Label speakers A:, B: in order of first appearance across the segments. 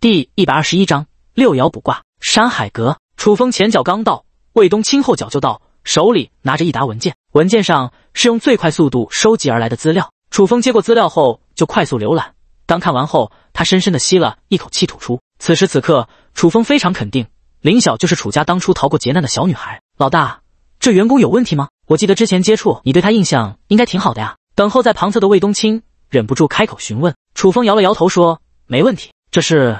A: 第一百二十一章六爻卜卦。山海阁，楚风前脚刚到，卫东青后脚就到，手里拿着一沓文件，文件上是用最快速度收集而来的资料。楚风接过资料后，就快速浏览。当看完后，他深深的吸了一口气，吐出。此时此刻，楚风非常肯定，林晓就是楚家当初逃过劫难的小女孩。老大，这员工有问题吗？我记得之前接触你，对他印象应该挺好的呀。等候在旁侧的魏东青忍不住开口询问。楚风摇了摇头说：“没问题，这是。”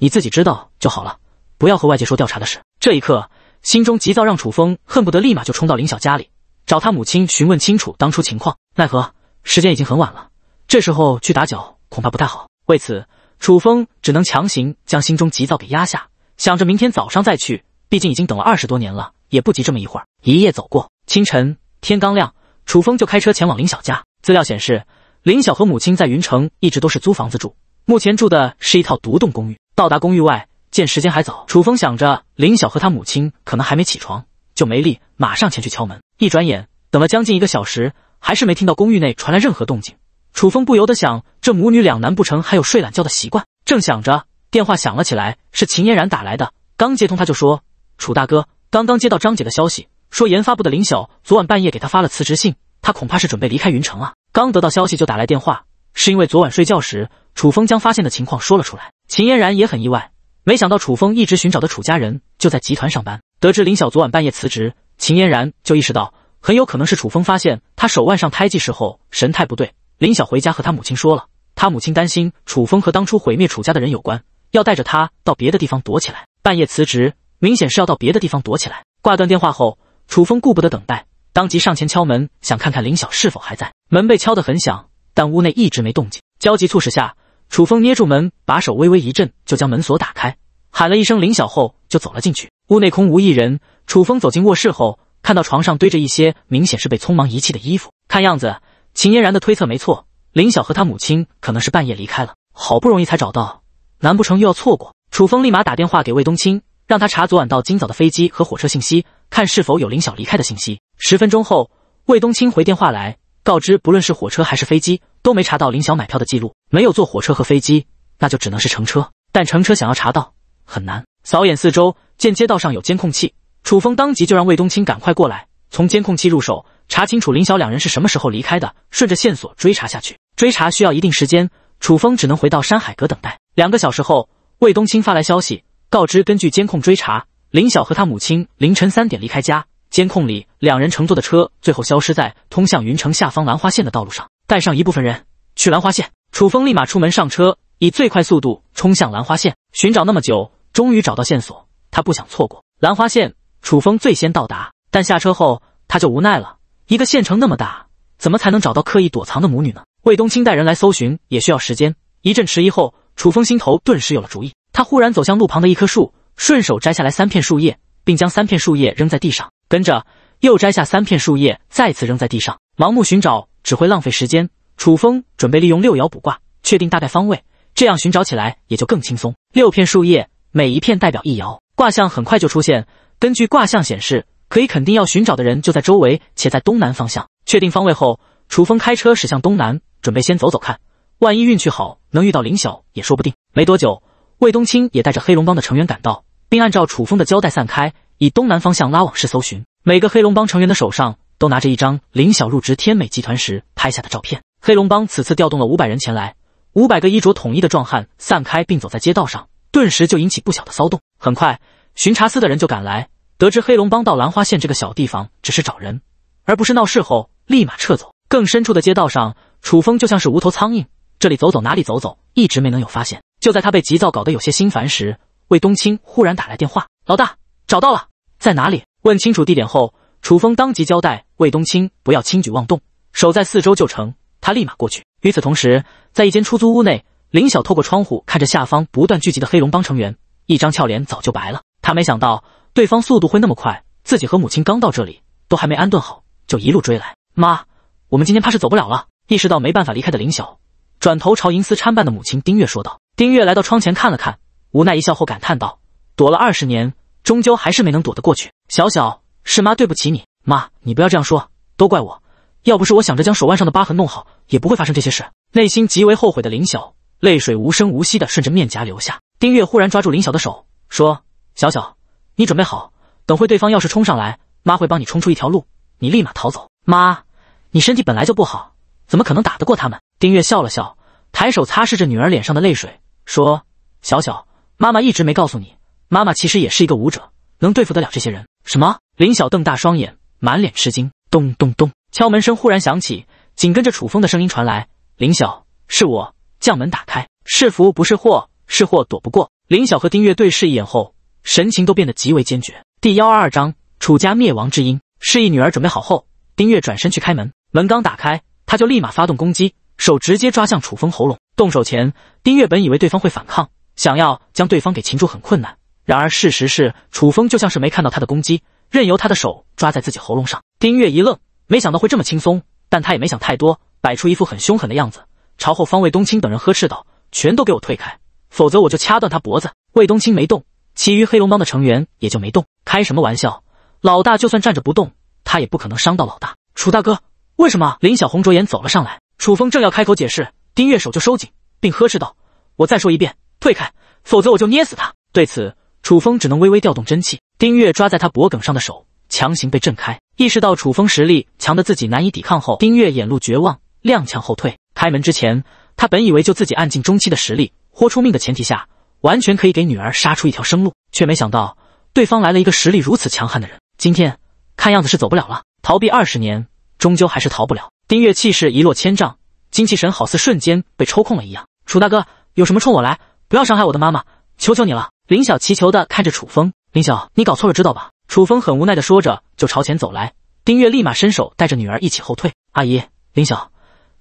A: 你自己知道就好了，不要和外界说调查的事。这一刻，心中急躁，让楚风恨不得立马就冲到林晓家里，找他母亲询问清楚当初情况。奈何时间已经很晚了，这时候去打搅恐怕不太好。为此，楚风只能强行将心中急躁给压下，想着明天早上再去，毕竟已经等了二十多年了，也不急这么一会儿。一夜走过，清晨天刚亮，楚风就开车前往林晓家。资料显示，林晓和母亲在云城一直都是租房子住，目前住的是一套独栋公寓。到达公寓外，见时间还早，楚风想着林晓和他母亲可能还没起床，就没力马上前去敲门。一转眼等了将近一个小时，还是没听到公寓内传来任何动静。楚风不由得想，这母女两难不成还有睡懒觉的习惯？正想着，电话响了起来，是秦嫣然打来的。刚接通，他就说：“楚大哥，刚刚接到张姐的消息，说研发部的林晓昨晚半夜给她发了辞职信，她恐怕是准备离开云城了。”刚得到消息就打来电话，是因为昨晚睡觉时，楚风将发现的情况说了出来。秦嫣然也很意外，没想到楚风一直寻找的楚家人就在集团上班。得知林晓昨晚半夜辞职，秦嫣然就意识到，很有可能是楚风发现他手腕上胎记时候神态不对。林晓回家和他母亲说了，他母亲担心楚风和当初毁灭楚家的人有关，要带着他到别的地方躲起来。半夜辞职，明显是要到别的地方躲起来。挂断电话后，楚风顾不得等待，当即上前敲门，想看看林晓是否还在。门被敲得很响，但屋内一直没动静。焦急促使下。楚风捏住门把手，微微一震，就将门锁打开，喊了一声林晓后，就走了进去。屋内空无一人。楚风走进卧室后，看到床上堆着一些明显是被匆忙遗弃的衣服，看样子秦嫣然的推测没错，林晓和他母亲可能是半夜离开了。好不容易才找到，难不成又要错过？楚风立马打电话给魏冬青，让他查昨晚到今早的飞机和火车信息，看是否有林晓离开的信息。十分钟后，魏冬青回电话来，告知不论是火车还是飞机，都没查到林晓买票的记录。没有坐火车和飞机，那就只能是乘车。但乘车想要查到很难。扫眼四周，见街道上有监控器，楚风当即就让魏东青赶快过来，从监控器入手查清楚林晓两人是什么时候离开的，顺着线索追查下去。追查需要一定时间，楚风只能回到山海阁等待。两个小时后，魏东青发来消息，告知根据监控追查，林晓和他母亲凌晨三点离开家，监控里两人乘坐的车最后消失在通向云城下方兰花县的道路上。带上一部分人去兰花县。楚风立马出门上车，以最快速度冲向兰花县，寻找那么久，终于找到线索，他不想错过。兰花县，楚风最先到达，但下车后他就无奈了，一个县城那么大，怎么才能找到刻意躲藏的母女呢？魏东青带人来搜寻也需要时间，一阵迟疑后，楚风心头顿时有了主意，他忽然走向路旁的一棵树，顺手摘下来三片树叶，并将三片树叶扔在地上，跟着又摘下三片树叶，再次扔在地上，盲目寻找只会浪费时间。楚风准备利用六爻卜卦确定大概方位，这样寻找起来也就更轻松。六片树叶，每一片代表一爻，卦象很快就出现。根据卦象显示，可以肯定要寻找的人就在周围，且在东南方向。确定方位后，楚风开车驶向东南，准备先走走看，万一运气好能遇到林晓也说不定。没多久，魏冬青也带着黑龙帮的成员赶到，并按照楚风的交代散开，以东南方向拉网式搜寻。每个黑龙帮成员的手上都拿着一张林晓入职天美集团时拍下的照片。黑龙帮此次调动了五百人前来，五百个衣着统一的壮汉散开并走在街道上，顿时就引起不小的骚动。很快，巡查司的人就赶来，得知黑龙帮到兰花县这个小地方只是找人，而不是闹事后，立马撤走。更深处的街道上，楚风就像是无头苍蝇，这里走走，哪里走走，一直没能有发现。就在他被急躁搞得有些心烦时，魏冬青忽然打来电话：“老大，找到了，在哪里？”问清楚地点后，楚风当即交代魏冬青不要轻举妄动，守在四周就成。他立马过去。与此同时，在一间出租屋内，林晓透过窗户看着下方不断聚集的黑龙帮成员，一张俏脸早就白了。他没想到对方速度会那么快，自己和母亲刚到这里，都还没安顿好，就一路追来。妈，我们今天怕是走不了了。意识到没办法离开的林晓，转头朝银丝掺拌的母亲丁月说道。丁月来到窗前看了看，无奈一笑后感叹道：“躲了二十年，终究还是没能躲得过去。小小，是妈对不起你。妈，你不要这样说，都怪我。”要不是我想着将手腕上的疤痕弄好，也不会发生这些事。内心极为后悔的林晓，泪水无声无息的顺着面颊流下。丁月忽然抓住林晓的手，说：“小小，你准备好，等会对方要是冲上来，妈会帮你冲出一条路，你立马逃走。”“妈，你身体本来就不好，怎么可能打得过他们？”丁月笑了笑，抬手擦拭着女儿脸上的泪水，说：“小小，妈妈一直没告诉你，妈妈其实也是一个武者，能对付得了这些人。”“什么？”林晓瞪大双眼，满脸吃惊。咚咚咚。敲门声忽然响起，紧跟着楚风的声音传来：“林晓，是我，将门打开。是福不是祸，是祸躲不过。”林晓和丁月对视一眼后，神情都变得极为坚决。第幺二二章：楚家灭亡之音。示意女儿准备好后，丁月转身去开门。门刚打开，他就立马发动攻击，手直接抓向楚风喉咙。动手前，丁月本以为对方会反抗，想要将对方给擒住很困难。然而事实是，楚风就像是没看到他的攻击，任由他的手抓在自己喉咙上。丁月一愣。没想到会这么轻松，但他也没想太多，摆出一副很凶狠的样子，朝后方魏冬青等人呵斥道：“全都给我退开，否则我就掐断他脖子！”魏冬青没动，其余黑龙帮的成员也就没动。开什么玩笑，老大就算站着不动，他也不可能伤到老大。楚大哥，为什么？林小红着眼走了上来。楚风正要开口解释，丁月手就收紧，并呵斥道：“我再说一遍，退开，否则我就捏死他！”对此，楚风只能微微调动真气，丁月抓在他脖梗上的手强行被震开。意识到楚风实力强的自己难以抵抗后，丁月眼露绝望，踉跄后退。开门之前，他本以为就自己暗境中期的实力，豁出命的前提下，完全可以给女儿杀出一条生路，却没想到对方来了一个实力如此强悍的人。今天看样子是走不了了，逃避二十年，终究还是逃不了。丁月气势一落千丈，精气神好似瞬间被抽空了一样。楚大哥，有什么冲我来，不要伤害我的妈妈，求求你了。林晓祈求的看着楚风，林晓，你搞错了，知道吧？楚风很无奈的说着，就朝前走来。丁月立马伸手带着女儿一起后退。阿姨，林晓，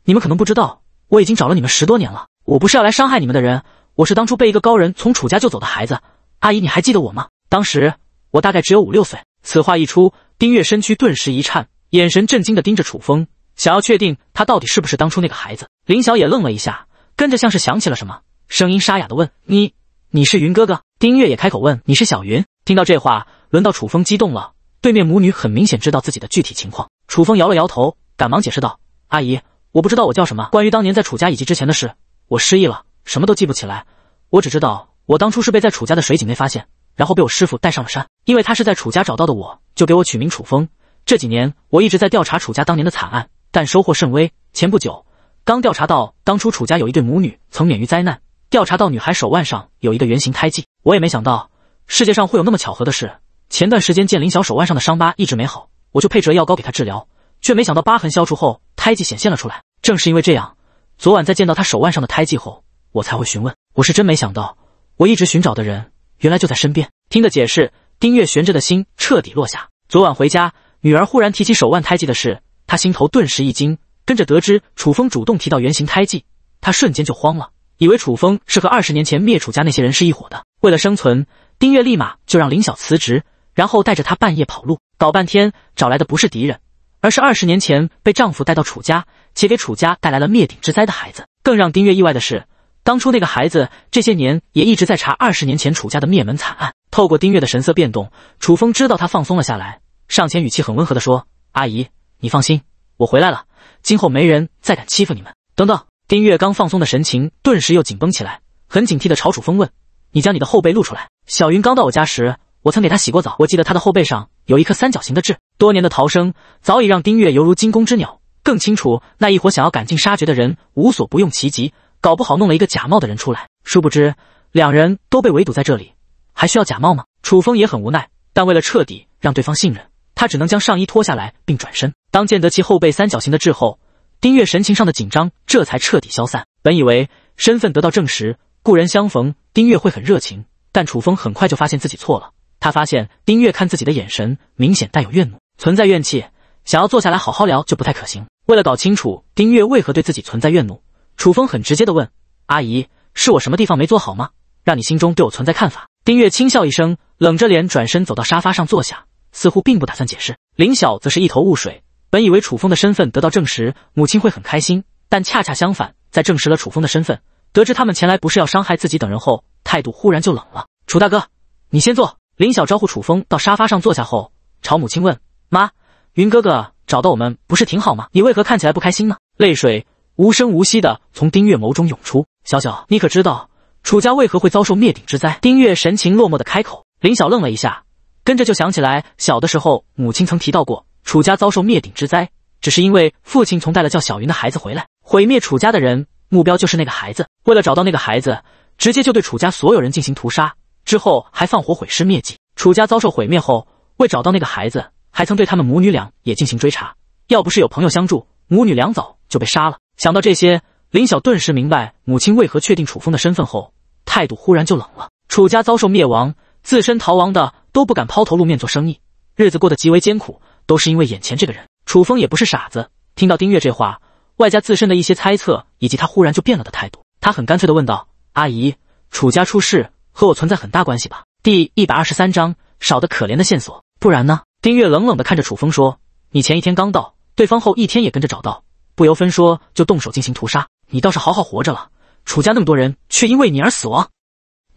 A: 你们可能不知道，我已经找了你们十多年了。我不是要来伤害你们的人，我是当初被一个高人从楚家救走的孩子。阿姨，你还记得我吗？当时我大概只有五六岁。此话一出，丁月身躯顿时一颤，眼神震惊的盯着楚风，想要确定他到底是不是当初那个孩子。林晓也愣了一下，跟着像是想起了什么，声音沙哑的问：“你，你是云哥哥？”丁月也开口问：“你是小云？”听到这话。轮到楚风激动了。对面母女很明显知道自己的具体情况。楚风摇了摇头，赶忙解释道：“阿姨，我不知道我叫什么。关于当年在楚家以及之前的事，我失忆了，什么都记不起来。我只知道我当初是被在楚家的水井内发现，然后被我师傅带上了山，因为他是在楚家找到的我，就给我取名楚风。这几年我一直在调查楚家当年的惨案，但收获甚微。前不久刚调查到当初楚家有一对母女曾免于灾难，调查到女孩手腕上有一个圆形胎记。我也没想到世界上会有那么巧合的事。”前段时间见林晓手腕上的伤疤一直没好，我就配着药膏给她治疗，却没想到疤痕消除后胎记显现了出来。正是因为这样，昨晚在见到她手腕上的胎记后，我才会询问。我是真没想到，我一直寻找的人原来就在身边。听的解释，丁月悬着的心彻底落下。昨晚回家，女儿忽然提起手腕胎记的事，她心头顿时一惊，跟着得知楚风主动提到原形胎记，她瞬间就慌了，以为楚风是和二十年前灭楚家那些人是一伙的。为了生存，丁月立马就让林晓辞职。然后带着他半夜跑路，搞半天找来的不是敌人，而是二十年前被丈夫带到楚家且给楚家带来了灭顶之灾的孩子。更让丁月意外的是，当初那个孩子这些年也一直在查二十年前楚家的灭门惨案。透过丁月的神色变动，楚风知道她放松了下来，上前语气很温和地说：“阿姨，你放心，我回来了，今后没人再敢欺负你们。”等等，丁月刚放松的神情顿时又紧绷起来，很警惕的朝楚风问：“你将你的后背露出来。”小云刚到我家时。我曾给他洗过澡，我记得他的后背上有一颗三角形的痣。多年的逃生早已让丁月犹如惊弓之鸟，更清楚那一伙想要赶尽杀绝的人无所不用其极，搞不好弄了一个假冒的人出来。殊不知，两人都被围堵在这里，还需要假冒吗？楚风也很无奈，但为了彻底让对方信任，他只能将上衣脱下来并转身。当见得其后背三角形的痣后，丁月神情上的紧张这才彻底消散。本以为身份得到证实，故人相逢，丁月会很热情，但楚风很快就发现自己错了。他发现丁月看自己的眼神明显带有怨怒，存在怨气，想要坐下来好好聊就不太可行。为了搞清楚丁月为何对自己存在怨怒，楚风很直接的问：“阿姨，是我什么地方没做好吗？让你心中对我存在看法？”丁月轻笑一声，冷着脸转身走到沙发上坐下，似乎并不打算解释。林晓则是一头雾水，本以为楚风的身份得到证实，母亲会很开心，但恰恰相反，在证实了楚风的身份，得知他们前来不是要伤害自己等人后，态度忽然就冷了。楚大哥，你先坐。林晓招呼楚风到沙发上坐下后，朝母亲问：“妈，云哥哥找到我们不是挺好吗？你为何看起来不开心呢？”泪水无声无息的从丁月眸中涌出。小小，你可知道楚家为何会遭受灭顶之灾？”丁月神情落寞的开口。林晓愣了一下，跟着就想起来，小的时候母亲曾提到过，楚家遭受灭顶之灾，只是因为父亲从带了叫小云的孩子回来。毁灭楚家的人，目标就是那个孩子。为了找到那个孩子，直接就对楚家所有人进行屠杀。之后还放火毁尸灭迹，楚家遭受毁灭后，为找到那个孩子，还曾对他们母女俩也进行追查。要不是有朋友相助，母女俩早就被杀了。想到这些，林晓顿时明白母亲为何确定楚风的身份后，态度忽然就冷了。楚家遭受灭亡，自身逃亡的都不敢抛头露面做生意，日子过得极为艰苦，都是因为眼前这个人。楚风也不是傻子，听到丁月这话，外加自身的一些猜测，以及他忽然就变了的态度，他很干脆的问道：“阿姨，楚家出事？”和我存在很大关系吧。第一百二十三章，少的可怜的线索，不然呢？丁月冷冷的看着楚风说：“你前一天刚到对方，后一天也跟着找到，不由分说就动手进行屠杀。你倒是好好活着了，楚家那么多人却因为你而死亡。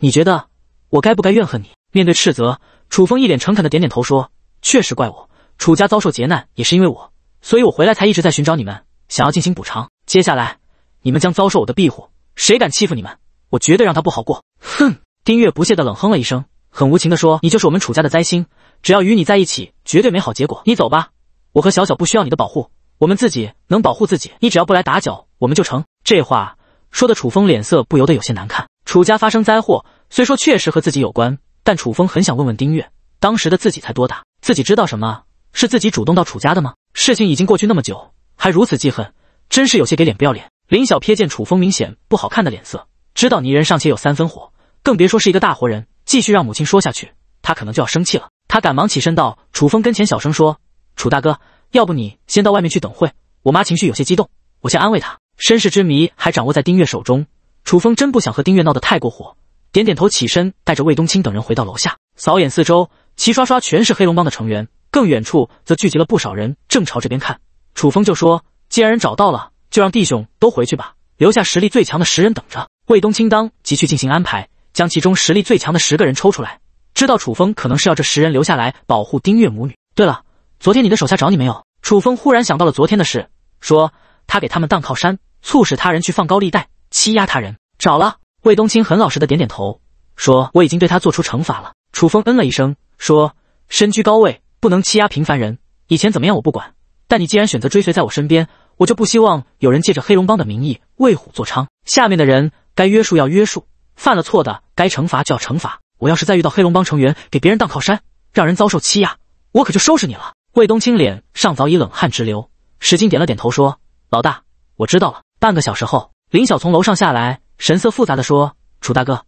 A: 你觉得我该不该怨恨你？”面对斥责，楚风一脸诚恳的点点头说：“确实怪我，楚家遭受劫难也是因为我，所以我回来才一直在寻找你们，想要进行补偿。接下来你们将遭受我的庇护，谁敢欺负你们，我绝对让他不好过。”哼。丁月不屑地冷哼了一声，很无情地说：“你就是我们楚家的灾星，只要与你在一起，绝对没好结果。你走吧，我和小小不需要你的保护，我们自己能保护自己。你只要不来打搅，我们就成。”这话说的，楚风脸色不由得有些难看。楚家发生灾祸，虽说确实和自己有关，但楚风很想问问丁月，当时的自己才多大？自己知道什么是自己主动到楚家的吗？事情已经过去那么久，还如此记恨，真是有些给脸不要脸。林晓瞥见楚风明显不好看的脸色，知道泥人尚且有三分火。更别说是一个大活人，继续让母亲说下去，他可能就要生气了。他赶忙起身到楚风跟前，小声说：“楚大哥，要不你先到外面去等会，我妈情绪有些激动，我先安慰她。”身世之谜还掌握在丁月手中，楚风真不想和丁月闹得太过火，点点头，起身带着魏东青等人回到楼下，扫眼四周，齐刷刷全是黑龙帮的成员，更远处则聚集了不少人，正朝这边看。楚风就说：“既然人找到了，就让弟兄都回去吧，留下实力最强的十人等着。”魏东青当即去进行安排。将其中实力最强的十个人抽出来，知道楚风可能是要这十人留下来保护丁月母女。对了，昨天你的手下找你没有？楚风忽然想到了昨天的事，说他给他们当靠山，促使他人去放高利贷，欺压他人。找了。魏冬青很老实的点点头，说我已经对他做出惩罚了。楚风嗯了一声，说身居高位不能欺压平凡人。以前怎么样我不管，但你既然选择追随在我身边，我就不希望有人借着黑龙帮的名义为虎作伥。下面的人该约束要约束。犯了错的该惩罚就要惩罚。我要是再遇到黑龙帮成员给别人当靠山，让人遭受欺压，我可就收拾你了。魏冬青脸上早已冷汗直流，使劲点了点头，说：“老大，我知道了。”半个小时后，林晓从楼上下来，神色复杂的说：“楚大哥，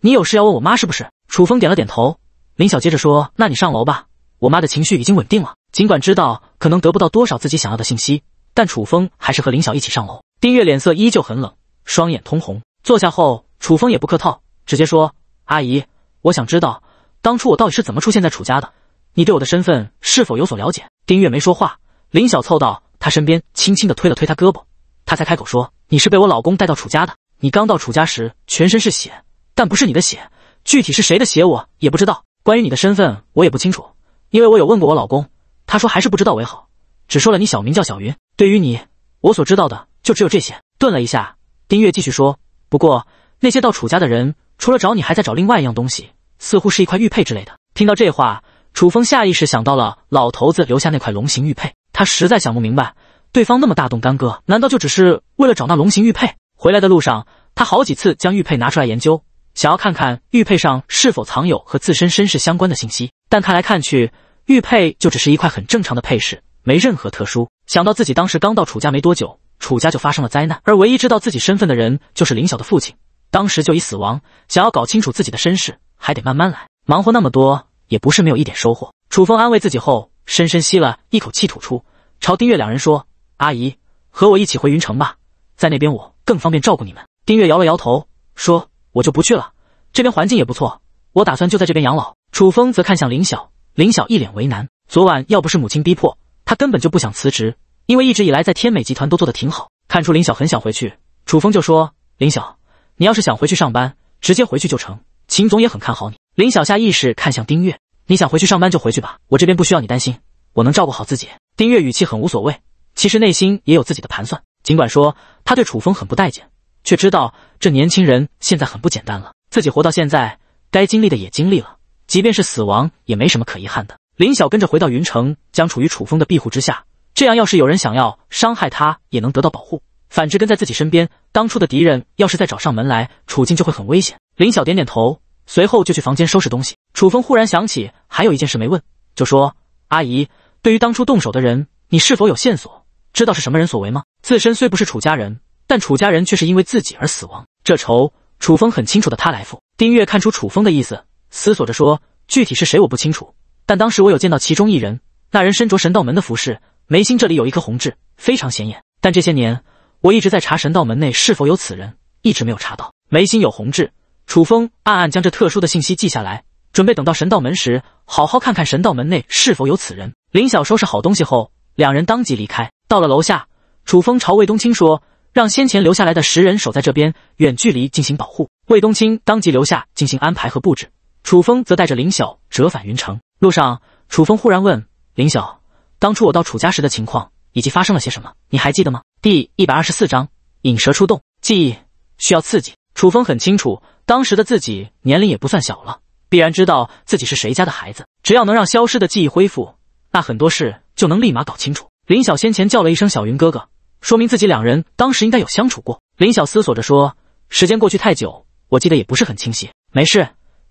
A: 你有事要问我妈是不是？”楚风点了点头。林晓接着说：“那你上楼吧，我妈的情绪已经稳定了。尽管知道可能得不到多少自己想要的信息，但楚风还是和林晓一起上楼。丁月脸色依旧很冷，双眼通红，坐下后。”楚风也不客套，直接说：“阿姨，我想知道当初我到底是怎么出现在楚家的？你对我的身份是否有所了解？”丁月没说话，林晓凑到她身边，轻轻的推了推她胳膊，她才开口说：“你是被我老公带到楚家的。你刚到楚家时全身是血，但不是你的血，具体是谁的血我也不知道。关于你的身份，我也不清楚，因为我有问过我老公，他说还是不知道为好，只说了你小名叫小云。对于你，我所知道的就只有这些。”顿了一下，丁月继续说：“不过……”那些到楚家的人，除了找你，还在找另外一样东西，似乎是一块玉佩之类的。听到这话，楚风下意识想到了老头子留下那块龙形玉佩。他实在想不明白，对方那么大动干戈，难道就只是为了找那龙形玉佩？回来的路上，他好几次将玉佩拿出来研究，想要看看玉佩上是否藏有和自身身世相关的信息。但看来看去，玉佩就只是一块很正常的配饰，没任何特殊。想到自己当时刚到楚家没多久，楚家就发生了灾难，而唯一知道自己身份的人就是林晓的父亲。当时就已死亡，想要搞清楚自己的身世，还得慢慢来。忙活那么多也不是没有一点收获。楚风安慰自己后，深深吸了一口气，吐出，朝丁月两人说：“阿姨，和我一起回云城吧，在那边我更方便照顾你们。”丁月摇了摇头，说：“我就不去了，这边环境也不错，我打算就在这边养老。”楚风则看向林晓，林晓一脸为难。昨晚要不是母亲逼迫，他根本就不想辞职，因为一直以来在天美集团都做得挺好。看出林晓很想回去，楚风就说：“林晓。”你要是想回去上班，直接回去就成。秦总也很看好你。林小夏意识看向丁月，你想回去上班就回去吧，我这边不需要你担心，我能照顾好自己。丁月语气很无所谓，其实内心也有自己的盘算。尽管说他对楚风很不待见，却知道这年轻人现在很不简单了。自己活到现在，该经历的也经历了，即便是死亡也没什么可遗憾的。林晓跟着回到云城，将处于楚风的庇护之下。这样，要是有人想要伤害他，也能得到保护。反之，跟在自己身边，当初的敌人要是再找上门来，处境就会很危险。林晓点点头，随后就去房间收拾东西。楚风忽然想起还有一件事没问，就说：“阿姨，对于当初动手的人，你是否有线索？知道是什么人所为吗？”自身虽不是楚家人，但楚家人却是因为自己而死亡，这仇楚风很清楚的，他来付。丁月看出楚风的意思，思索着说：“具体是谁我不清楚，但当时我有见到其中一人，那人身着神道门的服饰，眉心这里有一颗红痣，非常显眼。但这些年……”我一直在查神道门内是否有此人，一直没有查到。眉心有红痣，楚风暗暗将这特殊的信息记下来，准备等到神道门时，好好看看神道门内是否有此人。林晓收拾好东西后，两人当即离开。到了楼下，楚风朝魏东青说：“让先前留下来的十人守在这边，远距离进行保护。”魏东青当即留下进行安排和布置。楚风则带着林晓折返云城。路上，楚风忽然问林晓：“当初我到楚家时的情况以及发生了些什么，你还记得吗？”第一百二十四章引蛇出洞。记忆需要刺激，楚风很清楚，当时的自己年龄也不算小了，必然知道自己是谁家的孩子。只要能让消失的记忆恢复，那很多事就能立马搞清楚。林晓先前叫了一声“小云哥哥”，说明自己两人当时应该有相处过。林晓思索着说：“时间过去太久，我记得也不是很清晰。没事，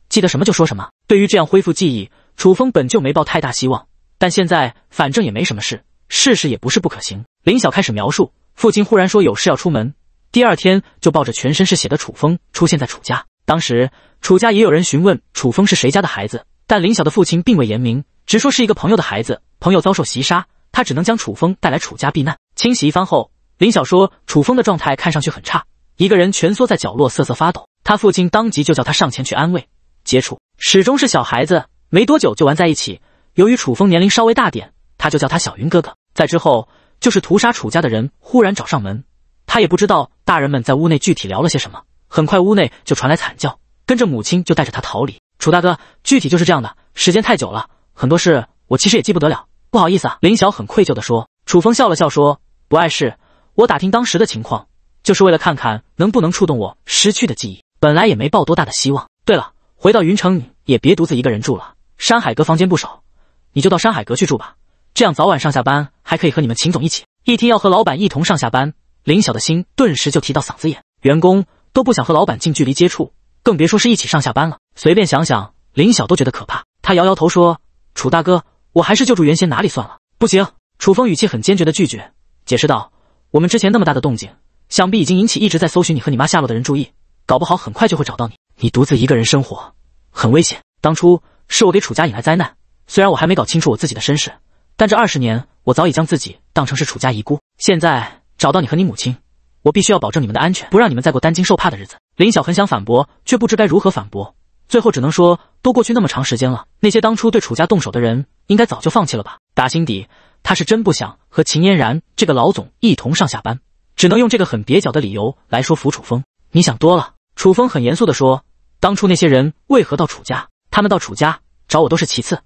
A: 记得什么就说什么。”对于这样恢复记忆，楚风本就没抱太大希望，但现在反正也没什么事，试试也不是不可行。林晓开始描述，父亲忽然说有事要出门，第二天就抱着全身是血的楚风出现在楚家。当时楚家也有人询问楚风是谁家的孩子，但林晓的父亲并未言明，直说是一个朋友的孩子，朋友遭受袭杀，他只能将楚风带来楚家避难。清洗一番后，林晓说楚风的状态看上去很差，一个人蜷缩在角落瑟瑟发抖。他父亲当即就叫他上前去安慰。接触始终是小孩子，没多久就玩在一起。由于楚风年龄稍微大点，他就叫他小云哥哥。在之后。就是屠杀楚家的人忽然找上门，他也不知道大人们在屋内具体聊了些什么。很快屋内就传来惨叫，跟着母亲就带着他逃离。楚大哥，具体就是这样的，时间太久了，很多事我其实也记不得了，不好意思啊。林晓很愧疚地说。楚风笑了笑说：“不碍事，我打听当时的情况，就是为了看看能不能触动我失去的记忆。本来也没抱多大的希望。对了，回到云城，你也别独自一个人住了，山海阁房间不少，你就到山海阁去住吧。”这样早晚上下班还可以和你们秦总一起。一听要和老板一同上下班，林晓的心顿时就提到嗓子眼。员工都不想和老板近距离接触，更别说是一起上下班了。随便想想，林晓都觉得可怕。他摇摇头说：“楚大哥，我还是就住原先哪里算了。”不行，楚风语气很坚决的拒绝，解释道：“我们之前那么大的动静，想必已经引起一直在搜寻你和你妈下落的人注意，搞不好很快就会找到你。你独自一个人生活很危险。当初是我给楚家引来灾难，虽然我还没搞清楚我自己的身世。”但这二十年，我早已将自己当成是楚家遗孤。现在找到你和你母亲，我必须要保证你们的安全，不让你们再过担惊受怕的日子。林晓很想反驳，却不知该如何反驳，最后只能说，都过去那么长时间了，那些当初对楚家动手的人，应该早就放弃了吧？打心底，他是真不想和秦嫣然这个老总一同上下班，只能用这个很蹩脚的理由来说服楚风。你想多了。楚风很严肃地说，当初那些人为何到楚家？他们到楚家找我都是其次。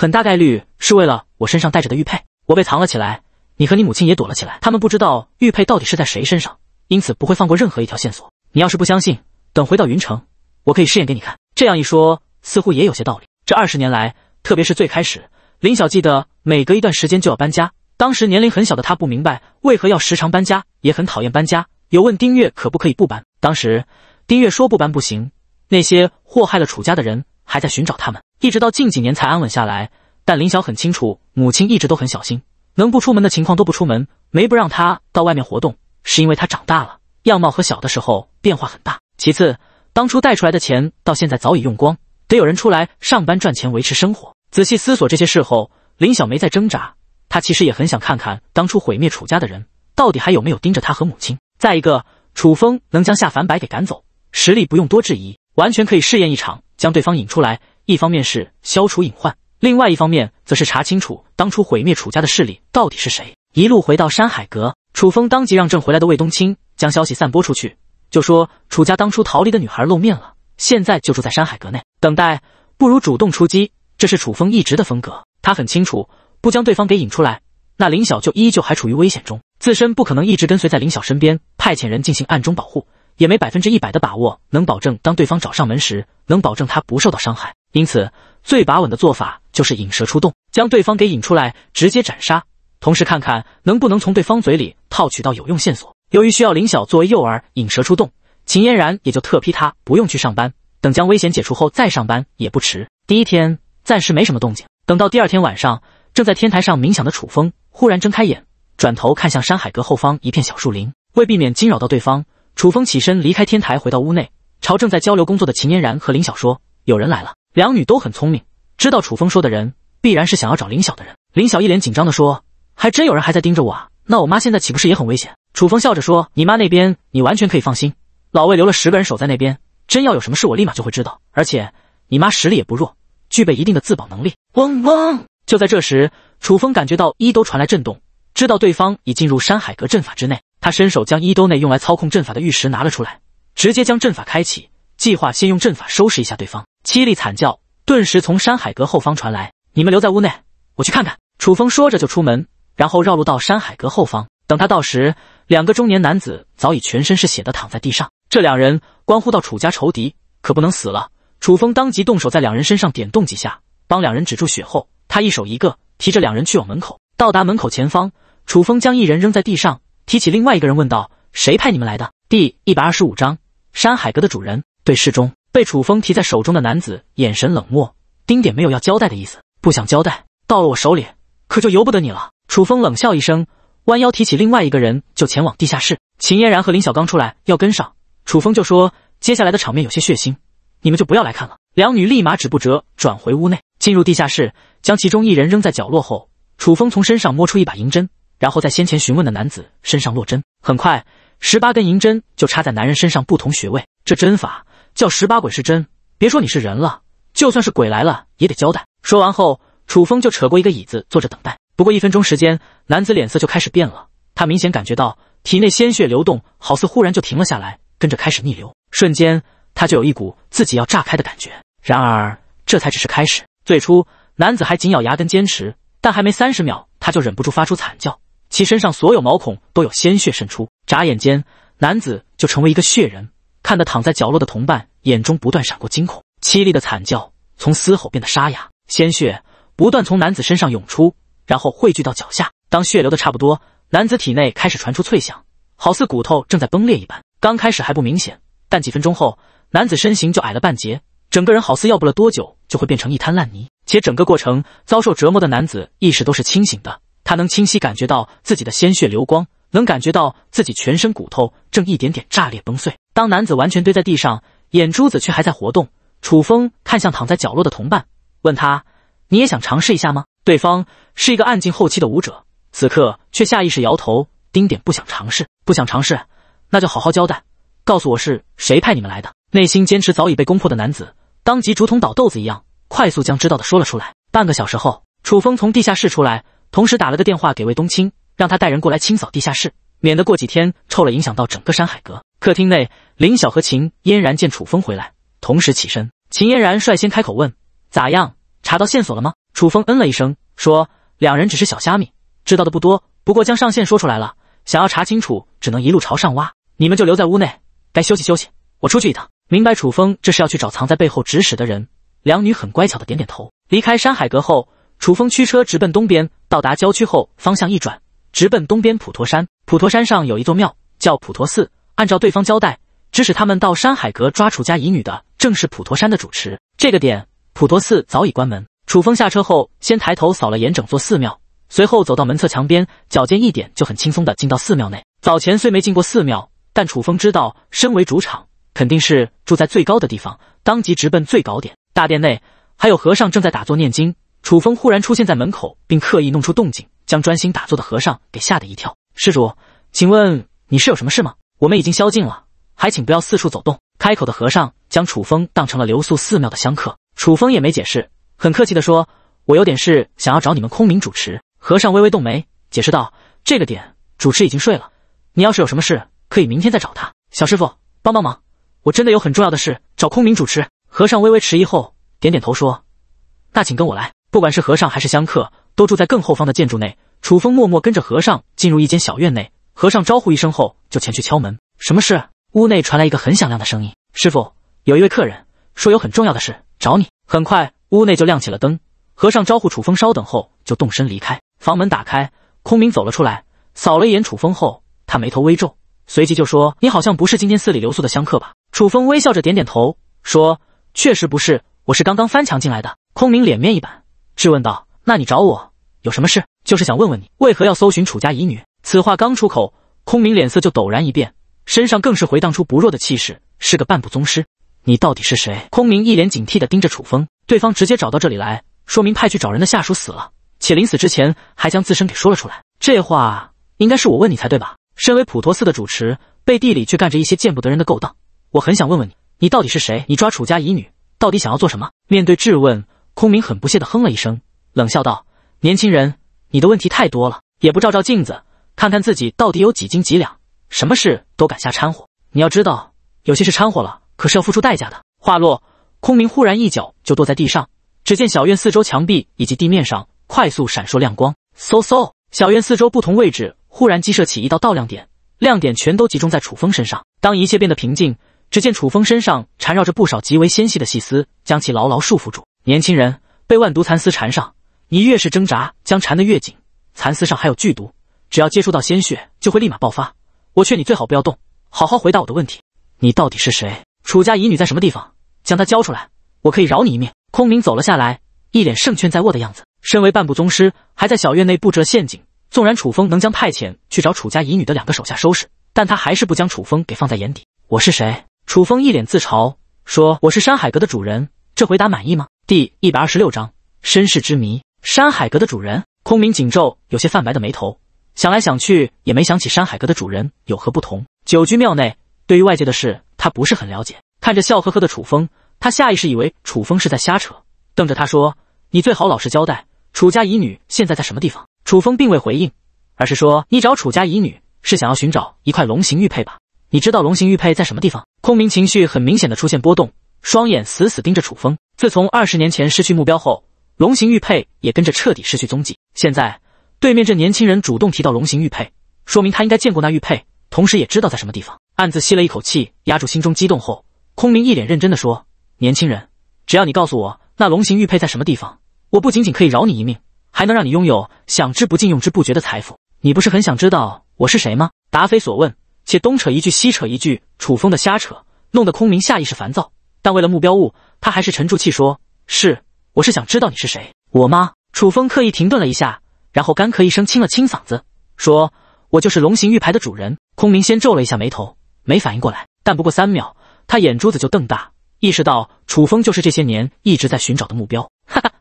A: 很大概率是为了我身上带着的玉佩，我被藏了起来，你和你母亲也躲了起来。他们不知道玉佩到底是在谁身上，因此不会放过任何一条线索。你要是不相信，等回到云城，我可以试验给你看。这样一说，似乎也有些道理。这二十年来，特别是最开始，林晓记得每隔一段时间就要搬家。当时年龄很小的他不明白为何要时常搬家，也很讨厌搬家。有问丁月可不可以不搬，当时丁月说不搬不行，那些祸害了楚家的人还在寻找他们。一直到近几年才安稳下来，但林晓很清楚，母亲一直都很小心，能不出门的情况都不出门，没不让他到外面活动，是因为他长大了，样貌和小的时候变化很大。其次，当初带出来的钱到现在早已用光，得有人出来上班赚钱维持生活。仔细思索这些事后，林晓没再挣扎，他其实也很想看看当初毁灭楚家的人到底还有没有盯着他和母亲。再一个，楚风能将夏凡白给赶走，实力不用多质疑，完全可以试验一场，将对方引出来。一方面是消除隐患，另外一方面则是查清楚当初毁灭楚家的势力到底是谁。一路回到山海阁，楚风当即让正回来的魏东青将消息散播出去，就说楚家当初逃离的女孩露面了，现在就住在山海阁内，等待不如主动出击。这是楚风一直的风格，他很清楚，不将对方给引出来，那林晓就依旧还处于危险中，自身不可能一直跟随在林晓身边，派遣人进行暗中保护，也没百分之一百的把握能保证当对方找上门时，能保证他不受到伤害。因此，最把稳的做法就是引蛇出洞，将对方给引出来，直接斩杀，同时看看能不能从对方嘴里套取到有用线索。由于需要林晓作为诱饵引蛇出洞，秦嫣然也就特批他不用去上班，等将危险解除后再上班也不迟。第一天暂时没什么动静，等到第二天晚上，正在天台上冥想的楚风忽然睁开眼，转头看向山海阁后方一片小树林。为避免惊扰到对方，楚风起身离开天台，回到屋内，朝正在交流工作的秦嫣然和林晓说：“有人来了。”两女都很聪明，知道楚风说的人必然是想要找林晓的人。林晓一脸紧张地说：“还真有人还在盯着我啊！那我妈现在岂不是也很危险？”楚风笑着说：“你妈那边你完全可以放心，老魏留了十个人守在那边，真要有什么事我立马就会知道。而且你妈实力也不弱，具备一定的自保能力。”嗡嗡！就在这时，楚风感觉到衣兜传来震动，知道对方已进入山海阁阵法之内。他伸手将衣兜内用来操控阵法的玉石拿了出来，直接将阵法开启，计划先用阵法收拾一下对方。凄厉惨叫顿时从山海阁后方传来，你们留在屋内，我去看看。楚风说着就出门，然后绕路到山海阁后方。等他到时，两个中年男子早已全身是血的躺在地上。这两人关乎到楚家仇敌，可不能死了。楚风当即动手，在两人身上点动几下，帮两人止住血后，他一手一个提着两人去往门口。到达门口前方，楚风将一人扔在地上，提起另外一个人问道：“谁派你们来的？”第一百二十五章山海阁的主人对侍中。被楚风提在手中的男子眼神冷漠，丁点没有要交代的意思，不想交代，到了我手里可就由不得你了。楚风冷笑一声，弯腰提起另外一个人就前往地下室。秦嫣然和林小刚出来要跟上，楚风就说：“接下来的场面有些血腥，你们就不要来看了。”两女立马止步折转回屋内，进入地下室，将其中一人扔在角落后，楚风从身上摸出一把银针，然后在先前询问的男子身上落针。很快，十八根银针就插在男人身上不同穴位。这针法。叫十八鬼是真，别说你是人了，就算是鬼来了也得交代。说完后，楚风就扯过一个椅子坐着等待。不过一分钟时间，男子脸色就开始变了，他明显感觉到体内鲜血流动，好似忽然就停了下来，跟着开始逆流。瞬间，他就有一股自己要炸开的感觉。然而，这才只是开始。最初，男子还紧咬牙根坚持，但还没三十秒，他就忍不住发出惨叫，其身上所有毛孔都有鲜血渗出，眨眼间，男子就成为一个血人。看得躺在角落的同伴眼中不断闪过惊恐，凄厉的惨叫从嘶吼变得沙哑，鲜血不断从男子身上涌出，然后汇聚到脚下。当血流的差不多，男子体内开始传出脆响，好似骨头正在崩裂一般。刚开始还不明显，但几分钟后，男子身形就矮了半截，整个人好似要不了多久就会变成一滩烂泥。且整个过程遭受折磨的男子意识都是清醒的，他能清晰感觉到自己的鲜血流光。能感觉到自己全身骨头正一点点炸裂崩碎。当男子完全堆在地上，眼珠子却还在活动。楚风看向躺在角落的同伴，问他：“你也想尝试一下吗？”对方是一个暗境后期的舞者，此刻却下意识摇头：“丁点不想尝试，不想尝试。那就好好交代，告诉我是谁派你们来的。”内心坚持早已被攻破的男子，当即竹筒倒豆子一样快速将知道的说了出来。半个小时后，楚风从地下室出来，同时打了个电话给魏冬青。让他带人过来清扫地下室，免得过几天臭了影响到整个山海阁。客厅内，林晓和秦嫣然见楚风回来，同时起身。秦嫣然率先开口问：“咋样？查到线索了吗？”楚风嗯了一声，说：“两人只是小虾米，知道的不多。不过将上线说出来了，想要查清楚，只能一路朝上挖。你们就留在屋内，该休息休息。我出去一趟。”明白。楚风这是要去找藏在背后指使的人。两女很乖巧的点点头。离开山海阁后，楚风驱车直奔东边。到达郊区后，方向一转。直奔东边普陀山，普陀山上有一座庙，叫普陀寺。按照对方交代，指使他们到山海阁抓楚家遗女的，正是普陀山的主持。这个点，普陀寺早已关门。楚风下车后，先抬头扫了眼整座寺庙，随后走到门侧墙边，脚尖一点，就很轻松地进到寺庙内。早前虽没进过寺庙，但楚风知道，身为主场，肯定是住在最高的地方，当即直奔最高点。大殿内还有和尚正在打坐念经，楚风忽然出现在门口，并刻意弄出动静。将专心打坐的和尚给吓得一跳。施主，请问你是有什么事吗？我们已经宵禁了，还请不要四处走动。开口的和尚将楚风当成了留宿寺庙的香客。楚风也没解释，很客气的说：“我有点事，想要找你们空明主持。”和尚微微动眉，解释道：“这个点主持已经睡了，你要是有什么事，可以明天再找他。”小师傅，帮帮忙，我真的有很重要的事找空明主持。和尚微微迟疑后，点点头说：“那请跟我来，不管是和尚还是香客。”都住在更后方的建筑内。楚风默默跟着和尚进入一间小院内，和尚招呼一声后就前去敲门。什么事？屋内传来一个很响亮的声音：“师傅，有一位客人说有很重要的事找你。”很快，屋内就亮起了灯。和尚招呼楚风稍等后就动身离开。房门打开，空明走了出来，扫了一眼楚风后，他眉头微皱，随即就说：“你好像不是今天寺里留宿的香客吧？”楚风微笑着点点头，说：“确实不是，我是刚刚翻墙进来的。”空明脸面一板，质问道：“那你找我？”有什么事？就是想问问你，为何要搜寻楚家遗女？此话刚出口，空明脸色就陡然一变，身上更是回荡出不弱的气势，是个半步宗师。你到底是谁？空明一脸警惕的盯着楚风，对方直接找到这里来，说明派去找人的下属死了，且临死之前还将自身给说了出来。这话应该是我问你才对吧？身为普陀寺的主持，背地里却干着一些见不得人的勾当，我很想问问你，你到底是谁？你抓楚家遗女，到底想要做什么？面对质问，空明很不屑的哼了一声，冷笑道。年轻人，你的问题太多了，也不照照镜子，看看自己到底有几斤几两，什么事都敢瞎掺和。你要知道，有些事掺和了，可是要付出代价的。话落，空明忽然一脚就跺在地上，只见小院四周墙壁以及地面上快速闪烁亮光，嗖嗖，小院四周不同位置忽然激射起一道道亮点，亮点全都集中在楚风身上。当一切变得平静，只见楚风身上缠绕着不少极为纤细的细丝，将其牢牢束缚住。年轻人被万毒蚕丝缠上。你越是挣扎，将缠得越紧，蚕丝上还有剧毒，只要接触到鲜血就会立马爆发。我劝你最好不要动，好好回答我的问题。你到底是谁？楚家遗女在什么地方？将她交出来，我可以饶你一命。空明走了下来，一脸胜券在握的样子。身为半步宗师，还在小院内布置了陷阱。纵然楚风能将派遣去找楚家遗女的两个手下收拾，但他还是不将楚风给放在眼底。我是谁？楚风一脸自嘲说：“我是山海阁的主人。”这回答满意吗？第一百二十六章身世之谜。山海阁的主人空明紧皱有些泛白的眉头，想来想去也没想起山海阁的主人有何不同。久居庙内，对于外界的事他不是很了解。看着笑呵呵的楚风，他下意识以为楚风是在瞎扯，瞪着他说：“你最好老实交代，楚家遗女现在在什么地方？”楚风并未回应，而是说：“你找楚家遗女是想要寻找一块龙形玉佩吧？你知道龙形玉佩在什么地方？”空明情绪很明显的出现波动，双眼死死盯着楚风。自从二十年前失去目标后。龙形玉佩也跟着彻底失去踪迹。现在对面这年轻人主动提到龙形玉佩，说明他应该见过那玉佩，同时也知道在什么地方。暗自吸了一口气，压住心中激动后，空明一脸认真的说：“年轻人，只要你告诉我那龙形玉佩在什么地方，我不仅仅可以饶你一命，还能让你拥有想之不尽、用之不绝的财富。你不是很想知道我是谁吗？”答非所问，且东扯一句西扯一句，楚风的瞎扯弄得空明下意识烦躁，但为了目标物，他还是沉住气说：“是。”我是想知道你是谁，我吗？楚风刻意停顿了一下，然后干咳一声，清了清嗓子，说：“我就是龙形玉牌的主人。”空明先皱了一下眉头，没反应过来，但不过三秒，他眼珠子就瞪大，意识到楚风就是这些年一直在寻找的目标。哈哈，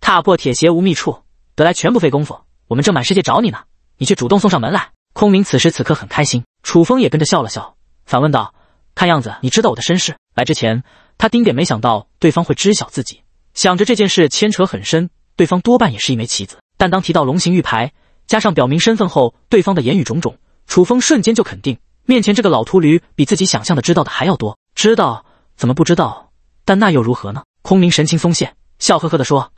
A: 踏破铁鞋无觅处，得来全不费工夫。我们正满世界找你呢，你却主动送上门来。空明此时此刻很开心，楚风也跟着笑了笑，反问道：“看样子你知道我的身世？来之前，他丁点没想到对方会知晓自己。”想着这件事牵扯很深，对方多半也是一枚棋子。但当提到龙形玉牌，加上表明身份后，对方的言语种种，楚风瞬间就肯定，面前这个老秃驴比自己想象的知道的还要多。知道怎么不知道？但那又如何呢？空明神情松懈，笑呵呵地说：“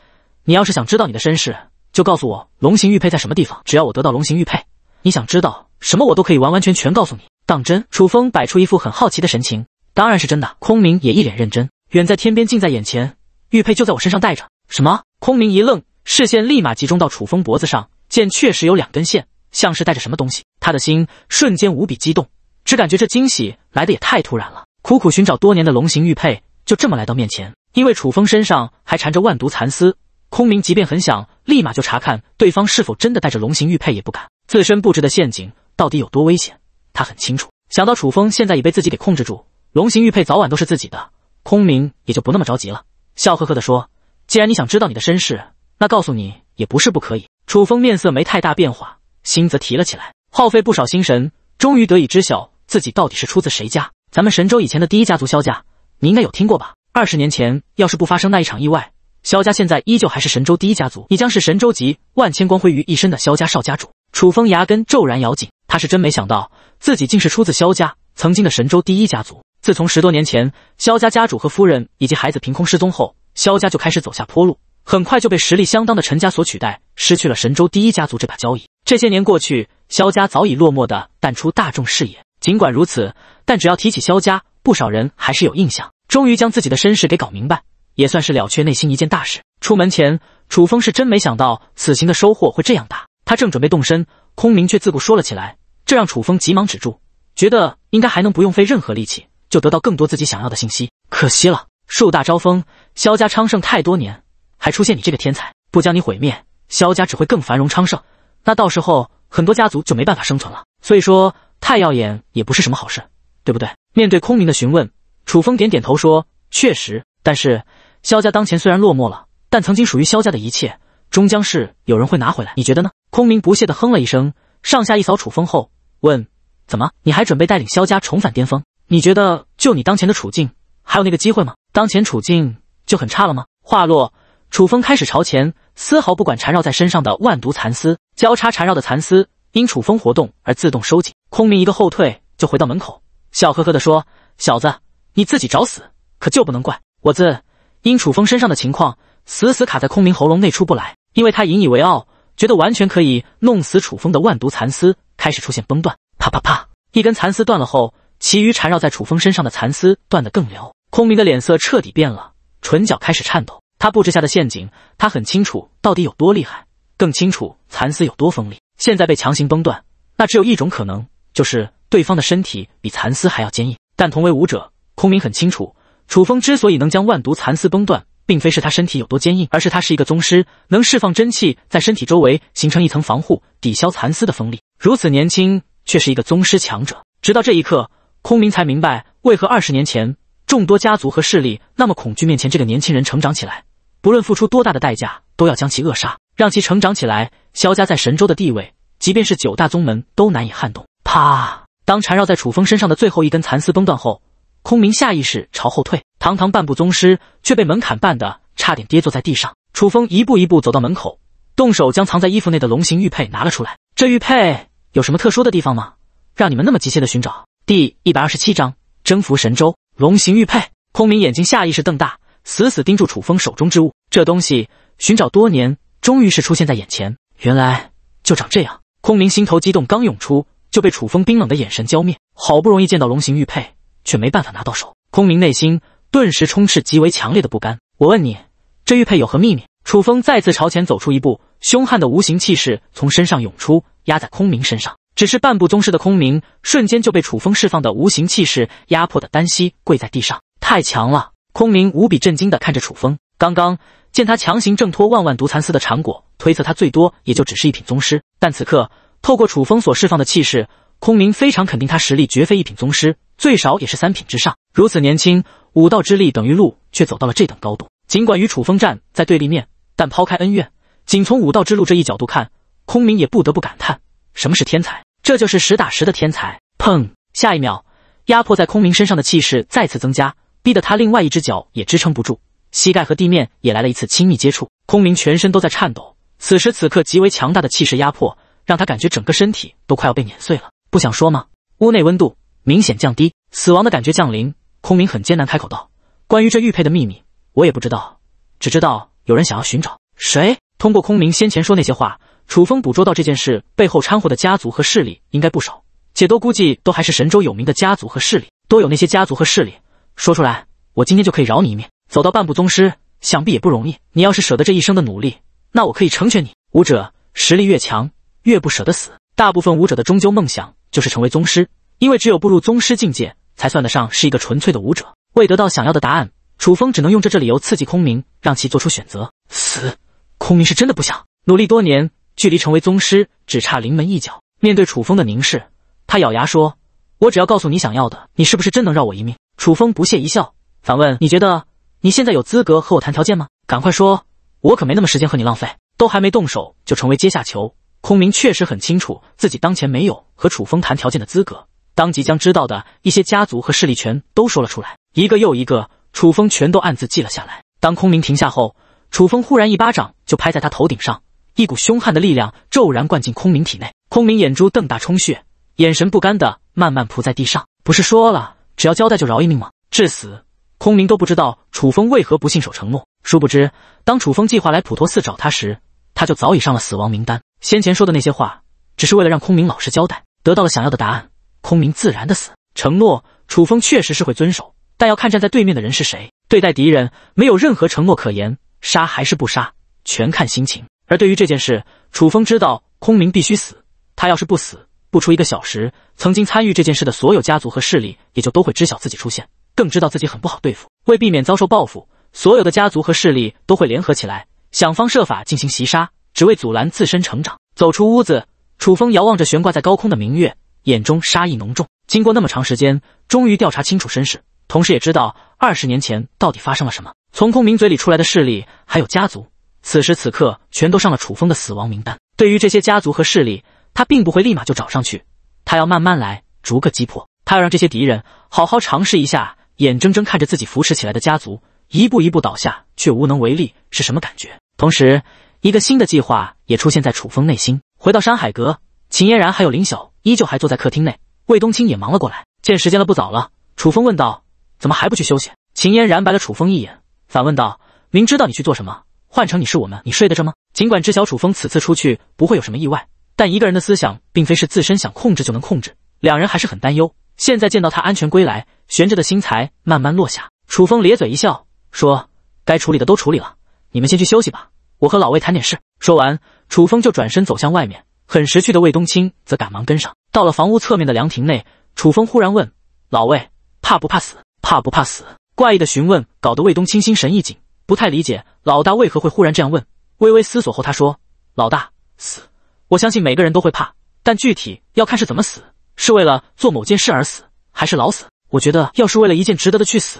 A: 你要是想知道你的身世，就告诉我龙形玉佩在什么地方。只要我得到龙形玉佩，你想知道什么，我都可以完完全全告诉你。”当真？楚风摆出一副很好奇的神情。“当然是真的。”空明也一脸认真。远在天边，近在眼前。玉佩就在我身上带着。什么？空明一愣，视线立马集中到楚风脖子上，见确实有两根线，像是带着什么东西。他的心瞬间无比激动，只感觉这惊喜来的也太突然了。苦苦寻找多年的龙形玉佩，就这么来到面前。因为楚风身上还缠着万毒蚕丝，空明即便很想立马就查看对方是否真的带着龙形玉佩，也不敢。自身布置的陷阱到底有多危险，他很清楚。想到楚风现在已被自己给控制住，龙形玉佩早晚都是自己的，空明也就不那么着急了。笑呵呵的说：“既然你想知道你的身世，那告诉你也不是不可以。”楚风面色没太大变化，心则提了起来，耗费不少心神，终于得以知晓自己到底是出自谁家。咱们神州以前的第一家族萧家，你应该有听过吧？二十年前，要是不发生那一场意外，萧家现在依旧还是神州第一家族，你将是神州集万千光辉于一身的萧家少家主。楚风牙根骤然咬紧，他是真没想到自己竟是出自萧家曾经的神州第一家族。自从十多年前，萧家家主和夫人以及孩子凭空失踪后，萧家就开始走下坡路，很快就被实力相当的陈家所取代，失去了神州第一家族这把交椅。这些年过去，萧家早已落寞的淡出大众视野。尽管如此，但只要提起萧家，不少人还是有印象。终于将自己的身世给搞明白，也算是了却内心一件大事。出门前，楚风是真没想到此行的收获会这样大。他正准备动身，空明却自顾说了起来，这让楚风急忙止住，觉得应该还能不用费任何力气。就得到更多自己想要的信息，可惜了，树大招风。萧家昌盛太多年，还出现你这个天才，不将你毁灭，萧家只会更繁荣昌盛。那到时候很多家族就没办法生存了。所以说，太耀眼也不是什么好事，对不对？面对空明的询问，楚风点点头说：“确实，但是萧家当前虽然落寞了，但曾经属于萧家的一切，终将是有人会拿回来。你觉得呢？”空明不屑的哼了一声，上下一扫楚风后问：“怎么？你还准备带领萧家重返巅峰？”你觉得就你当前的处境还有那个机会吗？当前处境就很差了吗？话落，楚风开始朝前，丝毫不管缠绕在身上的万毒蚕丝交叉缠绕的蚕丝，因楚风活动而自动收紧。空明一个后退就回到门口，笑呵呵地说：“小子，你自己找死，可就不能怪我自。”因楚风身上的情况，死死卡在空明喉咙内出不来，因为他引以为傲，觉得完全可以弄死楚风的万毒蚕丝开始出现崩断，啪啪啪，一根蚕丝断了后。其余缠绕在楚风身上的蚕丝断得更辽，空明的脸色彻底变了，唇角开始颤抖。他布置下的陷阱，他很清楚到底有多厉害，更清楚蚕丝有多锋利。现在被强行崩断，那只有一种可能，就是对方的身体比蚕丝还要坚硬。但同为武者，空明很清楚，楚风之所以能将万毒蚕丝崩断，并非是他身体有多坚硬，而是他是一个宗师，能释放真气在身体周围形成一层防护，抵消蚕丝的锋利。如此年轻，却是一个宗师强者。直到这一刻。空明才明白，为何二十年前众多家族和势力那么恐惧面前这个年轻人成长起来，不论付出多大的代价，都要将其扼杀，让其成长起来。萧家在神州的地位，即便是九大宗门都难以撼动。啪！当缠绕在楚风身上的最后一根蚕丝崩断后，空明下意识朝后退，堂堂半步宗师却被门槛绊得差点跌坐在地上。楚风一步一步走到门口，动手将藏在衣服内的龙形玉佩拿了出来。这玉佩有什么特殊的地方吗？让你们那么急切的寻找？第一百二十七章征服神州龙形玉佩。空明眼睛下意识瞪大，死死盯住楚风手中之物。这东西寻找多年，终于是出现在眼前，原来就长这样。空明心头激动刚涌出，就被楚风冰冷的眼神浇灭。好不容易见到龙形玉佩，却没办法拿到手。空明内心顿时充斥极为强烈的不甘。我问你，这玉佩有何秘密？楚风再次朝前走出一步，凶悍的无形气势从身上涌出，压在空明身上。只是半步宗师的空明，瞬间就被楚风释放的无形气势压迫的单膝跪在地上。太强了！空明无比震惊的看着楚风。刚刚见他强行挣脱万万毒蚕丝的缠裹，推测他最多也就只是一品宗师。但此刻透过楚风所释放的气势，空明非常肯定他实力绝非一品宗师，最少也是三品之上。如此年轻，武道之力等于路，却走到了这等高度。尽管与楚风战在对立面，但抛开恩怨，仅从武道之路这一角度看，空明也不得不感叹。什么是天才？这就是实打实的天才！砰！下一秒，压迫在空明身上的气势再次增加，逼得他另外一只脚也支撑不住，膝盖和地面也来了一次亲密接触。空明全身都在颤抖，此时此刻极为强大的气势压迫，让他感觉整个身体都快要被碾碎了。不想说吗？屋内温度明显降低，死亡的感觉降临。空明很艰难开口道：“关于这玉佩的秘密，我也不知道，只知道有人想要寻找谁。”通过空明先前说那些话。楚风捕捉到这件事背后掺和的家族和势力应该不少，且都估计都还是神州有名的家族和势力，都有那些家族和势力说出来，我今天就可以饶你一命。走到半步宗师，想必也不容易。你要是舍得这一生的努力，那我可以成全你。武者实力越强，越不舍得死。大部分武者的终究梦想就是成为宗师，因为只有步入宗师境界，才算得上是一个纯粹的武者。为得到想要的答案，楚风只能用这这理由刺激空明，让其做出选择。死，空明是真的不想。努力多年。距离成为宗师只差临门一脚，面对楚风的凝视，他咬牙说：“我只要告诉你想要的，你是不是真能饶我一命？”楚风不屑一笑，反问：“你觉得你现在有资格和我谈条件吗？赶快说，我可没那么时间和你浪费。都还没动手就成为阶下囚，空明确实很清楚自己当前没有和楚风谈条件的资格。当即将知道的一些家族和势力权都说了出来，一个又一个，楚风全都暗自记了下来。当空明停下后，楚风忽然一巴掌就拍在他头顶上。一股凶悍的力量骤然灌进空明体内，空明眼珠瞪大充血，眼神不甘的慢慢扑在地上。不是说了，只要交代就饶一命吗？至死，空明都不知道楚风为何不信守承诺。殊不知，当楚风计划来普陀寺找他时，他就早已上了死亡名单。先前说的那些话，只是为了让空明老实交代，得到了想要的答案。空明自然的死。承诺，楚风确实是会遵守，但要看站在对面的人是谁。对待敌人，没有任何承诺可言。杀还是不杀，全看心情。而对于这件事，楚风知道空明必须死。他要是不死，不出一个小时，曾经参与这件事的所有家族和势力也就都会知晓自己出现，更知道自己很不好对付。为避免遭受报复，所有的家族和势力都会联合起来，想方设法进行袭杀，只为阻拦自身成长。走出屋子，楚风遥望着悬挂在高空的明月，眼中杀意浓重。经过那么长时间，终于调查清楚身世，同时也知道二十年前到底发生了什么。从空明嘴里出来的势力还有家族。此时此刻，全都上了楚风的死亡名单。对于这些家族和势力，他并不会立马就找上去，他要慢慢来，逐个击破。他要让这些敌人好好尝试一下，眼睁睁看着自己扶持起来的家族一步一步倒下，却无能为力是什么感觉？同时，一个新的计划也出现在楚风内心。回到山海阁，秦嫣然还有林晓依旧还坐在客厅内，魏东青也忙了过来。见时间了不早了，楚风问道：“怎么还不去休息？”秦嫣然白了楚风一眼，反问道：“明知道你去做什么？”换成你是我们，你睡得着吗？尽管知晓楚风此次出去不会有什么意外，但一个人的思想并非是自身想控制就能控制，两人还是很担忧。现在见到他安全归来，悬着的心才慢慢落下。楚风咧嘴一笑，说：“该处理的都处理了，你们先去休息吧，我和老魏谈点事。”说完，楚风就转身走向外面。很识趣的魏东青则赶忙跟上。到了房屋侧面的凉亭内，楚风忽然问：“老魏，怕不怕死？怕不怕死？”怪异的询问搞得魏东青心神一紧。不太理解老大为何会忽然这样问，微微思索后他说：“老大死，我相信每个人都会怕，但具体要看是怎么死，是为了做某件事而死，还是老死？我觉得要是为了一件值得的去死，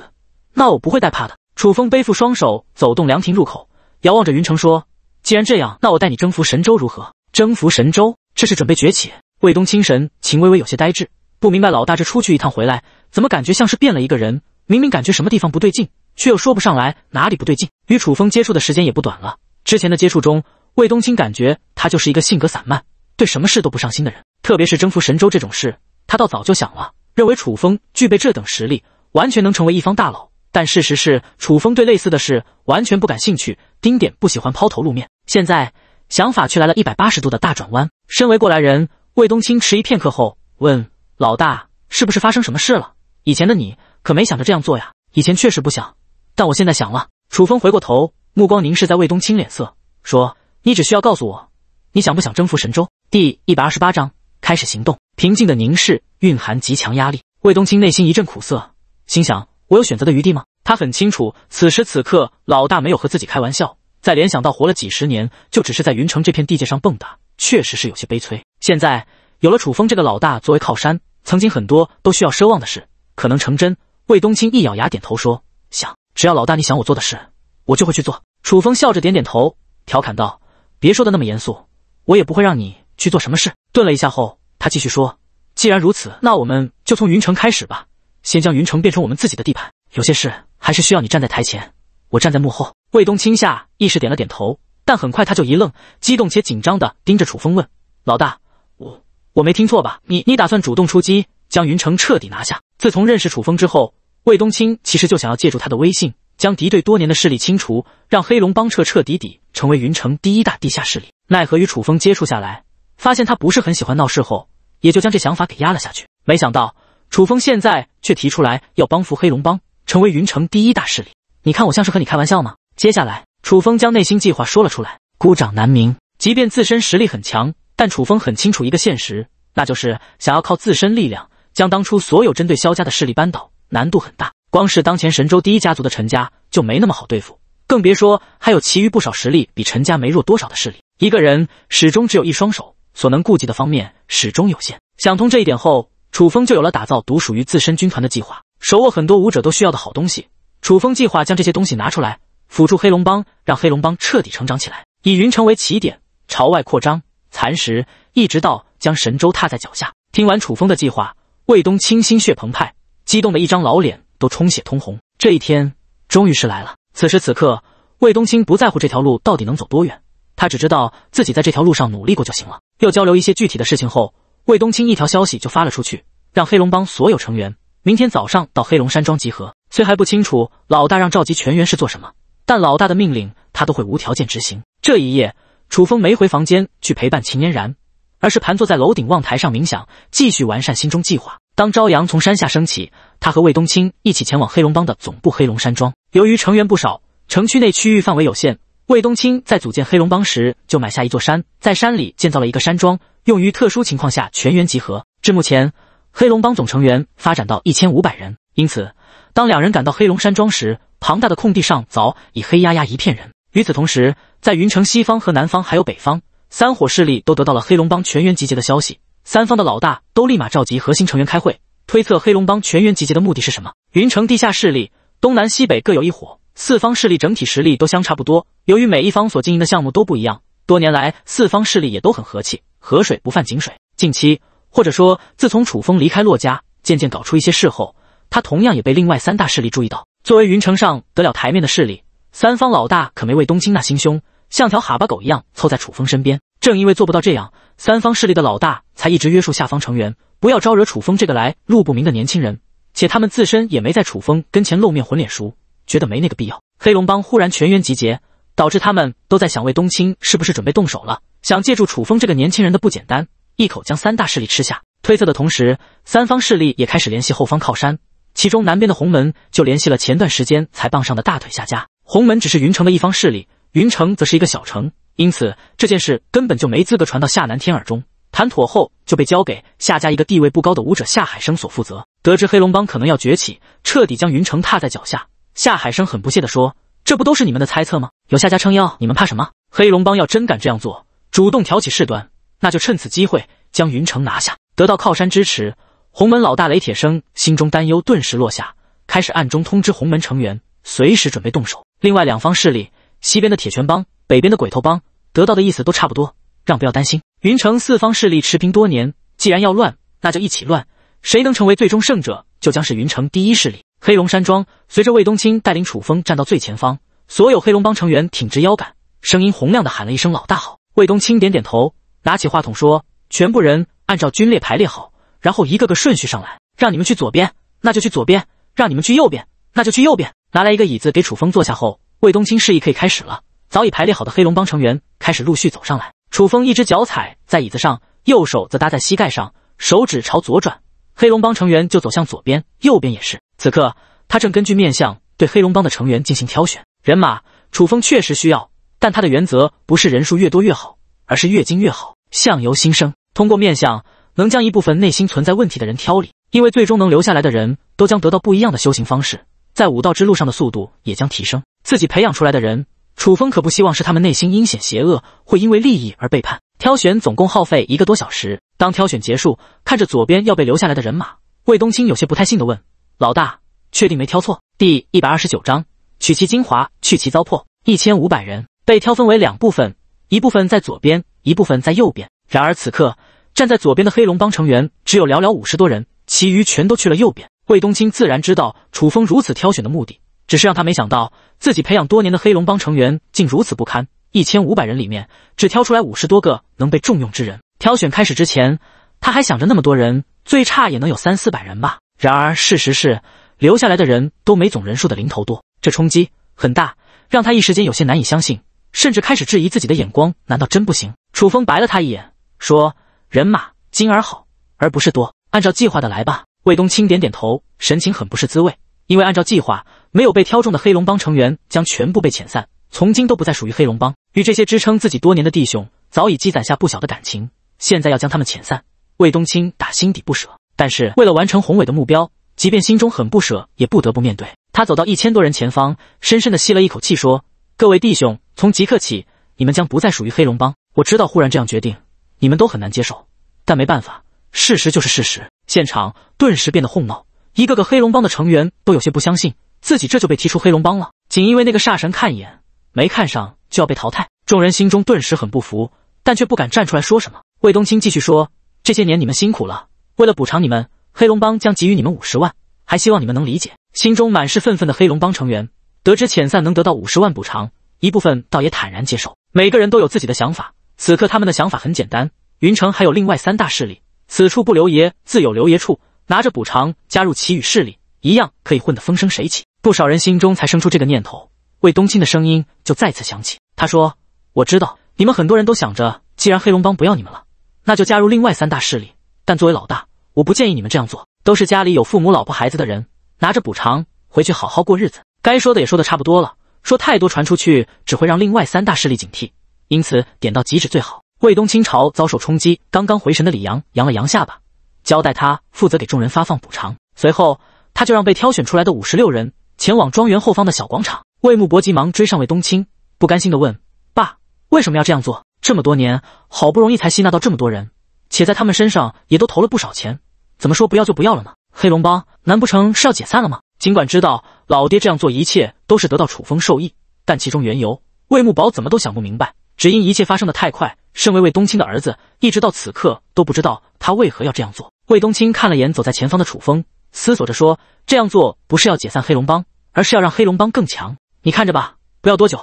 A: 那我不会带怕的。”楚风背负双手走动凉亭入口，遥望着云城说：“既然这样，那我带你征服神州如何？征服神州，这是准备崛起。”卫东清神，秦微微有些呆滞，不明白老大这出去一趟回来，怎么感觉像是变了一个人？明明感觉什么地方不对劲。却又说不上来哪里不对劲。与楚风接触的时间也不短了，之前的接触中，魏东青感觉他就是一个性格散漫、对什么事都不上心的人。特别是征服神州这种事，他倒早就想了，认为楚风具备这等实力，完全能成为一方大佬。但事实是，楚风对类似的事完全不感兴趣，丁点不喜欢抛头露面。现在想法却来了一百八十度的大转弯。身为过来人，魏东青迟疑片刻后问：“老大，是不是发生什么事了？以前的你可没想着这样做呀，以前确实不想。”但我现在想了，楚风回过头，目光凝视在魏冬青脸色，说：“你只需要告诉我，你想不想征服神州？”第一百二十八章开始行动。平静的凝视蕴含极强压力。魏冬青内心一阵苦涩，心想：“我有选择的余地吗？”他很清楚，此时此刻老大没有和自己开玩笑。再联想到活了几十年就只是在云城这片地界上蹦跶，确实是有些悲催。现在有了楚风这个老大作为靠山，曾经很多都需要奢望的事可能成真。魏冬青一咬牙，点头说：“想。”只要老大你想我做的事，我就会去做。楚风笑着点点头，调侃道：“别说的那么严肃，我也不会让你去做什么事。”顿了一下后，他继续说：“既然如此，那我们就从云城开始吧，先将云城变成我们自己的地盘。有些事还是需要你站在台前，我站在幕后。”卫东青下意识点了点头，但很快他就一愣，激动且紧张地盯着楚风问：“老大，我我没听错吧？你你打算主动出击，将云城彻底拿下？自从认识楚风之后。”魏东青其实就想要借助他的威信，将敌对多年的势力清除，让黑龙帮彻彻底底成为云城第一大地下势力。奈何与楚风接触下来，发现他不是很喜欢闹事，后也就将这想法给压了下去。没想到楚风现在却提出来要帮扶黑龙帮，成为云城第一大势力。你看我像是和你开玩笑吗？接下来，楚风将内心计划说了出来。孤掌难鸣，即便自身实力很强，但楚风很清楚一个现实，那就是想要靠自身力量将当初所有针对萧家的势力扳倒。难度很大，光是当前神州第一家族的陈家就没那么好对付，更别说还有其余不少实力比陈家没弱多少的势力。一个人始终只有一双手，所能顾及的方面始终有限。想通这一点后，楚风就有了打造独属于自身军团的计划。手握很多武者都需要的好东西，楚风计划将这些东西拿出来，辅助黑龙帮，让黑龙帮彻底成长起来，以云城为起点，朝外扩张蚕食，一直到将神州踏在脚下。听完楚风的计划，卫东清心血澎湃。激动的一张老脸都充血通红，这一天终于是来了。此时此刻，魏东青不在乎这条路到底能走多远，他只知道自己在这条路上努力过就行了。又交流一些具体的事情后，魏东青一条消息就发了出去，让黑龙帮所有成员明天早上到黑龙山庄集合。虽还不清楚老大让召集全员是做什么，但老大的命令他都会无条件执行。这一夜，楚风没回房间去陪伴秦嫣然，而是盘坐在楼顶望台上冥想，继续完善心中计划。当朝阳从山下升起，他和魏东青一起前往黑龙帮的总部黑龙山庄。由于成员不少，城区内区域范围有限，魏东青在组建黑龙帮时就买下一座山，在山里建造了一个山庄，用于特殊情况下全员集合。至目前，黑龙帮总成员发展到一千五百人。因此，当两人赶到黑龙山庄时，庞大的空地上早已黑压压一片人。与此同时，在云城西方和南方，还有北方三伙势力都得到了黑龙帮全员集结的消息。三方的老大都立马召集核心成员开会，推测黑龙帮全员集结的目的是什么？云城地下势力东南西北各有一伙，四方势力整体实力都相差不多。由于每一方所经营的项目都不一样，多年来四方势力也都很和气，河水不犯井水。近期，或者说自从楚风离开洛家，渐渐搞出一些事后，他同样也被另外三大势力注意到。作为云城上得了台面的势力，三方老大可没魏东青那心胸，像条哈巴狗一样凑在楚风身边。正因为做不到这样，三方势力的老大才一直约束下方成员，不要招惹楚风这个来路不明的年轻人，且他们自身也没在楚风跟前露面混脸熟，觉得没那个必要。黑龙帮忽然全员集结，导致他们都在想：为冬青是不是准备动手了？想借助楚风这个年轻人的不简单，一口将三大势力吃下。推测的同时，三方势力也开始联系后方靠山，其中南边的洪门就联系了前段时间才傍上的大腿下家。洪门只是云城的一方势力，云城则是一个小城。因此，这件事根本就没资格传到夏南天耳中。谈妥后，就被交给夏家一个地位不高的武者夏海生所负责。得知黑龙帮可能要崛起，彻底将云城踏在脚下，夏海生很不屑的说：“这不都是你们的猜测吗？有夏家撑腰，你们怕什么？黑龙帮要真敢这样做，主动挑起事端，那就趁此机会将云城拿下。得到靠山支持，洪门老大雷铁生心中担忧顿时落下，开始暗中通知洪门成员，随时准备动手。另外两方势力。”西边的铁拳帮，北边的鬼头帮，得到的意思都差不多，让不要担心。云城四方势力持平多年，既然要乱，那就一起乱。谁能成为最终胜者，就将是云城第一势力。黑龙山庄，随着魏东青带领楚风站到最前方，所有黑龙帮成员挺直腰杆，声音洪亮的喊了一声：“老大好！”魏东青点点头，拿起话筒说：“全部人按照军列排列好，然后一个个顺序上来。让你们去左边，那就去左边；让你们去右边，那就去右边。”拿来一个椅子给楚风坐下后。魏东青示意可以开始了，早已排列好的黑龙帮成员开始陆续走上来。楚风一只脚踩在椅子上，右手则搭在膝盖上，手指朝左转，黑龙帮成员就走向左边，右边也是。此刻他正根据面相对黑龙帮的成员进行挑选人马。楚风确实需要，但他的原则不是人数越多越好，而是越精越好。相由心生，通过面相能将一部分内心存在问题的人挑理，因为最终能留下来的人都将得到不一样的修行方式。在武道之路上的速度也将提升。自己培养出来的人，楚风可不希望是他们内心阴险邪恶，会因为利益而背叛。挑选总共耗费一个多小时。当挑选结束，看着左边要被留下来的人马，魏东青有些不太信的问：“老大，确定没挑错？”第一百二十九章：取其精华，去其糟粕。一千五百人被挑分为两部分，一部分在左边，一部分在右边。然而此刻站在左边的黑龙帮成员只有寥寥五十多人，其余全都去了右边。魏东青自然知道楚风如此挑选的目的，只是让他没想到，自己培养多年的黑龙帮成员竟如此不堪。一千五百人里面，只挑出来五十多个能被重用之人。挑选开始之前，他还想着那么多人，最差也能有三四百人吧。然而事实是，留下来的人都没总人数的零头多，这冲击很大，让他一时间有些难以相信，甚至开始质疑自己的眼光。难道真不行？楚风白了他一眼，说：“人马今儿好，而不是多，按照计划的来吧。”魏东青点点头，神情很不是滋味。因为按照计划，没有被挑中的黑龙帮成员将全部被遣散，从今都不再属于黑龙帮。与这些支撑自己多年的弟兄，早已积攒下不小的感情。现在要将他们遣散，魏东青打心底不舍。但是为了完成宏伟的目标，即便心中很不舍，也不得不面对。他走到一千多人前方，深深的吸了一口气，说：“各位弟兄，从即刻起，你们将不再属于黑龙帮。我知道忽然这样决定，你们都很难接受，但没办法。”事实就是事实，现场顿时变得哄闹，一个个黑龙帮的成员都有些不相信自己这就被踢出黑龙帮了，仅因为那个煞神看一眼没看上就要被淘汰，众人心中顿时很不服，但却不敢站出来说什么。魏东青继续说：“这些年你们辛苦了，为了补偿你们，黑龙帮将给予你们五十万，还希望你们能理解。”心中满是愤愤的黑龙帮成员得知遣散能得到五十万补偿，一部分倒也坦然接受。每个人都有自己的想法，此刻他们的想法很简单：云城还有另外三大势力。此处不留爷，自有留爷处。拿着补偿加入祁雨势力，一样可以混得风生水起。不少人心中才生出这个念头。魏东青的声音就再次响起，他说：“我知道你们很多人都想着，既然黑龙帮不要你们了，那就加入另外三大势力。但作为老大，我不建议你们这样做。都是家里有父母、老婆、孩子的人，拿着补偿回去好好过日子。该说的也说的差不多了，说太多传出去只会让另外三大势力警惕，因此点到即止最好。”卫东青朝遭受冲击，刚刚回神的李阳扬了扬下巴，交代他负责给众人发放补偿。随后，他就让被挑选出来的五十六人前往庄园后方的小广场。魏慕博急忙追上卫东青，不甘心地问：“爸，为什么要这样做？这么多年，好不容易才吸纳到这么多人，且在他们身上也都投了不少钱，怎么说不要就不要了呢？黑龙帮难不成是要解散了吗？”尽管知道老爹这样做一切都是得到楚风授意，但其中缘由，魏慕宝怎么都想不明白，只因一切发生的太快。身为魏东青的儿子，一直到此刻都不知道他为何要这样做。魏东青看了眼走在前方的楚风，思索着说：“这样做不是要解散黑龙帮，而是要让黑龙帮更强。你看着吧，不要多久，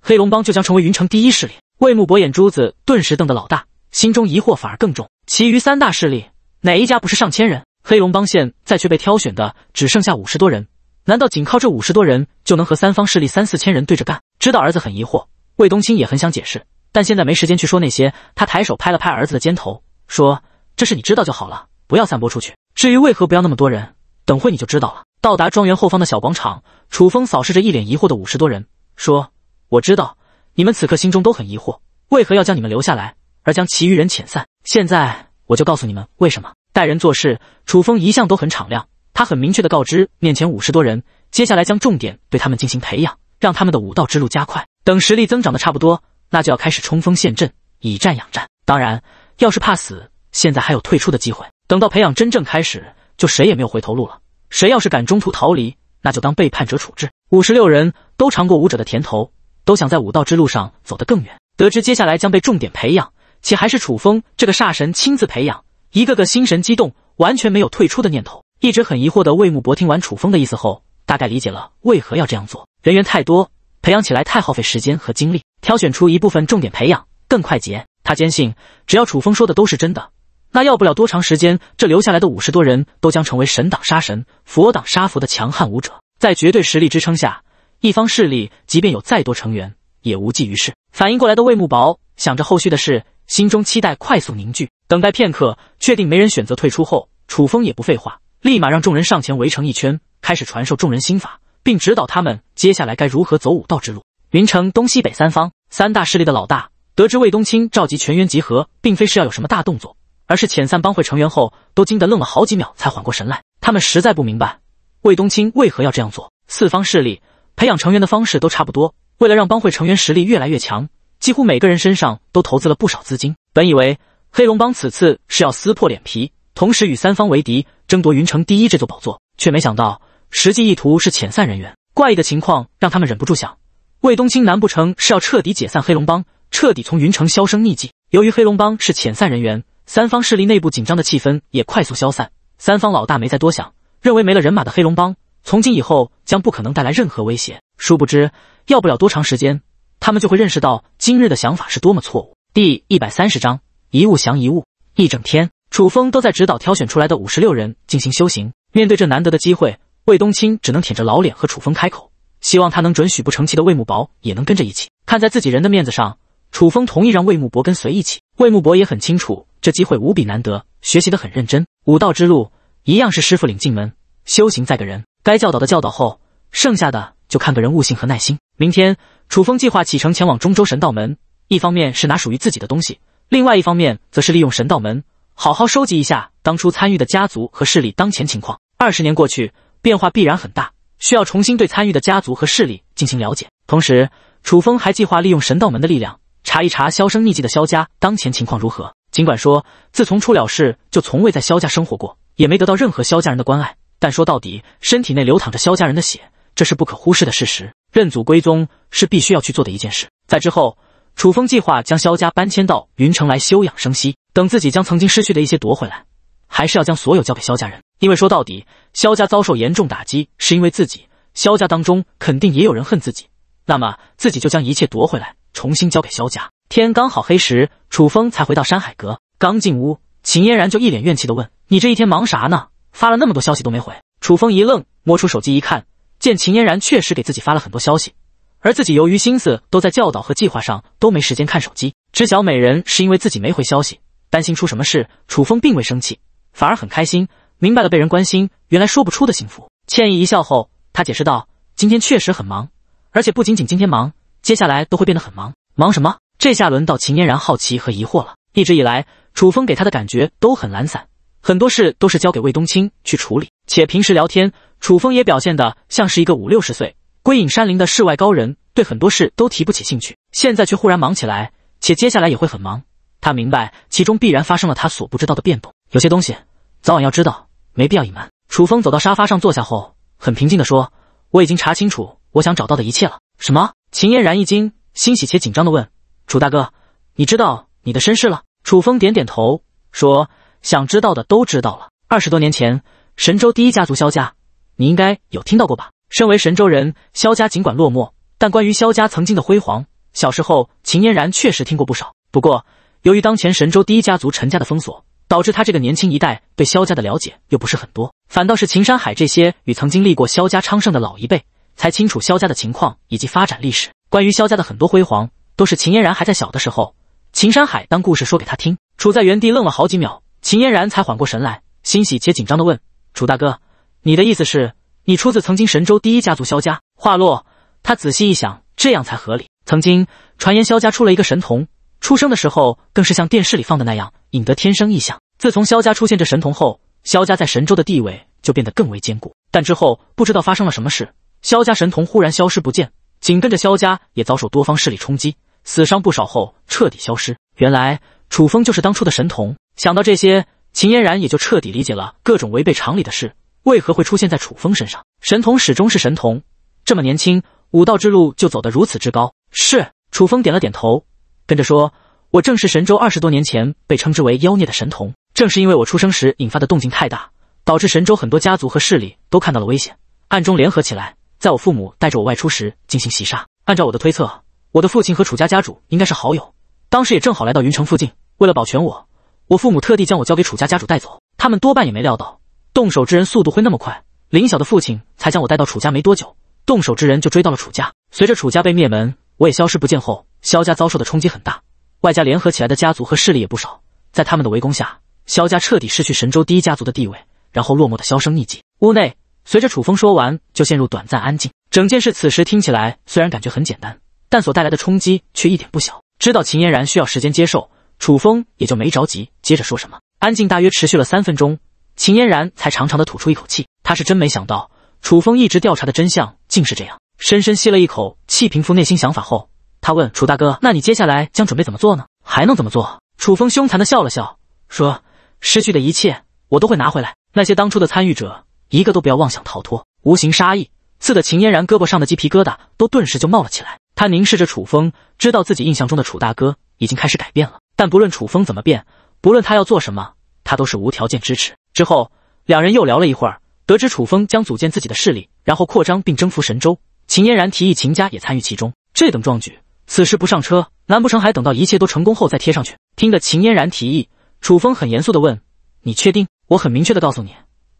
A: 黑龙帮就将成为云城第一势力。”魏慕博眼珠子顿时瞪得老大，心中疑惑反而更重。其余三大势力哪一家不是上千人？黑龙帮现在却被挑选的只剩下五十多人，难道仅靠这五十多人就能和三方势力三四千人对着干？知道儿子很疑惑，魏东青也很想解释。但现在没时间去说那些。他抬手拍了拍儿子的肩头，说：“这事你知道就好了，不要散播出去。至于为何不要那么多人，等会你就知道了。”到达庄园后方的小广场，楚风扫视着一脸疑惑的五十多人，说：“我知道你们此刻心中都很疑惑，为何要将你们留下来，而将其余人遣散？现在我就告诉你们为什么。”待人做事，楚风一向都很敞亮，他很明确的告知面前五十多人，接下来将重点对他们进行培养，让他们的武道之路加快，等实力增长的差不多。那就要开始冲锋陷阵，以战养战。当然，要是怕死，现在还有退出的机会。等到培养真正开始，就谁也没有回头路了。谁要是敢中途逃离，那就当背叛者处置。五十六人都尝过武者的甜头，都想在武道之路上走得更远。得知接下来将被重点培养，且还是楚风这个煞神亲自培养，一个个心神激动，完全没有退出的念头。一直很疑惑的魏木博听完楚风的意思后，大概理解了为何要这样做。人员太多。培养起来太耗费时间和精力，挑选出一部分重点培养更快捷。他坚信，只要楚风说的都是真的，那要不了多长时间，这留下来的五十多人都将成为神挡杀神，佛挡杀佛的强悍武者。在绝对实力支撑下，一方势力即便有再多成员，也无济于事。反应过来的魏慕宝想着后续的事，心中期待快速凝聚。等待片刻，确定没人选择退出后，楚风也不废话，立马让众人上前围成一圈，开始传授众人心法。并指导他们接下来该如何走武道之路。云城东西北三方三大势力的老大得知魏东青召集全员集合，并非是要有什么大动作，而是遣散帮会成员后，都惊得愣了好几秒，才缓过神来。他们实在不明白魏东青为何要这样做。四方势力培养成员的方式都差不多，为了让帮会成员实力越来越强，几乎每个人身上都投资了不少资金。本以为黑龙帮此次是要撕破脸皮，同时与三方为敌，争夺云城第一这座宝座，却没想到。实际意图是遣散人员，怪异的情况让他们忍不住想：魏东青难不成是要彻底解散黑龙帮，彻底从云城销声匿迹？由于黑龙帮是遣散人员，三方势力内部紧张的气氛也快速消散。三方老大没再多想，认为没了人马的黑龙帮，从今以后将不可能带来任何威胁。殊不知，要不了多长时间，他们就会认识到今日的想法是多么错误。第一百三十章一物降一物。一整天，楚风都在指导挑选出来的五十六人进行修行。面对这难得的机会。魏东青只能舔着老脸和楚风开口，希望他能准许不成器的魏木薄也能跟着一起。看在自己人的面子上，楚风同意让魏木薄跟随一起。魏木薄也很清楚，这机会无比难得，学习得很认真。武道之路一样是师傅领进门，修行在个人。该教导的教导后，剩下的就看个人悟性和耐心。明天楚风计划启程前往中州神道门，一方面是拿属于自己的东西，另外一方面则是利用神道门好好收集一下当初参与的家族和势力当前情况。二十年过去。变化必然很大，需要重新对参与的家族和势力进行了解。同时，楚风还计划利用神道门的力量，查一查销声匿迹的萧家当前情况如何。尽管说，自从出了事就从未在萧家生活过，也没得到任何萧家人的关爱，但说到底，身体内流淌着萧家人的血，这是不可忽视的事实。认祖归宗是必须要去做的一件事。在之后，楚风计划将萧家搬迁到云城来休养生息，等自己将曾经失去的一些夺回来，还是要将所有交给萧家人。因为说到底，萧家遭受严重打击是因为自己。萧家当中肯定也有人恨自己，那么自己就将一切夺回来，重新交给萧家。天刚好黑时，楚风才回到山海阁。刚进屋，秦嫣然就一脸怨气的问：“你这一天忙啥呢？发了那么多消息都没回。”楚风一愣，摸出手机一看，见秦嫣然确实给自己发了很多消息，而自己由于心思都在教导和计划上，都没时间看手机。知晓美人是因为自己没回消息，担心出什么事，楚风并未生气，反而很开心。明白了，被人关心原来说不出的幸福。歉意一笑后，他解释道：“今天确实很忙，而且不仅仅今天忙，接下来都会变得很忙。忙什么？这下轮到秦嫣然好奇和疑惑了。一直以来，楚风给他的感觉都很懒散，很多事都是交给魏冬青去处理。且平时聊天，楚风也表现的像是一个五六十岁归隐山林的世外高人，对很多事都提不起兴趣。现在却忽然忙起来，且接下来也会很忙。他明白，其中必然发生了他所不知道的变动，有些东西。”早晚要知道，没必要隐瞒。楚风走到沙发上坐下后，很平静地说：“我已经查清楚我想找到的一切了。”什么？秦嫣然一惊，欣喜且紧张地问：“楚大哥，你知道你的身世了？”楚风点点头，说：“想知道的都知道了。二十多年前，神州第一家族萧家，你应该有听到过吧？身为神州人，萧家尽管落寞，但关于萧家曾经的辉煌，小时候秦嫣然确实听过不少。不过，由于当前神州第一家族陈家的封锁。”导致他这个年轻一代对萧家的了解又不是很多，反倒是秦山海这些与曾经历过萧家昌盛的老一辈，才清楚萧家的情况以及发展历史。关于萧家的很多辉煌，都是秦嫣然还在小的时候，秦山海当故事说给他听。处在原地愣了好几秒，秦嫣然才缓过神来，欣喜且紧张地问：“楚大哥，你的意思是，你出自曾经神州第一家族萧家？”话落，他仔细一想，这样才合理。曾经传言萧家出了一个神童。出生的时候，更是像电视里放的那样，引得天生异象。自从萧家出现这神童后，萧家在神州的地位就变得更为坚固。但之后不知道发生了什么事，萧家神童忽然消失不见，紧跟着萧家也遭受多方势力冲击，死伤不少后彻底消失。原来楚风就是当初的神童。想到这些，秦嫣然也就彻底理解了各种违背常理的事为何会出现在楚风身上。神童始终是神童，这么年轻，武道之路就走得如此之高。是楚风点了点头。跟着说，我正是神州二十多年前被称之为妖孽的神童。正是因为我出生时引发的动静太大，导致神州很多家族和势力都看到了危险，暗中联合起来，在我父母带着我外出时进行袭杀。按照我的推测，我的父亲和楚家家主应该是好友，当时也正好来到云城附近。为了保全我，我父母特地将我交给楚家家主带走。他们多半也没料到，动手之人速度会那么快。林晓的父亲才将我带到楚家没多久，动手之人就追到了楚家。随着楚家被灭门，我也消失不见后。萧家遭受的冲击很大，外加联合起来的家族和势力也不少，在他们的围攻下，萧家彻底失去神州第一家族的地位，然后落寞的销声匿迹。屋内随着楚风说完，就陷入短暂安静。整件事此时听起来虽然感觉很简单，但所带来的冲击却一点不小。知道秦嫣然需要时间接受，楚风也就没着急接着说什么。安静大约持续了三分钟，秦嫣然才长长的吐出一口气。他是真没想到，楚风一直调查的真相竟是这样。深深吸了一口气，平复内心想法后。他问楚大哥：“那你接下来将准备怎么做呢？还能怎么做？”楚风凶残的笑了笑，说：“失去的一切，我都会拿回来。那些当初的参与者，一个都不要妄想逃脱。”无形杀意刺得秦嫣然胳膊上的鸡皮疙瘩都顿时就冒了起来。他凝视着楚风，知道自己印象中的楚大哥已经开始改变了。但不论楚风怎么变，不论他要做什么，他都是无条件支持。之后，两人又聊了一会儿，得知楚风将组建自己的势力，然后扩张并征服神州。秦嫣然提议秦家也参与其中，这等壮举。此时不上车，难不成还等到一切都成功后再贴上去？听得秦嫣然提议，楚风很严肃的问：“你确定？”我很明确的告诉你，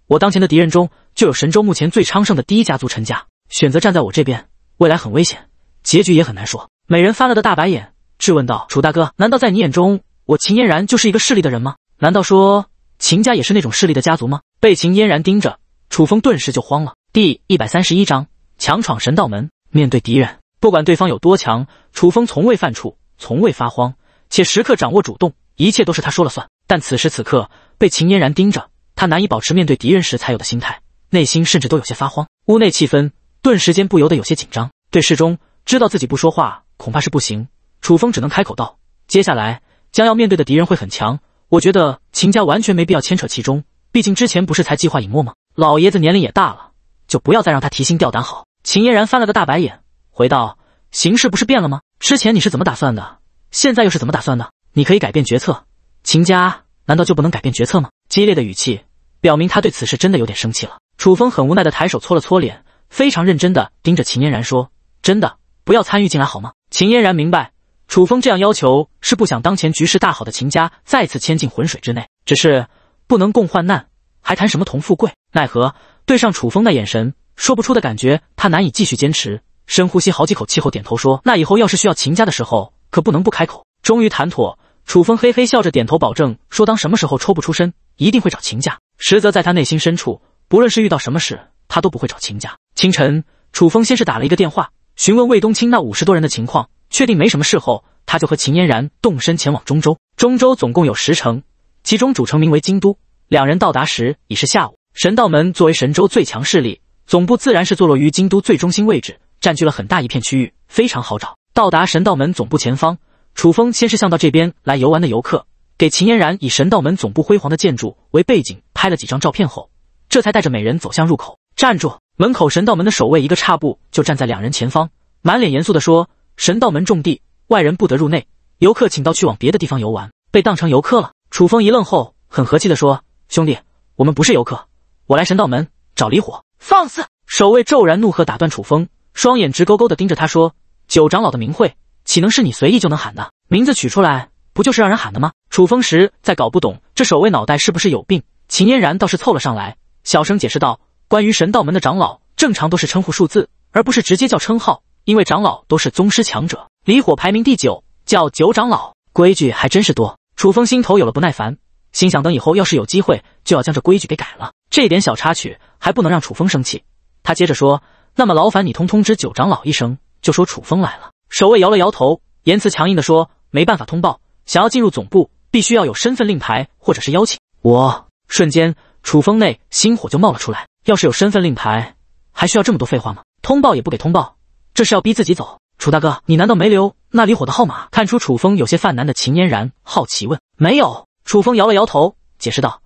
A: 我当前的敌人中，就有神州目前最昌盛的第一家族陈家。选择站在我这边，未来很危险，结局也很难说。美人翻了个大白眼，质问道：“楚大哥，难道在你眼中，我秦嫣然就是一个势利的人吗？难道说秦家也是那种势力的家族吗？”被秦嫣然盯着，楚风顿时就慌了。第一百三十一章强闯神道门，面对敌人。不管对方有多强，楚风从未犯怵，从未发慌，且时刻掌握主动，一切都是他说了算。但此时此刻被秦嫣然盯着，他难以保持面对敌人时才有的心态，内心甚至都有些发慌。屋内气氛顿时间不由得有些紧张。对视中，知道自己不说话恐怕是不行，楚风只能开口道：“接下来将要面对的敌人会很强，我觉得秦家完全没必要牵扯其中。毕竟之前不是才计划隐没吗？老爷子年龄也大了，就不要再让他提心吊胆好。”秦嫣然翻了个大白眼。回到形势不是变了吗？之前你是怎么打算的？现在又是怎么打算的？你可以改变决策，秦家难道就不能改变决策吗？激烈的语气表明他对此事真的有点生气了。楚风很无奈的抬手搓了搓脸，非常认真的盯着秦嫣然说：“真的不要参与进来好吗？”秦嫣然明白楚风这样要求是不想当前局势大好的秦家再次牵进浑水之内，只是不能共患难，还谈什么同富贵？奈何对上楚风那眼神，说不出的感觉，他难以继续坚持。深呼吸好几口气后，点头说：“那以后要是需要秦家的时候，可不能不开口。”终于谈妥，楚风嘿嘿笑着点头保证说：“当什么时候抽不出身，一定会找秦家。”实则在他内心深处，不论是遇到什么事，他都不会找秦家。清晨，楚风先是打了一个电话，询问魏东青那五十多人的情况，确定没什么事后，他就和秦嫣然动身前往中州。中州总共有十城，其中主城名为京都。两人到达时已是下午。神道门作为神州最强势力，总部自然是坐落于京都最中心位置。占据了很大一片区域，非常好找。到达神道门总部前方，楚风先是向到这边来游玩的游客，给秦嫣然以神道门总部辉煌的建筑为背景拍了几张照片后，这才带着美人走向入口。站住！门口神道门的守卫一个差步就站在两人前方，满脸严肃地说：“神道门重地，外人不得入内。游客请到去往别的地方游玩。”被当成游客了？楚风一愣后，很和气地说：“兄弟，我们不是游客，我来神道门找李火。”放肆！守卫骤然怒喝，打断楚风。双眼直勾勾的盯着他，说：“九长老的名讳岂能是你随意就能喊的？名字取出来不就是让人喊的吗？”楚风实在搞不懂这守卫脑袋是不是有病。秦嫣然倒是凑了上来，小声解释道：“关于神道门的长老，正常都是称呼数字，而不是直接叫称号，因为长老都是宗师强者。离火排名第九，叫九长老，规矩还真是多。”楚风心头有了不耐烦，心想等以后要是有机会，就要将这规矩给改了。这点小插曲还不能让楚风生气，他接着说。那么劳烦你通通知九长老一声，就说楚风来了。守卫摇了摇头，言辞强硬地说：“没办法通报，想要进入总部，必须要有身份令牌或者是邀请。”我瞬间，楚风内心火就冒了出来。要是有身份令牌，还需要这么多废话吗？通报也不给通报，这是要逼自己走。楚大哥，你难道没留那离火的号码？看出楚风有些犯难的秦嫣然好奇问：“没有？”楚风摇了摇头，解释道：“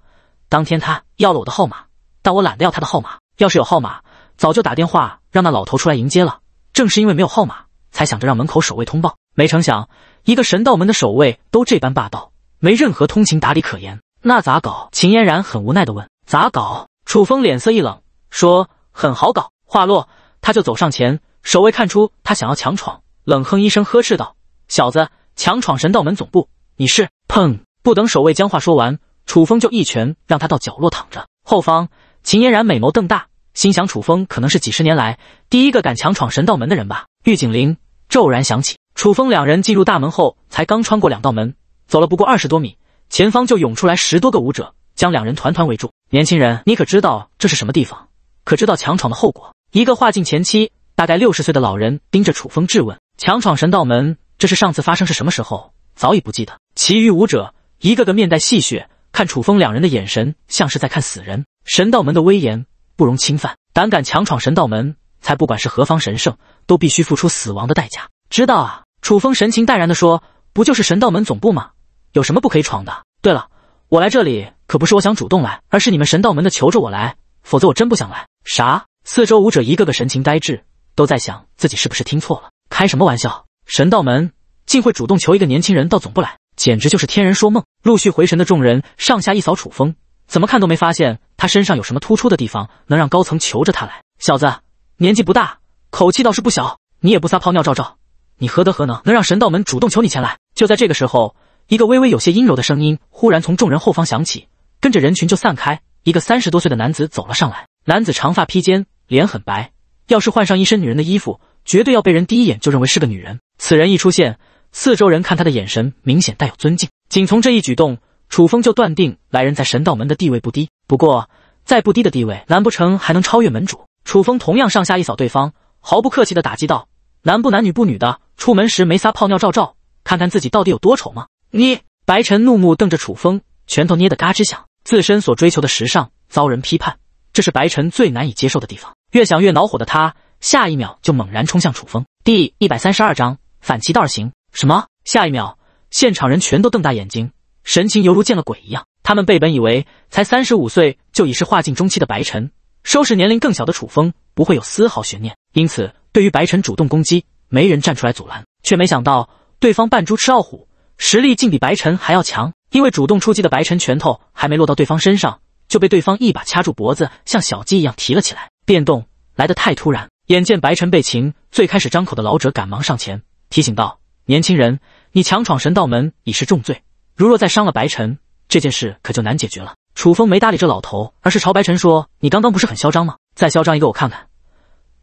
A: 当天他要了我的号码，但我懒得要他的号码。要是有号码。”早就打电话让那老头出来迎接了，正是因为没有号码，才想着让门口守卫通报。没成想，一个神道门的守卫都这般霸道，没任何通情达理可言，那咋搞？秦嫣然很无奈地问：“咋搞？”楚风脸色一冷，说：“很好搞。”话落，他就走上前。守卫看出他想要强闯，冷哼一声，呵斥道：“小子，强闯神道门总部，你是……”砰！不等守卫将话说完，楚风就一拳让他到角落躺着。后方，秦嫣然美眸瞪大。心想楚风可能是几十年来第一个敢强闯神道门的人吧。御警铃骤然响起，楚风两人进入大门后，才刚穿过两道门，走了不过二十多米，前方就涌出来十多个武者，将两人团团围住。年轻人，你可知道这是什么地方？可知道强闯的后果？一个化境前期、大概六十岁的老人盯着楚风质问：“强闯神道门，这是上次发生是什么时候？早已不记得。”其余武者一个个面带戏谑，看楚风两人的眼神像是在看死人。神道门的威严。不容侵犯，胆敢强闯神道门，才不管是何方神圣，都必须付出死亡的代价。知道啊！楚风神情淡然地说：“不就是神道门总部吗？有什么不可以闯的？对了，我来这里可不是我想主动来，而是你们神道门的求着我来，否则我真不想来。”啥？四周武者一个个神情呆滞，都在想自己是不是听错了。开什么玩笑？神道门竟会主动求一个年轻人到总部来，简直就是天人说梦。陆续回神的众人上下一扫楚风。怎么看都没发现他身上有什么突出的地方，能让高层求着他来。小子，年纪不大，口气倒是不小。你也不撒泡尿照照，你何德何能，能让神道门主动求你前来？就在这个时候，一个微微有些阴柔的声音忽然从众人后方响起，跟着人群就散开。一个三十多岁的男子走了上来。男子长发披肩，脸很白，要是换上一身女人的衣服，绝对要被人第一眼就认为是个女人。此人一出现，四周人看他的眼神明显带有尊敬。仅从这一举动。楚风就断定来人在神道门的地位不低，不过再不低的地位，难不成还能超越门主？楚风同样上下一扫对方，毫不客气的打击道：“男不男女不女的，出门时没撒泡尿照照，看看自己到底有多丑吗？”你白晨怒目瞪着楚风，拳头捏得嘎吱响。自身所追求的时尚遭人批判，这是白晨最难以接受的地方。越想越恼火的他，下一秒就猛然冲向楚风。第一百三十二章反其道而行。什么？下一秒，现场人全都瞪大眼睛。神情犹如见了鬼一样。他们被本以为才三十五岁就已是化境中期的白晨收拾年龄更小的楚风不会有丝毫悬念，因此对于白晨主动攻击，没人站出来阻拦。却没想到对方扮猪吃傲虎，实力竟比白晨还要强。因为主动出击的白晨拳头还没落到对方身上，就被对方一把掐住脖子，像小鸡一样提了起来。变动来得太突然，眼见白晨被擒，最开始张口的老者赶忙上前提醒道：“年轻人，你强闯神道门已是重罪。”如若再伤了白尘，这件事可就难解决了。楚风没搭理这老头，而是朝白尘说：“你刚刚不是很嚣张吗？再嚣张一个，我看看，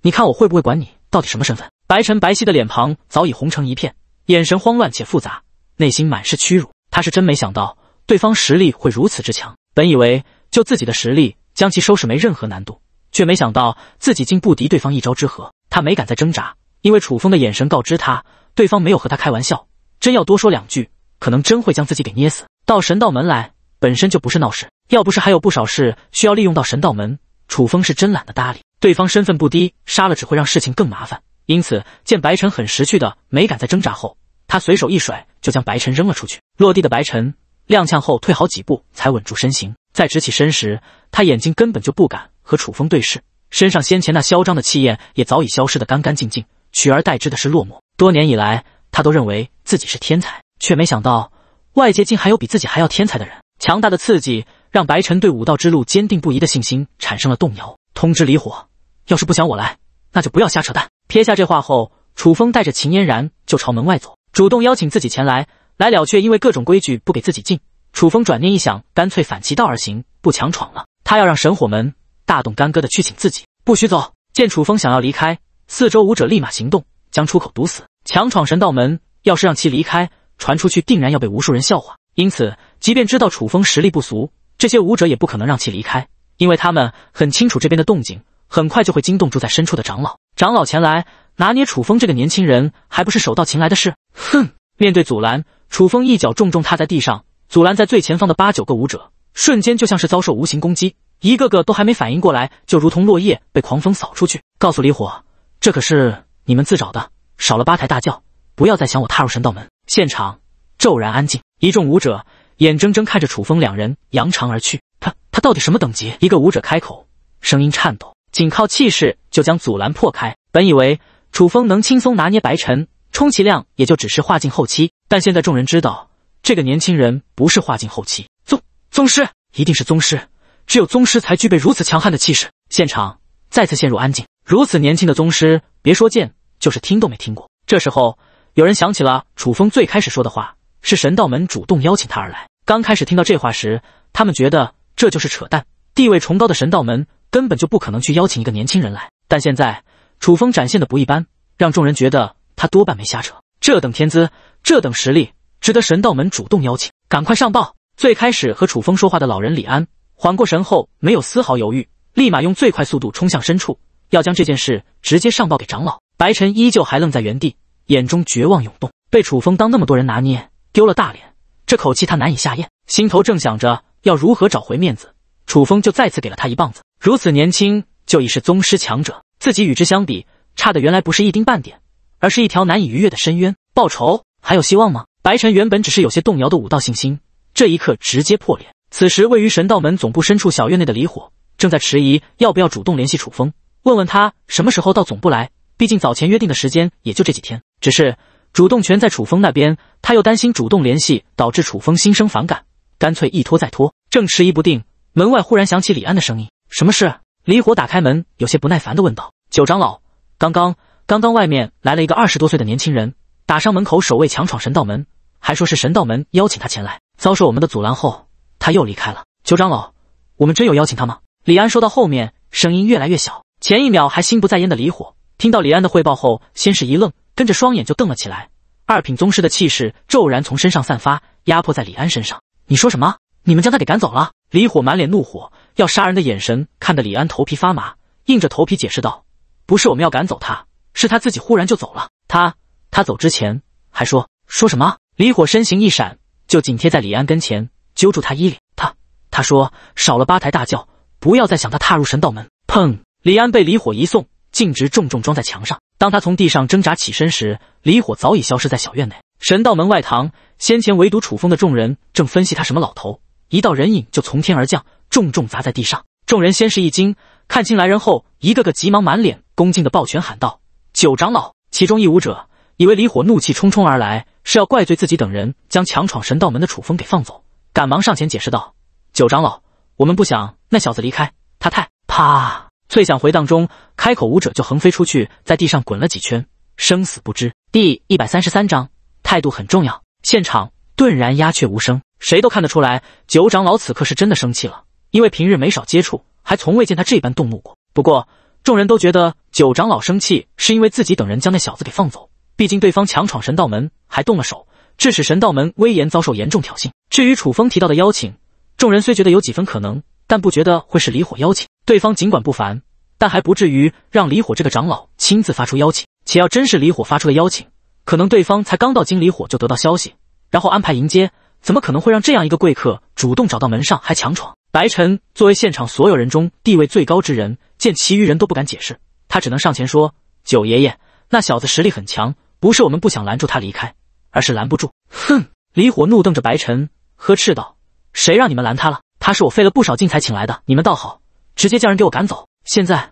A: 你看我会不会管你？到底什么身份？”白晨白皙的脸庞早已红成一片，眼神慌乱且复杂，内心满是屈辱。他是真没想到对方实力会如此之强，本以为就自己的实力将其收拾没任何难度，却没想到自己竟不敌对方一招之合。他没敢再挣扎，因为楚风的眼神告知他，对方没有和他开玩笑，真要多说两句。可能真会将自己给捏死。到神道门来本身就不是闹事，要不是还有不少事需要利用到神道门，楚风是真懒得搭理对方。身份不低，杀了只会让事情更麻烦。因此，见白晨很识趣的没敢再挣扎后，他随手一甩就将白晨扔了出去。落地的白晨踉跄后退好几步才稳住身形，再直起身时，他眼睛根本就不敢和楚风对视，身上先前那嚣张的气焰也早已消失得干干净净，取而代之的是落寞。多年以来，他都认为自己是天才。却没想到，外界竟还有比自己还要天才的人。强大的刺激让白晨对武道之路坚定不移的信心产生了动摇。通知李火，要是不想我来，那就不要瞎扯淡。撇下这话后，楚风带着秦嫣然就朝门外走。主动邀请自己前来，来了却因为各种规矩不给自己进。楚风转念一想，干脆反其道而行，不强闯了。他要让神火门大动干戈的去请自己，不许走。见楚风想要离开，四周武者立马行动，将出口堵死。强闯神道门，要是让其离开。传出去定然要被无数人笑话，因此，即便知道楚风实力不俗，这些武者也不可能让其离开，因为他们很清楚这边的动静，很快就会惊动住在深处的长老。长老前来拿捏楚风这个年轻人，还不是手到擒来的事？哼！面对阻拦，楚风一脚重重踏在地上，阻拦在最前方的八九个武者，瞬间就像是遭受无形攻击，一个个都还没反应过来，就如同落叶被狂风扫出去。告诉李火，这可是你们自找的，少了八抬大轿，不要再想我踏入神道门。现场骤然安静，一众武者眼睁睁看着楚风两人扬长而去。他他到底什么等级？一个武者开口，声音颤抖。仅靠气势就将阻拦破开。本以为楚风能轻松拿捏白尘，充其量也就只是化境后期。但现在众人知道，这个年轻人不是化境后期，宗宗师一定是宗师，只有宗师才具备如此强悍的气势。现场再次陷入安静。如此年轻的宗师，别说见，就是听都没听过。这时候。有人想起了楚风最开始说的话，是神道门主动邀请他而来。刚开始听到这话时，他们觉得这就是扯淡，地位崇高的神道门根本就不可能去邀请一个年轻人来。但现在楚风展现的不一般，让众人觉得他多半没瞎扯。这等天资，这等实力，值得神道门主动邀请。赶快上报！最开始和楚风说话的老人李安缓过神后，没有丝毫犹豫，立马用最快速度冲向深处，要将这件事直接上报给长老。白晨依旧还愣在原地。眼中绝望涌动，被楚风当那么多人拿捏，丢了大脸，这口气他难以下咽。心头正想着要如何找回面子，楚风就再次给了他一棒子。如此年轻就已是宗师强者，自己与之相比，差的原来不是一丁半点，而是一条难以逾越的深渊。报仇还有希望吗？白晨原本只是有些动摇的武道信心，这一刻直接破裂。此时位于神道门总部深处小院内的李火，正在迟疑要不要主动联系楚风，问问他什么时候到总部来。毕竟早前约定的时间也就这几天，只是主动权在楚风那边，他又担心主动联系导致楚风心生反感，干脆一拖再拖。正迟疑不定，门外忽然响起李安的声音：“什么事？”李火打开门，有些不耐烦的问道：“九长老，刚刚刚刚外面来了一个二十多岁的年轻人，打伤门口守卫，强闯神道门，还说是神道门邀请他前来，遭受我们的阻拦后，他又离开了。九长老，我们真有邀请他吗？”李安说到后面，声音越来越小，前一秒还心不在焉的李火。听到李安的汇报后，先是一愣，跟着双眼就瞪了起来。二品宗师的气势骤然从身上散发，压迫在李安身上。你说什么？你们将他给赶走了？李火满脸怒火，要杀人的眼神看得李安头皮发麻，硬着头皮解释道：“不是我们要赶走他，是他自己忽然就走了。他他走之前还说说什么？”李火身形一闪，就紧贴在李安跟前，揪住他衣领。他他说少了八抬大轿，不要再想他踏入神道门。砰！李安被李火一送。径直重重撞在墙上。当他从地上挣扎起身时，李火早已消失在小院内。神道门外堂，先前围堵楚风的众人正分析他什么老头，一道人影就从天而降，重重砸在地上。众人先是一惊，看清来人后，一个个急忙满脸恭敬的抱拳喊道：“九长老！”其中一武者以为李火怒气冲冲而来，是要怪罪自己等人将强闯神道门的楚风给放走，赶忙上前解释道：“九长老，我们不想那小子离开，他太……啪！”脆响回荡中，开口舞者就横飞出去，在地上滚了几圈，生死不知。第一百三十三章，态度很重要。现场顿然鸦雀无声，谁都看得出来，九长老此刻是真的生气了，因为平日没少接触，还从未见他这般动怒过。不过，众人都觉得九长老生气是因为自己等人将那小子给放走，毕竟对方强闯神道门，还动了手，致使神道门威严遭受严重挑衅。至于楚风提到的邀请，众人虽觉得有几分可能，但不觉得会是离火邀请。对方尽管不凡，但还不至于让李火这个长老亲自发出邀请。且要真是李火发出的邀请，可能对方才刚到金，李火就得到消息，然后安排迎接，怎么可能会让这样一个贵客主动找到门上还强闯？白晨作为现场所有人中地位最高之人，见其余人都不敢解释，他只能上前说：“九爷爷，那小子实力很强，不是我们不想拦住他离开，而是拦不住。”哼！李火怒瞪着白晨，呵斥道：“谁让你们拦他了？他是我费了不少劲才请来的，你们倒好！”直接将人给我赶走！现在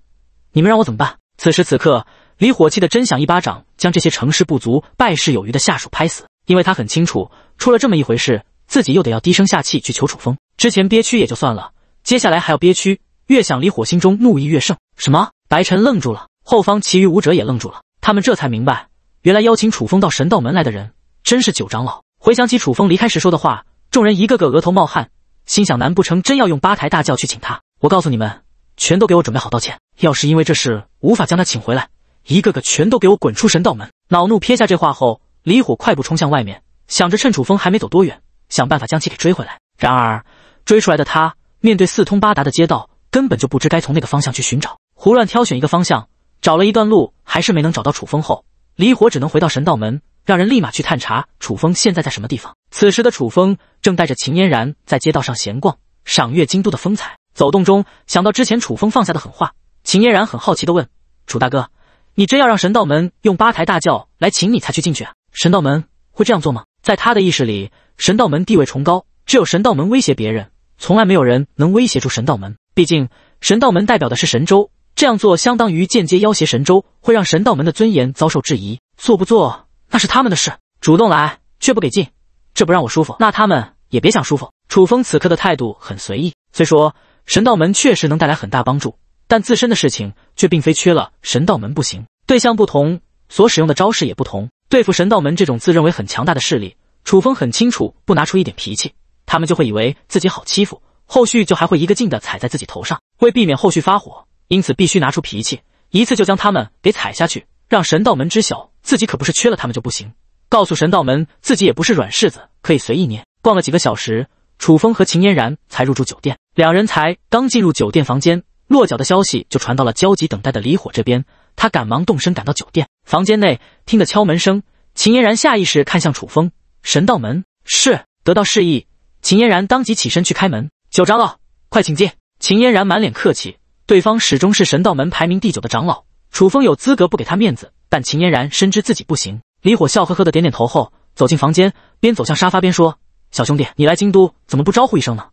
A: 你们让我怎么办？此时此刻，李火气的真想一巴掌将这些成事不足败事有余的下属拍死，因为他很清楚，出了这么一回事，自己又得要低声下气去求楚风。之前憋屈也就算了，接下来还要憋屈。越想，李火心中怒意越盛。什么？白晨愣住了，后方其余武者也愣住了。他们这才明白，原来邀请楚风到神道门来的人，真是九长老。回想起楚风离开时说的话，众人一个个额头冒汗，心想：难不成真要用八抬大轿去请他？我告诉你们，全都给我准备好道歉。要是因为这事无法将他请回来，一个个全都给我滚出神道门！恼怒撇下这话后，李火快步冲向外面，想着趁楚风还没走多远，想办法将其给追回来。然而追出来的他，面对四通八达的街道，根本就不知该从哪个方向去寻找。胡乱挑选一个方向，找了一段路，还是没能找到楚风。后，李火只能回到神道门，让人立马去探查楚风现在在什么地方。此时的楚风正带着秦嫣然在街道上闲逛，赏阅京都的风采。走动中，想到之前楚风放下的狠话，秦嫣然很好奇的问：“楚大哥，你真要让神道门用八抬大轿来请你才去进去啊？神道门会这样做吗？”在他的意识里，神道门地位崇高，只有神道门威胁别人，从来没有人能威胁住神道门。毕竟，神道门代表的是神州，这样做相当于间接要挟神州，会让神道门的尊严遭受质疑。做不做那是他们的事，主动来却不给进，这不让我舒服，那他们也别想舒服。楚风此刻的态度很随意，虽说。神道门确实能带来很大帮助，但自身的事情却并非缺了神道门不行。对象不同，所使用的招式也不同。对付神道门这种自认为很强大的势力，楚风很清楚，不拿出一点脾气，他们就会以为自己好欺负，后续就还会一个劲的踩在自己头上。为避免后续发火，因此必须拿出脾气，一次就将他们给踩下去，让神道门知晓自己可不是缺了他们就不行。告诉神道门，自己也不是软柿子，可以随意捏。逛了几个小时，楚风和秦嫣然才入住酒店。两人才刚进入酒店房间落脚的消息就传到了焦急等待的李火这边，他赶忙动身赶到酒店房间内，听得敲门声，秦嫣然下意识看向楚风。神道门是得到示意，秦嫣然当即起身去开门。九长老，快请进。秦嫣然满脸客气，对方始终是神道门排名第九的长老，楚风有资格不给他面子，但秦嫣然深知自己不行。李火笑呵呵的点点头后，走进房间，边走向沙发边说：“小兄弟，你来京都怎么不招呼一声呢？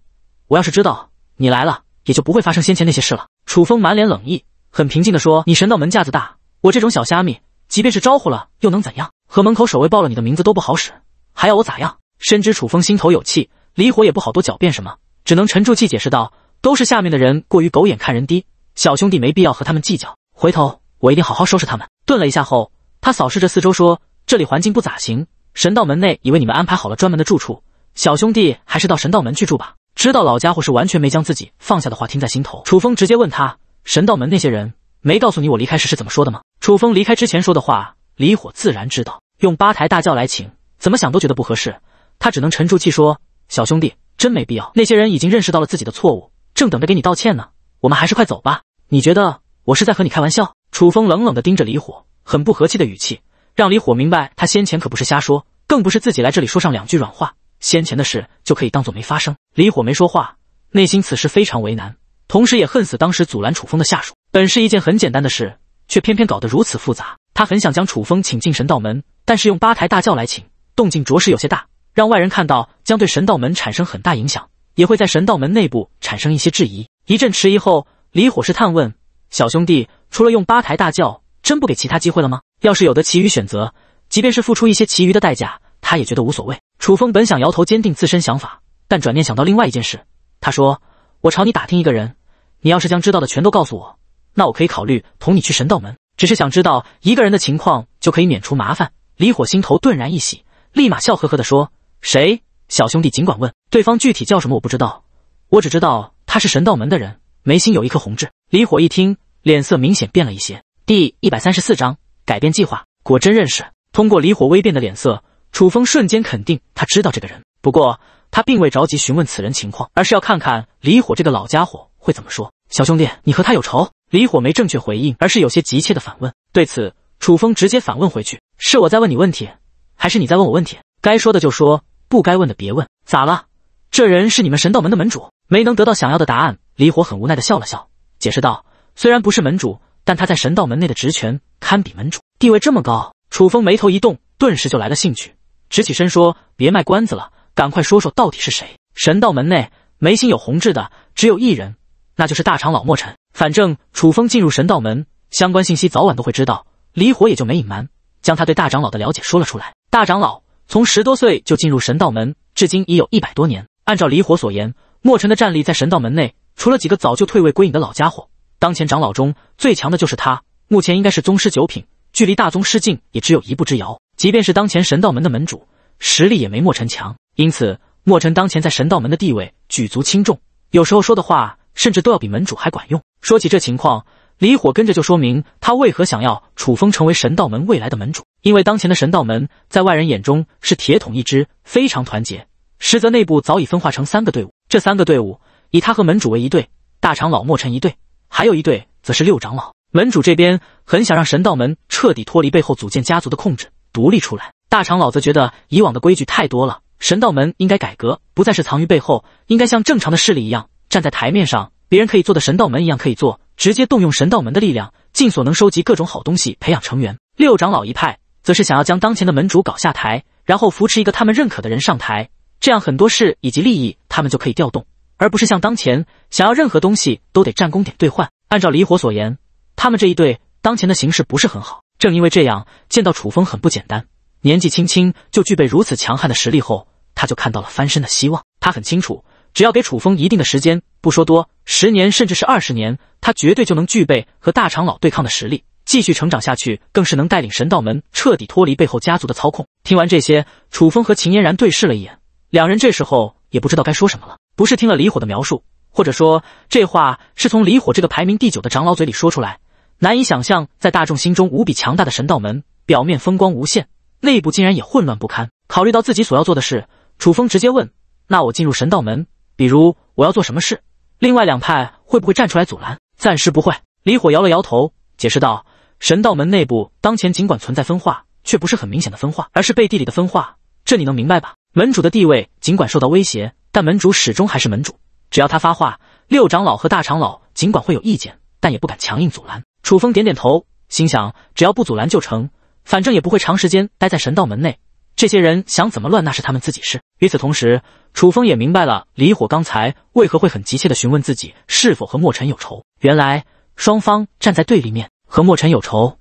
A: 我要是知道。”你来了，也就不会发生先前那些事了。楚风满脸冷意，很平静地说：“你神道门架子大，我这种小虾米，即便是招呼了，又能怎样？和门口守卫报了你的名字都不好使，还要我咋样？”深知楚风心头有气，李火也不好多狡辩什么，只能沉住气解释道：“都是下面的人过于狗眼看人低，小兄弟没必要和他们计较。回头我一定好好收拾他们。”顿了一下后，他扫视着四周说：“这里环境不咋行，神道门内已为你们安排好了专门的住处，小兄弟还是到神道门去住吧。”知道老家伙是完全没将自己放下的话听在心头，楚风直接问他：“神道门那些人没告诉你我离开时是怎么说的吗？”楚风离开之前说的话，李火自然知道。用八抬大轿来请，怎么想都觉得不合适，他只能沉住气说：“小兄弟，真没必要。那些人已经认识到了自己的错误，正等着给你道歉呢。我们还是快走吧。”你觉得我是在和你开玩笑？楚风冷冷的盯着李火，很不和气的语气，让李火明白他先前可不是瞎说，更不是自己来这里说上两句软话。先前的事就可以当做没发生。李火没说话，内心此时非常为难，同时也恨死当时阻拦楚风的下属。本是一件很简单的事，却偏偏搞得如此复杂。他很想将楚风请进神道门，但是用八抬大轿来请，动静着实有些大，让外人看到将对神道门产生很大影响，也会在神道门内部产生一些质疑。一阵迟疑后，李火是探问：“小兄弟，除了用八抬大轿，真不给其他机会了吗？要是有的其余选择，即便是付出一些其余的代价。”他也觉得无所谓。楚风本想摇头，坚定自身想法，但转念想到另外一件事，他说：“我朝你打听一个人，你要是将知道的全都告诉我，那我可以考虑同你去神道门。只是想知道一个人的情况，就可以免除麻烦。”李火心头顿然一喜，立马笑呵呵的说：“谁？小兄弟尽管问。对方具体叫什么我不知道，我只知道他是神道门的人，眉心有一颗红痣。”李火一听，脸色明显变了一些。第一百三十四章改变计划，果真认识。通过李火微变的脸色。楚风瞬间肯定，他知道这个人。不过他并未着急询问此人情况，而是要看看李火这个老家伙会怎么说。小兄弟，你和他有仇？李火没正确回应，而是有些急切的反问。对此，楚风直接反问回去：“是我在问你问题，还是你在问我问题？该说的就说，不该问的别问。”咋了？这人是你们神道门的门主？没能得到想要的答案，李火很无奈的笑了笑，解释道：“虽然不是门主，但他在神道门内的职权堪比门主，地位这么高。”楚风眉头一动，顿时就来了兴趣。直起身说：“别卖关子了，赶快说说到底是谁。”神道门内眉心有红痣的只有一人，那就是大长老莫尘。反正楚风进入神道门，相关信息早晚都会知道。离火也就没隐瞒，将他对大长老的了解说了出来。大长老从十多岁就进入神道门，至今已有一百多年。按照离火所言，墨尘的战力在神道门内，除了几个早就退位归隐的老家伙，当前长老中最强的就是他。目前应该是宗师九品，距离大宗师境也只有一步之遥。即便是当前神道门的门主，实力也没莫尘强，因此莫尘当前在神道门的地位举足轻重，有时候说的话甚至都要比门主还管用。说起这情况，李火跟着就说明他为何想要楚风成为神道门未来的门主，因为当前的神道门在外人眼中是铁桶一支，非常团结，实则内部早已分化成三个队伍。这三个队伍以他和门主为一队，大长老莫尘一队，还有一队则是六长老门主这边很想让神道门彻底脱离背后组建家族的控制。独立出来，大长老则觉得以往的规矩太多了，神道门应该改革，不再是藏于背后，应该像正常的势力一样站在台面上，别人可以做的神道门一样可以做，直接动用神道门的力量，尽所能收集各种好东西，培养成员。六长老一派则是想要将当前的门主搞下台，然后扶持一个他们认可的人上台，这样很多事以及利益他们就可以调动，而不是像当前想要任何东西都得战功点兑换。按照离火所言，他们这一队当前的形势不是很好。正因为这样，见到楚风很不简单，年纪轻轻就具备如此强悍的实力后，他就看到了翻身的希望。他很清楚，只要给楚风一定的时间，不说多十年，甚至是二十年，他绝对就能具备和大长老对抗的实力。继续成长下去，更是能带领神道门彻底脱离背后家族的操控。听完这些，楚风和秦嫣然对视了一眼，两人这时候也不知道该说什么了。不是听了李火的描述，或者说这话是从李火这个排名第九的长老嘴里说出来。难以想象，在大众心中无比强大的神道门，表面风光无限，内部竟然也混乱不堪。考虑到自己所要做的事，楚风直接问：“那我进入神道门，比如我要做什么事，另外两派会不会站出来阻拦？”暂时不会。李火摇了摇头，解释道：“神道门内部当前尽管存在分化，却不是很明显的分化，而是背地里的分化。这你能明白吧？门主的地位尽管受到威胁，但门主始终还是门主，只要他发话，六长老和大长老尽管会有意见，但也不敢强硬阻拦。”楚风点点头，心想：只要不阻拦就成，反正也不会长时间待在神道门内。这些人想怎么乱那是他们自己事。与此同时，楚风也明白了李火刚才为何会很急切地询问自己是否和莫尘有仇。原来双方站在对立面，和莫尘有仇，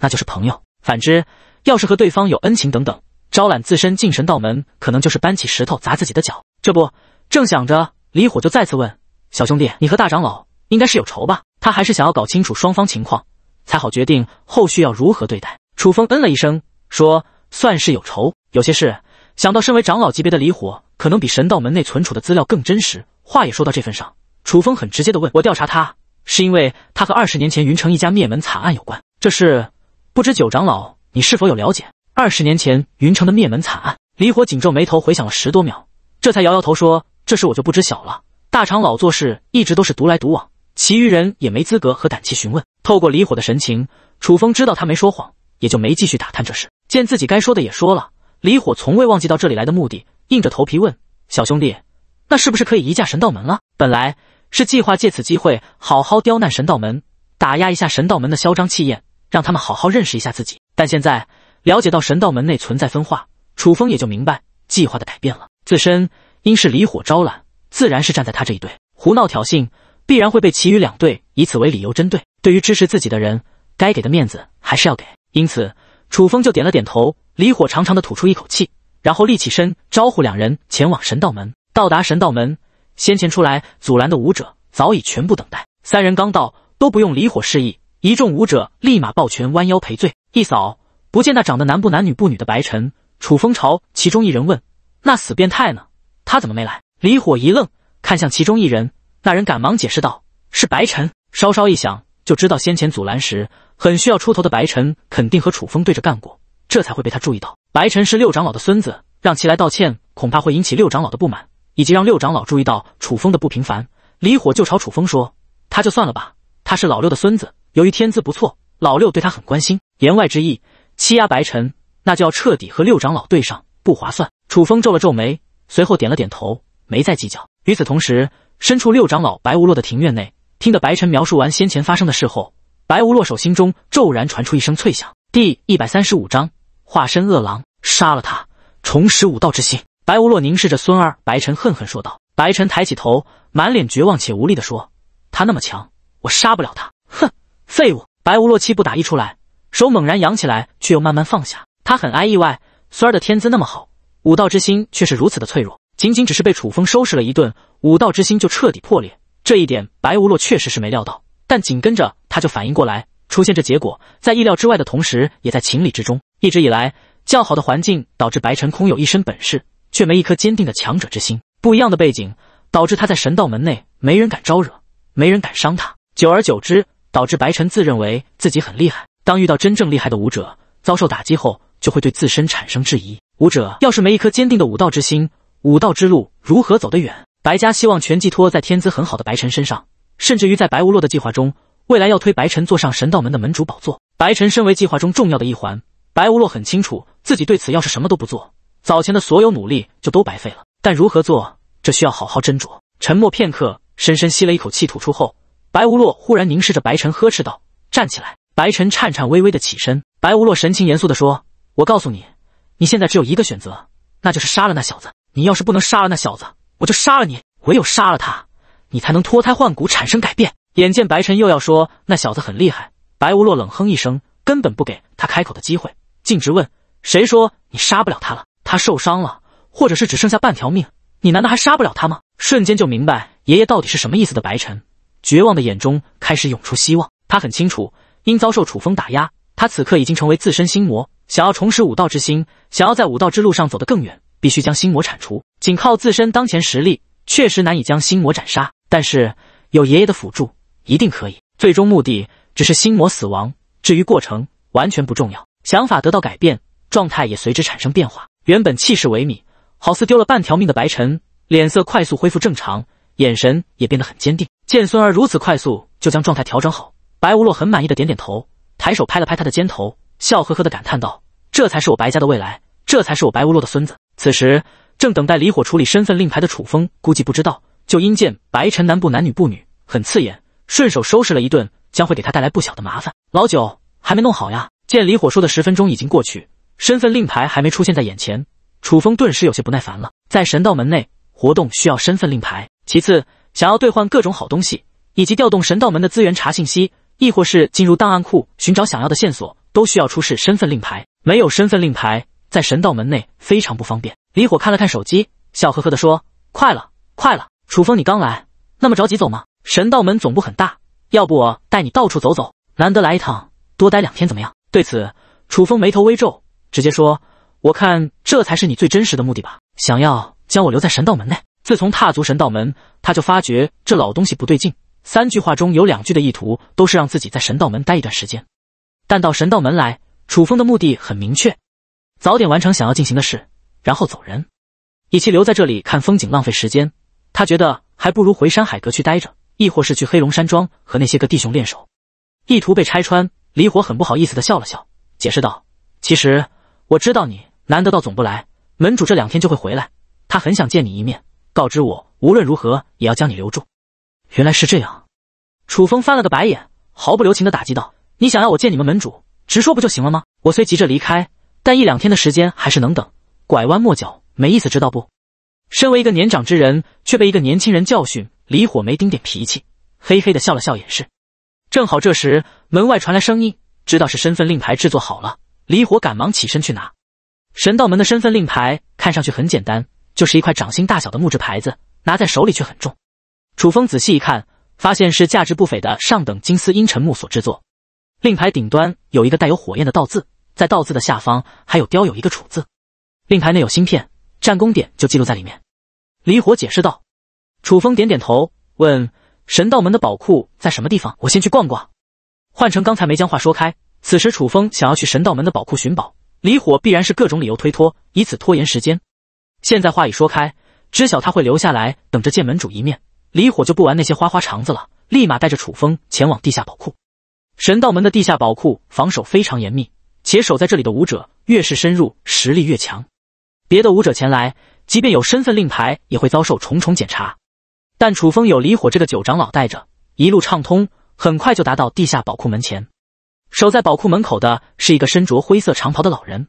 A: 那就是朋友；反之，要是和对方有恩情等等，招揽自身进神道门，可能就是搬起石头砸自己的脚。这不，正想着，李火就再次问：“小兄弟，你和大长老？”应该是有仇吧，他还是想要搞清楚双方情况，才好决定后续要如何对待。楚风嗯了一声，说：“算是有仇，有些事想到身为长老级别的李火，可能比神道门内存储的资料更真实。”话也说到这份上，楚风很直接的问：“我调查他，是因为他和二十年前云城一家灭门惨案有关？这事不知九长老你是否有了解？二十年前云城的灭门惨案，李火紧皱眉头，回想了十多秒，这才摇摇头说：“这事我就不知晓了。大长老做事一直都是独来独往。”其余人也没资格和胆气询问。透过李火的神情，楚风知道他没说谎，也就没继续打探这事。见自己该说的也说了，李火从未忘记到这里来的目的，硬着头皮问：“小兄弟，那是不是可以移驾神道门了？”本来是计划借此机会好好刁难神道门，打压一下神道门的嚣张气焰，让他们好好认识一下自己。但现在了解到神道门内存在分化，楚风也就明白计划的改变了。自身因是李火招揽，自然是站在他这一队，胡闹挑衅。必然会被其余两队以此为理由针对。对于支持自己的人，该给的面子还是要给。因此，楚风就点了点头。李火长长的吐出一口气，然后立起身，招呼两人前往神道门。到达神道门，先前出来阻拦的武者早已全部等待。三人刚到，都不用李火示意，一众武者立马抱拳弯腰赔罪。一扫，不见那长得男不男女不女的白尘。楚风朝其中一人问：“那死变态呢？他怎么没来？”李火一愣，看向其中一人。那人赶忙解释道：“是白晨。”稍稍一想，就知道先前阻拦时很需要出头的白晨，肯定和楚风对着干过，这才会被他注意到。白晨是六长老的孙子，让其来道歉，恐怕会引起六长老的不满，以及让六长老注意到楚风的不平凡。李火就朝楚风说：“他就算了吧，他是老六的孙子，由于天资不错，老六对他很关心。”言外之意，欺压白晨，那就要彻底和六长老对上，不划算。楚风皱了皱眉，随后点了点头，没再计较。与此同时。身处六长老白无洛的庭院内，听得白晨描述完先前发生的事后，白无洛手心中骤然传出一声脆响。第一百三十五章，化身恶狼，杀了他，重拾武道之心。白无洛凝视着孙儿白晨，恨恨说道。白晨抬起头，满脸绝望且无力的说：“他那么强，我杀不了他。”哼，废物！白无洛气不打一出来，手猛然扬起来，却又慢慢放下。他很哀意外，孙儿的天资那么好，武道之心却是如此的脆弱。仅仅只是被楚风收拾了一顿，武道之心就彻底破裂。这一点白无洛确实是没料到，但紧跟着他就反应过来，出现这结果在意料之外的同时，也在情理之中。一直以来，较好的环境导致白晨空有一身本事，却没一颗坚定的强者之心。不一样的背景导致他在神道门内没人敢招惹，没人敢伤他。久而久之，导致白晨自认为自己很厉害。当遇到真正厉害的武者，遭受打击后，就会对自身产生质疑。武者要是没一颗坚定的武道之心，武道之路如何走得远？白家希望全寄托在天资很好的白晨身上，甚至于在白无洛的计划中，未来要推白晨坐上神道门的门主宝座。白晨身为计划中重要的一环，白无洛很清楚自己对此要是什么都不做，早前的所有努力就都白费了。但如何做，这需要好好斟酌。沉默片刻，深深吸了一口气，吐出后，白无洛忽然凝视着白晨，呵斥道：“站起来！”白晨颤颤巍巍的起身，白无洛神情严肃的说：“我告诉你，你现在只有一个选择，那就是杀了那小子。”你要是不能杀了那小子，我就杀了你。唯有杀了他，你才能脱胎换骨，产生改变。眼见白晨又要说那小子很厉害，白无洛冷哼一声，根本不给他开口的机会，径直问：“谁说你杀不了他了？他受伤了，或者是只剩下半条命，你难道还杀不了他吗？”瞬间就明白爷爷到底是什么意思的白晨，绝望的眼中开始涌出希望。他很清楚，因遭受楚风打压，他此刻已经成为自身心魔，想要重拾武道之心，想要在武道之路上走得更远。必须将心魔铲除，仅靠自身当前实力，确实难以将心魔斩杀。但是有爷爷的辅助，一定可以。最终目的只是心魔死亡，至于过程完全不重要。想法得到改变，状态也随之产生变化。原本气势萎靡，好似丢了半条命的白晨，脸色快速恢复正常，眼神也变得很坚定。见孙儿如此快速就将状态调整好，白无洛很满意的点点头，抬手拍了拍他的肩头，笑呵呵的感叹道：“这才是我白家的未来，这才是我白无洛的孙子。”此时正等待李火处理身份令牌的楚风估计不知道，就因见白尘男不男女不女，很刺眼，顺手收拾了一顿，将会给他带来不小的麻烦。老九还没弄好呀？见李火说的十分钟已经过去，身份令牌还没出现在眼前，楚风顿时有些不耐烦了。在神道门内活动需要身份令牌，其次想要兑换各种好东西，以及调动神道门的资源查信息，亦或是进入档案库寻找想要的线索，都需要出示身份令牌。没有身份令牌。在神道门内非常不方便。李火看了看手机，笑呵呵地说：“快了，快了。楚风，你刚来，那么着急走吗？神道门总部很大，要不我带你到处走走？难得来一趟，多待两天怎么样？”对此，楚风眉头微皱，直接说：“我看这才是你最真实的目的吧？想要将我留在神道门内。自从踏足神道门，他就发觉这老东西不对劲。三句话中有两句的意图都是让自己在神道门待一段时间，但到神道门来，楚风的目的很明确。”早点完成想要进行的事，然后走人，与其留在这里看风景浪费时间，他觉得还不如回山海阁去待着，亦或是去黑龙山庄和那些个弟兄练手。意图被拆穿，离火很不好意思的笑了笑，解释道：“其实我知道你难得到总部来，门主这两天就会回来，他很想见你一面，告知我无论如何也要将你留住。”原来是这样，楚风翻了个白眼，毫不留情的打击道：“你想要我见你们门主，直说不就行了吗？我虽急着离开。”但一两天的时间还是能等，拐弯抹角没意思，知道不？身为一个年长之人，却被一个年轻人教训，李火没丁点脾气，嘿嘿的笑了笑掩饰。正好这时门外传来声音，知道是身份令牌制作好了，李火赶忙起身去拿。神道门的身份令牌看上去很简单，就是一块掌心大小的木质牌子，拿在手里却很重。楚风仔细一看，发现是价值不菲的上等金丝阴沉木所制作，令牌顶端有一个带有火焰的道字。在“道”字的下方还有雕有一个“楚”字，令牌内有芯片，战功点就记录在里面。李火解释道。楚风点点头，问：“神道门的宝库在什么地方？我先去逛逛。”换成刚才没将话说开，此时楚风想要去神道门的宝库寻宝，李火必然是各种理由推脱，以此拖延时间。现在话已说开，知晓他会留下来等着见门主一面，李火就不玩那些花花肠子了，立马带着楚风前往地下宝库。神道门的地下宝库防守非常严密。且守在这里的武者越是深入，实力越强。别的武者前来，即便有身份令牌，也会遭受重重检查。但楚风有离火这个九长老带着，一路畅通，很快就达到地下宝库门前。守在宝库门口的是一个身着灰色长袍的老人。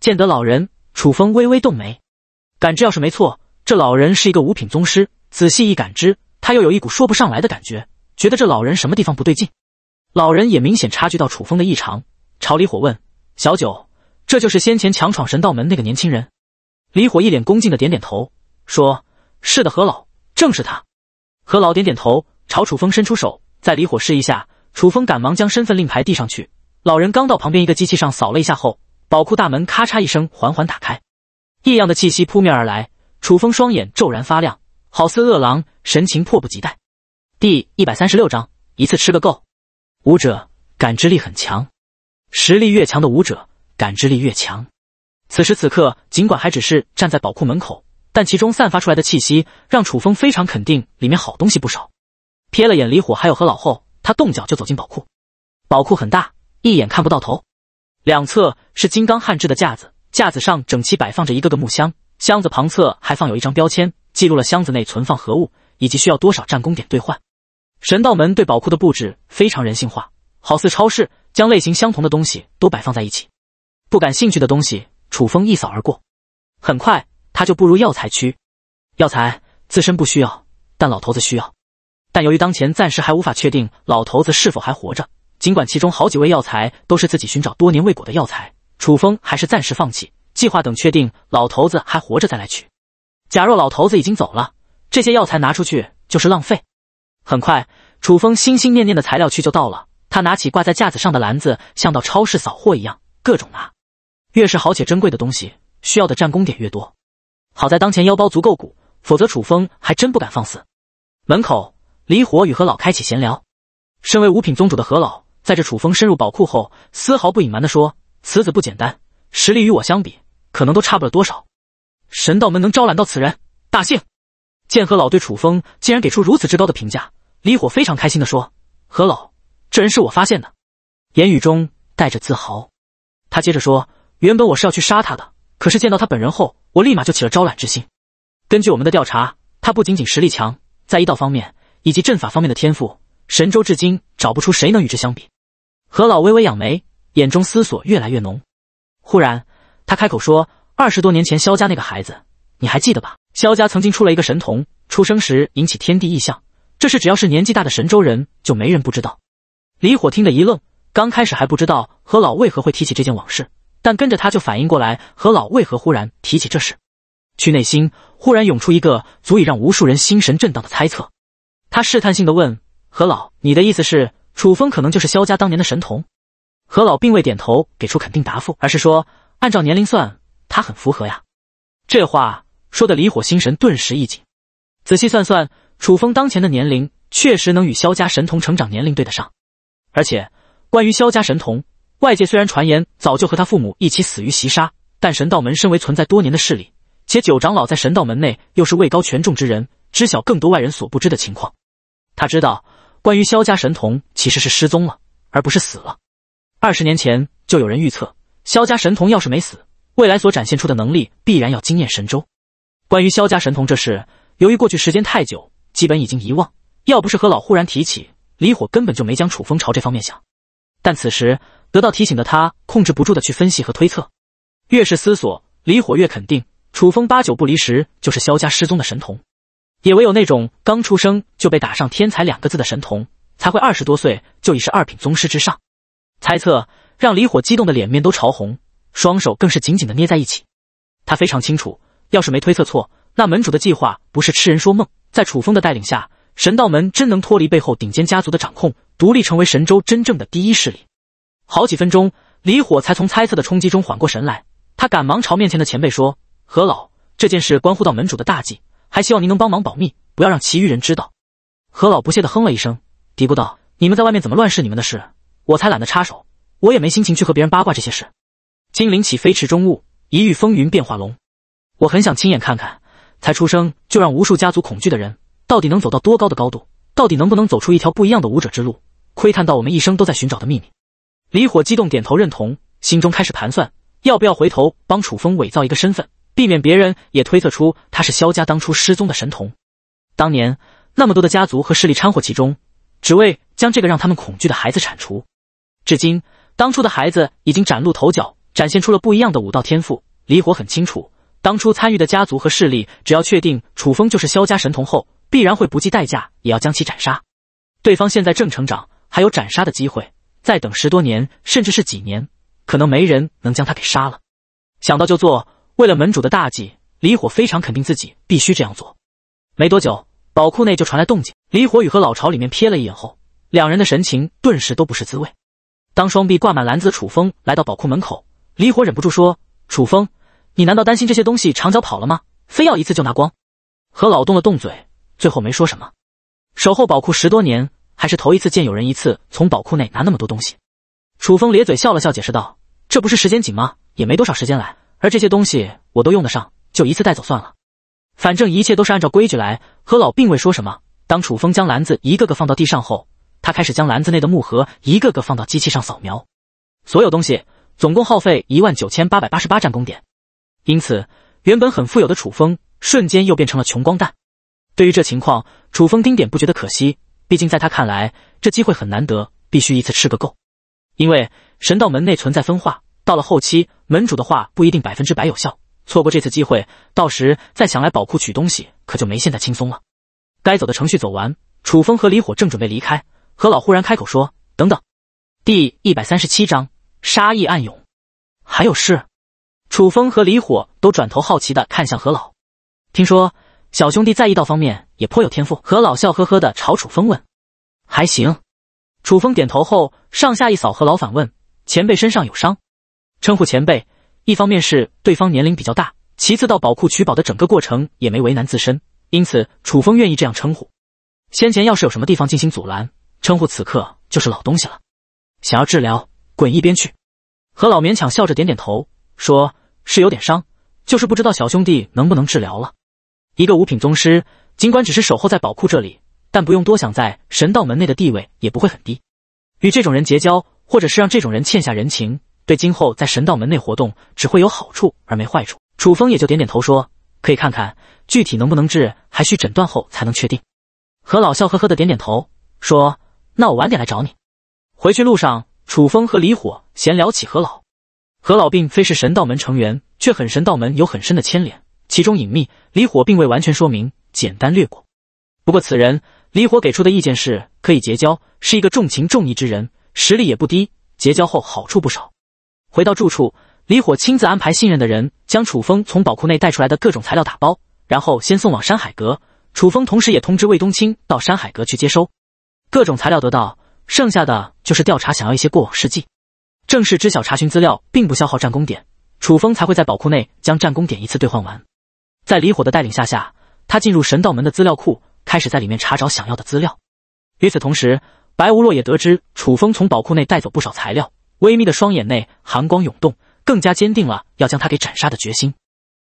A: 见得老人，楚风微微动眉，感知要是没错，这老人是一个五品宗师。仔细一感知，他又有一股说不上来的感觉，觉得这老人什么地方不对劲。老人也明显察觉到楚风的异常，朝离火问。小九，这就是先前强闯神道门那个年轻人。李火一脸恭敬的点点头，说：“是的，何老，正是他。”何老点点头，朝楚风伸出手，在李火示意下，楚风赶忙将身份令牌递上去。老人刚到旁边一个机器上扫了一下后，宝库大门咔嚓一声缓缓打开，异样的气息扑面而来，楚风双眼骤然发亮，好似饿狼，神情迫不及待。第一百三十六章一次吃个够。武者感知力很强。实力越强的武者，感知力越强。此时此刻，尽管还只是站在宝库门口，但其中散发出来的气息，让楚风非常肯定里面好东西不少。瞥了眼李火还有何老后，他动脚就走进宝库。宝库很大，一眼看不到头。两侧是金刚焊制的架子，架子上整齐摆放着一个个木箱，箱子旁侧还放有一张标签，记录了箱子内存放何物以及需要多少战功点兑换。神道门对宝库的布置非常人性化。好似超市将类型相同的东西都摆放在一起，不感兴趣的东西楚风一扫而过。很快，他就步入药材区。药材自身不需要，但老头子需要。但由于当前暂时还无法确定老头子是否还活着，尽管其中好几位药材都是自己寻找多年未果的药材，楚风还是暂时放弃计划，等确定老头子还活着再来取。假若老头子已经走了，这些药材拿出去就是浪费。很快，楚风心心念念的材料区就到了。他拿起挂在架子上的篮子，像到超市扫货一样各种拿。越是好且珍贵的东西，需要的战功点越多。好在当前腰包足够鼓，否则楚风还真不敢放肆。门口，李火与何老开启闲聊。身为五品宗主的何老，在这楚风深入宝库后，丝毫不隐瞒的说：“此子不简单，实力与我相比，可能都差不了多少。”神道门能招揽到此人，大幸。见何老对楚风竟然给出如此之高的评价，李火非常开心的说：“何老。”这人是我发现的，言语中带着自豪。他接着说：“原本我是要去杀他的，可是见到他本人后，我立马就起了招揽之心。根据我们的调查，他不仅仅实力强，在医道方面以及阵法方面的天赋，神州至今找不出谁能与之相比。”何老微微扬眉，眼中思索越来越浓。忽然，他开口说：“二十多年前，萧家那个孩子，你还记得吧？萧家曾经出了一个神童，出生时引起天地异象，这事只要是年纪大的神州人，就没人不知道。”李火听得一愣，刚开始还不知道何老为何会提起这件往事，但跟着他就反应过来，何老为何忽然提起这事。屈内心忽然涌出一个足以让无数人心神震荡的猜测，他试探性的问何老：“你的意思是，楚风可能就是萧家当年的神童？”何老并未点头给出肯定答复，而是说：“按照年龄算，他很符合呀。”这话说的，李火心神顿时一紧。仔细算算，楚风当前的年龄确实能与萧家神童成长年龄对得上。而且，关于萧家神童，外界虽然传言早就和他父母一起死于袭杀，但神道门身为存在多年的势力，且九长老在神道门内又是位高权重之人，知晓更多外人所不知的情况。他知道，关于萧家神童其实是失踪了，而不是死了。二十年前就有人预测，萧家神童要是没死，未来所展现出的能力必然要惊艳神州。关于萧家神童这事，由于过去时间太久，基本已经遗忘，要不是何老忽然提起。李火根本就没将楚风朝这方面想，但此时得到提醒的他，控制不住的去分析和推测。越是思索，李火越肯定楚风八九不离十就是萧家失踪的神童。也唯有那种刚出生就被打上天才两个字的神童，才会二十多岁就已是二品宗师之上。猜测让李火激动的脸面都潮红，双手更是紧紧的捏在一起。他非常清楚，要是没推测错，那门主的计划不是痴人说梦。在楚风的带领下。神道门真能脱离背后顶尖家族的掌控，独立成为神州真正的第一势力？好几分钟，李火才从猜测的冲击中缓过神来，他赶忙朝面前的前辈说：“何老，这件事关乎到门主的大计，还希望您能帮忙保密，不要让其余人知道。”何老不屑地哼了一声，嘀咕道：“你们在外面怎么乱事？你们的事，我才懒得插手，我也没心情去和别人八卦这些事。”金灵岂飞池中物，一遇风云变化龙。我很想亲眼看看，才出生就让无数家族恐惧的人。到底能走到多高的高度？到底能不能走出一条不一样的武者之路？窥探到我们一生都在寻找的秘密。李火激动点头认同，心中开始盘算，要不要回头帮楚风伪造一个身份，避免别人也推测出他是萧家当初失踪的神童。当年那么多的家族和势力掺和其中，只为将这个让他们恐惧的孩子铲除。至今，当初的孩子已经崭露头角，展现出了不一样的武道天赋。李火很清楚，当初参与的家族和势力，只要确定楚风就是萧家神童后，必然会不计代价也要将其斩杀。对方现在正成长，还有斩杀的机会。再等十多年，甚至是几年，可能没人能将他给杀了。想到就做，为了门主的大计，李火非常肯定自己必须这样做。没多久，宝库内就传来动静。李火与何老朝里面瞥了一眼后，两人的神情顿时都不是滋味。当双臂挂满篮子的楚风来到宝库门口，李火忍不住说：“楚风，你难道担心这些东西长脚跑了吗？非要一次就拿光？”何老动了动嘴。最后没说什么，守候宝库十多年，还是头一次见有人一次从宝库内拿那么多东西。楚风咧嘴笑了笑，解释道：“这不是时间紧吗？也没多少时间来，而这些东西我都用得上，就一次带走算了。反正一切都是按照规矩来。”何老并未说什么。当楚风将篮子一个个放到地上后，他开始将篮子内的木盒一个个放到机器上扫描。所有东西总共耗费一万九千八百八十八战功点，因此原本很富有的楚风瞬间又变成了穷光蛋。对于这情况，楚风丁点不觉得可惜，毕竟在他看来，这机会很难得，必须一次吃个够。因为神道门内存在分化，到了后期，门主的话不一定百分之百有效。错过这次机会，到时再想来宝库取东西，可就没现在轻松了。该走的程序走完，楚风和李火正准备离开，何老忽然开口说：“等等。”第一百三十七章杀意暗涌，还有事？楚风和李火都转头好奇的看向何老，听说。小兄弟在医道方面也颇有天赋，何老笑呵呵的朝楚风问：“还行。”楚风点头后，上下一扫，何老反问：“前辈身上有伤？”称呼前辈，一方面是对方年龄比较大，其次到宝库取宝的整个过程也没为难自身，因此楚风愿意这样称呼。先前要是有什么地方进行阻拦，称呼此刻就是老东西了。想要治疗，滚一边去！何老勉强笑着点点头，说是有点伤，就是不知道小兄弟能不能治疗了。一个五品宗师，尽管只是守候在宝库这里，但不用多想，在神道门内的地位也不会很低。与这种人结交，或者是让这种人欠下人情，对今后在神道门内活动只会有好处而没坏处。楚风也就点点头说：“可以看看，具体能不能治，还需诊断后才能确定。”何老笑呵呵的点点头说：“那我晚点来找你。”回去路上，楚风和李火闲聊起何老。何老并非是神道门成员，却很神道门有很深的牵连。其中隐秘，李火并未完全说明，简单略过。不过此人，李火给出的意见是可以结交，是一个重情重义之人，实力也不低。结交后好处不少。回到住处，李火亲自安排信任的人将楚风从宝库内带出来的各种材料打包，然后先送往山海阁。楚风同时也通知魏东青到山海阁去接收各种材料。得到剩下的就是调查，想要一些过往事迹。正式知晓查询资料并不消耗战功点，楚风才会在宝库内将战功点一次兑换完。在李火的带领下下，他进入神道门的资料库，开始在里面查找想要的资料。与此同时，白无洛也得知楚风从宝库内带走不少材料，微眯的双眼内寒光涌动，更加坚定了要将他给斩杀的决心。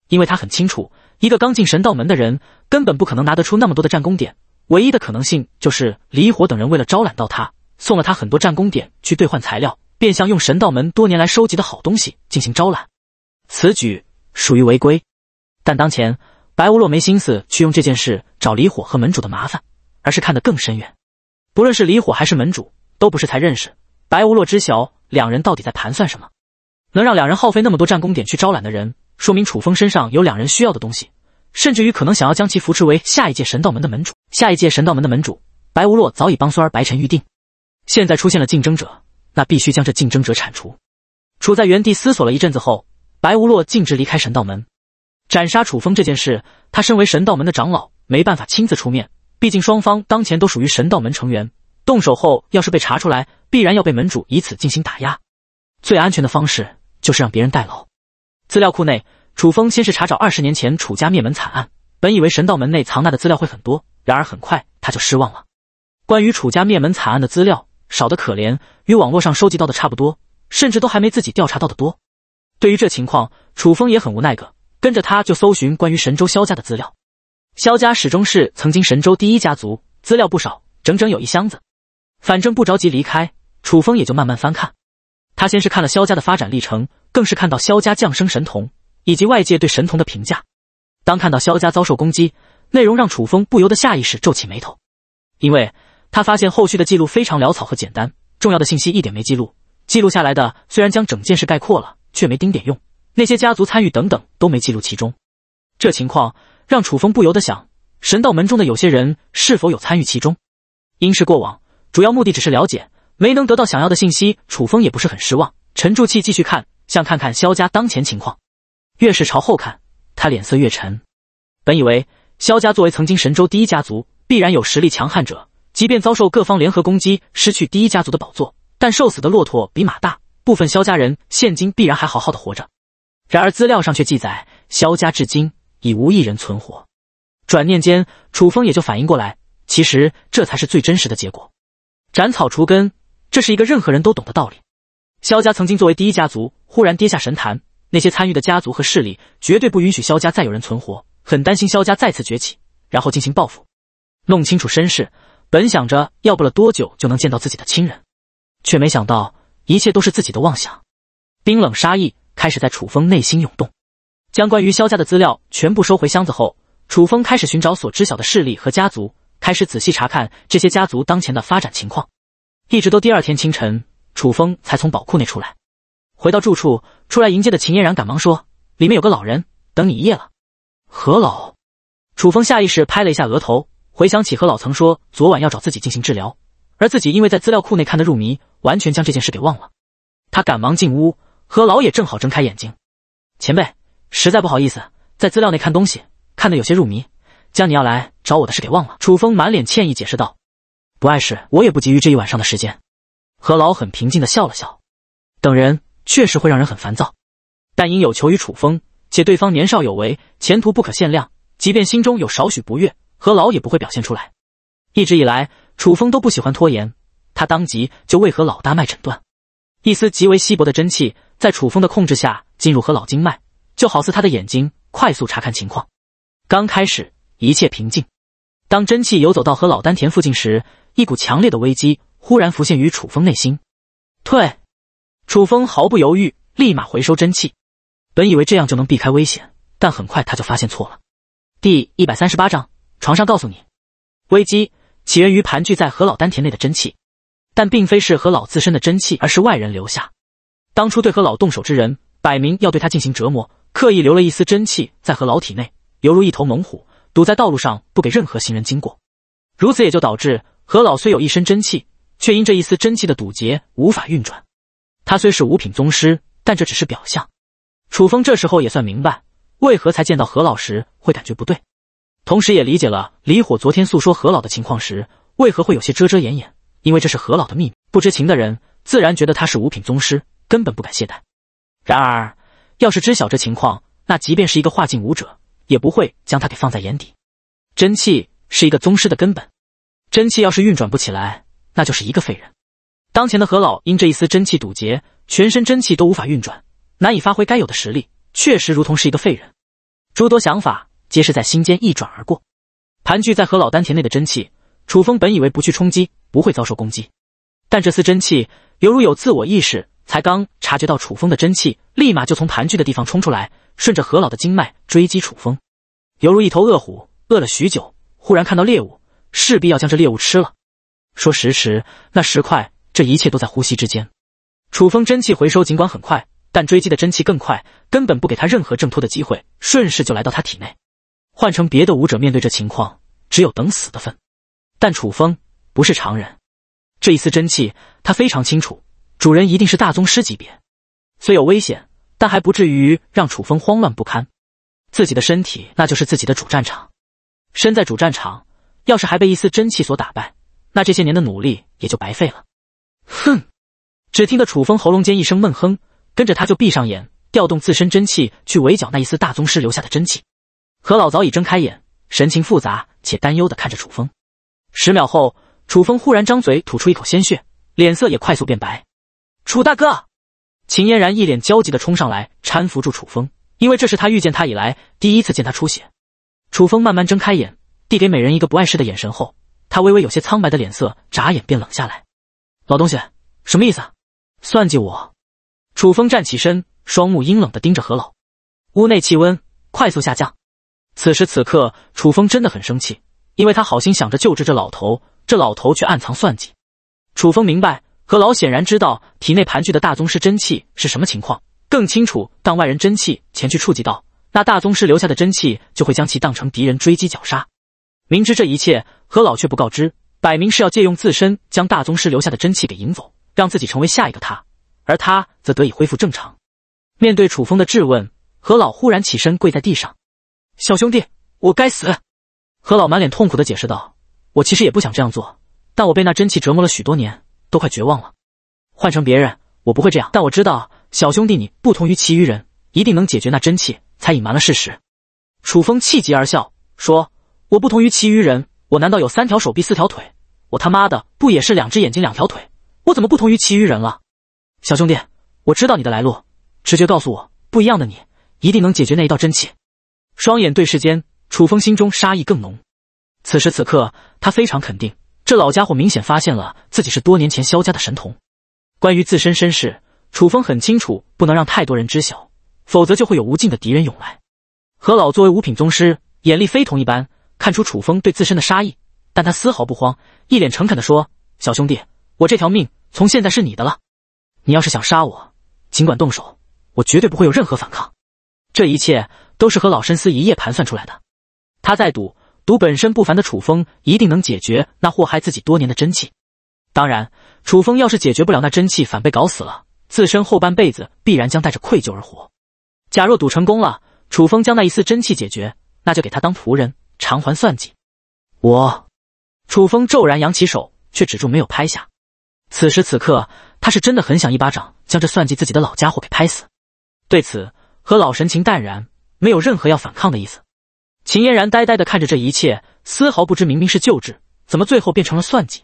A: 因为他很清楚，一个刚进神道门的人根本不可能拿得出那么多的战功点，唯一的可能性就是李火等人为了招揽到他，送了他很多战功点去兑换材料，变相用神道门多年来收集的好东西进行招揽。此举属于违规。但当前，白无洛没心思去用这件事找离火和门主的麻烦，而是看得更深远。不论是离火还是门主，都不是才认识。白无洛知晓两人到底在盘算什么，能让两人耗费那么多战功点去招揽的人，说明楚风身上有两人需要的东西，甚至于可能想要将其扶持为下一届神道门的门主。下一届神道门的门主，白无洛早已帮孙儿白尘预定。现在出现了竞争者，那必须将这竞争者铲除。处在原地思索了一阵子后，白无洛径直离开神道门。斩杀楚风这件事，他身为神道门的长老，没办法亲自出面。毕竟双方当前都属于神道门成员，动手后要是被查出来，必然要被门主以此进行打压。最安全的方式就是让别人代劳。资料库内，楚风先是查找二十年前楚家灭门惨案，本以为神道门内藏纳的资料会很多，然而很快他就失望了。关于楚家灭门惨案的资料少得可怜，与网络上收集到的差不多，甚至都还没自己调查到的多。对于这情况，楚风也很无奈个。跟着他就搜寻关于神州萧家的资料，萧家始终是曾经神州第一家族，资料不少，整整有一箱子。反正不着急离开，楚风也就慢慢翻看。他先是看了萧家的发展历程，更是看到萧家降生神童以及外界对神童的评价。当看到萧家遭受攻击，内容让楚风不由得下意识皱起眉头，因为他发现后续的记录非常潦草和简单，重要的信息一点没记录。记录下来的虽然将整件事概括了，却没丁点用。那些家族参与等等都没记录其中，这情况让楚风不由得想：神道门中的有些人是否有参与其中？因是过往主要目的只是了解，没能得到想要的信息，楚风也不是很失望，沉住气继续看，想看看萧家当前情况。越是朝后看，他脸色越沉。本以为萧家作为曾经神州第一家族，必然有实力强悍者，即便遭受各方联合攻击，失去第一家族的宝座，但瘦死的骆驼比马大，部分萧家人现今必然还好好的活着。然而资料上却记载，萧家至今已无一人存活。转念间，楚风也就反应过来，其实这才是最真实的结果。斩草除根，这是一个任何人都懂的道理。萧家曾经作为第一家族，忽然跌下神坛，那些参与的家族和势力绝对不允许萧家再有人存活，很担心萧家再次崛起，然后进行报复。弄清楚身世，本想着要不了多久就能见到自己的亲人，却没想到一切都是自己的妄想。冰冷杀意。开始在楚风内心涌动，将关于萧家的资料全部收回箱子后，楚风开始寻找所知晓的势力和家族，开始仔细查看这些家族当前的发展情况。一直都第二天清晨，楚风才从宝库内出来，回到住处。出来迎接的秦嫣然赶忙说：“里面有个老人等你一夜了。”何老，楚风下意识拍了一下额头，回想起何老曾说昨晚要找自己进行治疗，而自己因为在资料库内看得入迷，完全将这件事给忘了。他赶忙进屋。何老也正好睁开眼睛，前辈，实在不好意思，在资料内看东西看得有些入迷，将你要来找我的事给忘了。楚风满脸歉意解释道：“不碍事，我也不急于这一晚上的时间。”何老很平静的笑了笑，等人确实会让人很烦躁，但因有求于楚风，且对方年少有为，前途不可限量，即便心中有少许不悦，何老也不会表现出来。一直以来，楚风都不喜欢拖延，他当即就为何老大脉诊断。一丝极为稀薄的真气，在楚风的控制下进入何老经脉，就好似他的眼睛，快速查看情况。刚开始一切平静，当真气游走到何老丹田附近时，一股强烈的危机忽然浮现于楚风内心。退！楚风毫不犹豫，立马回收真气。本以为这样就能避开危险，但很快他就发现错了。第一百三十八章，床上告诉你，危机起源于盘踞在何老丹田内的真气。但并非是何老自身的真气，而是外人留下。当初对何老动手之人，摆明要对他进行折磨，刻意留了一丝真气在何老体内，犹如一头猛虎堵在道路上，不给任何行人经过。如此也就导致何老虽有一身真气，却因这一丝真气的堵截无法运转。他虽是五品宗师，但这只是表象。楚风这时候也算明白，为何才见到何老时会感觉不对，同时也理解了李火昨天诉说何老的情况时为何会有些遮遮掩掩。因为这是何老的秘密，不知情的人自然觉得他是五品宗师，根本不敢懈怠。然而，要是知晓这情况，那即便是一个化境武者，也不会将他给放在眼底。真气是一个宗师的根本，真气要是运转不起来，那就是一个废人。当前的何老因这一丝真气堵截，全身真气都无法运转，难以发挥该有的实力，确实如同是一个废人。诸多想法皆是在心间一转而过，盘踞在何老丹田内的真气，楚风本以为不去冲击。不会遭受攻击，但这丝真气犹如有自我意识，才刚察觉到楚风的真气，立马就从盘踞的地方冲出来，顺着何老的经脉追击楚风，犹如一头恶虎，饿了许久，忽然看到猎物，势必要将这猎物吃了。说时迟，那时快，这一切都在呼吸之间。楚风真气回收尽管很快，但追击的真气更快，根本不给他任何挣脱的机会，顺势就来到他体内。换成别的武者面对这情况，只有等死的份。但楚风。不是常人，这一丝真气，他非常清楚，主人一定是大宗师级别。虽有危险，但还不至于让楚风慌乱不堪。自己的身体，那就是自己的主战场。身在主战场，要是还被一丝真气所打败，那这些年的努力也就白费了。哼！只听得楚风喉咙间一声闷哼，跟着他就闭上眼，调动自身真气去围剿那一丝大宗师留下的真气。何老早已睁开眼，神情复杂且担忧的看着楚风。十秒后。楚风忽然张嘴吐出一口鲜血，脸色也快速变白。楚大哥，秦嫣然一脸焦急的冲上来搀扶住楚风，因为这是他遇见他以来第一次见他出血。楚风慢慢睁开眼，递给美人一个不碍事的眼神后，他微微有些苍白的脸色眨眼变冷下来。老东西，什么意思？算计我？楚风站起身，双目阴冷的盯着何老。屋内气温快速下降。此时此刻，楚风真的很生气，因为他好心想着救治这老头。这老头却暗藏算计，楚风明白，何老显然知道体内盘踞的大宗师真气是什么情况，更清楚当外人真气前去触及到那大宗师留下的真气，就会将其当成敌人追击绞杀。明知这一切，何老却不告知，摆明是要借用自身将大宗师留下的真气给引走，让自己成为下一个他，而他则得以恢复正常。面对楚风的质问，何老忽然起身跪在地上：“小兄弟，我该死。”何老满脸痛苦的解释道。我其实也不想这样做，但我被那真气折磨了许多年，都快绝望了。换成别人，我不会这样，但我知道小兄弟你不同于其余人，一定能解决那真气，才隐瞒了事实。楚风气急而笑，说：“我不同于其余人，我难道有三条手臂四条腿？我他妈的不也是两只眼睛两条腿？我怎么不同于其余人了？”小兄弟，我知道你的来路，直觉告诉我，不一样的你一定能解决那一道真气。双眼对视间，楚风心中杀意更浓。此时此刻，他非常肯定，这老家伙明显发现了自己是多年前萧家的神童。关于自身身世，楚风很清楚，不能让太多人知晓，否则就会有无尽的敌人涌来。何老作为五品宗师，眼力非同一般，看出楚风对自身的杀意，但他丝毫不慌，一脸诚恳的说：“小兄弟，我这条命从现在是你的了，你要是想杀我，尽管动手，我绝对不会有任何反抗。”这一切都是何老深思一夜盘算出来的，他在赌。赌本身不凡的楚风一定能解决那祸害自己多年的真气。当然，楚风要是解决不了那真气，反被搞死了，自身后半辈子必然将带着愧疚而活。假若赌成功了，楚风将那一丝真气解决，那就给他当仆人偿还算计。我，楚风骤然扬起手，却止住没有拍下。此时此刻，他是真的很想一巴掌将这算计自己的老家伙给拍死。对此，何老神情淡然，没有任何要反抗的意思。秦嫣然呆呆地看着这一切，丝毫不知明明是救治，怎么最后变成了算计。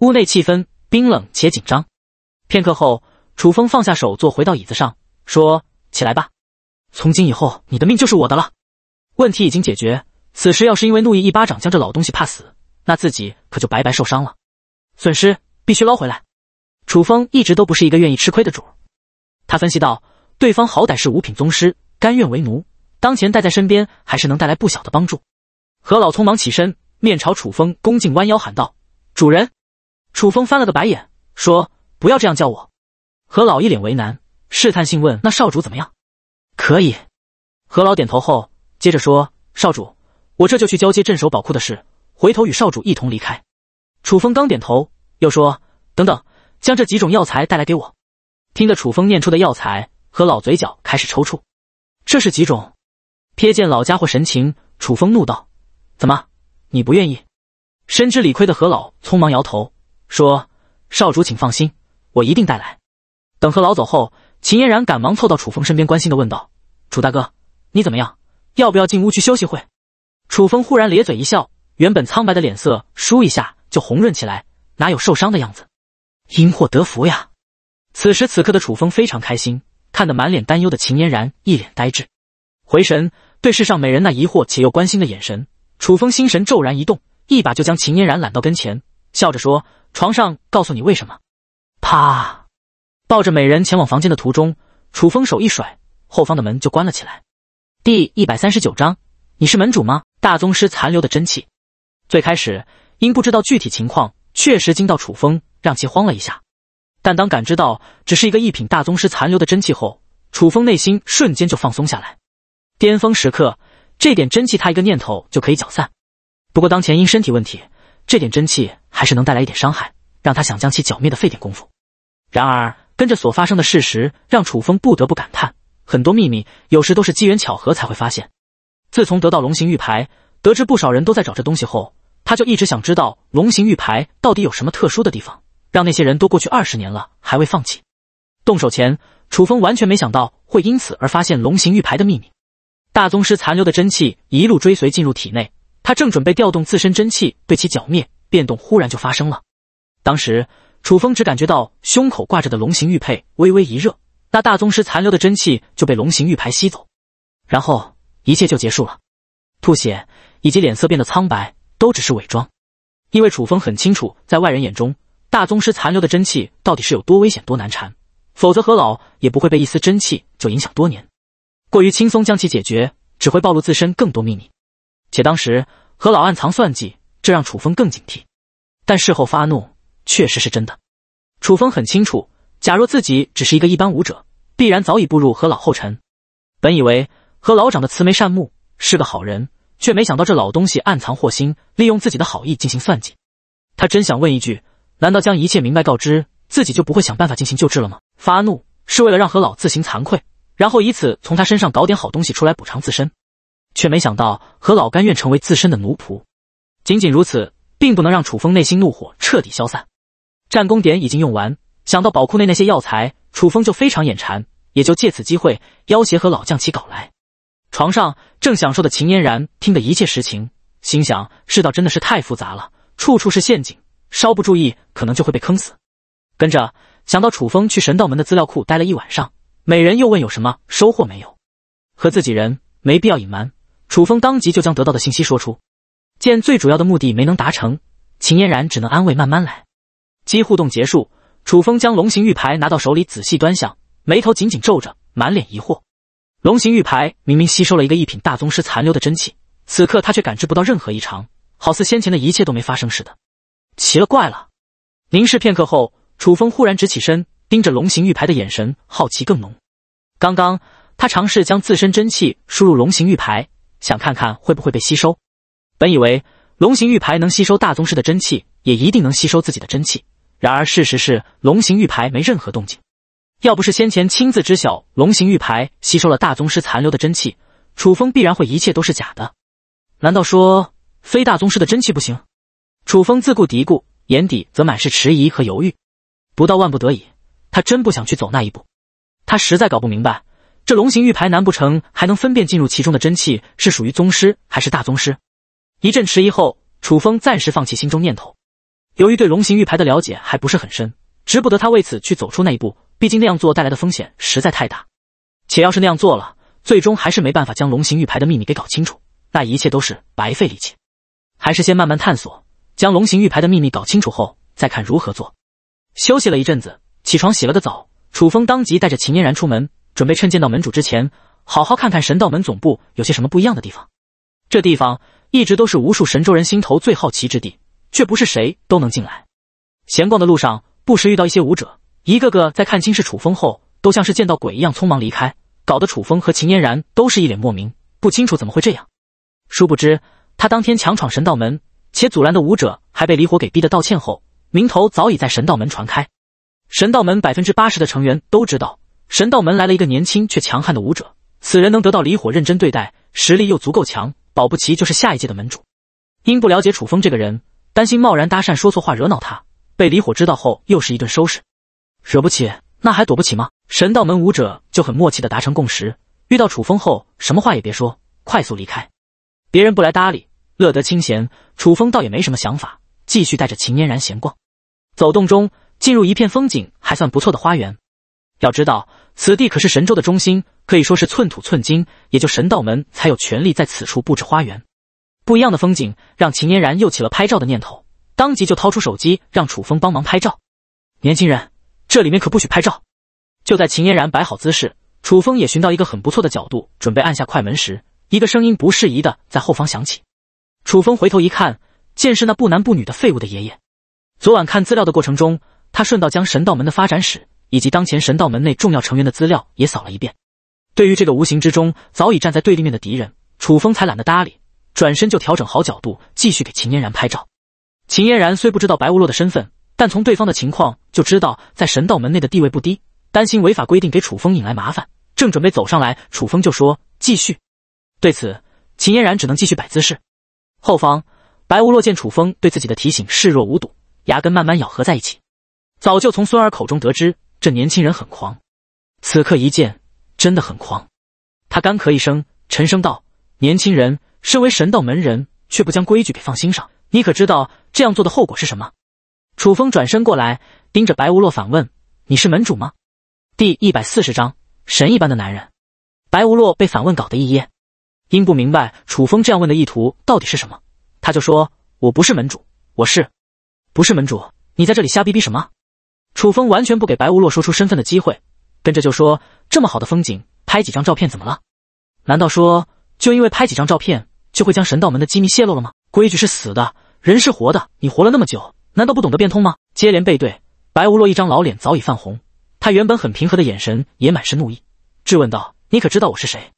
A: 屋内气氛冰冷且紧张。片刻后，楚风放下手，坐回到椅子上，说：“起来吧，从今以后你的命就是我的了。”问题已经解决，此时要是因为怒意一巴掌将这老东西怕死，那自己可就白白受伤了，损失必须捞回来。楚风一直都不是一个愿意吃亏的主，他分析道：“对方好歹是五品宗师，甘愿为奴。”当前带在身边，还是能带来不小的帮助。何老匆忙起身，面朝楚风恭敬弯腰喊道：“主人。”楚风翻了个白眼，说：“不要这样叫我。”何老一脸为难，试探性问：“那少主怎么样？”“可以。”何老点头后，接着说：“少主，我这就去交接镇守宝库的事，回头与少主一同离开。”楚风刚点头，又说：“等等，将这几种药材带来给我。”听得楚风念出的药材，何老嘴角开始抽搐。这是几种？瞥见老家伙神情，楚风怒道：“怎么，你不愿意？”深知理亏的何老匆忙摇头，说：“少主请放心，我一定带来。”等何老走后，秦嫣然赶忙凑到楚风身边，关心的问道：“楚大哥，你怎么样？要不要进屋去休息会？”楚风忽然咧嘴一笑，原本苍白的脸色舒一下就红润起来，哪有受伤的样子？因祸得福呀！此时此刻的楚风非常开心，看得满脸担忧的秦嫣然一脸呆滞，回神。对世上美人那疑惑且又关心的眼神，楚风心神骤然一动，一把就将秦嫣然揽到跟前，笑着说：“床上告诉你为什么。”啪！抱着美人前往房间的途中，楚风手一甩，后方的门就关了起来。第一百三十九章，你是门主吗？大宗师残留的真气，最开始因不知道具体情况，确实惊到楚风，让其慌了一下。但当感知到只是一个一品大宗师残留的真气后，楚风内心瞬间就放松下来。巅峰时刻，这点真气他一个念头就可以搅散。不过当前因身体问题，这点真气还是能带来一点伤害，让他想将其剿灭的费点功夫。然而，跟着所发生的事实，让楚风不得不感叹：很多秘密有时都是机缘巧合才会发现。自从得到龙形玉牌，得知不少人都在找这东西后，他就一直想知道龙形玉牌到底有什么特殊的地方，让那些人都过去二十年了还未放弃。动手前，楚风完全没想到会因此而发现龙形玉牌的秘密。大宗师残留的真气一路追随进入体内，他正准备调动自身真气对其剿灭，变动忽然就发生了。当时楚风只感觉到胸口挂着的龙形玉佩微微一热，那大宗师残留的真气就被龙形玉牌吸走，然后一切就结束了。吐血以及脸色变得苍白都只是伪装，因为楚风很清楚，在外人眼中大宗师残留的真气到底是有多危险多难缠，否则何老也不会被一丝真气就影响多年。过于轻松将其解决，只会暴露自身更多秘密。且当时何老暗藏算计，这让楚风更警惕。但事后发怒确实是真的。楚风很清楚，假若自己只是一个一般武者，必然早已步入何老后尘。本以为何老长得慈眉善目，是个好人，却没想到这老东西暗藏祸心，利用自己的好意进行算计。他真想问一句：难道将一切明白告知自己，就不会想办法进行救治了吗？发怒是为了让何老自行惭愧。然后以此从他身上搞点好东西出来补偿自身，却没想到何老甘愿成为自身的奴仆。仅仅如此，并不能让楚风内心怒火彻底消散。战功点已经用完，想到宝库内那些药材，楚风就非常眼馋，也就借此机会要挟何老将其搞来。床上正享受的秦嫣然听得一切实情，心想世道真的是太复杂了，处处是陷阱，稍不注意可能就会被坑死。跟着想到楚风去神道门的资料库待了一晚上。美人又问有什么收获没有？和自己人没必要隐瞒。楚风当即就将得到的信息说出。见最主要的目的没能达成，秦嫣然只能安慰：“慢慢来。”机互动结束，楚风将龙形玉牌拿到手里，仔细端详，眉头紧紧皱着，满脸疑惑。龙形玉牌明明吸收了一个一品大宗师残留的真气，此刻他却感知不到任何异常，好似先前的一切都没发生似的。奇了怪了！凝视片刻后，楚风忽然直起身。盯着龙形玉牌的眼神好奇更浓。刚刚他尝试将自身真气输入龙形玉牌，想看看会不会被吸收。本以为龙形玉牌能吸收大宗师的真气，也一定能吸收自己的真气。然而事实是，龙形玉牌没任何动静。要不是先前亲自知晓龙形玉牌吸收了大宗师残留的真气，楚风必然会一切都是假的。难道说非大宗师的真气不行？楚风自顾嘀咕，眼底则满是迟疑和犹豫。不到万不得已。他真不想去走那一步，他实在搞不明白，这龙形玉牌难不成还能分辨进入其中的真气是属于宗师还是大宗师？一阵迟疑后，楚风暂时放弃心中念头。由于对龙形玉牌的了解还不是很深，值不得他为此去走出那一步。毕竟那样做带来的风险实在太大，且要是那样做了，最终还是没办法将龙形玉牌的秘密给搞清楚，那一切都是白费力气。还是先慢慢探索，将龙形玉牌的秘密搞清楚后再看如何做。休息了一阵子。起床洗了个澡，楚风当即带着秦嫣然出门，准备趁见到门主之前，好好看看神道门总部有些什么不一样的地方。这地方一直都是无数神州人心头最好奇之地，却不是谁都能进来。闲逛的路上，不时遇到一些武者，一个个在看清是楚风后，都像是见到鬼一样匆忙离开，搞得楚风和秦嫣然都是一脸莫名，不清楚怎么会这样。殊不知，他当天强闯神道门，且阻拦的武者还被离火给逼得道歉后，名头早已在神道门传开。神道门百分之八十的成员都知道，神道门来了一个年轻却强悍的武者。此人能得到李火认真对待，实力又足够强，保不齐就是下一届的门主。因不了解楚风这个人，担心贸然搭讪说错话惹恼他，被李火知道后又是一顿收拾，惹不起，那还躲不起吗？神道门武者就很默契地达成共识，遇到楚风后什么话也别说，快速离开。别人不来搭理，乐得清闲。楚风倒也没什么想法，继续带着秦嫣然闲逛，走动中。进入一片风景还算不错的花园，要知道此地可是神州的中心，可以说是寸土寸金，也就神道门才有权利在此处布置花园。不一样的风景让秦嫣然又起了拍照的念头，当即就掏出手机让楚风帮忙拍照。年轻人，这里面可不许拍照！就在秦嫣然摆好姿势，楚风也寻到一个很不错的角度，准备按下快门时，一个声音不适宜的在后方响起。楚风回头一看，见是那不男不女的废物的爷爷。昨晚看资料的过程中。他顺道将神道门的发展史以及当前神道门内重要成员的资料也扫了一遍。对于这个无形之中早已站在对立面的敌人，楚风才懒得搭理，转身就调整好角度，继续给秦嫣然拍照。秦嫣然虽不知道白无洛的身份，但从对方的情况就知道在神道门内的地位不低，担心违法规定给楚风引来麻烦，正准备走上来，楚风就说：“继续。”对此，秦嫣然只能继续摆姿势。后方，白无洛见楚风对自己的提醒视若无睹，牙根慢慢咬合在一起。早就从孙儿口中得知，这年轻人很狂。此刻一见，真的很狂。他干咳一声，沉声道：“年轻人，身为神道门人，却不将规矩给放心上，你可知道这样做的后果是什么？”楚风转身过来，盯着白无洛反问：“你是门主吗？”第一百四十章神一般的男人。白无洛被反问搞得一噎，因不明白楚风这样问的意图到底是什么，他就说：“我不是门主，我是……不是门主，你在这里瞎逼逼什么？”楚风完全不给白无洛说出身份的机会，跟着就说：“这么好的风景，拍几张照片怎么了？难道说就因为拍几张照片，就会将神道门的机密泄露了吗？”规矩是死的，人是活的。你活了那么久，难道不懂得变通吗？接连背对白无洛一张老脸早已泛红，他原本很平和的眼神也满是怒意，质问道：“你可知道我是谁？”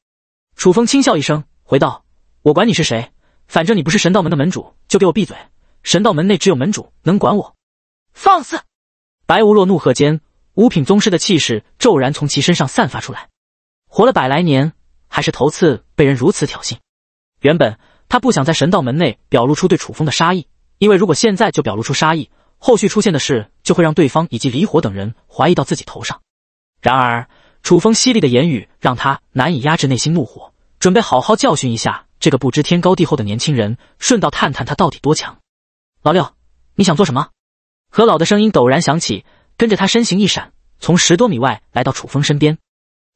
A: 楚风轻笑一声，回道：“我管你是谁，反正你不是神道门的门主，就给我闭嘴。神道门内只有门主能管我，放肆！”白无洛怒喝间，五品宗师的气势骤然从其身上散发出来。活了百来年，还是头次被人如此挑衅。原本他不想在神道门内表露出对楚风的杀意，因为如果现在就表露出杀意，后续出现的事就会让对方以及离火等人怀疑到自己头上。然而楚风犀利的言语让他难以压制内心怒火，准备好好教训一下这个不知天高地厚的年轻人，顺道探探他到底多强。老六，你想做什么？何老的声音陡然响起，跟着他身形一闪，从十多米外来到楚风身边。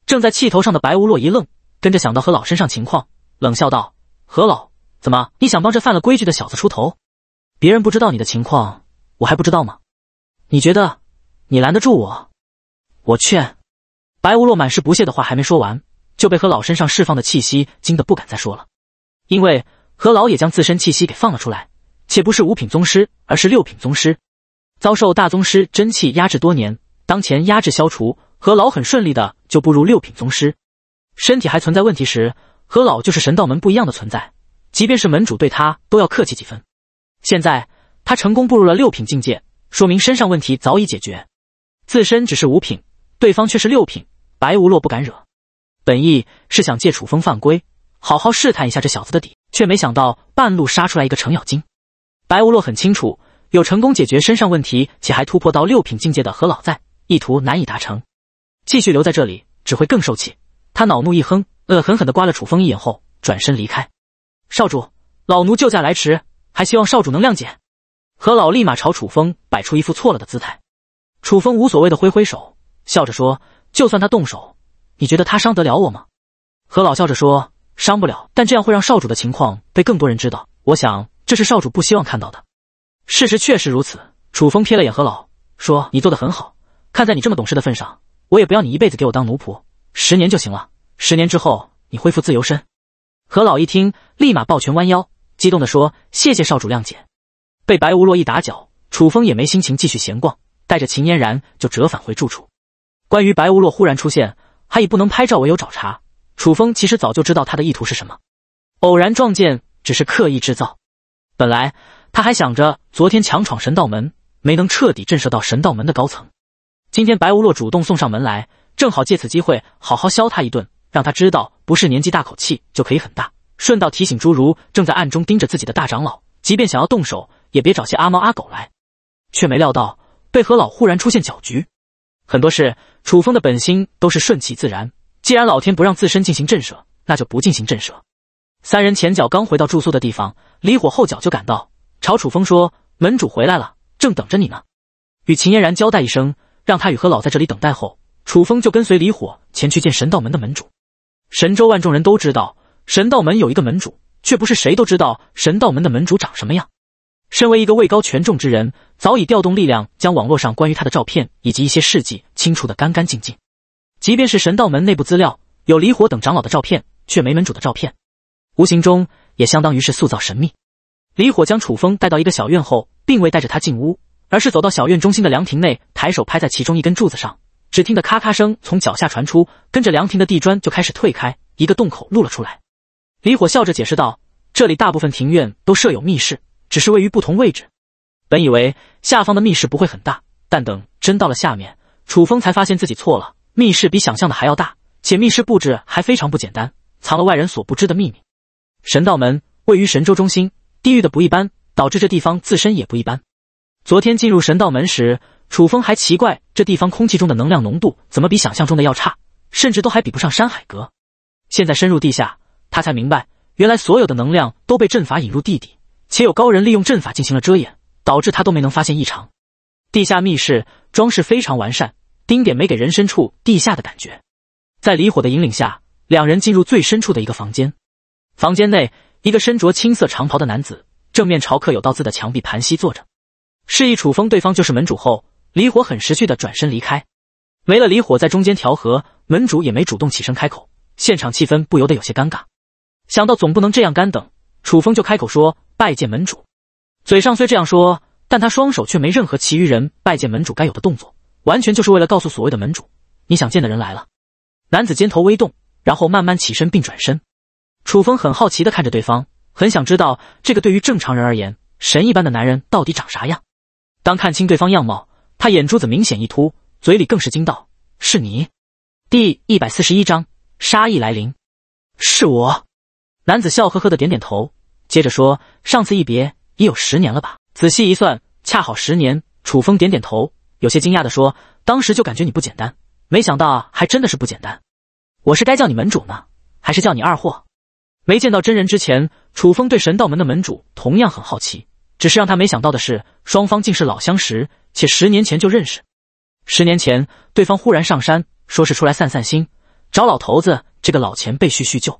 A: 正在气头上的白无洛一愣，跟着想到何老身上情况，冷笑道：“何老，怎么你想帮这犯了规矩的小子出头？别人不知道你的情况，我还不知道吗？你觉得你拦得住我？我劝。”白无洛满是不屑的话还没说完，就被何老身上释放的气息惊得不敢再说了，因为何老也将自身气息给放了出来，且不是五品宗师，而是六品宗师。遭受大宗师真气压制多年，当前压制消除，何老很顺利的就步入六品宗师。身体还存在问题时，何老就是神道门不一样的存在，即便是门主对他都要客气几分。现在他成功步入了六品境界，说明身上问题早已解决。自身只是五品，对方却是六品，白无洛不敢惹。本意是想借楚风犯规，好好试探一下这小子的底，却没想到半路杀出来一个程咬金。白无洛很清楚。有成功解决身上问题，且还突破到六品境界的何老在，意图难以达成。继续留在这里只会更受气。他恼怒一哼，恶狠狠地刮了楚风一眼后，转身离开。少主，老奴救驾来迟，还希望少主能谅解。何老立马朝楚风摆出一副错了的姿态。楚风无所谓的挥挥手，笑着说：“就算他动手，你觉得他伤得了我吗？”何老笑着说：“伤不了，但这样会让少主的情况被更多人知道。我想这是少主不希望看到的。”事实确实如此。楚风瞥了眼何老，说：“你做的很好，看在你这么懂事的份上，我也不要你一辈子给我当奴仆，十年就行了。十年之后，你恢复自由身。”何老一听，立马抱拳弯腰，激动地说：“谢谢少主谅解。”被白无洛一打搅，楚风也没心情继续闲逛，带着秦嫣然就折返回住处。关于白无洛忽然出现，还以不能拍照为由找茬，楚风其实早就知道他的意图是什么，偶然撞见只是刻意制造。本来。他还想着昨天强闯神道门没能彻底震慑到神道门的高层，今天白无洛主动送上门来，正好借此机会好好削他一顿，让他知道不是年纪大口气就可以很大。顺道提醒侏儒正在暗中盯着自己的大长老，即便想要动手也别找些阿猫阿狗来。却没料到被何老忽然出现搅局。很多事楚风的本心都是顺其自然，既然老天不让自身进行震慑，那就不进行震慑。三人前脚刚回到住宿的地方，离火后脚就赶到。朝楚风说：“门主回来了，正等着你呢。”与秦嫣然交代一声，让他与何老在这里等待后，楚风就跟随李火前去见神道门的门主。神州万众人都知道神道门有一个门主，却不是谁都知道神道门的门主长什么样。身为一个位高权重之人，早已调动力量将网络上关于他的照片以及一些事迹清除得干干净净。即便是神道门内部资料有李火等长老的照片，却没门主的照片，无形中也相当于是塑造神秘。李火将楚风带到一个小院后，并未带着他进屋，而是走到小院中心的凉亭内，抬手拍在其中一根柱子上，只听得咔咔声从脚下传出，跟着凉亭的地砖就开始退开，一个洞口露了出来。李火笑着解释道：“这里大部分庭院都设有密室，只是位于不同位置。本以为下方的密室不会很大，但等真到了下面，楚风才发现自己错了，密室比想象的还要大，且密室布置还非常不简单，藏了外人所不知的秘密。神道门位于神州中心。”地狱的不一般，导致这地方自身也不一般。昨天进入神道门时，楚风还奇怪这地方空气中的能量浓度怎么比想象中的要差，甚至都还比不上山海阁。现在深入地下，他才明白，原来所有的能量都被阵法引入地底，且有高人利用阵法进行了遮掩，导致他都没能发现异常。地下密室装饰非常完善，丁点没给人身处地下的感觉。在离火的引领下，两人进入最深处的一个房间。房间内。一个身着青色长袍的男子正面朝刻有道字的墙壁盘膝坐着，示意楚风对方就是门主后，离火很识趣的转身离开。没了离火在中间调和，门主也没主动起身开口，现场气氛不由得有些尴尬。想到总不能这样干等，楚风就开口说：“拜见门主。”嘴上虽这样说，但他双手却没任何其余人拜见门主该有的动作，完全就是为了告诉所谓的门主，你想见的人来了。男子肩头微动，然后慢慢起身并转身。楚风很好奇的看着对方，很想知道这个对于正常人而言神一般的男人到底长啥样。当看清对方样貌，他眼珠子明显一突，嘴里更是惊道：“是你！”第一百四十一章杀意来临。是我。男子笑呵呵的点点头，接着说：“上次一别，已有十年了吧？仔细一算，恰好十年。”楚风点点头，有些惊讶的说：“当时就感觉你不简单，没想到还真的是不简单。我是该叫你门主呢，还是叫你二货？”没见到真人之前，楚风对神道门的门主同样很好奇。只是让他没想到的是，双方竟是老相识，且十年前就认识。十年前，对方忽然上山，说是出来散散心，找老头子这个老前辈叙叙旧。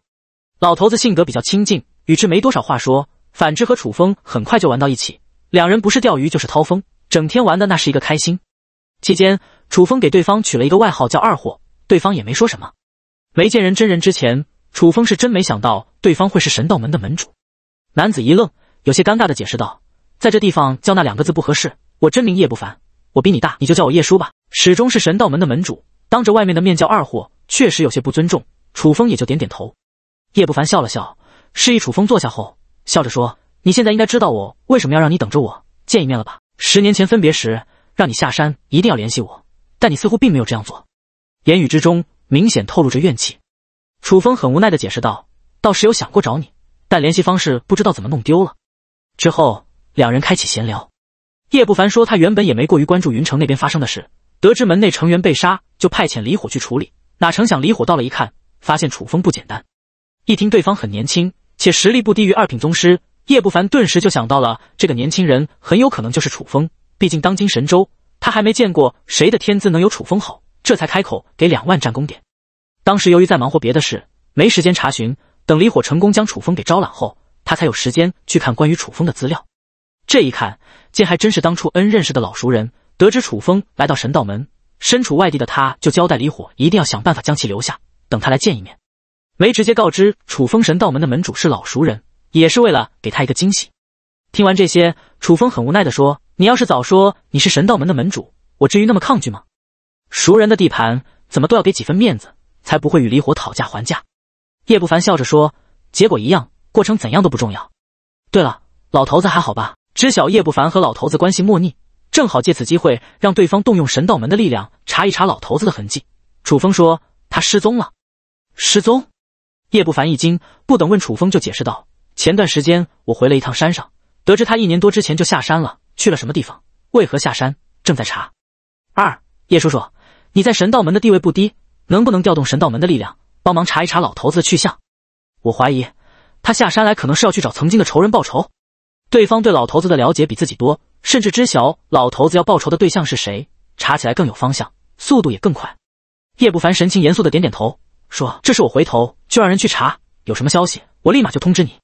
A: 老头子性格比较亲近，与之没多少话说。反之，和楚风很快就玩到一起，两人不是钓鱼就是掏风，整天玩的那是一个开心。期间，楚风给对方取了一个外号叫“二货”，对方也没说什么。没见人真人之前。楚风是真没想到对方会是神道门的门主，男子一愣，有些尴尬的解释道：“在这地方叫那两个字不合适，我真名叶不凡，我比你大，你就叫我叶叔吧。始终是神道门的门主，当着外面的面叫二货，确实有些不尊重。”楚风也就点点头。叶不凡笑了笑，示意楚风坐下后，笑着说：“你现在应该知道我为什么要让你等着我见一面了吧？十年前分别时，让你下山一定要联系我，但你似乎并没有这样做。”言语之中明显透露着怨气。楚风很无奈的解释道：“倒是有想过找你，但联系方式不知道怎么弄丢了。”之后两人开启闲聊。叶不凡说：“他原本也没过于关注云城那边发生的事，得知门内成员被杀，就派遣李火去处理。哪成想李火到了一看，发现楚风不简单。一听对方很年轻，且实力不低于二品宗师，叶不凡顿时就想到了这个年轻人很有可能就是楚风。毕竟当今神州，他还没见过谁的天资能有楚风好，这才开口给两万战功点。”当时由于在忙活别的事，没时间查询。等李火成功将楚风给招揽后，他才有时间去看关于楚风的资料。这一看，见还真是当初恩认识的老熟人。得知楚风来到神道门，身处外地的他，就交代李火一定要想办法将其留下，等他来见一面。没直接告知楚风神道门的门主是老熟人，也是为了给他一个惊喜。听完这些，楚风很无奈的说：“你要是早说你是神道门的门主，我至于那么抗拒吗？熟人的地盘，怎么都要给几分面子。”才不会与离火讨价还价，叶不凡笑着说：“结果一样，过程怎样都不重要。”对了，老头子还好吧？知晓叶不凡和老头子关系莫逆，正好借此机会让对方动用神道门的力量查一查老头子的痕迹。楚风说：“他失踪了。”失踪？叶不凡一惊，不等问楚风就解释道：“前段时间我回了一趟山上，得知他一年多之前就下山了，去了什么地方？为何下山？正在查。”二叶叔叔，你在神道门的地位不低。能不能调动神道门的力量，帮忙查一查老头子的去向？我怀疑他下山来可能是要去找曾经的仇人报仇。对方对老头子的了解比自己多，甚至知晓老头子要报仇的对象是谁，查起来更有方向，速度也更快。叶不凡神情严肃的点点头，说：“这是我回头就让人去查，有什么消息我立马就通知你。”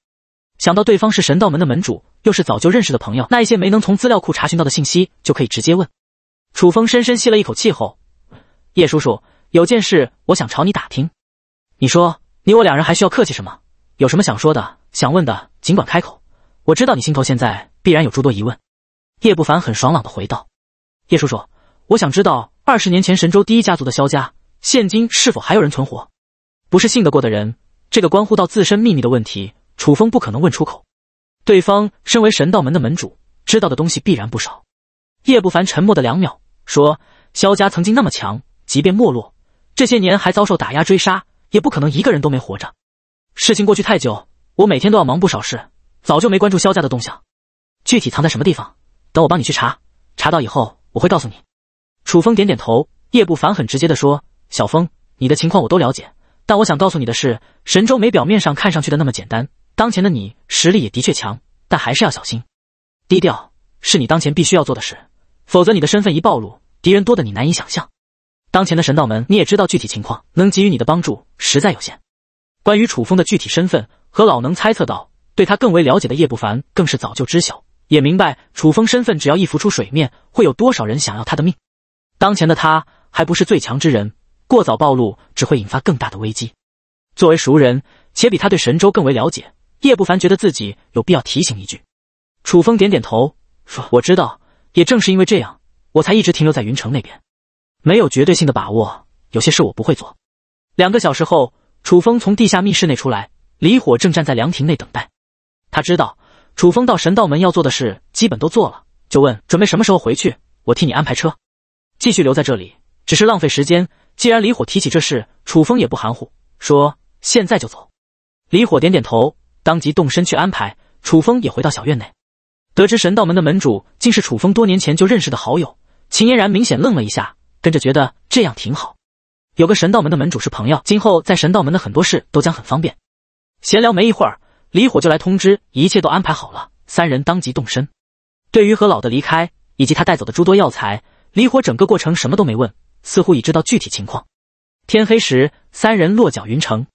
A: 想到对方是神道门的门主，又是早就认识的朋友，那一些没能从资料库查询到的信息就可以直接问。楚风深深吸了一口气后，叶叔叔。有件事我想朝你打听，你说你我两人还需要客气什么？有什么想说的、想问的，尽管开口。我知道你心头现在必然有诸多疑问。叶不凡很爽朗的回道：“叶叔叔，我想知道二十年前神州第一家族的萧家，现今是否还有人存活？不是信得过的人，这个关乎到自身秘密的问题，楚风不可能问出口。对方身为神道门的门主，知道的东西必然不少。”叶不凡沉默的两秒，说：“萧家曾经那么强，即便没落。”这些年还遭受打压追杀，也不可能一个人都没活着。事情过去太久，我每天都要忙不少事，早就没关注萧家的动向。具体藏在什么地方，等我帮你去查，查到以后我会告诉你。楚风点点头，叶不凡很直接的说：“小风，你的情况我都了解，但我想告诉你的是，神州没表面上看上去的那么简单。当前的你实力也的确强，但还是要小心。低调是你当前必须要做的事，否则你的身份一暴露，敌人多得你难以想象。”当前的神道门，你也知道具体情况，能给予你的帮助实在有限。关于楚风的具体身份，和老能猜测到，对他更为了解的叶不凡更是早就知晓，也明白楚风身份只要一浮出水面，会有多少人想要他的命。当前的他还不是最强之人，过早暴露只会引发更大的危机。作为熟人，且比他对神州更为了解，叶不凡觉得自己有必要提醒一句。楚风点点头说：“我知道，也正是因为这样，我才一直停留在云城那边。”没有绝对性的把握，有些事我不会做。两个小时后，楚风从地下密室内出来，李火正站在凉亭内等待。他知道楚风到神道门要做的事基本都做了，就问：“准备什么时候回去？我替你安排车。”“继续留在这里只是浪费时间。”既然李火提起这事，楚风也不含糊，说：“现在就走。”李火点点头，当即动身去安排。楚风也回到小院内，得知神道门的门主竟是楚风多年前就认识的好友秦嫣然，明显愣了一下。跟着觉得这样挺好，有个神道门的门主是朋友，今后在神道门的很多事都将很方便。闲聊没一会儿，李火就来通知，一切都安排好了。三人当即动身。对于和老的离开以及他带走的诸多药材，李火整个过程什么都没问，似乎已知道具体情况。天黑时，三人落脚云城。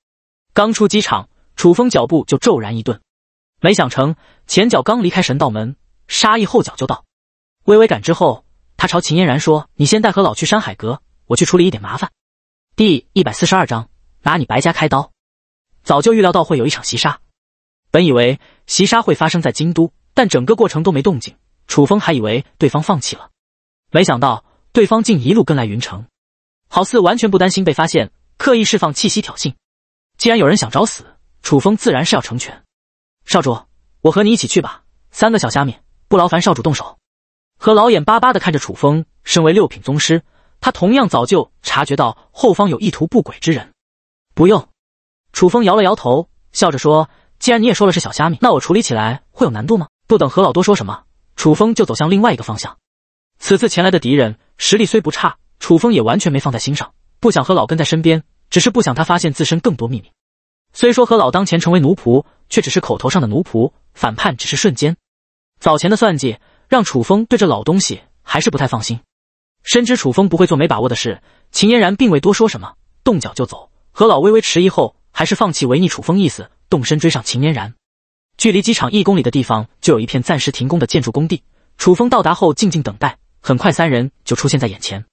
A: 刚出机场，楚风脚步就骤然一顿，没想成前脚刚离开神道门，杀意后脚就到，微微赶之后。他朝秦嫣然说：“你先带何老去山海阁，我去处理一点麻烦。”第一百四十二章拿你白家开刀。早就预料到会有一场袭杀，本以为袭杀会发生在京都，但整个过程都没动静，楚风还以为对方放弃了，没想到对方竟一路跟来云城，好似完全不担心被发现，刻意释放气息挑衅。既然有人想找死，楚风自然是要成全。少主，我和你一起去吧，三个小虾米不劳烦少主动手。和老眼巴巴的看着楚风。身为六品宗师，他同样早就察觉到后方有意图不轨之人。不用，楚风摇了摇头，笑着说：“既然你也说了是小虾米，那我处理起来会有难度吗？”不等何老多说什么，楚风就走向另外一个方向。此次前来的敌人实力虽不差，楚风也完全没放在心上，不想和老跟在身边，只是不想他发现自身更多秘密。虽说何老当前成为奴仆，却只是口头上的奴仆，反叛只是瞬间。早前的算计。让楚风对这老东西还是不太放心，深知楚风不会做没把握的事，秦嫣然并未多说什么，动脚就走。何老微微迟疑后，还是放弃违逆楚风意思，动身追上秦嫣然。距离机场一公里的地方，就有一片暂时停工的建筑工地。楚风到达后静静等待，很快三人就出现在眼前。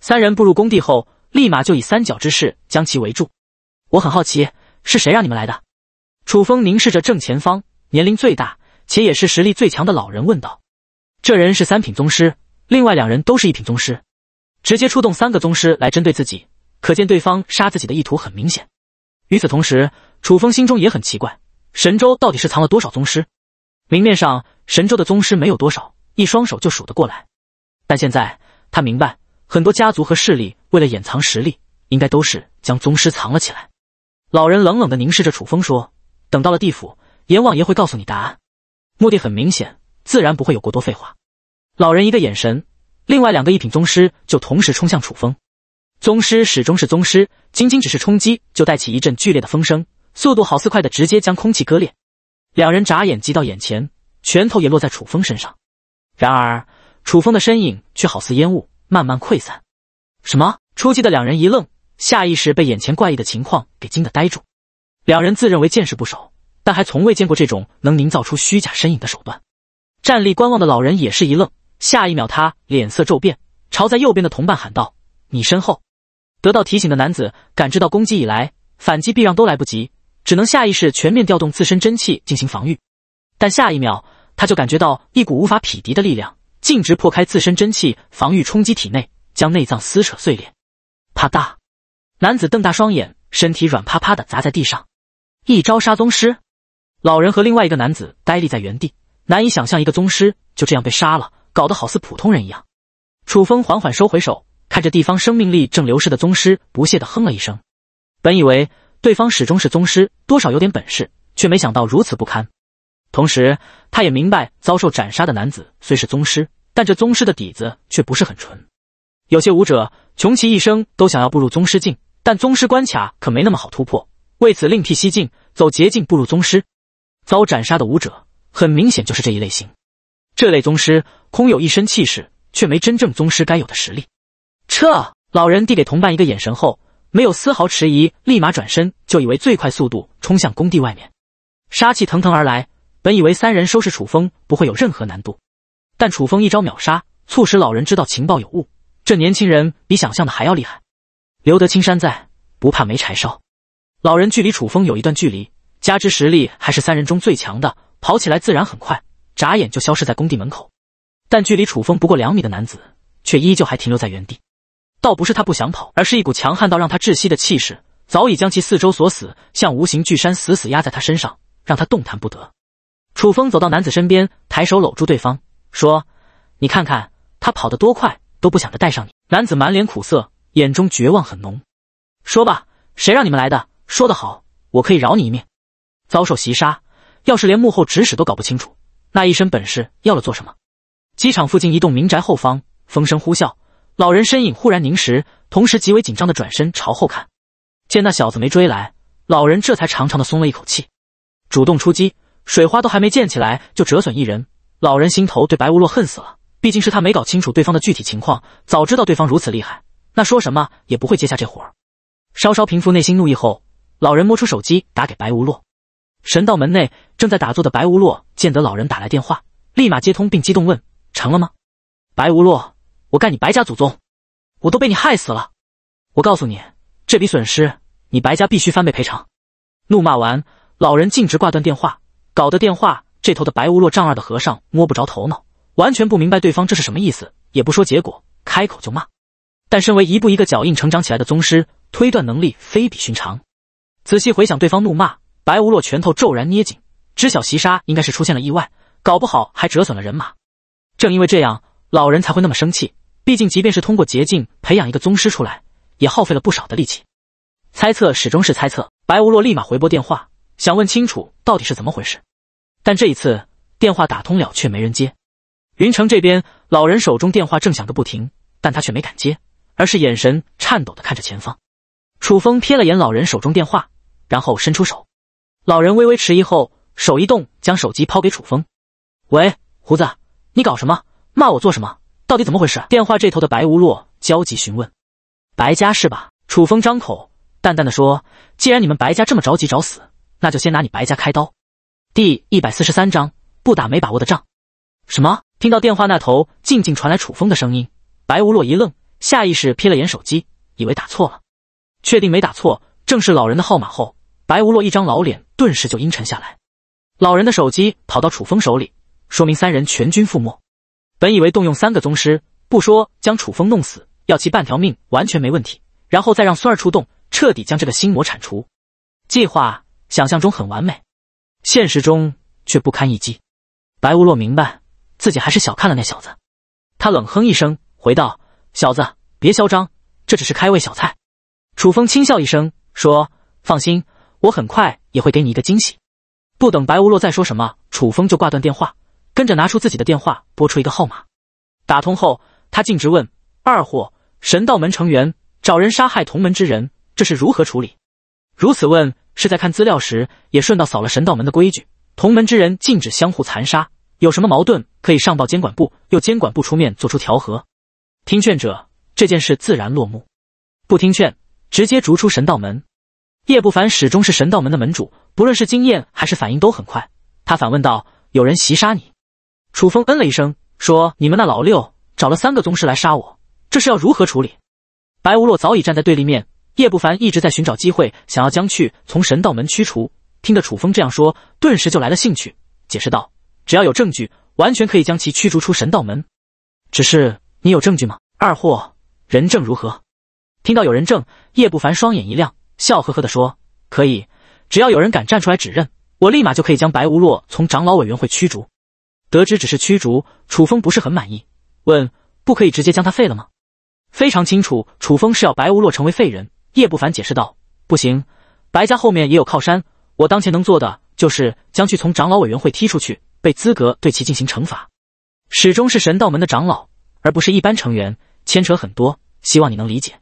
A: 三人步入工地后，立马就以三角之势将其围住。我很好奇，是谁让你们来的？楚风凝视着正前方，年龄最大且也是实力最强的老人问道。这人是三品宗师，另外两人都是一品宗师，直接出动三个宗师来针对自己，可见对方杀自己的意图很明显。与此同时，楚风心中也很奇怪，神州到底是藏了多少宗师？明面上，神州的宗师没有多少，一双手就数得过来。但现在他明白，很多家族和势力为了掩藏实力，应该都是将宗师藏了起来。老人冷冷的凝视着楚风说：“等到了地府，阎王爷会告诉你答案。目的很明显。”自然不会有过多废话。老人一个眼神，另外两个一品宗师就同时冲向楚风。宗师始终是宗师，仅仅只是冲击，就带起一阵剧烈的风声，速度好似快的直接将空气割裂。两人眨眼即到眼前，拳头也落在楚风身上。然而，楚风的身影却好似烟雾，慢慢溃散。什么？出击的两人一愣，下意识被眼前怪异的情况给惊得呆住。两人自认为见识不少，但还从未见过这种能凝造出虚假身影的手段。站立观望的老人也是一愣，下一秒他脸色骤变，朝在右边的同伴喊道：“你身后！”得到提醒的男子感知到攻击以来，反击避让都来不及，只能下意识全面调动自身真气进行防御。但下一秒他就感觉到一股无法匹敌的力量，径直破开自身真气防御，冲击体内，将内脏撕扯碎裂。啪嗒！男子瞪大双眼，身体软趴趴的砸在地上。一招杀宗师！老人和另外一个男子呆立在原地。难以想象一个宗师就这样被杀了，搞得好似普通人一样。楚风缓缓收回手，看着地方生命力正流逝的宗师，不屑地哼了一声。本以为对方始终是宗师，多少有点本事，却没想到如此不堪。同时，他也明白遭受斩杀的男子虽是宗师，但这宗师的底子却不是很纯。有些武者穷其一生都想要步入宗师境，但宗师关卡可没那么好突破，为此另辟蹊径，走捷径步入宗师。遭斩杀的武者。很明显就是这一类型，这类宗师空有一身气势，却没真正宗师该有的实力。撤！老人递给同伴一个眼神后，没有丝毫迟疑，立马转身就以为最快速度冲向工地外面，杀气腾腾而来。本以为三人收拾楚风不会有任何难度，但楚风一招秒杀，促使老人知道情报有误。这年轻人比想象的还要厉害。留得青山在，不怕没柴烧。老人距离楚风有一段距离，加之实力还是三人中最强的。跑起来自然很快，眨眼就消失在工地门口。但距离楚风不过两米的男子，却依旧还停留在原地。倒不是他不想跑，而是一股强悍到让他窒息的气势，早已将其四周锁死，像无形巨山死死压在他身上，让他动弹不得。楚风走到男子身边，抬手搂住对方，说：“你看看他跑得多快，都不想着带上你。”男子满脸苦涩，眼中绝望很浓。说吧，谁让你们来的？说得好，我可以饶你一命。遭受袭杀。要是连幕后指使都搞不清楚，那一身本事要了做什么？机场附近一栋民宅后方，风声呼啸，老人身影忽然凝实，同时极为紧张的转身朝后看，见那小子没追来，老人这才长长的松了一口气。主动出击，水花都还没溅起来就折损一人，老人心头对白无洛恨死了。毕竟是他没搞清楚对方的具体情况，早知道对方如此厉害，那说什么也不会接下这活儿。稍稍平复内心怒意后，老人摸出手机打给白无洛，神道门内正在打坐的白无落见得老人打来电话，立马接通并激动问：“成了吗？”白无落，我干你白家祖宗！我都被你害死了！我告诉你，这笔损失你白家必须翻倍赔偿！怒骂完，老人径直挂断电话，搞得电话这头的白无落丈二的和尚摸不着头脑，完全不明白对方这是什么意思，也不说结果，开口就骂。但身为一步一个脚印成长起来的宗师，推断能力非比寻常。仔细回想对方怒骂。白无洛拳头骤然捏紧，知晓袭杀应该是出现了意外，搞不好还折损了人马。正因为这样，老人才会那么生气。毕竟，即便是通过捷径培养一个宗师出来，也耗费了不少的力气。猜测始终是猜测，白无洛立马回拨电话，想问清楚到底是怎么回事。但这一次电话打通了，却没人接。云城这边，老人手中电话正响个不停，但他却没敢接，而是眼神颤抖的看着前方。楚风瞥了眼老人手中电话，然后伸出手。老人微微迟疑后，手一动，将手机抛给楚风。“喂，胡子，你搞什么？骂我做什么？到底怎么回事？”电话这头的白无洛焦急询问。“白家是吧？”楚风张口淡淡的说，“既然你们白家这么着急找死，那就先拿你白家开刀。”第一百四十三章不打没把握的仗。什么？听到电话那头静静传来楚风的声音，白无洛一愣，下意识瞥了眼手机，以为打错了。确定没打错，正是老人的号码后，白无洛一张老脸。顿时就阴沉下来，老人的手机跑到楚风手里，说明三人全军覆没。本以为动用三个宗师，不说将楚风弄死，要其半条命完全没问题，然后再让孙儿出动，彻底将这个心魔铲除。计划想象中很完美，现实中却不堪一击。白无洛明白自己还是小看了那小子，他冷哼一声，回道：“小子，别嚣张，这只是开胃小菜。”楚风轻笑一声，说：“放心。”我很快也会给你一个惊喜。不等白无洛再说什么，楚风就挂断电话，跟着拿出自己的电话拨出一个号码。打通后，他径直问：“二货，神道门成员找人杀害同门之人，这是如何处理？”如此问，是在看资料时也顺道扫了神道门的规矩：同门之人禁止相互残杀，有什么矛盾可以上报监管部，由监管部出面做出调和。听劝者，这件事自然落幕；不听劝，直接逐出神道门。叶不凡始终是神道门的门主，不论是经验还是反应都很快。他反问道：“有人袭杀你？”楚风嗯了一声，说：“你们那老六找了三个宗师来杀我，这是要如何处理？”白无洛早已站在对立面，叶不凡一直在寻找机会，想要将去从神道门驱除。听得楚风这样说，顿时就来了兴趣，解释道：“只要有证据，完全可以将其驱逐出神道门。只是你有证据吗？二货，人证如何？”听到有人证，叶不凡双眼一亮。笑呵呵地说：“可以，只要有人敢站出来指认，我立马就可以将白无洛从长老委员会驱逐。”得知只是驱逐，楚风不是很满意，问：“不可以直接将他废了吗？”非常清楚，楚风是要白无洛成为废人。叶不凡解释道：“不行，白家后面也有靠山，我当前能做的就是将去从长老委员会踢出去，被资格对其进行惩罚。始终是神道门的长老，而不是一般成员，牵扯很多，希望你能理解。”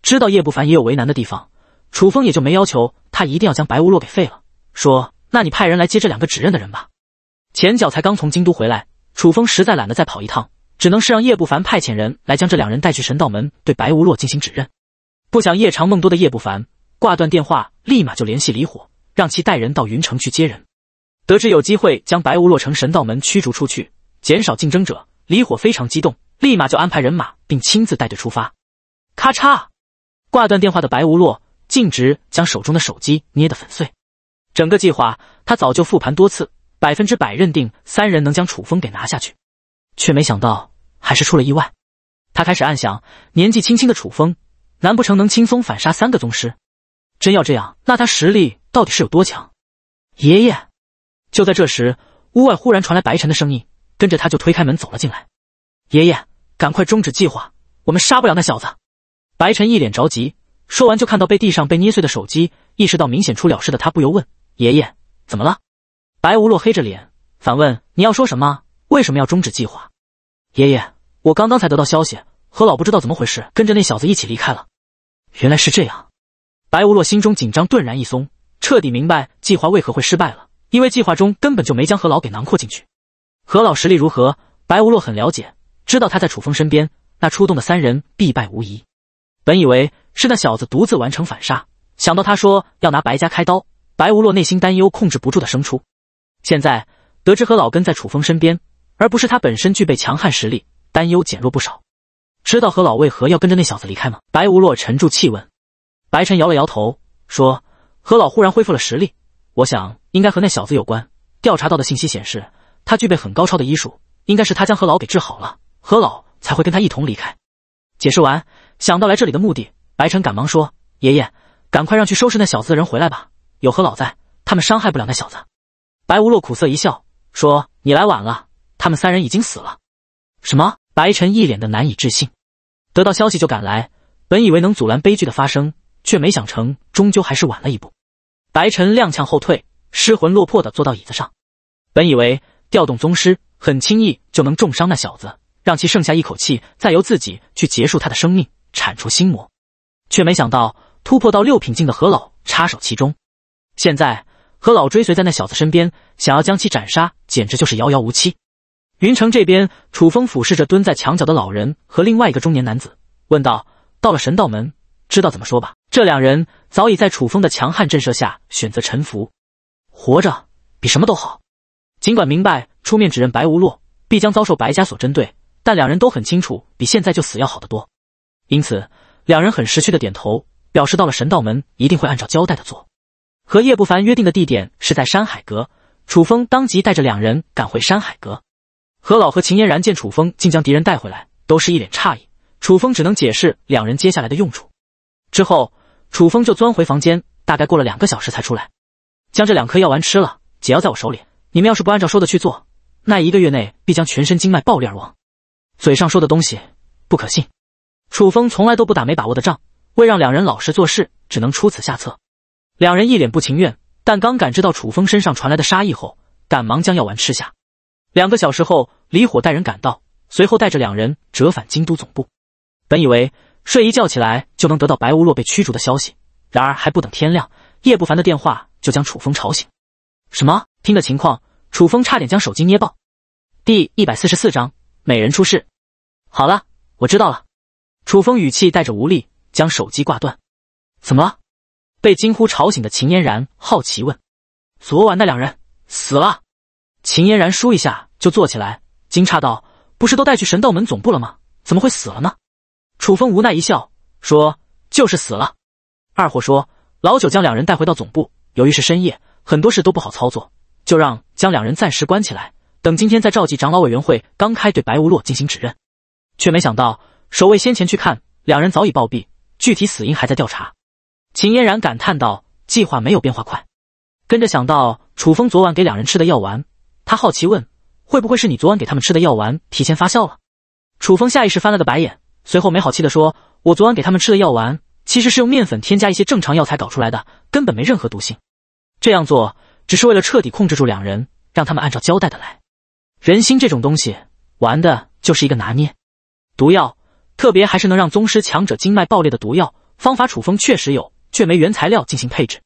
A: 知道叶不凡也有为难的地方。楚风也就没要求他一定要将白无洛给废了，说：“那你派人来接这两个指认的人吧。”前脚才刚从京都回来，楚风实在懒得再跑一趟，只能是让叶不凡派遣人来将这两人带去神道门对白无洛进行指认。不想夜长梦多的叶不凡挂断电话，立马就联系李火，让其带人到云城去接人。得知有机会将白无洛城神道门驱逐出去，减少竞争者，李火非常激动，立马就安排人马，并亲自带队出发。咔嚓，挂断电话的白无洛。径直将手中的手机捏得粉碎。整个计划他早就复盘多次，百分之百认定三人能将楚风给拿下去，却没想到还是出了意外。他开始暗想：年纪轻轻的楚风，难不成能轻松反杀三个宗师？真要这样，那他实力到底是有多强？爷爷！就在这时，屋外忽然传来白晨的声音，跟着他就推开门走了进来。爷爷，赶快终止计划，我们杀不了那小子！白晨一脸着急。说完，就看到被地上被捏碎的手机，意识到明显出了事的他不由问：“爷爷，怎么了？”白无洛黑着脸反问：“你要说什么？为什么要终止计划？”爷爷，我刚刚才得到消息，何老不知道怎么回事，跟着那小子一起离开了。原来是这样，白无洛心中紧张顿然一松，彻底明白计划为何会失败了，因为计划中根本就没将何老给囊括进去。何老实力如何，白无洛很了解，知道他在楚风身边，那出动的三人必败无疑。本以为。是那小子独自完成反杀。想到他说要拿白家开刀，白无洛内心担忧控制不住的生出。现在得知和老跟在楚风身边，而不是他本身具备强悍实力，担忧减弱不少。知道何老为何要跟着那小子离开吗？白无洛沉住气问。白晨摇了摇头，说：“何老忽然恢复了实力，我想应该和那小子有关。调查到的信息显示，他具备很高超的医术，应该是他将何老给治好了，何老才会跟他一同离开。”解释完，想到来这里的目的。白晨赶忙说：“爷爷，赶快让去收拾那小子的人回来吧。有何老在，他们伤害不了那小子。”白无洛苦涩一笑，说：“你来晚了，他们三人已经死了。”什么？白晨一脸的难以置信。得到消息就赶来，本以为能阻拦悲剧的发生，却没想成，终究还是晚了一步。白晨踉跄后退，失魂落魄的坐到椅子上。本以为调动宗师，很轻易就能重伤那小子，让其剩下一口气，再由自己去结束他的生命，铲除心魔。却没想到突破到六品境的何老插手其中，现在何老追随在那小子身边，想要将其斩杀，简直就是遥遥无期。云城这边，楚风俯视着蹲在墙角的老人和另外一个中年男子，问道：“到了神道门，知道怎么说吧？”这两人早已在楚风的强悍震慑下选择臣服，活着比什么都好。尽管明白出面指认白无落必将遭受白家所针对，但两人都很清楚，比现在就死要好得多，因此。两人很识趣的点头，表示到了神道门一定会按照交代的做。和叶不凡约定的地点是在山海阁，楚风当即带着两人赶回山海阁。何老和秦嫣然见楚风竟将敌人带回来，都是一脸诧异。楚风只能解释两人接下来的用处。之后，楚风就钻回房间，大概过了两个小时才出来，将这两颗药丸吃了。解药在我手里，你们要是不按照说的去做，那一个月内必将全身经脉爆裂而亡。嘴上说的东西不可信。楚风从来都不打没把握的仗，为让两人老实做事，只能出此下策。两人一脸不情愿，但刚感知到楚风身上传来的杀意后，赶忙将药丸吃下。两个小时后，李火带人赶到，随后带着两人折返京都总部。本以为睡一觉起来就能得到白无洛被驱逐的消息，然而还不等天亮，叶不凡的电话就将楚风吵醒。什么？听的情况，楚风差点将手机捏爆。第一百四十四章美人出事。好了，我知道了。楚风语气带着无力，将手机挂断。怎么了？被惊呼吵醒的秦嫣然好奇问：“昨晚那两人死了？”秦嫣然倏一下就坐起来，惊诧道：“不是都带去神道门总部了吗？怎么会死了呢？”楚风无奈一笑，说：“就是死了。”二货说：“老九将两人带回到总部，由于是深夜，很多事都不好操作，就让将两人暂时关起来，等今天在召集长老委员会，刚开对白无洛进行指认。”却没想到。守卫先前去看，两人早已暴毙，具体死因还在调查。秦嫣然感叹道：“计划没有变化快。”跟着想到楚风昨晚给两人吃的药丸，他好奇问：“会不会是你昨晚给他们吃的药丸提前发酵了？”楚风下意识翻了个白眼，随后没好气的说：“我昨晚给他们吃的药丸，其实是用面粉添加一些正常药材搞出来的，根本没任何毒性。这样做只是为了彻底控制住两人，让他们按照交代的来。人心这种东西，玩的就是一个拿捏。毒药。”特别还是能让宗师强者经脉爆裂的毒药方法，楚风确实有，却没原材料进行配置。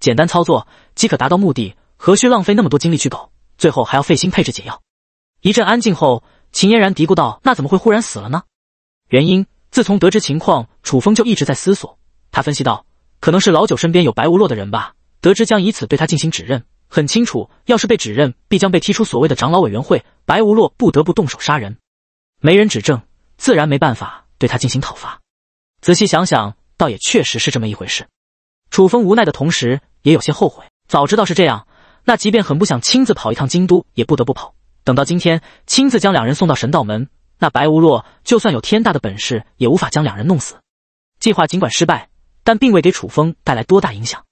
A: 简单操作即可达到目的，何须浪费那么多精力去搞？最后还要费心配置解药。一阵安静后，秦嫣然嘀咕道：“那怎么会忽然死了呢？”原因，自从得知情况，楚风就一直在思索。他分析道：“可能是老九身边有白无落的人吧？得知将以此对他进行指认，很清楚，要是被指认，必将被踢出所谓的长老委员会。白无洛不得不动手杀人，没人指证。”自然没办法对他进行讨伐，仔细想想，倒也确实是这么一回事。楚风无奈的同时，也有些后悔。早知道是这样，那即便很不想亲自跑一趟京都，也不得不跑。等到今天，亲自将两人送到神道门，那白无若就算有天大的本事，也无法将两人弄死。计划尽管失败，但并未给楚风带来多大影响。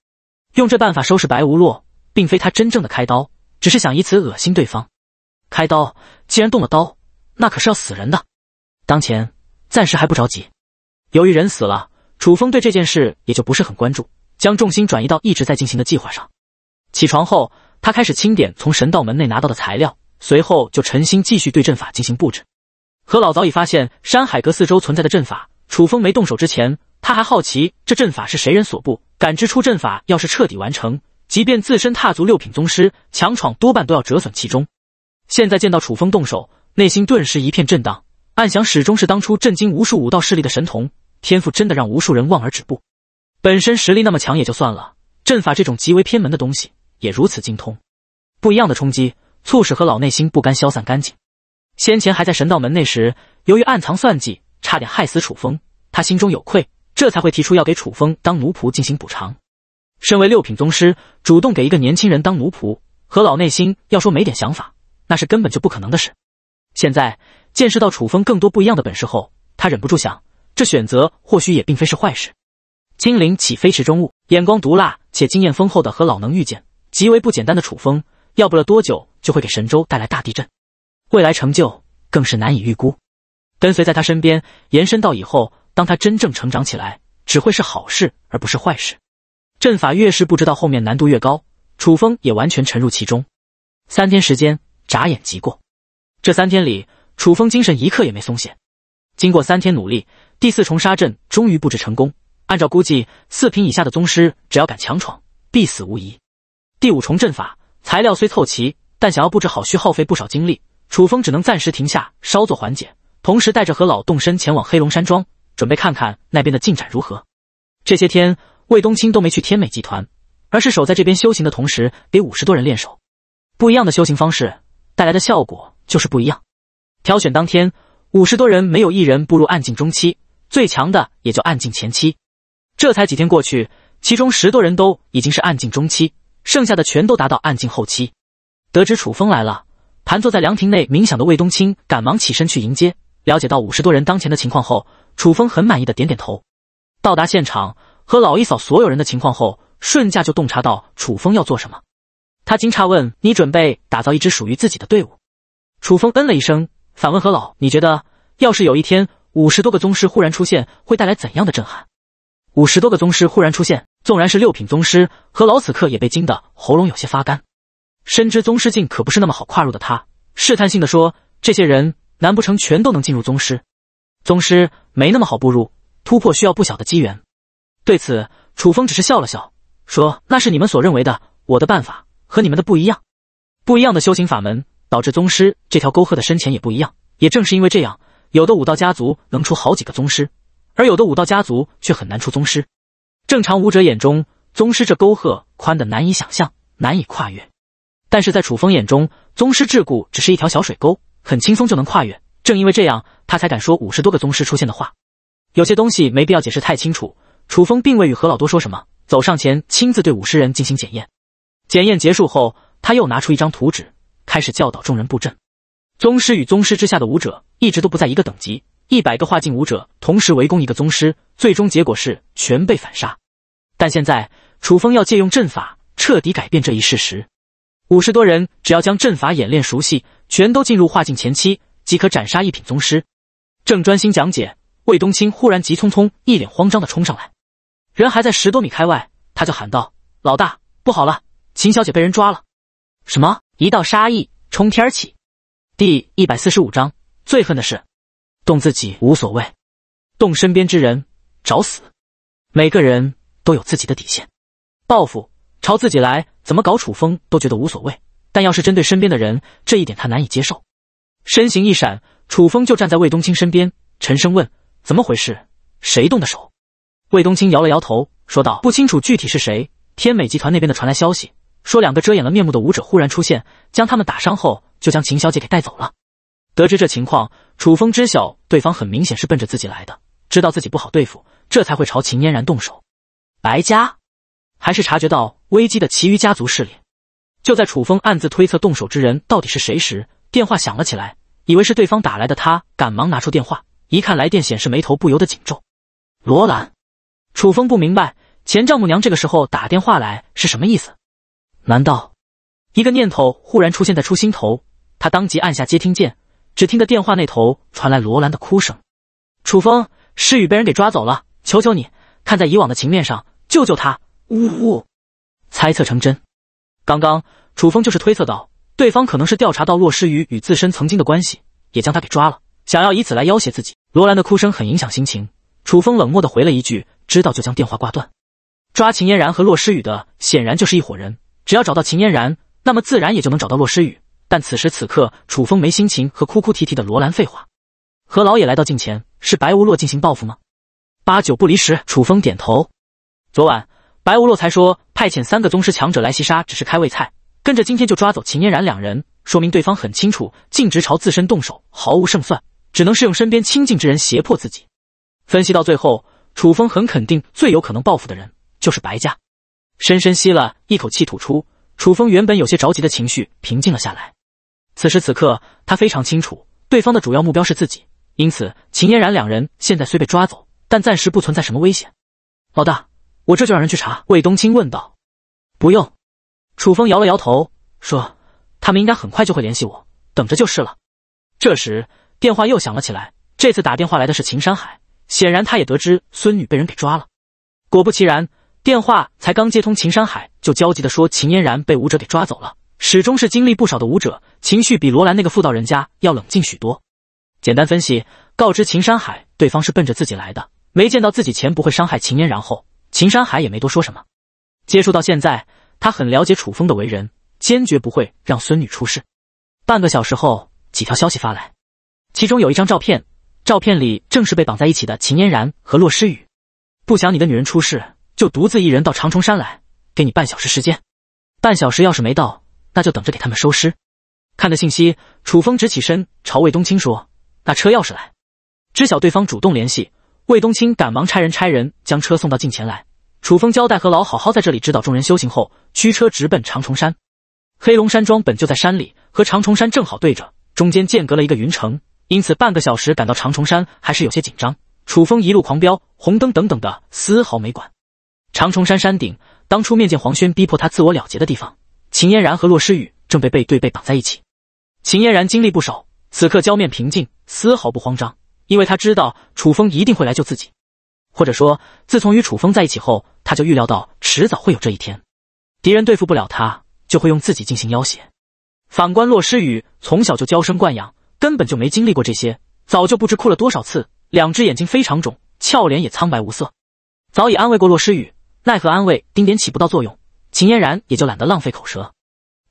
A: 用这办法收拾白无若，并非他真正的开刀，只是想以此恶心对方。开刀，既然动了刀，那可是要死人的。当前暂时还不着急，由于人死了，楚风对这件事也就不是很关注，将重心转移到一直在进行的计划上。起床后，他开始清点从神道门内拿到的材料，随后就沉心继续对阵法进行布置。何老早已发现山海阁四周存在的阵法，楚风没动手之前，他还好奇这阵法是谁人所布。感知出阵法，要是彻底完成，即便自身踏足六品宗师，强闯多半都要折损其中。现在见到楚风动手，内心顿时一片震荡。暗想，始终是当初震惊无数武道势力的神童，天赋真的让无数人望而止步。本身实力那么强也就算了，阵法这种极为偏门的东西也如此精通，不一样的冲击促使何老内心不甘消散干净。先前还在神道门内时，由于暗藏算计，差点害死楚风，他心中有愧，这才会提出要给楚风当奴仆进行补偿。身为六品宗师，主动给一个年轻人当奴仆，何老内心要说没点想法，那是根本就不可能的事。现在。见识到楚风更多不一样的本事后，他忍不住想：这选择或许也并非是坏事。精灵起飞池中物，眼光毒辣且经验丰厚的和老能遇见，极为不简单的楚风，要不了多久就会给神州带来大地震，未来成就更是难以预估。跟随在他身边，延伸到以后，当他真正成长起来，只会是好事而不是坏事。阵法越是不知道后面难度越高，楚风也完全沉入其中。三天时间眨眼即过，这三天里。楚风精神一刻也没松懈，经过三天努力，第四重杀阵终于布置成功。按照估计，四品以下的宗师只要敢强闯，必死无疑。第五重阵法材料虽凑齐，但想要布置好，需耗费不少精力。楚风只能暂时停下，稍作缓解，同时带着何老动身前往黑龙山庄，准备看看那边的进展如何。这些天，魏冬青都没去天美集团，而是守在这边修行的同时，给五十多人练手。不一样的修行方式带来的效果就是不一样。挑选当天，五十多人没有一人步入暗境中期，最强的也就暗境前期。这才几天过去，其中十多人都已经是暗境中期，剩下的全都达到暗境后期。得知楚风来了，盘坐在凉亭内冥想的魏冬青赶忙起身去迎接。了解到五十多人当前的情况后，楚风很满意的点点头。到达现场和老一嫂所有人的情况后，瞬间就洞察到楚风要做什么。他惊诧问：“你准备打造一支属于自己的队伍？”楚风嗯了一声。反问何老，你觉得要是有一天五十多个宗师忽然出现，会带来怎样的震撼？五十多个宗师忽然出现，纵然是六品宗师，何老此刻也被惊得喉咙有些发干。深知宗师境可不是那么好跨入的，他试探性的说：“这些人，难不成全都能进入宗师？宗师没那么好步入，突破需要不小的机缘。”对此，楚风只是笑了笑，说：“那是你们所认为的，我的办法和你们的不一样，不一样的修行法门。”导致宗师这条沟壑的深浅也不一样，也正是因为这样，有的武道家族能出好几个宗师，而有的武道家族却很难出宗师。正常武者眼中，宗师这沟壑宽的难以想象，难以跨越。但是在楚风眼中，宗师桎梏只是一条小水沟，很轻松就能跨越。正因为这样，他才敢说五十多个宗师出现的话。有些东西没必要解释太清楚。楚风并未与何老多说什么，走上前亲自对五十人进行检验。检验结束后，他又拿出一张图纸。开始教导众人布阵，宗师与宗师之下的武者一直都不在一个等级。一百个化境武者同时围攻一个宗师，最终结果是全被反杀。但现在楚风要借用阵法，彻底改变这一事实。五十多人只要将阵法演练熟悉，全都进入化境前期，即可斩杀一品宗师。正专心讲解，魏东青忽然急匆匆、一脸慌张地冲上来，人还在十多米开外，他就喊道：“老大，不好了，秦小姐被人抓了。”什么？一道杀意冲天起。第一百四十五章，最恨的是动自己无所谓，动身边之人找死。每个人都有自己的底线，报复朝自己来，怎么搞？楚风都觉得无所谓，但要是针对身边的人，这一点他难以接受。身形一闪，楚风就站在魏东青身边，沉声问：“怎么回事？谁动的手？”魏东青摇了摇头，说道：“不清楚具体是谁。天美集团那边的传来消息。”说两个遮掩了面目的武者忽然出现，将他们打伤后，就将秦小姐给带走了。得知这情况，楚风知晓对方很明显是奔着自己来的，知道自己不好对付，这才会朝秦嫣然动手。白家，还是察觉到危机的其余家族势力。就在楚风暗自推测动手之人到底是谁时，电话响了起来。以为是对方打来的，他赶忙拿出电话，一看来电显示，眉头不由得紧皱。罗兰，楚风不明白前丈母娘这个时候打电话来是什么意思。难道，一个念头忽然出现在初心头，他当即按下接听键，只听得电话那头传来罗兰的哭声：“楚风，诗雨被人给抓走了，求求你，看在以往的情面上，救救他！”呜呜，猜测成真，刚刚楚风就是推测到对方可能是调查到洛诗雨与自身曾经的关系，也将他给抓了，想要以此来要挟自己。罗兰的哭声很影响心情，楚风冷漠的回了一句：“知道。”就将电话挂断。抓秦嫣然和洛诗雨的显然就是一伙人。只要找到秦嫣然，那么自然也就能找到洛诗雨。但此时此刻，楚风没心情和哭哭啼啼的罗兰废话。何老也来到近前，是白无洛进行报复吗？八九不离十。楚风点头。昨晚白无洛才说派遣三个宗师强者来袭杀，只是开胃菜，跟着今天就抓走秦嫣然两人，说明对方很清楚，径直朝自身动手，毫无胜算，只能是用身边亲近之人胁迫自己。分析到最后，楚风很肯定，最有可能报复的人就是白家。深深吸了一口气，吐出。楚风原本有些着急的情绪平静了下来。此时此刻，他非常清楚，对方的主要目标是自己，因此秦嫣然两人现在虽被抓走，但暂时不存在什么危险。老大，我这就让人去查。”魏东青问道。“不用。”楚风摇了摇头，说：“他们应该很快就会联系我，等着就是了。”这时，电话又响了起来。这次打电话来的是秦山海，显然他也得知孙女被人给抓了。果不其然。电话才刚接通，秦山海就焦急地说：“秦嫣然被舞者给抓走了，始终是经历不少的舞者，情绪比罗兰那个妇道人家要冷静许多。”简单分析，告知秦山海，对方是奔着自己来的，没见到自己前不会伤害秦嫣然。后，秦山海也没多说什么。接触到现在，他很了解楚风的为人，坚决不会让孙女出事。半个小时后，几条消息发来，其中有一张照片，照片里正是被绑在一起的秦嫣然和洛诗雨。不想你的女人出事。就独自一人到长虫山来，给你半小时时间，半小时要是没到，那就等着给他们收尸。看着信息，楚风直起身朝魏东青说：“那车钥匙来。”知晓对方主动联系，魏东青赶忙差人差人将车送到近前来。楚风交代和老好好在这里指导众人修行后，驱车直奔长虫山。黑龙山庄本就在山里，和长虫山正好对着，中间间隔了一个云城，因此半个小时赶到长虫山还是有些紧张。楚风一路狂飙，红灯等等的丝毫没管。长虫山山顶，当初面见黄轩逼迫他自我了结的地方，秦嫣然和洛诗雨正被背对背绑在一起。秦嫣然经历不少，此刻娇面平静，丝毫不慌张，因为她知道楚风一定会来救自己，或者说，自从与楚风在一起后，他就预料到迟早会有这一天。敌人对付不了他，就会用自己进行要挟。反观洛诗雨，从小就娇生惯养，根本就没经历过这些，早就不知哭了多少次，两只眼睛非常肿，俏脸也苍白无色。早已安慰过洛诗雨。奈何安慰丁点起不到作用，秦嫣然也就懒得浪费口舌。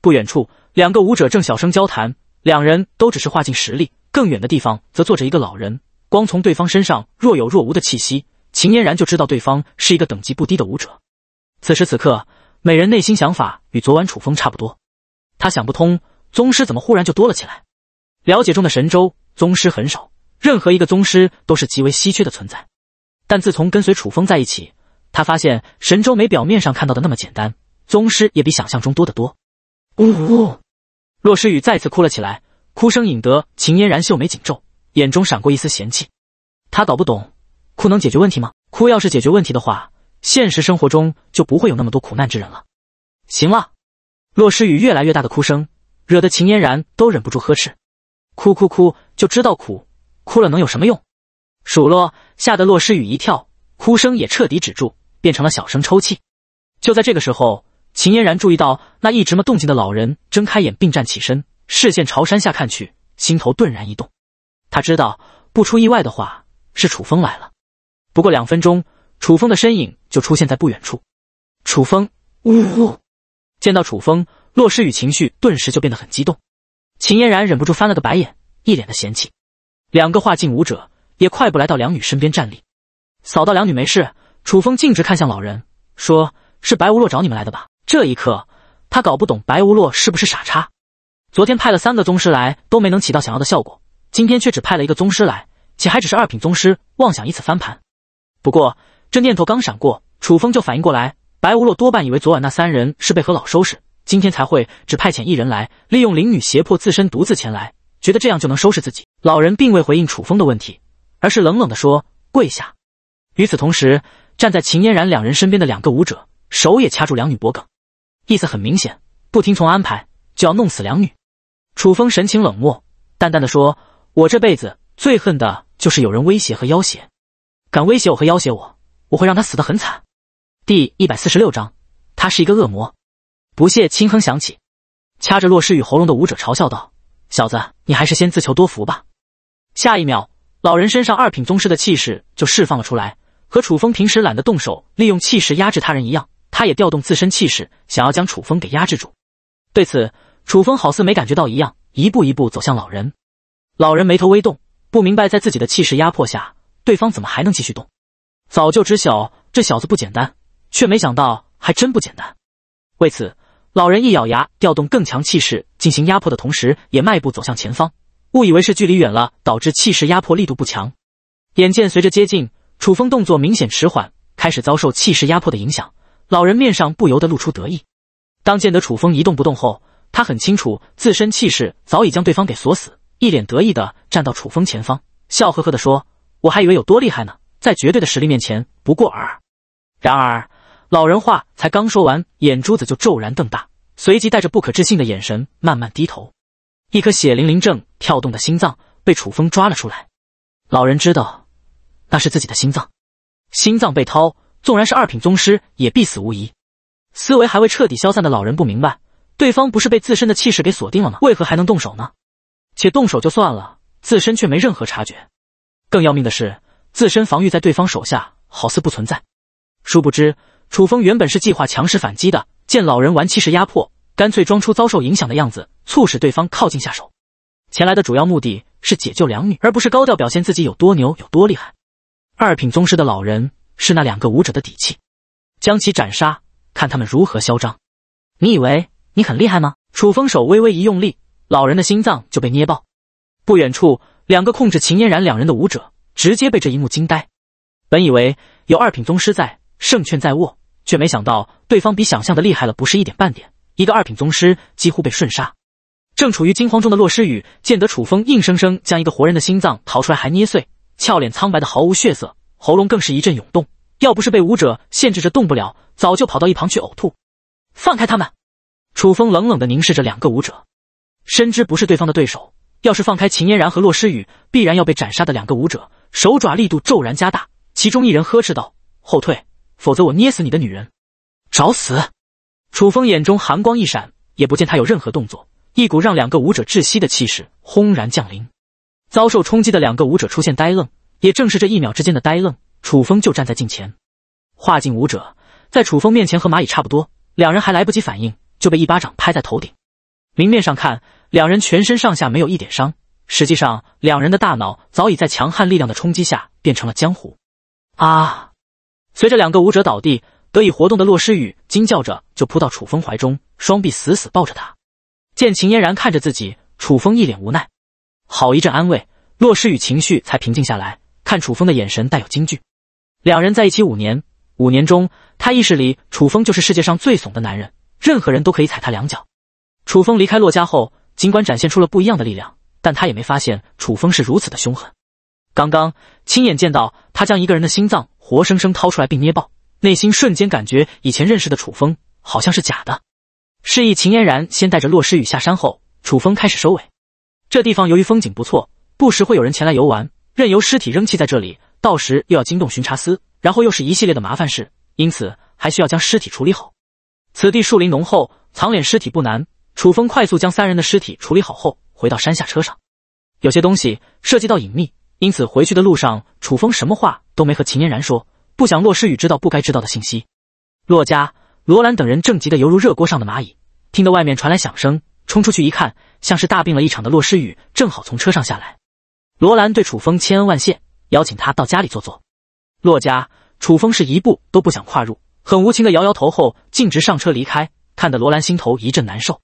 A: 不远处，两个舞者正小声交谈，两人都只是化尽实力。更远的地方，则坐着一个老人。光从对方身上若有若无的气息，秦嫣然就知道对方是一个等级不低的舞者。此时此刻，美人内心想法与昨晚楚风差不多，她想不通宗师怎么忽然就多了起来。了解中的神州宗师很少，任何一个宗师都是极为稀缺的存在。但自从跟随楚风在一起。他发现神州没表面上看到的那么简单，宗师也比想象中多得多。呜，洛诗雨再次哭了起来，哭声引得秦嫣然秀眉紧皱，眼中闪过一丝嫌弃。他搞不懂，哭能解决问题吗？哭要是解决问题的话，现实生活中就不会有那么多苦难之人了。行了，洛诗雨越来越大的哭声，惹得秦嫣然都忍不住呵斥：“哭哭哭，就知道哭，哭了能有什么用？”数落吓得洛诗雨一跳，哭声也彻底止住。变成了小声抽泣。就在这个时候，秦嫣然注意到那一直没动静的老人睁开眼并站起身，视线朝山下看去，心头顿然一动。他知道不出意外的话是楚风来了。不过两分钟，楚风的身影就出现在不远处。楚风，呜呜！见到楚风，洛诗雨情绪顿时就变得很激动。秦嫣然忍不住翻了个白眼，一脸的嫌弃。两个化境武者也快步来到两女身边站立，扫到两女没事。楚风径直看向老人，说：“是白无洛找你们来的吧？”这一刻，他搞不懂白无洛是不是傻叉。昨天派了三个宗师来，都没能起到想要的效果，今天却只派了一个宗师来，且还只是二品宗师，妄想以此翻盘。不过这念头刚闪过，楚风就反应过来，白无洛多半以为昨晚那三人是被何老收拾，今天才会只派遣一人来，利用灵女胁迫自身独自前来，觉得这样就能收拾自己。老人并未回应楚风的问题，而是冷冷地说：“跪下。”与此同时。站在秦嫣然两人身边的两个舞者，手也掐住两女脖颈，意思很明显，不听从安排就要弄死两女。楚风神情冷漠，淡淡的说：“我这辈子最恨的就是有人威胁和要挟，敢威胁我和要挟我，我会让他死得很惨。”第一百四十六章，他是一个恶魔。不屑轻哼响起，掐着洛诗雨喉咙的舞者嘲笑道：“小子，你还是先自求多福吧。”下一秒，老人身上二品宗师的气势就释放了出来。和楚风平时懒得动手，利用气势压制他人一样，他也调动自身气势，想要将楚风给压制住。对此，楚风好似没感觉到一样，一步一步走向老人。老人眉头微动，不明白在自己的气势压迫下，对方怎么还能继续动。早就知晓这小子不简单，却没想到还真不简单。为此，老人一咬牙，调动更强气势进行压迫的同时，也迈步走向前方，误以为是距离远了导致气势压迫力度不强。眼见随着接近。楚风动作明显迟缓，开始遭受气势压迫的影响。老人面上不由得露出得意。当见得楚风一动不动后，他很清楚自身气势早已将对方给锁死，一脸得意的站到楚风前方，笑呵呵的说：“我还以为有多厉害呢，在绝对的实力面前，不过尔。”然而，老人话才刚说完，眼珠子就骤然瞪大，随即带着不可置信的眼神慢慢低头，一颗血淋淋正跳动的心脏被楚风抓了出来。老人知道。那是自己的心脏，心脏被掏，纵然是二品宗师也必死无疑。思维还未彻底消散的老人不明白，对方不是被自身的气势给锁定了吗？为何还能动手呢？且动手就算了，自身却没任何察觉。更要命的是，自身防御在对方手下好似不存在。殊不知，楚风原本是计划强势反击的，见老人玩气势压迫，干脆装出遭受影响的样子，促使对方靠近下手。前来的主要目的是解救两女，而不是高调表现自己有多牛、有多厉害。二品宗师的老人是那两个武者的底气，将其斩杀，看他们如何嚣张！你以为你很厉害吗？楚风手微微一用力，老人的心脏就被捏爆。不远处，两个控制秦嫣然两人的武者直接被这一幕惊呆。本以为有二品宗师在，胜券在握，却没想到对方比想象的厉害了，不是一点半点。一个二品宗师几乎被瞬杀。正处于惊慌中的洛诗雨见得楚风硬生生将一个活人的心脏掏出来还捏碎。俏脸苍白的毫无血色，喉咙更是一阵涌动，要不是被武者限制着动不了，早就跑到一旁去呕吐。放开他们！楚风冷冷的凝视着两个武者，深知不是对方的对手，要是放开秦嫣然和洛诗雨，必然要被斩杀的两个武者手爪力度骤然加大，其中一人呵斥道：“后退，否则我捏死你的女人！”找死！楚风眼中寒光一闪，也不见他有任何动作，一股让两个武者窒息的气势轰然降临。遭受冲击的两个武者出现呆愣，也正是这一秒之间的呆愣，楚风就站在近前。化境武者在楚风面前和蚂蚁差不多，两人还来不及反应，就被一巴掌拍在头顶。明面上看，两人全身上下没有一点伤，实际上，两人的大脑早已在强悍力量的冲击下变成了江湖。啊！随着两个武者倒地，得以活动的洛诗雨惊叫着就扑到楚风怀中，双臂死死抱着他。见秦嫣然看着自己，楚风一脸无奈。好一阵安慰，洛诗雨情绪才平静下来，看楚风的眼神带有惊惧。两人在一起五年，五年中，他意识里楚风就是世界上最怂的男人，任何人都可以踩他两脚。楚风离开洛家后，尽管展现出了不一样的力量，但他也没发现楚风是如此的凶狠。刚刚亲眼见到他将一个人的心脏活生生掏出来并捏爆，内心瞬间感觉以前认识的楚风好像是假的。示意秦嫣然先带着洛诗雨下山后，楚风开始收尾。这地方由于风景不错，不时会有人前来游玩，任由尸体扔弃在这里，到时又要惊动巡查司，然后又是一系列的麻烦事，因此还需要将尸体处理好。此地树林浓厚，藏脸尸体不难。楚风快速将三人的尸体处理好后，回到山下车上。有些东西涉及到隐秘，因此回去的路上，楚风什么话都没和秦嫣然说，不想洛诗雨知道不该知道的信息。洛家、罗兰等人正急得犹如热锅上的蚂蚁，听得外面传来响声。冲出去一看，像是大病了一场的洛诗雨正好从车上下来。罗兰对楚风千恩万谢，邀请他到家里坐坐。洛家，楚风是一步都不想跨入，很无情的摇摇头后，径直上车离开。看得罗兰心头一阵难受。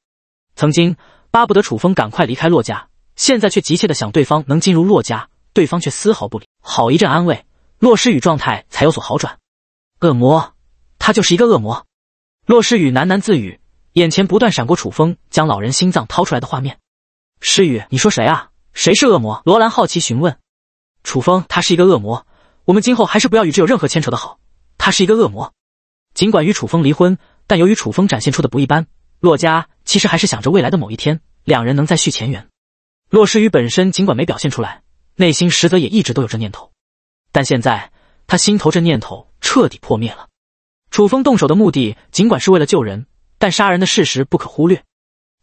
A: 曾经巴不得楚风赶快离开洛家，现在却急切的想对方能进入洛家，对方却丝毫不理。好一阵安慰，洛诗雨状态才有所好转。恶魔，他就是一个恶魔。洛诗雨喃喃自语。眼前不断闪过楚风将老人心脏掏出来的画面。诗雨，你说谁啊？谁是恶魔？罗兰好奇询问。楚风，他是一个恶魔。我们今后还是不要与之有任何牵扯的好。他是一个恶魔。尽管与楚风离婚，但由于楚风展现出的不一般，洛家其实还是想着未来的某一天，两人能再续前缘。洛诗雨本身尽管没表现出来，内心实则也一直都有这念头。但现在他心头这念头彻底破灭了。楚风动手的目的，尽管是为了救人。但杀人的事实不可忽略，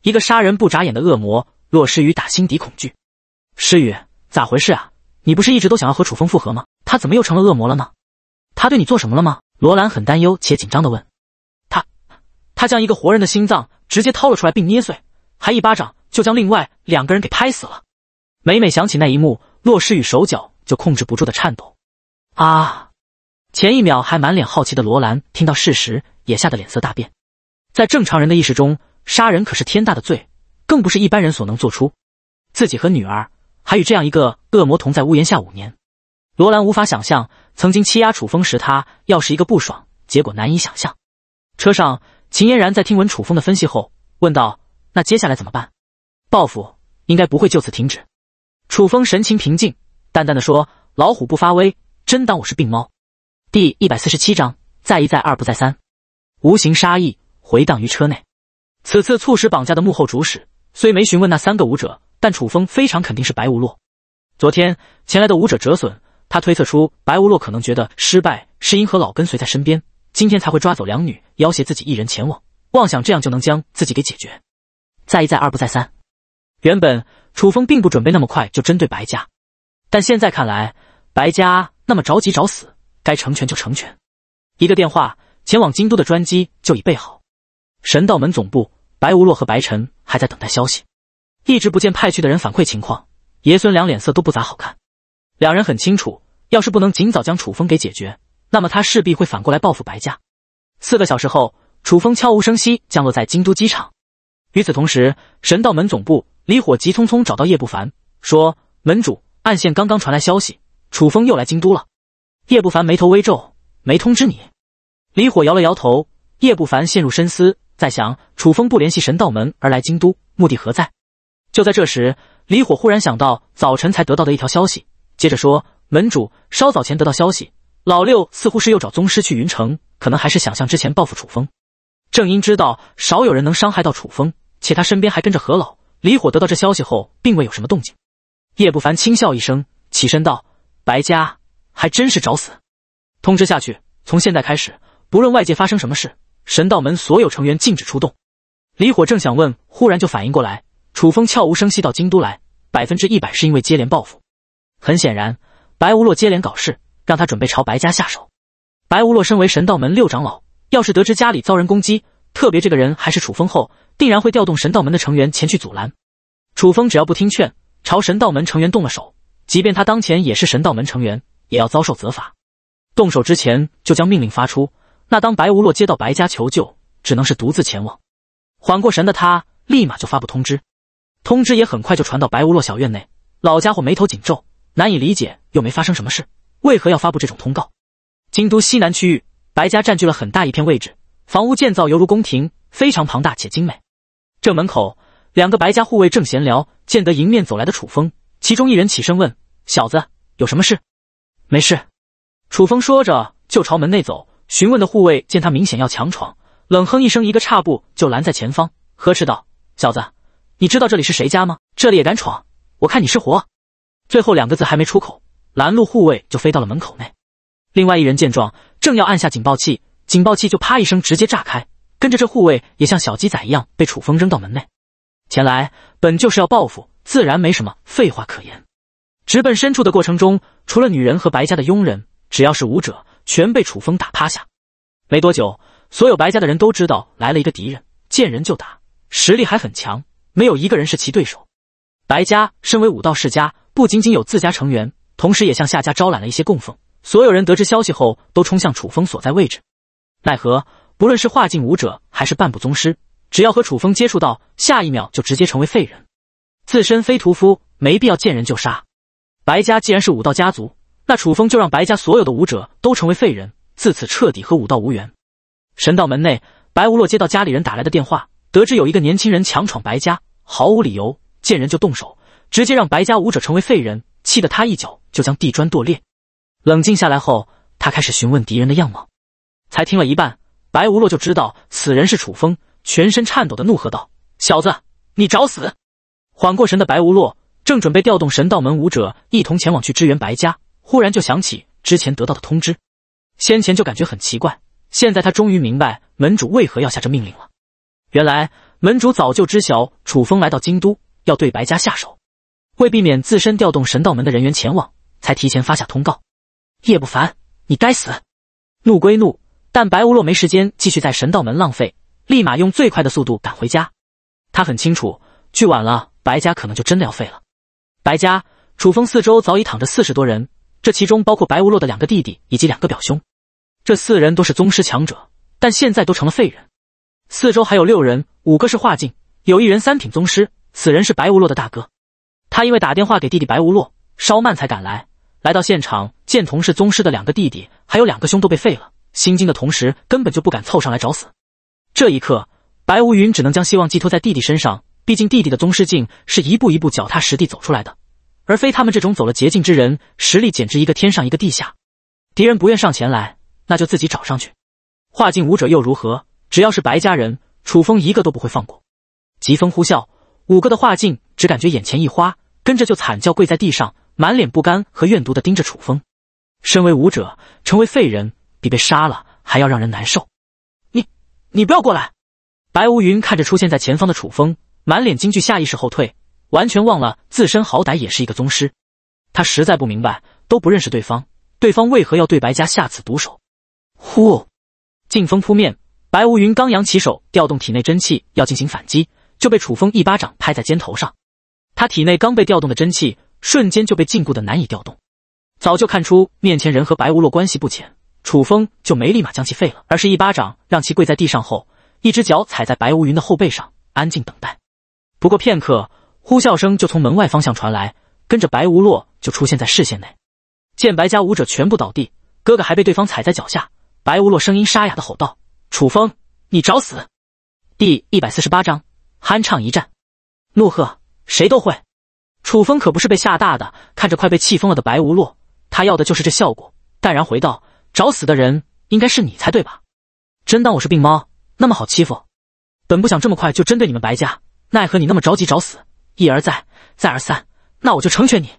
A: 一个杀人不眨眼的恶魔，洛诗雨打心底恐惧。诗雨，咋回事啊？你不是一直都想要和楚风复合吗？他怎么又成了恶魔了吗？他对你做什么了吗？罗兰很担忧且紧张地问。他，他将一个活人的心脏直接掏了出来并捏碎，还一巴掌就将另外两个人给拍死了。每每想起那一幕，洛诗雨手脚就控制不住的颤抖。啊！前一秒还满脸好奇的罗兰听到事实也吓得脸色大变。在正常人的意识中，杀人可是天大的罪，更不是一般人所能做出。自己和女儿还与这样一个恶魔同在屋檐下五年，罗兰无法想象曾经欺压楚风时，他要是一个不爽，结果难以想象。车上，秦嫣然在听闻楚风的分析后，问道：“那接下来怎么办？报复应该不会就此停止。”楚风神情平静，淡淡的说：“老虎不发威，真当我是病猫。”第一百四十七章，再一再二不再三，无形杀意。回荡于车内。此次促使绑架的幕后主使，虽没询问那三个武者，但楚风非常肯定是白无洛。昨天前来的武者折损，他推测出白无洛可能觉得失败是因何老跟随在身边，今天才会抓走两女要挟自己一人前往，妄想这样就能将自己给解决。再一再二不再三，原本楚风并不准备那么快就针对白家，但现在看来，白家那么着急找死，该成全就成全。一个电话，前往京都的专机就已备好。神道门总部，白无洛和白尘还在等待消息，一直不见派去的人反馈情况，爷孙俩脸色都不咋好看。两人很清楚，要是不能尽早将楚风给解决，那么他势必会反过来报复白家。四个小时后，楚风悄无声息降落在京都机场。与此同时，神道门总部，李火急匆匆找到叶不凡，说：“门主，暗线刚刚传来消息，楚风又来京都了。”叶不凡眉头微皱，没通知你。李火摇了摇头。叶不凡陷入深思。在想，楚风不联系神道门而来京都，目的何在？就在这时，李火忽然想到早晨才得到的一条消息，接着说：“门主稍早前得到消息，老六似乎是又找宗师去云城，可能还是想向之前报复楚风。”正因知道少有人能伤害到楚风，且他身边还跟着何老，李火得到这消息后，并未有什么动静。叶不凡轻笑一声，起身道：“白家还真是找死！通知下去，从现在开始，不论外界发生什么事。”神道门所有成员禁止出动。李火正想问，忽然就反应过来，楚风悄无声息到京都来，百分之一百是因为接连报复。很显然，白无洛接连搞事，让他准备朝白家下手。白无洛身为神道门六长老，要是得知家里遭人攻击，特别这个人还是楚风后，定然会调动神道门的成员前去阻拦。楚风只要不听劝，朝神道门成员动了手，即便他当前也是神道门成员，也要遭受责罚。动手之前就将命令发出。那当白无洛接到白家求救，只能是独自前往。缓过神的他，立马就发布通知，通知也很快就传到白无洛小院内。老家伙眉头紧皱，难以理解，又没发生什么事，为何要发布这种通告？京都西南区域，白家占据了很大一片位置，房屋建造犹如宫廷，非常庞大且精美。正门口，两个白家护卫正闲聊，见得迎面走来的楚风，其中一人起身问：“小子，有什么事？”“没事。”楚风说着，就朝门内走。询问的护卫见他明显要强闯，冷哼一声，一个差步就拦在前方，呵斥道：“小子，你知道这里是谁家吗？这里也敢闯，我看你是活。”最后两个字还没出口，拦路护卫就飞到了门口内。另外一人见状，正要按下警报器，警报器就啪一声直接炸开，跟着这护卫也像小鸡仔一样被楚风扔到门内。前来本就是要报复，自然没什么废话可言，直奔深处的过程中，除了女人和白家的佣人，只要是武者。全被楚风打趴下。没多久，所有白家的人都知道来了一个敌人，见人就打，实力还很强，没有一个人是其对手。白家身为武道世家，不仅仅有自家成员，同时也向夏家招揽了一些供奉。所有人得知消息后，都冲向楚风所在位置。奈何，不论是化境武者还是半步宗师，只要和楚风接触到，下一秒就直接成为废人。自身非屠夫，没必要见人就杀。白家既然是武道家族。那楚风就让白家所有的武者都成为废人，自此彻底和武道无缘。神道门内，白无洛接到家里人打来的电话，得知有一个年轻人强闯白家，毫无理由，见人就动手，直接让白家武者成为废人，气得他一脚就将地砖跺裂。冷静下来后，他开始询问敌人的样貌，才听了一半，白无洛就知道此人是楚风，全身颤抖的怒喝道：“小子，你找死！”缓过神的白无洛正准备调动神道门武者一同前往去支援白家。忽然就想起之前得到的通知，先前就感觉很奇怪，现在他终于明白门主为何要下这命令了。原来门主早就知晓楚风来到京都要对白家下手，为避免自身调动神道门的人员前往，才提前发下通告。叶不凡，你该死！怒归怒，但白无洛没时间继续在神道门浪费，立马用最快的速度赶回家。他很清楚，去晚了，白家可能就真的要废了。白家，楚风四周早已躺着四十多人。这其中包括白无落的两个弟弟以及两个表兄，这四人都是宗师强者，但现在都成了废人。四周还有六人，五个是化境，有一人三品宗师。此人是白无落的大哥，他因为打电话给弟弟白无落稍慢才赶来。来到现场，见同是宗师的两个弟弟还有两个兄都被废了，心惊的同时根本就不敢凑上来找死。这一刻，白无云只能将希望寄托在弟弟身上，毕竟弟弟的宗师境是一步一步脚踏实地走出来的。而非他们这种走了捷径之人，实力简直一个天上一个地下。敌人不愿上前来，那就自己找上去。化境武者又如何？只要是白家人，楚风一个都不会放过。疾风呼啸，五个的化境只感觉眼前一花，跟着就惨叫跪在地上，满脸不甘和怨毒的盯着楚风。身为武者，成为废人比被杀了还要让人难受。你，你不要过来！白无云看着出现在前方的楚风，满脸惊惧，下意识后退。完全忘了自身好歹也是一个宗师，他实在不明白，都不认识对方，对方为何要对白家下此毒手？呼，劲风扑面，白无云刚扬起手调动体内真气要进行反击，就被楚风一巴掌拍在肩头上，他体内刚被调动的真气瞬间就被禁锢的难以调动。早就看出面前人和白无洛关系不浅，楚风就没立马将其废了，而是一巴掌让其跪在地上后，一只脚踩在白无云的后背上，安静等待。不过片刻。呼啸声就从门外方向传来，跟着白无落就出现在视线内。见白家武者全部倒地，哥哥还被对方踩在脚下，白无落声音沙哑的吼道：“楚风，你找死！”第一百四十八章酣畅一战，怒喝：“谁都会！”楚风可不是被吓大的，看着快被气疯了的白无落，他要的就是这效果，淡然回道：“找死的人应该是你才对吧？真当我是病猫那么好欺负？本不想这么快就针对你们白家，奈何你那么着急找死。”一而再，再而三，那我就成全你。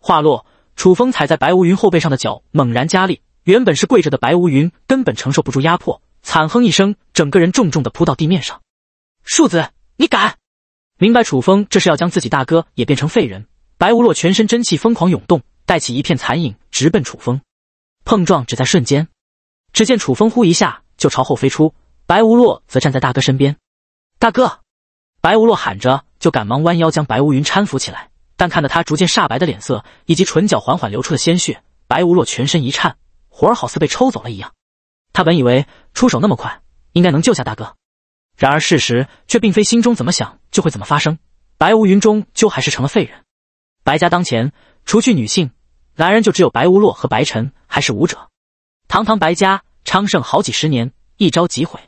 A: 话落，楚风踩在白无云后背上的脚猛然加力，原本是跪着的白无云根本承受不住压迫，惨哼一声，整个人重重的扑到地面上。庶子，你敢！明白楚风这是要将自己大哥也变成废人。白无洛全身真气疯狂涌动，带起一片残影，直奔楚风。碰撞只在瞬间，只见楚风呼一下就朝后飞出，白无洛则站在大哥身边。大哥。白无洛喊着，就赶忙弯腰将白无云搀扶起来，但看到他逐渐煞白的脸色，以及唇角缓缓流出的鲜血，白无洛全身一颤，魂儿好似被抽走了一样。他本以为出手那么快，应该能救下大哥，然而事实却并非心中怎么想就会怎么发生。白无云终究还是成了废人。白家当前，除去女性，男人就只有白无洛和白尘，还是武者。堂堂白家昌盛好几十年，一朝即毁。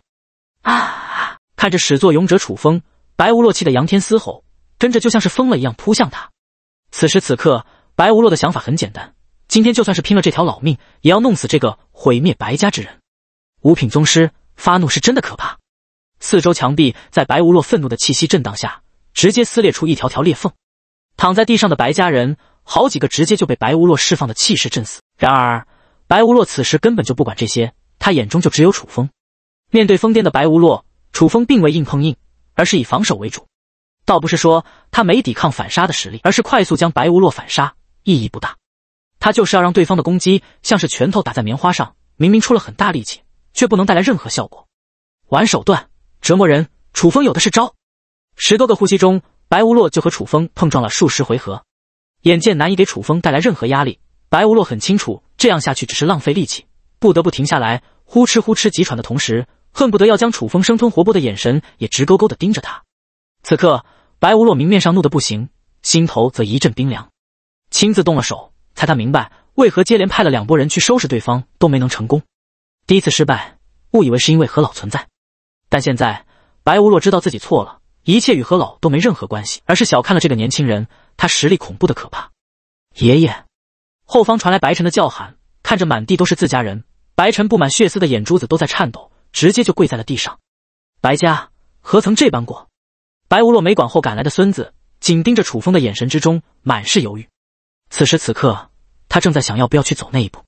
A: 啊！看着始作俑者楚风。白无洛气得仰天嘶吼，跟着就像是疯了一样扑向他。此时此刻，白无洛的想法很简单：今天就算是拼了这条老命，也要弄死这个毁灭白家之人。五品宗师发怒是真的可怕，四周墙壁在白无洛愤怒的气息震荡下，直接撕裂出一条条裂缝。躺在地上的白家人好几个直接就被白无洛释放的气势震死。然而，白无洛此时根本就不管这些，他眼中就只有楚风。面对疯癫的白无洛，楚风并未硬碰硬。而是以防守为主，倒不是说他没抵抗反杀的实力，而是快速将白无洛反杀意义不大。他就是要让对方的攻击像是拳头打在棉花上，明明出了很大力气，却不能带来任何效果。玩手段折磨人，楚风有的是招。十多个呼吸中，白无洛就和楚风碰撞了数十回合，眼见难以给楚风带来任何压力，白无洛很清楚这样下去只是浪费力气，不得不停下来，呼哧呼哧急喘的同时。恨不得要将楚风生吞活剥的眼神也直勾勾的盯着他。此刻，白无洛明面上怒得不行，心头则一阵冰凉。亲自动了手，才他明白为何接连派了两拨人去收拾对方都没能成功。第一次失败，误以为是因为何老存在，但现在白无洛知道自己错了，一切与何老都没任何关系，而是小看了这个年轻人，他实力恐怖的可怕。爷爷，后方传来白晨的叫喊。看着满地都是自家人，白晨布满血丝的眼珠子都在颤抖。直接就跪在了地上。白家何曾这般过？白无洛没管后赶来的孙子，紧盯着楚风的眼神之中满是犹豫。此时此刻，他正在想要不要去走那一步，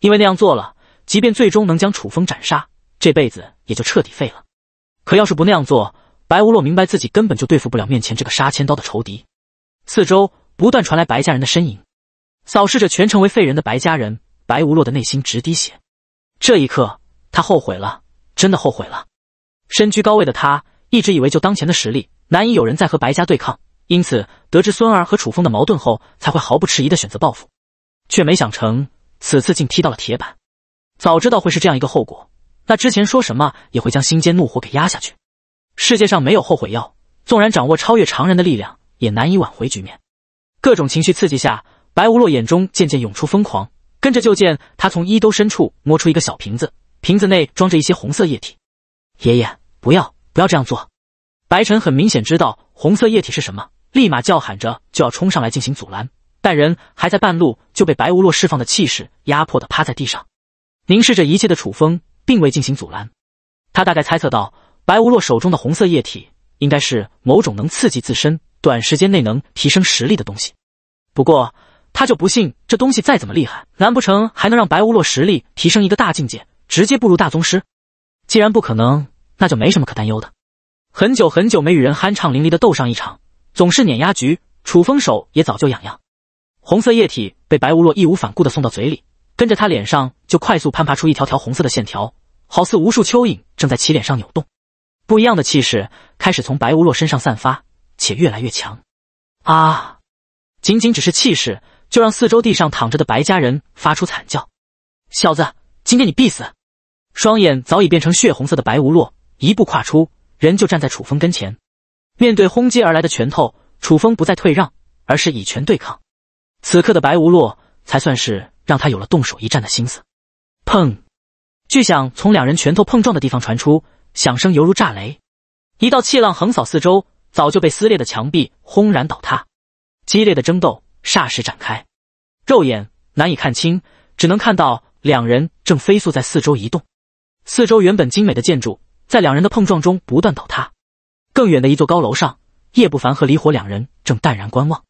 A: 因为那样做了，即便最终能将楚风斩杀，这辈子也就彻底废了。可要是不那样做，白无洛明白自己根本就对付不了面前这个杀千刀的仇敌。四周不断传来白家人的身影，扫视着全成为废人的白家人，白无洛的内心直滴血。这一刻，他后悔了。真的后悔了。身居高位的他，一直以为就当前的实力，难以有人再和白家对抗，因此得知孙儿和楚风的矛盾后，才会毫不迟疑的选择报复，却没想成此次竟踢到了铁板。早知道会是这样一个后果，那之前说什么也会将心间怒火给压下去。世界上没有后悔药，纵然掌握超越常人的力量，也难以挽回局面。各种情绪刺激下，白无洛眼中渐渐涌出疯狂，跟着就见他从衣兜深处摸出一个小瓶子。瓶子内装着一些红色液体，爷爷，不要，不要这样做！白晨很明显知道红色液体是什么，立马叫喊着就要冲上来进行阻拦，但人还在半路就被白无洛释放的气势压迫的趴在地上。凝视着一切的楚风并未进行阻拦，他大概猜测到白无洛手中的红色液体应该是某种能刺激自身、短时间内能提升实力的东西，不过他就不信这东西再怎么厉害，难不成还能让白无洛实力提升一个大境界？直接步入大宗师，既然不可能，那就没什么可担忧的。很久很久没与人酣畅淋漓的斗上一场，总是碾压局，楚风手也早就痒痒。红色液体被白无洛义无反顾的送到嘴里，跟着他脸上就快速攀爬出一条条红色的线条，好似无数蚯蚓正在其脸上扭动。不一样的气势开始从白无洛身上散发，且越来越强。啊！仅仅只是气势，就让四周地上躺着的白家人发出惨叫。小子！今天你必死！双眼早已变成血红色的白无落，一步跨出，人就站在楚风跟前。面对轰击而来的拳头，楚风不再退让，而是以拳对抗。此刻的白无落，才算是让他有了动手一战的心思。砰！巨响从两人拳头碰撞的地方传出，响声犹如炸雷，一道气浪横扫四周，早就被撕裂的墙壁轰然倒塌。激烈的争斗霎时展开，肉眼难以看清，只能看到。两人正飞速在四周移动，四周原本精美的建筑在两人的碰撞中不断倒塌。更远的一座高楼上，叶不凡和李火两人正淡然观望。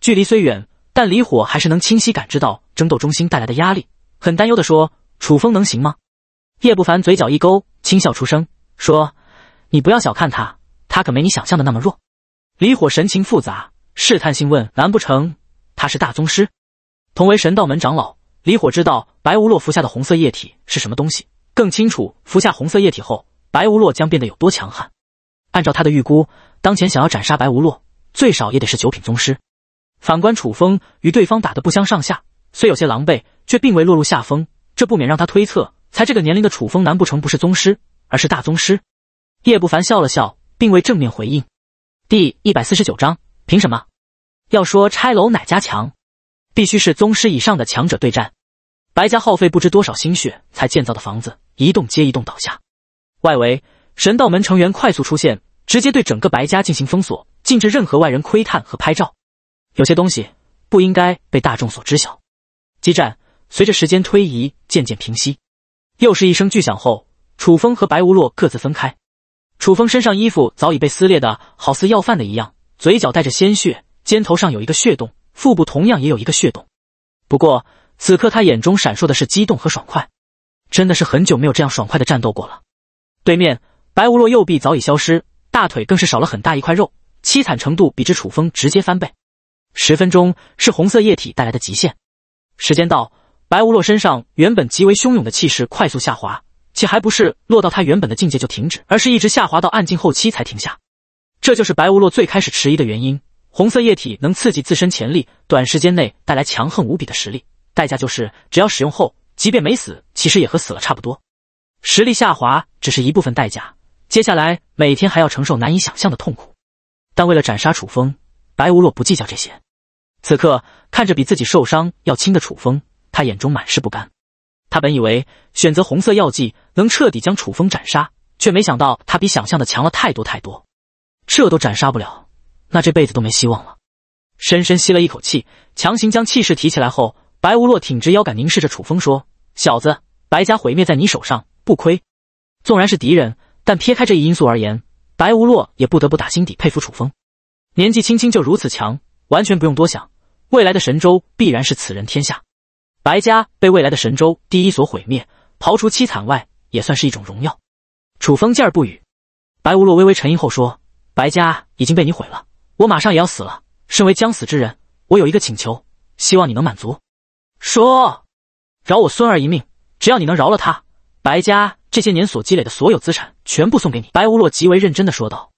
A: 距离虽远，但李火还是能清晰感知到争斗中心带来的压力，很担忧地说：“楚风能行吗？”叶不凡嘴角一勾，轻笑出声说：“你不要小看他，他可没你想象的那么弱。”李火神情复杂，试探性问：“难不成他是大宗师？同为神道门长老？”李火知道白无洛服下的红色液体是什么东西，更清楚服下红色液体后，白无洛将变得有多强悍。按照他的预估，当前想要斩杀白无洛，最少也得是九品宗师。反观楚风与对方打得不相上下，虽有些狼狈，却并未落入下风。这不免让他推测，才这个年龄的楚风，难不成不是宗师，而是大宗师？叶不凡笑了笑，并未正面回应。第一百四十九章，凭什么？要说拆楼哪家强？必须是宗师以上的强者对战。白家耗费不知多少心血才建造的房子，一栋接一栋倒下。外围神道门成员快速出现，直接对整个白家进行封锁，禁止任何外人窥探和拍照。有些东西不应该被大众所知晓。激战随着时间推移渐渐平息。又是一声巨响后，楚风和白无洛各自分开。楚风身上衣服早已被撕裂的好似要饭的一样，嘴角带着鲜血，肩头上有一个血洞。腹部同样也有一个血洞，不过此刻他眼中闪烁的是激动和爽快，真的是很久没有这样爽快的战斗过了。对面白无洛右臂早已消失，大腿更是少了很大一块肉，凄惨程度比之楚风直接翻倍。十分钟是红色液体带来的极限，时间到，白无洛身上原本极为汹涌的气势快速下滑，且还不是落到他原本的境界就停止，而是一直下滑到暗境后期才停下。这就是白无洛最开始迟疑的原因。红色液体能刺激自身潜力，短时间内带来强横无比的实力，代价就是只要使用后，即便没死，其实也和死了差不多。实力下滑只是一部分代价，接下来每天还要承受难以想象的痛苦。但为了斩杀楚风，白无若不计较这些。此刻看着比自己受伤要轻的楚风，他眼中满是不甘。他本以为选择红色药剂能彻底将楚风斩杀，却没想到他比想象的强了太多太多，这都斩杀不了。那这辈子都没希望了。深深吸了一口气，强行将气势提起来后，白无洛挺直腰杆，凝视着楚风说：“小子，白家毁灭在你手上，不亏。纵然是敌人，但撇开这一因素而言，白无洛也不得不打心底佩服楚风。年纪轻轻就如此强，完全不用多想，未来的神州必然是此人天下。白家被未来的神州第一所毁灭，刨除凄惨外，也算是一种荣耀。”楚风静而不语。白无洛微微沉吟后说：“白家已经被你毁了。”我马上也要死了，身为将死之人，我有一个请求，希望你能满足。说，饶我孙儿一命，只要你能饶了他，白家这些年所积累的所有资产全部送给你。白无洛极为认真的说道。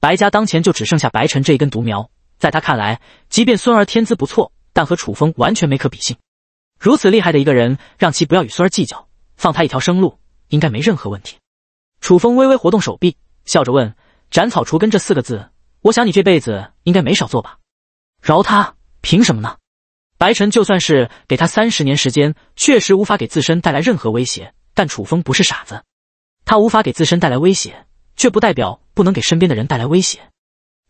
A: 白家当前就只剩下白尘这一根独苗，在他看来，即便孙儿天资不错，但和楚风完全没可比性。如此厉害的一个人，让其不要与孙儿计较，放他一条生路，应该没任何问题。楚风微微活动手臂，笑着问：“斩草除根这四个字。”我想你这辈子应该没少做吧？饶他凭什么呢？白晨就算是给他三十年时间，确实无法给自身带来任何威胁。但楚风不是傻子，他无法给自身带来威胁，却不代表不能给身边的人带来威胁。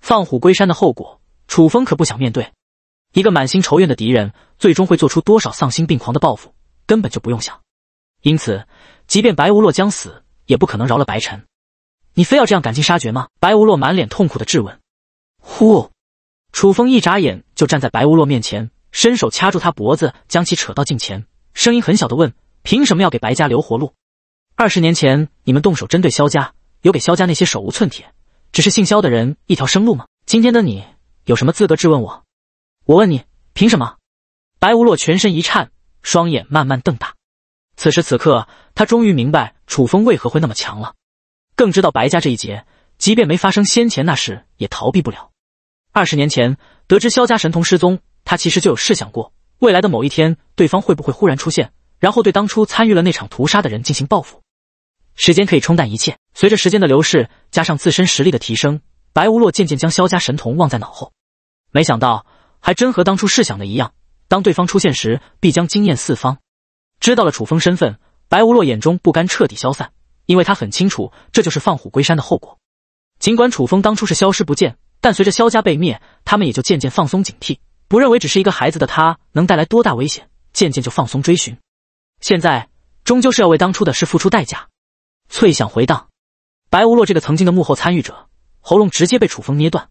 A: 放虎归山的后果，楚风可不想面对。一个满心仇怨的敌人，最终会做出多少丧心病狂的报复，根本就不用想。因此，即便白无洛将死，也不可能饶了白晨。你非要这样赶尽杀绝吗？白无洛满脸痛苦的质问。呼！楚风一眨眼就站在白无洛面前，伸手掐住他脖子，将其扯到近前，声音很小的问：“凭什么要给白家留活路？二十年前你们动手针对萧家，有给萧家那些手无寸铁、只是姓萧的人一条生路吗？今天的你有什么资格质问我？我问你，凭什么？”白无洛全身一颤，双眼慢慢瞪大。此时此刻，他终于明白楚风为何会那么强了。更知道白家这一劫，即便没发生先前那事，也逃避不了。二十年前得知萧家神童失踪，他其实就有试想过，未来的某一天，对方会不会忽然出现，然后对当初参与了那场屠杀的人进行报复。时间可以冲淡一切，随着时间的流逝，加上自身实力的提升，白无洛渐渐将萧家神童忘在脑后。没想到，还真和当初试想的一样，当对方出现时，必将惊艳四方。知道了楚风身份，白无洛眼中不甘彻底消散。因为他很清楚，这就是放虎归山的后果。尽管楚风当初是消失不见，但随着萧家被灭，他们也就渐渐放松警惕，不认为只是一个孩子的他能带来多大危险，渐渐就放松追寻。现在终究是要为当初的事付出代价。脆响回荡，白无洛这个曾经的幕后参与者，喉咙直接被楚风捏断。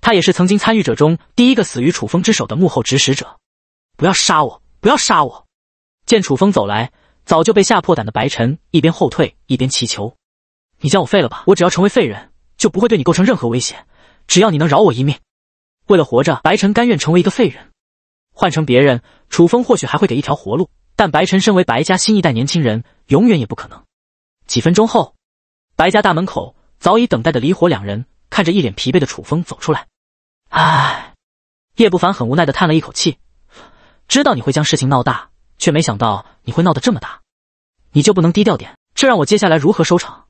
A: 他也是曾经参与者中第一个死于楚风之手的幕后指使者。不要杀我！不要杀我！见楚风走来。早就被吓破胆的白晨一边后退一边祈求：“你将我废了吧，我只要成为废人，就不会对你构成任何威胁。只要你能饶我一命。”为了活着，白晨甘愿成为一个废人。换成别人，楚风或许还会给一条活路，但白晨身为白家新一代年轻人，永远也不可能。几分钟后，白家大门口早已等待的离火两人看着一脸疲惫的楚风走出来，唉，叶不凡很无奈的叹了一口气，知道你会将事情闹大。却没想到你会闹得这么大，你就不能低调点？这让我接下来如何收场？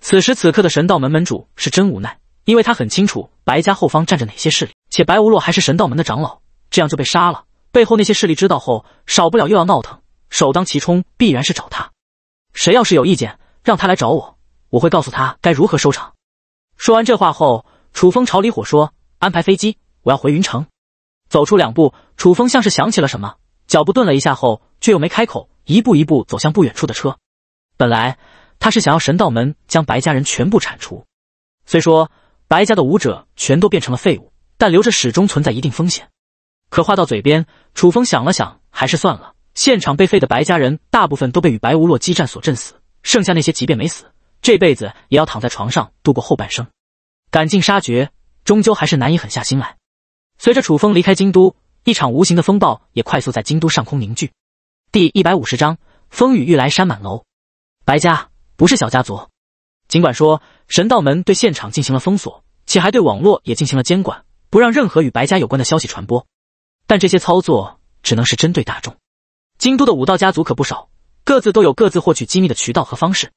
A: 此时此刻的神道门门主是真无奈，因为他很清楚白家后方站着哪些势力，且白无洛还是神道门的长老，这样就被杀了，背后那些势力知道后，少不了又要闹腾，首当其冲必然是找他。谁要是有意见，让他来找我，我会告诉他该如何收场。说完这话后，楚风朝李火说：“安排飞机，我要回云城。”走出两步，楚风像是想起了什么。脚步顿了一下后，却又没开口，一步一步走向不远处的车。本来他是想要神道门将白家人全部铲除，虽说白家的武者全都变成了废物，但留着始终存在一定风险。可话到嘴边，楚风想了想，还是算了。现场被废的白家人大部分都被与白无洛激战所震死，剩下那些即便没死，这辈子也要躺在床上度过后半生。赶尽杀绝，终究还是难以狠下心来。随着楚风离开京都。一场无形的风暴也快速在京都上空凝聚。第一百五十章风雨欲来山满楼。白家不是小家族，尽管说神道门对现场进行了封锁，且还对网络也进行了监管，不让任何与白家有关的消息传播，但这些操作只能是针对大众。京都的武道家族可不少，各自都有各自获取机密的渠道和方式。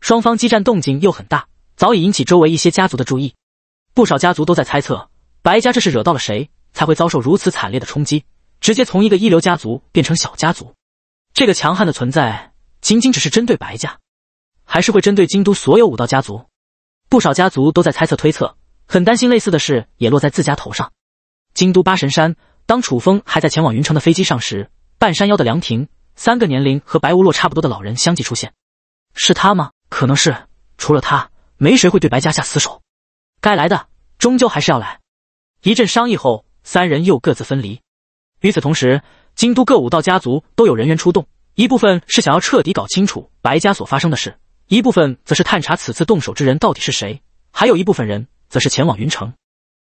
A: 双方激战动静又很大，早已引起周围一些家族的注意。不少家族都在猜测，白家这是惹到了谁？才会遭受如此惨烈的冲击，直接从一个一流家族变成小家族。这个强悍的存在，仅仅只是针对白家，还是会针对京都所有武道家族？不少家族都在猜测推测，很担心类似的事也落在自家头上。京都八神山，当楚风还在前往云城的飞机上时，半山腰的凉亭，三个年龄和白无洛差不多的老人相继出现。是他吗？可能是，除了他，没谁会对白家下死手。该来的，终究还是要来。一阵商议后。三人又各自分离。与此同时，京都各武道家族都有人员出动，一部分是想要彻底搞清楚白家所发生的事，一部分则是探查此次动手之人到底是谁，还有一部分人则是前往云城。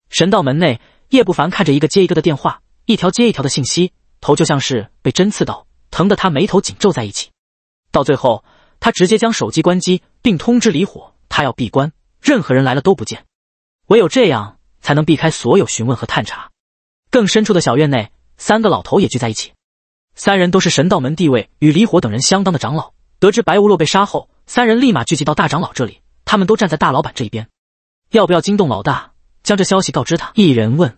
A: 神道门内，叶不凡看着一个接一个的电话，一条接一条的信息，头就像是被针刺到，疼得他眉头紧皱在一起。到最后，他直接将手机关机，并通知李火，他要闭关，任何人来了都不见，唯有这样才能避开所有询问和探查。更深处的小院内，三个老头也聚在一起。三人都是神道门地位与离火等人相当的长老。得知白无洛被杀后，三人立马聚集到大长老这里。他们都站在大老板这一边。要不要惊动老大，将这消息告知他？一人问，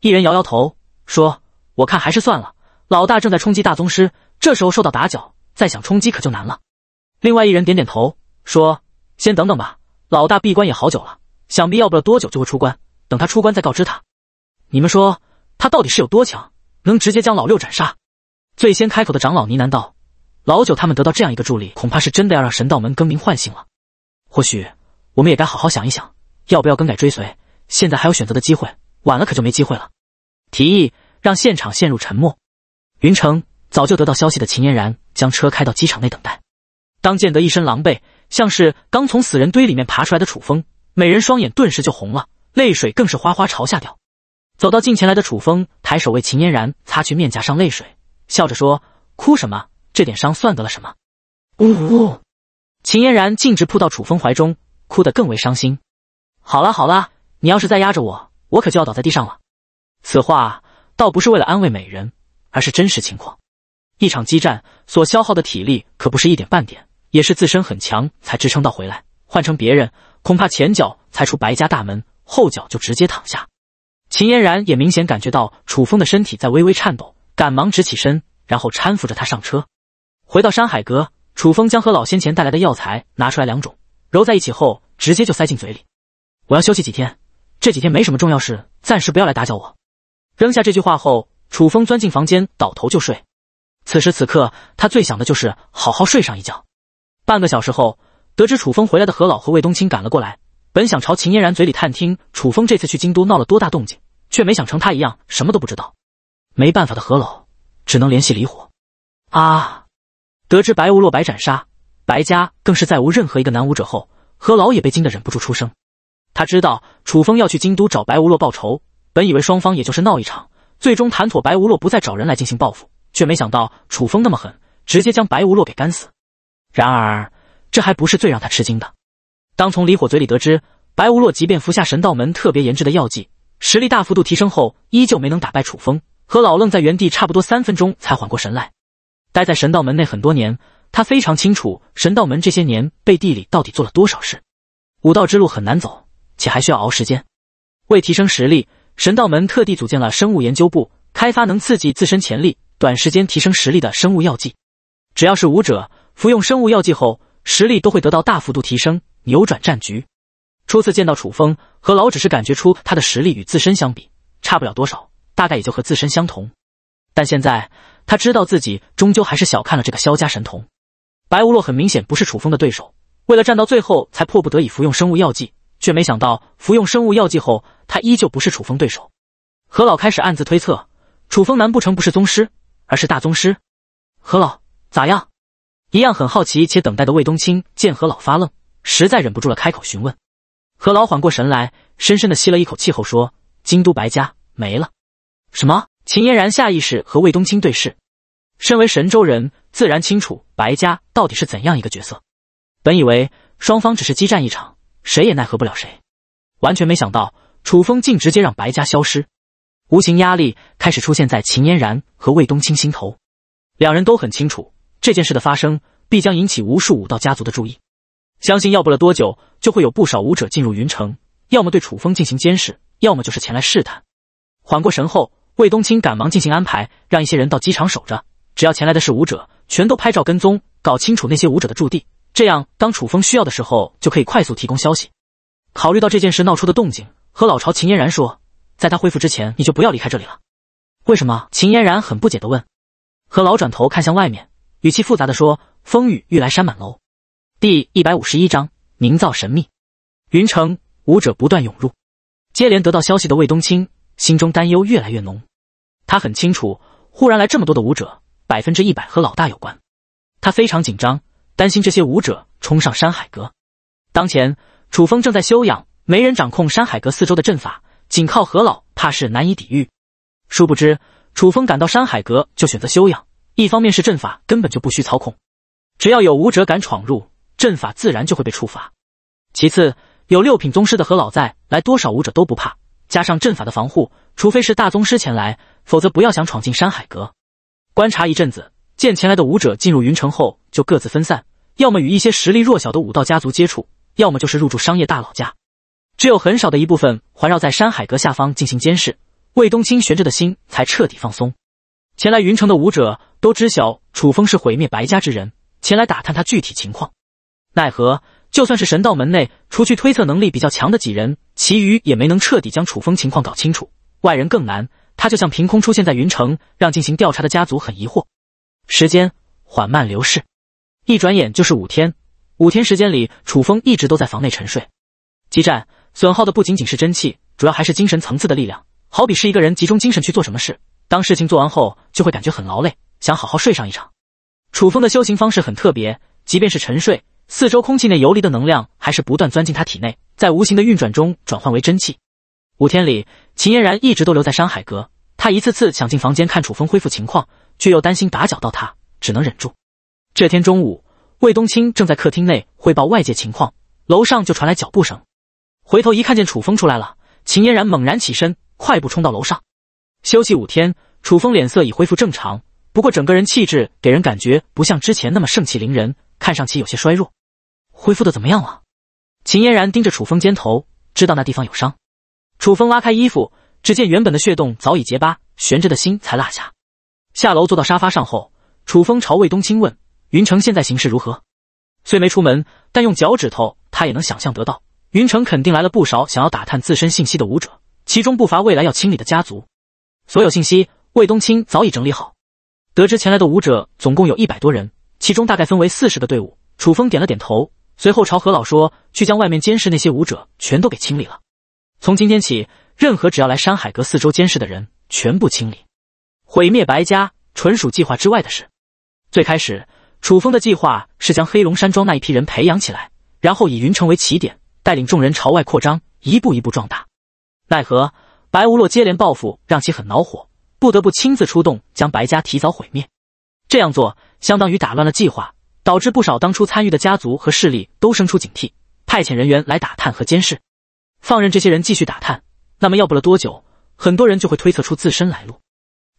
A: 一人摇摇头说：“我看还是算了。老大正在冲击大宗师，这时候受到打搅，再想冲击可就难了。”另外一人点点头说：“先等等吧，老大闭关也好久了，想必要不了多久就会出关。等他出关再告知他。”你们说。他到底是有多强，能直接将老六斩杀？最先开口的长老呢喃道：“老九他们得到这样一个助力，恐怕是真的要让神道门更名换姓了。或许我们也该好好想一想，要不要更改追随。现在还有选择的机会，晚了可就没机会了。”提议让现场陷入沉默。云城早就得到消息的秦嫣然将车开到机场内等待。当见得一身狼狈，像是刚从死人堆里面爬出来的楚风，美人双眼顿时就红了，泪水更是哗哗朝下掉。走到近前来的楚风抬手为秦嫣然擦去面颊上泪水，笑着说：“哭什么？这点伤算得了什么？”呜！秦嫣然径直扑到楚风怀中，哭得更为伤心。好啦好啦，你要是再压着我，我可就要倒在地上了。此话倒不是为了安慰美人，而是真实情况。一场激战所消耗的体力可不是一点半点，也是自身很强才支撑到回来。换成别人，恐怕前脚才出白家大门，后脚就直接躺下。秦嫣然也明显感觉到楚风的身体在微微颤抖，赶忙直起身，然后搀扶着他上车。回到山海阁，楚风将和老先前带来的药材拿出来两种揉在一起后，直接就塞进嘴里。我要休息几天，这几天没什么重要事，暂时不要来打搅我。扔下这句话后，楚风钻进房间，倒头就睡。此时此刻，他最想的就是好好睡上一觉。半个小时后，得知楚风回来的何老和魏冬青赶了过来。本想朝秦嫣然嘴里探听楚风这次去京都闹了多大动静，却没想成他一样什么都不知道。没办法的何老只能联系李火。啊！得知白无落白斩杀，白家更是再无任何一个男武者后，何老也被惊得忍不住出声。他知道楚风要去京都找白无落报仇，本以为双方也就是闹一场，最终谈妥白无落不再找人来进行报复，却没想到楚风那么狠，直接将白无落给干死。然而，这还不是最让他吃惊的。当从李火嘴里得知白无洛即便服下神道门特别研制的药剂，实力大幅度提升后，依旧没能打败楚风和老愣，在原地差不多三分钟才缓过神来。待在神道门内很多年，他非常清楚神道门这些年背地里到底做了多少事。武道之路很难走，且还需要熬时间。为提升实力，神道门特地组建了生物研究部，开发能刺激自身潜力、短时间提升实力的生物药剂。只要是武者服用生物药剂后，实力都会得到大幅度提升。扭转战局。初次见到楚风，何老只是感觉出他的实力与自身相比差不了多少，大概也就和自身相同。但现在他知道自己终究还是小看了这个萧家神童。白无洛很明显不是楚风的对手，为了战到最后才迫不得已服用生物药剂，却没想到服用生物药剂后他依旧不是楚风对手。何老开始暗自推测，楚风难不成不是宗师，而是大宗师？何老咋样？一样很好奇且等待的魏东青见何老发愣。实在忍不住了，开口询问。何老缓过神来，深深的吸了一口气后说：“京都白家没了。”什么？秦嫣然下意识和魏东青对视。身为神州人，自然清楚白家到底是怎样一个角色。本以为双方只是激战一场，谁也奈何不了谁，完全没想到楚风竟直接让白家消失。无形压力开始出现在秦嫣然和魏东青心头。两人都很清楚，这件事的发生必将引起无数武道家族的注意。相信要不了多久，就会有不少武者进入云城，要么对楚风进行监视，要么就是前来试探。缓过神后，魏东青赶忙进行安排，让一些人到机场守着，只要前来的是武者，全都拍照跟踪，搞清楚那些武者的驻地，这样当楚风需要的时候，就可以快速提供消息。考虑到这件事闹出的动静，和老朝秦嫣然说，在他恢复之前，你就不要离开这里了。为什么？秦嫣然很不解的问。和老转头看向外面，语气复杂的说：“风雨欲来山满楼。”第一百五十一章，营造神秘。云城武者不断涌入，接连得到消息的魏东青心中担忧越来越浓。他很清楚，忽然来这么多的武者，百分之一百和老大有关。他非常紧张，担心这些武者冲上山海阁。当前，楚风正在修养，没人掌控山海阁四周的阵法，仅靠何老怕是难以抵御。殊不知，楚风赶到山海阁就选择修养，一方面是阵法根本就不需操控，只要有武者敢闯入。阵法自然就会被触发。其次，有六品宗师的何老在，来多少武者都不怕。加上阵法的防护，除非是大宗师前来，否则不要想闯进山海阁。观察一阵子，见前来的武者进入云城后，就各自分散，要么与一些实力弱小的武道家族接触，要么就是入住商业大佬家。只有很少的一部分环绕在山海阁下方进行监视。魏东青悬着的心才彻底放松。前来云城的武者都知晓楚风是毁灭白家之人，前来打探他具体情况。奈何，就算是神道门内，除去推测能力比较强的几人，其余也没能彻底将楚风情况搞清楚。外人更难，他就像凭空出现在云城，让进行调查的家族很疑惑。时间缓慢流逝，一转眼就是五天。五天时间里，楚风一直都在房内沉睡。激战损耗的不仅仅是真气，主要还是精神层次的力量。好比是一个人集中精神去做什么事，当事情做完后，就会感觉很劳累，想好好睡上一场。楚风的修行方式很特别，即便是沉睡。四周空气内游离的能量还是不断钻进他体内，在无形的运转中转换为真气。五天里，秦嫣然一直都留在山海阁，他一次次想进房间看楚风恢复情况，却又担心打搅到他，只能忍住。这天中午，魏冬青正在客厅内汇报外界情况，楼上就传来脚步声。回头一看见楚风出来了，秦嫣然猛然起身，快步冲到楼上。休息五天，楚风脸色已恢复正常，不过整个人气质给人感觉不像之前那么盛气凌人，看上去有些衰弱。恢复的怎么样了？秦嫣然盯着楚风肩头，知道那地方有伤。楚风拉开衣服，只见原本的血洞早已结疤，悬着的心才落下。下楼坐到沙发上后，楚风朝魏东青问：“云城现在形势如何？”虽没出门，但用脚趾头他也能想象得到，云城肯定来了不少想要打探自身信息的武者，其中不乏未来要清理的家族。所有信息，魏东青早已整理好。得知前来的武者总共有一百多人，其中大概分为四十个队伍。楚风点了点头。随后朝何老说：“去将外面监视那些武者全都给清理了。从今天起，任何只要来山海阁四周监视的人，全部清理。毁灭白家，纯属计划之外的事。最开始，楚风的计划是将黑龙山庄那一批人培养起来，然后以云城为起点，带领众人朝外扩张，一步一步壮大。奈何白无洛接连报复，让其很恼火，不得不亲自出动，将白家提早毁灭。这样做，相当于打乱了计划。”导致不少当初参与的家族和势力都生出警惕，派遣人员来打探和监视，放任这些人继续打探，那么要不了多久，很多人就会推测出自身来路。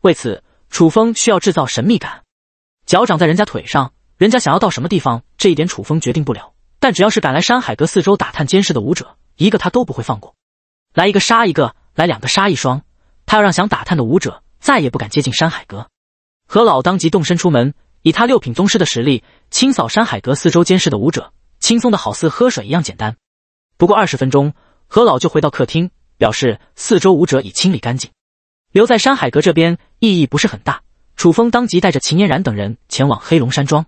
A: 为此，楚风需要制造神秘感。脚长在人家腿上，人家想要到什么地方，这一点楚风决定不了。但只要是敢来山海阁四周打探监视的武者，一个他都不会放过，来一个杀一个，来两个杀一双。他要让想打探的武者再也不敢接近山海阁。何老当即动身出门。以他六品宗师的实力，清扫山海阁四周监视的武者，轻松的好似喝水一样简单。不过二十分钟，何老就回到客厅，表示四周武者已清理干净，留在山海阁这边意义不是很大。楚风当即带着秦嫣然等人前往黑龙山庄。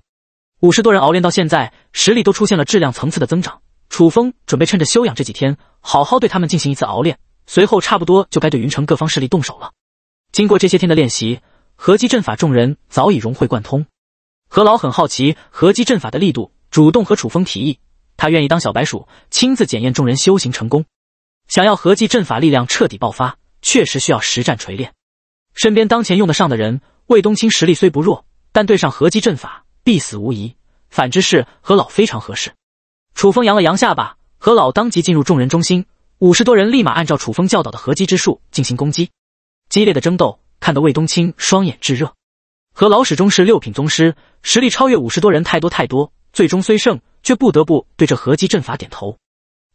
A: 五十多人熬练到现在，实力都出现了质量层次的增长。楚风准备趁着休养这几天，好好对他们进行一次熬练。随后差不多就该对云城各方势力动手了。经过这些天的练习，合击阵法众人早已融会贯通。何老很好奇合击阵法的力度，主动和楚风提议，他愿意当小白鼠，亲自检验众人修行成功。想要合击阵法力量彻底爆发，确实需要实战锤炼。身边当前用得上的人，魏东青实力虽不弱，但对上合击阵法必死无疑。反之是何老非常合适。楚风扬了扬下巴，何老当即进入众人中心。五十多人立马按照楚风教导的合击之术进行攻击。激烈的争斗看得魏东青双眼炙热。何老始终是六品宗师，实力超越五十多人太多太多。最终虽胜，却不得不对这合击阵法点头。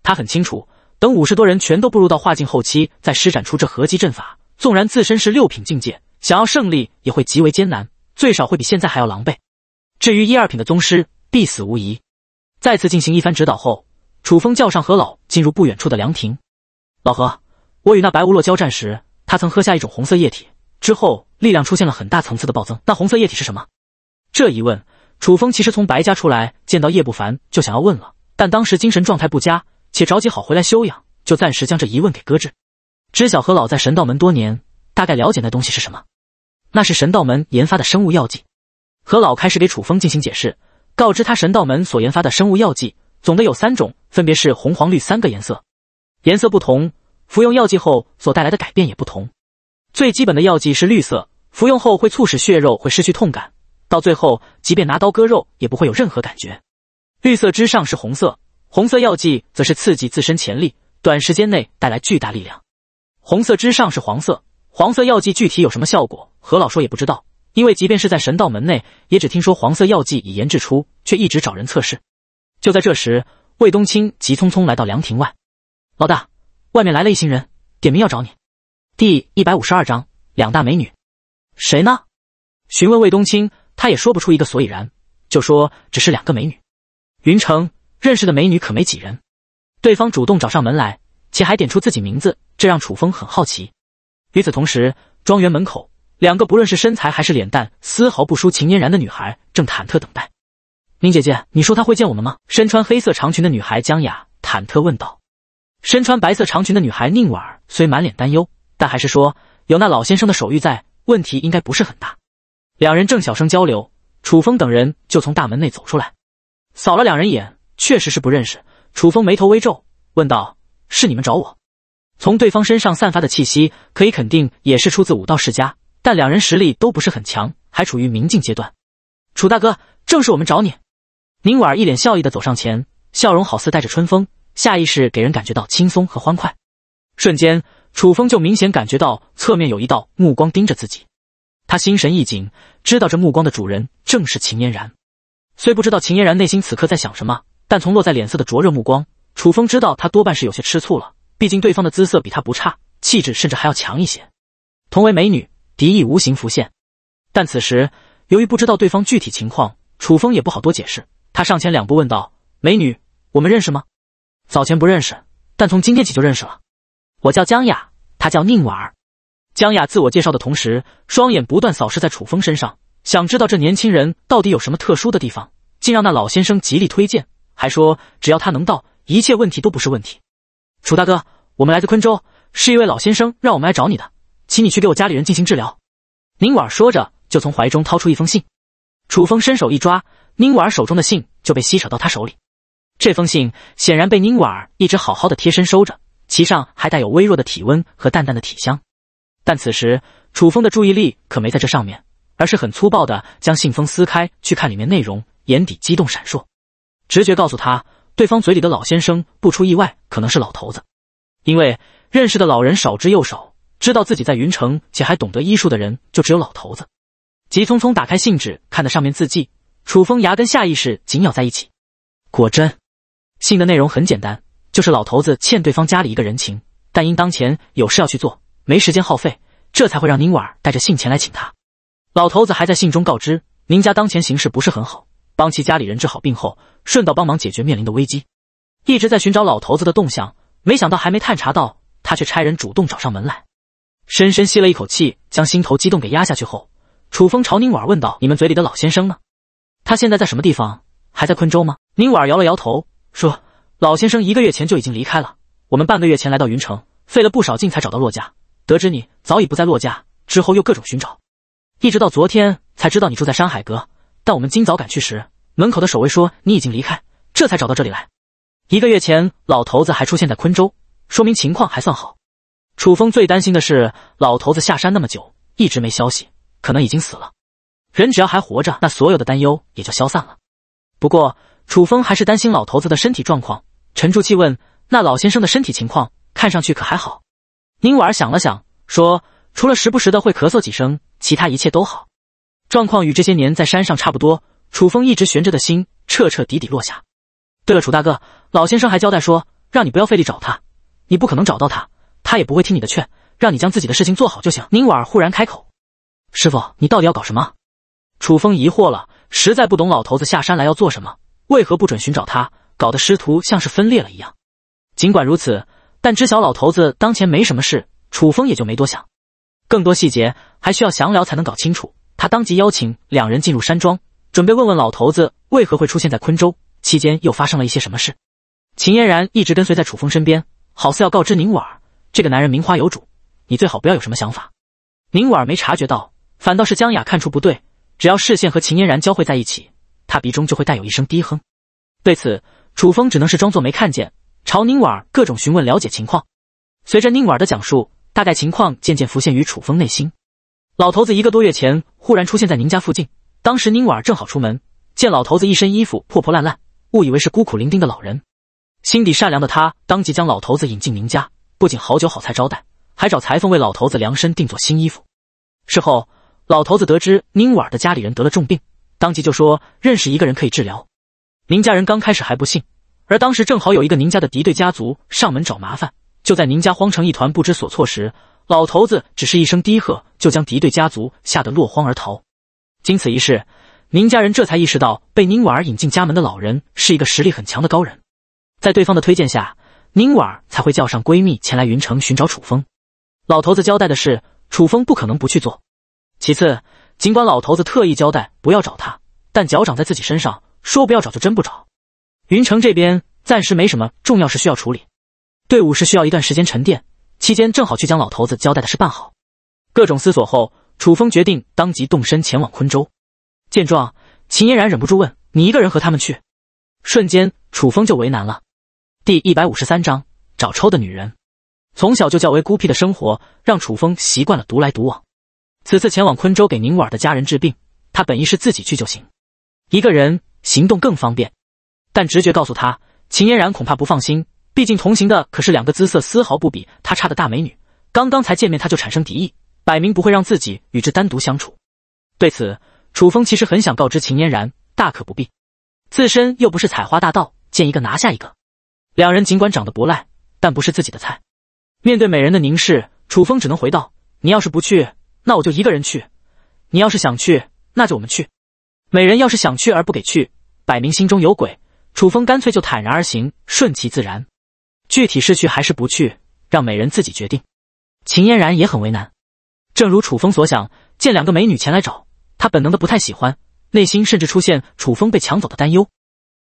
A: 他很清楚，等五十多人全都步入到化境后期，再施展出这合击阵法，纵然自身是六品境界，想要胜利也会极为艰难，最少会比现在还要狼狈。至于一二品的宗师，必死无疑。再次进行一番指导后，楚风叫上何老进入不远处的凉亭。老何，我与那白无落交战时，他曾喝下一种红色液体。之后，力量出现了很大层次的暴增。那红色液体是什么？这一问，楚风其实从白家出来见到叶不凡就想要问了，但当时精神状态不佳，且着急好回来休养，就暂时将这疑问给搁置。知晓何老在神道门多年，大概了解那东西是什么。那是神道门研发的生物药剂。何老开始给楚风进行解释，告知他神道门所研发的生物药剂总的有三种，分别是红、黄、绿三个颜色。颜色不同，服用药剂后所带来的改变也不同。最基本的药剂是绿色，服用后会促使血肉会失去痛感，到最后即便拿刀割肉也不会有任何感觉。绿色之上是红色，红色药剂则是刺激自身潜力，短时间内带来巨大力量。红色之上是黄色，黄色药剂具体有什么效果，何老说也不知道，因为即便是在神道门内，也只听说黄色药剂已研制出，却一直找人测试。就在这时，魏东青急匆匆来到凉亭外，老大，外面来了一行人，点名要找你。第一百五十二章两大美女，谁呢？询问魏冬青，他也说不出一个所以然，就说只是两个美女。云城认识的美女可没几人，对方主动找上门来，且还点出自己名字，这让楚风很好奇。与此同时，庄园门口，两个不论是身材还是脸蛋丝毫不输秦嫣然的女孩正忐忑等待。宁姐姐，你说她会见我们吗？身穿黑色长裙的女孩江雅忐忑问道。身穿白色长裙的女孩宁婉儿虽满脸担忧。但还是说有那老先生的手谕在，问题应该不是很大。两人正小声交流，楚风等人就从大门内走出来，扫了两人眼，确实是不认识。楚风眉头微皱，问道：“是你们找我？”从对方身上散发的气息，可以肯定也是出自武道世家，但两人实力都不是很强，还处于明镜阶段。楚大哥，正是我们找你。”宁婉儿一脸笑意的走上前，笑容好似带着春风，下意识给人感觉到轻松和欢快，瞬间。楚风就明显感觉到侧面有一道目光盯着自己，他心神一紧，知道这目光的主人正是秦嫣然。虽不知道秦嫣然内心此刻在想什么，但从落在脸色的灼热目光，楚风知道她多半是有些吃醋了。毕竟对方的姿色比他不差，气质甚至还要强一些。同为美女，敌意无形浮现。但此时由于不知道对方具体情况，楚风也不好多解释。他上前两步问道：“美女，我们认识吗？”“早前不认识，但从今天起就认识了。”我叫江雅，他叫宁婉儿。江雅自我介绍的同时，双眼不断扫视在楚风身上，想知道这年轻人到底有什么特殊的地方，竟让那老先生极力推荐，还说只要他能到，一切问题都不是问题。楚大哥，我们来自昆州，是一位老先生让我们来找你的，请你去给我家里人进行治疗。宁婉儿说着，就从怀中掏出一封信。楚风伸手一抓，宁婉儿手中的信就被吸扯到他手里。这封信显然被宁婉儿一直好好的贴身收着。其上还带有微弱的体温和淡淡的体香，但此时楚风的注意力可没在这上面，而是很粗暴的将信封撕开去看里面内容，眼底激动闪烁。直觉告诉他，对方嘴里的老先生不出意外可能是老头子，因为认识的老人少之又少，知道自己在云城且还懂得医术的人就只有老头子。急匆匆打开信纸，看的上面字迹，楚风牙根下意识紧咬在一起。果真，信的内容很简单。就是老头子欠对方家里一个人情，但因当前有事要去做，没时间耗费，这才会让宁婉儿带着信前来请他。老头子还在信中告知宁家当前形势不是很好，帮其家里人治好病后，顺道帮忙解决面临的危机。一直在寻找老头子的动向，没想到还没探查到，他却差人主动找上门来。深深吸了一口气，将心头激动给压下去后，楚风朝宁婉儿问道：“你们嘴里的老先生呢？他现在在什么地方？还在昆州吗？”宁婉儿摇了摇头，说。老先生一个月前就已经离开了。我们半个月前来到云城，费了不少劲才找到洛家。得知你早已不在洛家之后，又各种寻找，一直到昨天才知道你住在山海阁。但我们今早赶去时，门口的守卫说你已经离开，这才找到这里来。一个月前，老头子还出现在昆州，说明情况还算好。楚风最担心的是，老头子下山那么久，一直没消息，可能已经死了。人只要还活着，那所有的担忧也就消散了。不过，楚风还是担心老头子的身体状况，沉住气问：“那老先生的身体情况，看上去可还好？”宁婉儿想了想，说：“除了时不时的会咳嗽几声，其他一切都好，状况与这些年在山上差不多。”楚风一直悬着的心彻彻底底落下。对了，楚大哥，老先生还交代说，让你不要费力找他，你不可能找到他，他也不会听你的劝，让你将自己的事情做好就行。宁婉儿忽然开口：“师傅，你到底要搞什么？”楚风疑惑了，实在不懂老头子下山来要做什么。为何不准寻找他？搞得师徒像是分裂了一样。尽管如此，但知晓老头子当前没什么事，楚风也就没多想。更多细节还需要详聊才能搞清楚。他当即邀请两人进入山庄，准备问问老头子为何会出现在昆州，期间又发生了一些什么事。秦嫣然一直跟随在楚风身边，好似要告知宁婉儿这个男人名花有主，你最好不要有什么想法。宁婉儿没察觉到，反倒是姜雅看出不对，只要视线和秦嫣然交汇在一起。他鼻中就会带有一声低哼，对此，楚风只能是装作没看见，朝宁婉儿各种询问了解情况。随着宁婉儿的讲述，大概情况渐渐浮现于楚风内心。老头子一个多月前忽然出现在宁家附近，当时宁婉儿正好出门，见老头子一身衣服破破烂烂，误以为是孤苦伶仃的老人。心底善良的他，当即将老头子引进宁家，不仅好酒好菜招待，还找裁缝为老头子量身定做新衣服。事后，老头子得知宁婉儿的家里人得了重病。当即就说认识一个人可以治疗。宁家人刚开始还不信，而当时正好有一个宁家的敌对家族上门找麻烦，就在宁家慌成一团不知所措时，老头子只是一声低喝，就将敌对家族吓得落荒而逃。经此一事，宁家人这才意识到被宁婉儿引进家门的老人是一个实力很强的高人。在对方的推荐下，宁婉儿才会叫上闺蜜前来云城寻找楚风。老头子交代的事，楚风不可能不去做。其次。尽管老头子特意交代不要找他，但脚长在自己身上，说不要找就真不找。云城这边暂时没什么重要事需要处理，队伍是需要一段时间沉淀，期间正好去将老头子交代的事办好。各种思索后，楚风决定当即动身前往昆州。见状，秦嫣然忍不住问：“你一个人和他们去？”瞬间，楚风就为难了。第一百五十三章找抽的女人。从小就较为孤僻的生活，让楚风习惯了独来独往。此次前往昆州给宁婉儿的家人治病，他本意是自己去就行，一个人行动更方便。但直觉告诉他，秦嫣然恐怕不放心，毕竟同行的可是两个姿色丝毫不比他差的大美女。刚刚才见面，他就产生敌意，摆明不会让自己与之单独相处。对此，楚风其实很想告知秦嫣然，大可不必，自身又不是采花大盗，见一个拿下一个。两人尽管长得不赖，但不是自己的菜。面对美人的凝视，楚风只能回道：“你要是不去。”那我就一个人去，你要是想去，那就我们去。美人要是想去而不给去，摆明心中有鬼。楚风干脆就坦然而行，顺其自然。具体是去还是不去，让美人自己决定。秦嫣然也很为难。正如楚风所想，见两个美女前来找他，本能的不太喜欢，内心甚至出现楚风被抢走的担忧。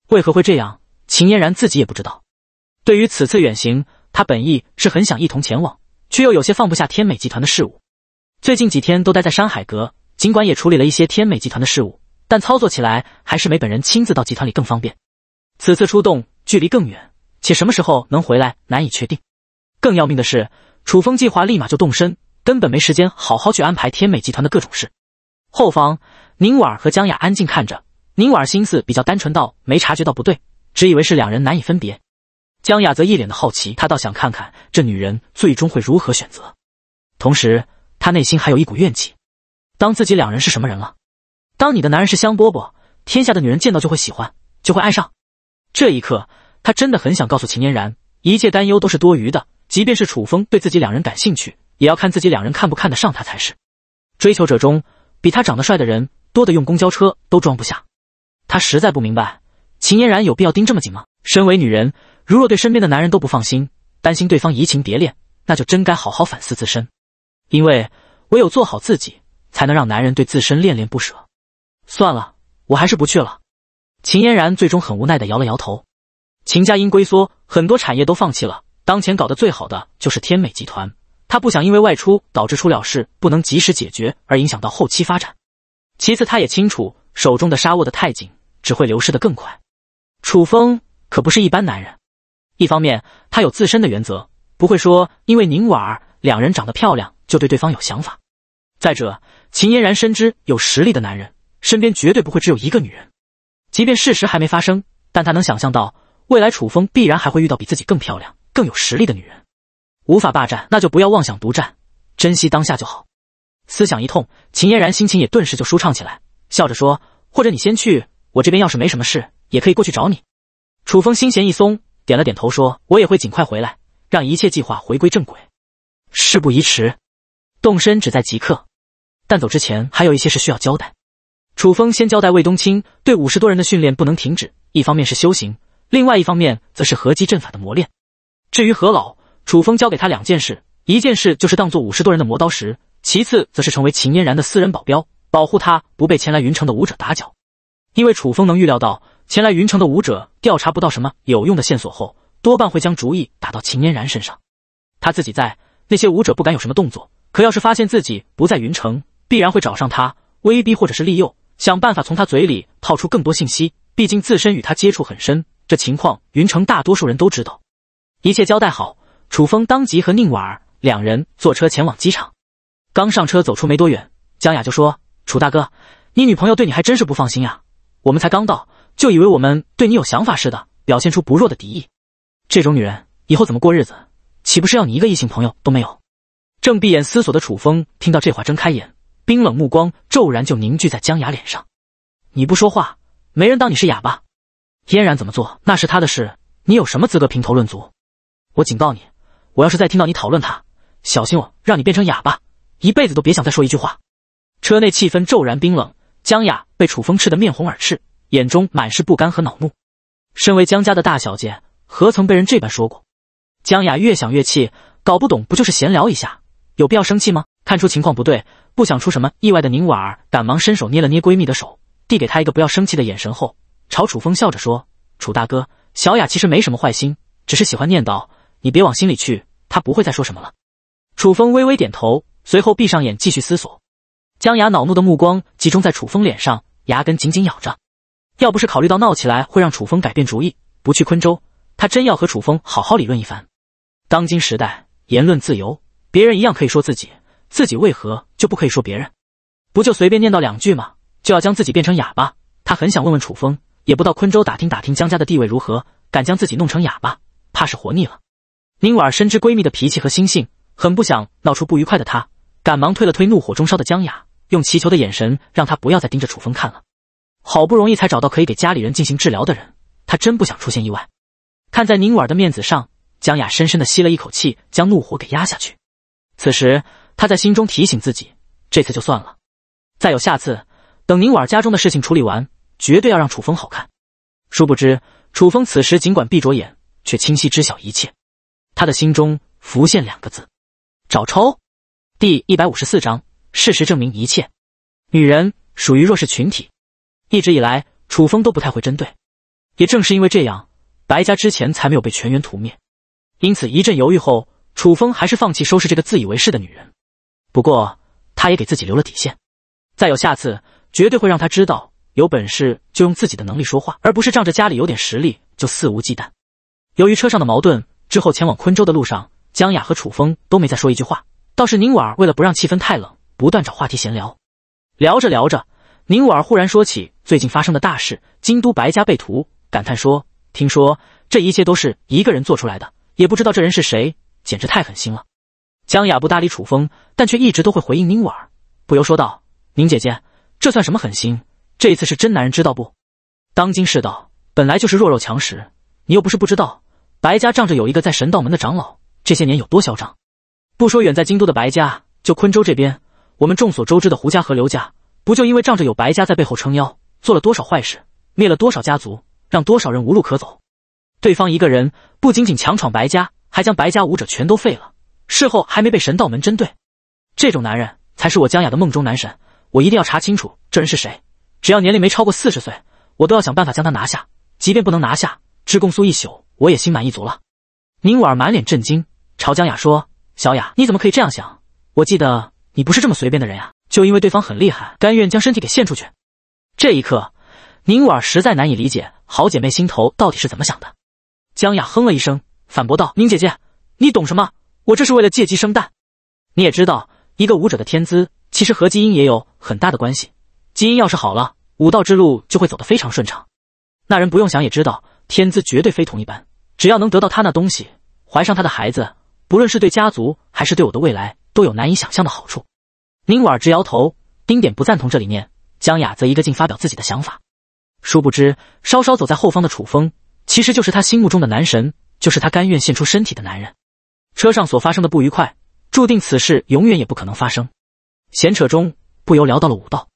A: 为何会这样？秦嫣然自己也不知道。对于此次远行，他本意是很想一同前往，却又有些放不下天美集团的事务。最近几天都待在山海阁，尽管也处理了一些天美集团的事务，但操作起来还是没本人亲自到集团里更方便。此次出动距离更远，且什么时候能回来难以确定。更要命的是，楚风计划立马就动身，根本没时间好好去安排天美集团的各种事。后方，宁婉儿和江雅安静看着宁婉儿，心思比较单纯，到没察觉到不对，只以为是两人难以分别。江雅则一脸的好奇，她倒想看看这女人最终会如何选择。同时。他内心还有一股怨气，当自己两人是什么人了？当你的男人是香饽饽，天下的女人见到就会喜欢，就会爱上。这一刻，他真的很想告诉秦嫣然，一切担忧都是多余的。即便是楚风对自己两人感兴趣，也要看自己两人看不看得上他才是。追求者中比他长得帅的人多的用公交车都装不下。他实在不明白，秦嫣然有必要盯这么紧吗？身为女人，如若对身边的男人都不放心，担心对方移情别恋，那就真该好好反思自身。因为唯有做好自己，才能让男人对自身恋恋不舍。算了，我还是不去了。秦嫣然最终很无奈地摇了摇头。秦家因龟缩，很多产业都放弃了。当前搞得最好的就是天美集团。他不想因为外出导致出了事，不能及时解决而影响到后期发展。其次，他也清楚手中的沙握得太紧，只会流失得更快。楚风可不是一般男人。一方面，他有自身的原则，不会说因为宁婉儿两人长得漂亮。就对对方有想法。再者，秦嫣然深知有实力的男人身边绝对不会只有一个女人。即便事实还没发生，但她能想象到未来楚风必然还会遇到比自己更漂亮、更有实力的女人。无法霸占，那就不要妄想独占，珍惜当下就好。思想一痛，秦嫣然心情也顿时就舒畅起来，笑着说：“或者你先去，我这边要是没什么事，也可以过去找你。”楚风心弦一松，点了点头说：“我也会尽快回来，让一切计划回归正轨。事不宜迟。”动身只在即刻，但走之前还有一些事需要交代。楚风先交代魏冬青，对五十多人的训练不能停止，一方面是修行，另外一方面则是合击阵法的磨练。至于何老，楚风交给他两件事：一件事就是当做五十多人的磨刀石，其次则是成为秦嫣然的私人保镖，保护他不被前来云城的武者打搅。因为楚风能预料到，前来云城的武者调查不到什么有用的线索后，多半会将主意打到秦嫣然身上。他自己在，那些武者不敢有什么动作。可要是发现自己不在云城，必然会找上他，威逼或者是利诱，想办法从他嘴里套出更多信息。毕竟自身与他接触很深，这情况云城大多数人都知道。一切交代好，楚风当即和宁婉儿两人坐车前往机场。刚上车，走出没多远，江雅就说：“楚大哥，你女朋友对你还真是不放心呀。我们才刚到，就以为我们对你有想法似的，表现出不弱的敌意。这种女人以后怎么过日子？岂不是要你一个异性朋友都没有？”正闭眼思索的楚风听到这话，睁开眼，冰冷目光骤然就凝聚在江雅脸上。你不说话，没人当你是哑巴。嫣然怎么做，那是她的事，你有什么资格评头论足？我警告你，我要是再听到你讨论她，小心我让你变成哑巴，一辈子都别想再说一句话。车内气氛骤然冰冷，江雅被楚风吃得面红耳赤，眼中满是不甘和恼怒。身为江家的大小姐，何曾被人这般说过？江雅越想越气，搞不懂，不就是闲聊一下？有必要生气吗？看出情况不对，不想出什么意外的宁婉儿赶忙伸手捏了捏闺蜜的手，递给她一个不要生气的眼神后，朝楚风笑着说：“楚大哥，小雅其实没什么坏心，只是喜欢念叨，你别往心里去，她不会再说什么了。”楚风微微点头，随后闭上眼继续思索。姜雅恼怒的目光集中在楚风脸上，牙根紧紧咬着。要不是考虑到闹起来会让楚风改变主意，不去昆州，他真要和楚风好好理论一番。当今时代，言论自由。别人一样可以说自己，自己为何就不可以说别人？不就随便念叨两句吗？就要将自己变成哑巴？他很想问问楚风，也不到昆州打听打听江家的地位如何，敢将自己弄成哑巴，怕是活腻了。宁婉儿深知闺蜜的脾气和心性，很不想闹出不愉快的她，赶忙推了推怒火中烧的江雅，用祈求的眼神让她不要再盯着楚风看了。好不容易才找到可以给家里人进行治疗的人，她真不想出现意外。看在宁婉儿的面子上，江雅深深的吸了一口气，将怒火给压下去。此时，他在心中提醒自己：这次就算了，再有下次，等宁婉儿家中的事情处理完，绝对要让楚风好看。殊不知，楚风此时尽管闭着眼，却清晰知晓一切。他的心中浮现两个字：找抽。第一百五十四章，事实证明一切。女人属于弱势群体，一直以来，楚风都不太会针对。也正是因为这样，白家之前才没有被全员屠灭。因此，一阵犹豫后。楚风还是放弃收拾这个自以为是的女人，不过他也给自己留了底线，再有下次绝对会让他知道，有本事就用自己的能力说话，而不是仗着家里有点实力就肆无忌惮。由于车上的矛盾，之后前往昆州的路上，江雅和楚风都没再说一句话，倒是宁婉儿为了不让气氛太冷，不断找话题闲聊。聊着聊着，宁婉儿忽然说起最近发生的大事，京都白家被屠，感叹说：“听说这一切都是一个人做出来的，也不知道这人是谁。”简直太狠心了！江雅不搭理楚风，但却一直都会回应宁婉儿，不由说道：“宁姐姐，这算什么狠心？这一次是真男人，知道不？当今世道，本来就是弱肉强食，你又不是不知道。白家仗着有一个在神道门的长老，这些年有多嚣张。不说远在京都的白家，就昆州这边，我们众所周知的胡家和刘家，不就因为仗着有白家在背后撑腰，做了多少坏事，灭了多少家族，让多少人无路可走？对方一个人，不仅仅强闯白家。”还将白家武者全都废了，事后还没被神道门针对，这种男人才是我江雅的梦中男神，我一定要查清楚这人是谁。只要年龄没超过四十岁，我都要想办法将他拿下，即便不能拿下，只供苏一宿，我也心满意足了。宁婉儿满脸震惊，朝江雅说：“小雅，你怎么可以这样想？我记得你不是这么随便的人呀！就因为对方很厉害，甘愿将身体给献出去。”这一刻，宁婉儿实在难以理解好姐妹心头到底是怎么想的。江雅哼了一声。反驳道：“宁姐姐，你懂什么？我这是为了借鸡生蛋。你也知道，一个武者的天资其实和基因也有很大的关系。基因要是好了，武道之路就会走得非常顺畅。那人不用想也知道，天资绝对非同一般。只要能得到他那东西，怀上他的孩子，不论是对家族还是对我的未来，都有难以想象的好处。”宁婉儿直摇头，丁点不赞同这里面。江雅则一个劲发表自己的想法，殊不知，稍稍走在后方的楚风，其实就是他心目中的男神。就是他甘愿献出身体的男人，车上所发生的不愉快，注定此事永远也不可能发生。闲扯中，不由聊到了武道。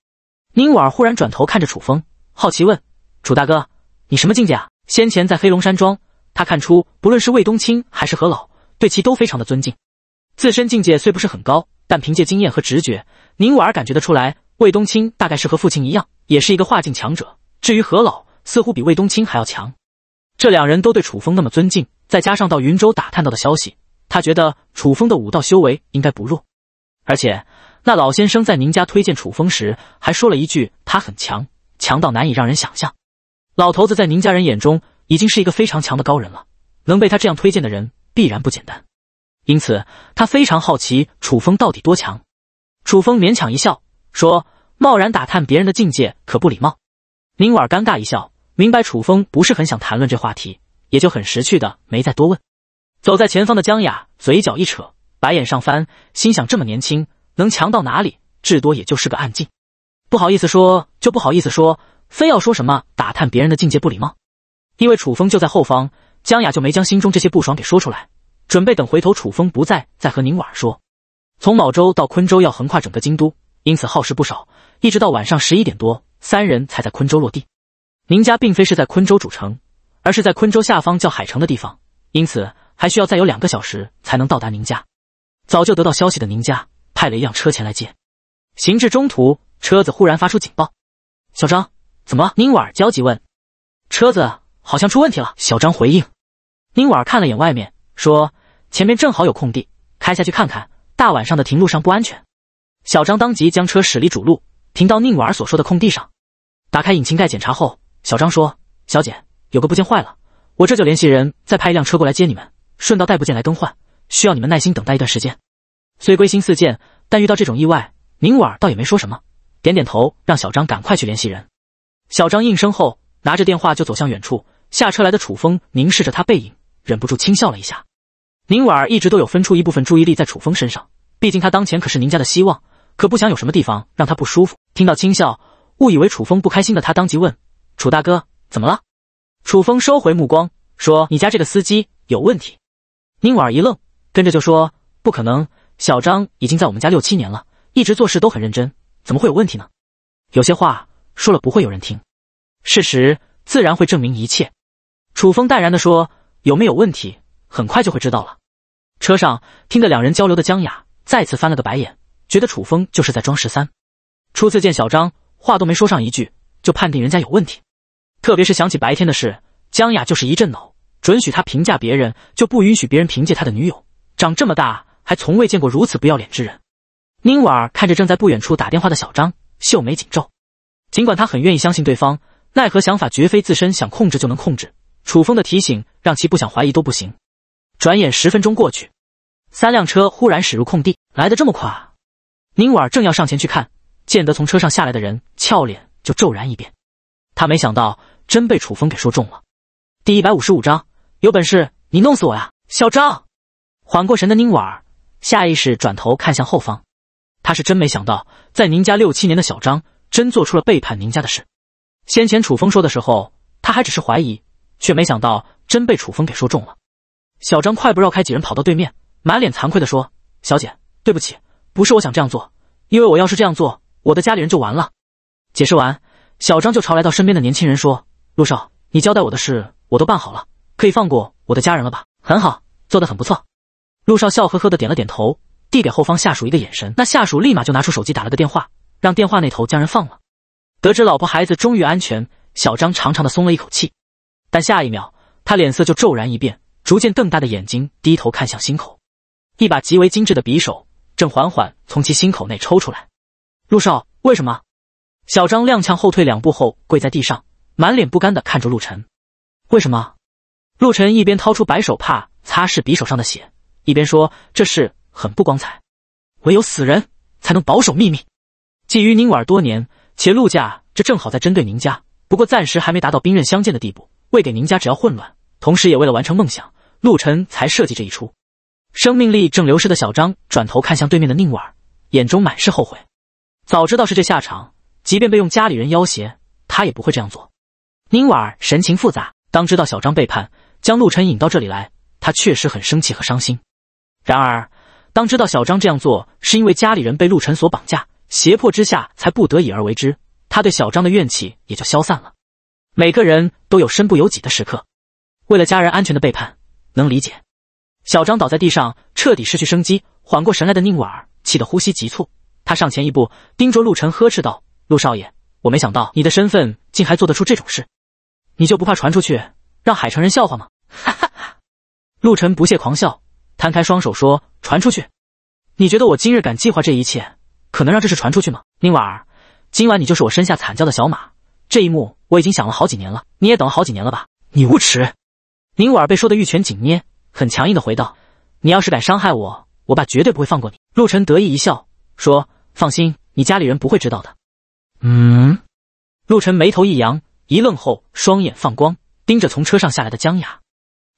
A: 宁婉儿忽然转头看着楚风，好奇问：“楚大哥，你什么境界啊？”先前在黑龙山庄，他看出不论是魏东青还是何老，对其都非常的尊敬。自身境界虽不是很高，但凭借经验和直觉，宁婉儿感觉得出来，魏东青大概是和父亲一样，也是一个化境强者。至于何老，似乎比魏东青还要强。这两人都对楚风那么尊敬。再加上到云州打探到的消息，他觉得楚风的武道修为应该不弱，而且那老先生在宁家推荐楚风时还说了一句：“他很强，强到难以让人想象。”老头子在宁家人眼中已经是一个非常强的高人了，能被他这样推荐的人必然不简单。因此，他非常好奇楚风到底多强。楚风勉强一笑，说：“贸然打探别人的境界可不礼貌。”宁婉尴尬一笑，明白楚风不是很想谈论这话题。也就很识趣的没再多问。走在前方的姜雅嘴角一扯，白眼上翻，心想这么年轻能强到哪里？至多也就是个暗境。不好意思说就不好意思说，非要说什么打探别人的境界不礼貌。因为楚风就在后方，姜雅就没将心中这些不爽给说出来，准备等回头楚风不在再和宁婉儿说。从卯州到昆州要横跨整个京都，因此耗时不少，一直到晚上十一点多，三人才在昆州落地。宁家并非是在昆州主城。而是在昆州下方叫海城的地方，因此还需要再有两个小时才能到达宁家。早就得到消息的宁家派了一辆车前来接。行至中途，车子忽然发出警报。小张，怎么了？宁婉儿焦急问。车子好像出问题了。小张回应。宁婉儿看了眼外面，说：“前面正好有空地，开下去看看。大晚上的停路上不安全。”小张当即将车驶离主路，停到宁婉儿所说的空地上。打开引擎盖检查后，小张说：“小姐。”有个部件坏了，我这就联系人，再派一辆车过来接你们，顺道带部件来更换。需要你们耐心等待一段时间。虽归心似箭，但遇到这种意外，宁婉儿倒也没说什么，点点头，让小张赶快去联系人。小张应声后，拿着电话就走向远处。下车来的楚风凝视着他背影，忍不住轻笑了一下。宁婉儿一直都有分出一部分注意力在楚风身上，毕竟他当前可是宁家的希望，可不想有什么地方让他不舒服。听到轻笑，误以为楚风不开心的他，当即问：“楚大哥，怎么了？”楚风收回目光，说：“你家这个司机有问题。”宁婉儿一愣，跟着就说：“不可能，小张已经在我们家六七年了，一直做事都很认真，怎么会有问题呢？”有些话说了不会有人听，事实自然会证明一切。”楚风淡然地说：“有没有问题，很快就会知道了。”车上听得两人交流的姜雅再次翻了个白眼，觉得楚风就是在装十三。初次见小张，话都没说上一句，就判定人家有问题。特别是想起白天的事，姜雅就是一阵恼。准许他评价别人，就不允许别人凭借他的女友。长这么大，还从未见过如此不要脸之人。宁婉儿看着正在不远处打电话的小张，秀眉紧皱。尽管他很愿意相信对方，奈何想法绝非自身想控制就能控制。楚风的提醒让其不想怀疑都不行。转眼十分钟过去，三辆车忽然驶入空地，来得这么快。宁婉儿正要上前去看，见得从车上下来的人，俏脸就骤然一变。他没想到。真被楚风给说中了。第一百五十五章，有本事你弄死我呀，小张！缓过神的宁婉儿下意识转头看向后方，她是真没想到，在宁家六七年的小张真做出了背叛宁家的事。先前楚风说的时候，她还只是怀疑，却没想到真被楚风给说中了。小张快步绕开几人，跑到对面，满脸惭愧地说：“小姐，对不起，不是我想这样做，因为我要是这样做，我的家里人就完了。”解释完，小张就朝来到身边的年轻人说。陆少，你交代我的事我都办好了，可以放过我的家人了吧？很好，做的很不错。陆少笑呵呵的点了点头，递给后方下属一个眼神，那下属立马就拿出手机打了个电话，让电话那头将人放了。得知老婆孩子终于安全，小张长长的松了一口气，但下一秒他脸色就骤然一变，逐渐瞪大的眼睛低头看向心口，一把极为精致的匕首正缓缓从其心口内抽出来。陆少，为什么？小张踉跄后退两步后跪在地上。满脸不甘的看着陆晨，为什么？陆晨一边掏出白手帕擦拭匕首上的血，一边说：“这事很不光彩，唯有死人才能保守秘密。觊觎宁婉儿多年，且陆家这正好在针对宁家，不过暂时还没达到兵刃相见的地步。为给宁家，只要混乱，同时也为了完成梦想，陆晨才设计这一出。”生命力正流失的小张转头看向对面的宁婉儿，眼中满是后悔。早知道是这下场，即便被用家里人要挟，他也不会这样做。宁婉儿神情复杂，当知道小张背叛，将陆晨引到这里来，她确实很生气和伤心。然而，当知道小张这样做是因为家里人被陆晨所绑架，胁迫之下才不得已而为之，他对小张的怨气也就消散了。每个人都有身不由己的时刻，为了家人安全的背叛，能理解。小张倒在地上，彻底失去生机。缓过神来的宁婉儿气得呼吸急促，她上前一步，盯着陆晨呵斥道：“陆少爷，我没想到你的身份竟还做得出这种事。”你就不怕传出去，让海城人笑话吗？哈哈哈！陆晨不屑狂笑，摊开双手说：“传出去？你觉得我今日敢计划这一切，可能让这事传出去吗？”宁婉儿，今晚你就是我身下惨叫的小马，这一幕我已经想了好几年了，你也等了好几年了吧？你无耻！宁婉儿被说的玉拳紧捏，很强硬的回道：“你要是敢伤害我，我爸绝对不会放过你。”陆晨得意一笑，说：“放心，你家里人不会知道的。”嗯，陆晨眉头一扬。一愣后，双眼放光，盯着从车上下来的江雅，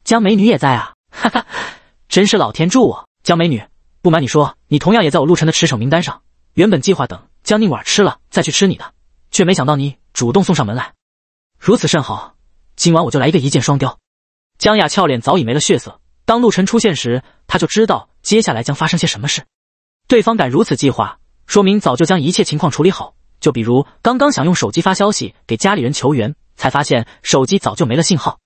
A: 江美女也在啊，哈哈，真是老天助我。江美女，不瞒你说，你同样也在我陆晨的持守名单上。原本计划等将宁婉吃了再去吃你的，却没想到你主动送上门来，如此甚好。今晚我就来一个一箭双雕。江雅俏脸早已没了血色，当陆晨出现时，他就知道接下来将发生些什么事。对方敢如此计划，说明早就将一切情况处理好。就比如刚刚想用手机发消息给家里人求援，才发现手机早就没了信号。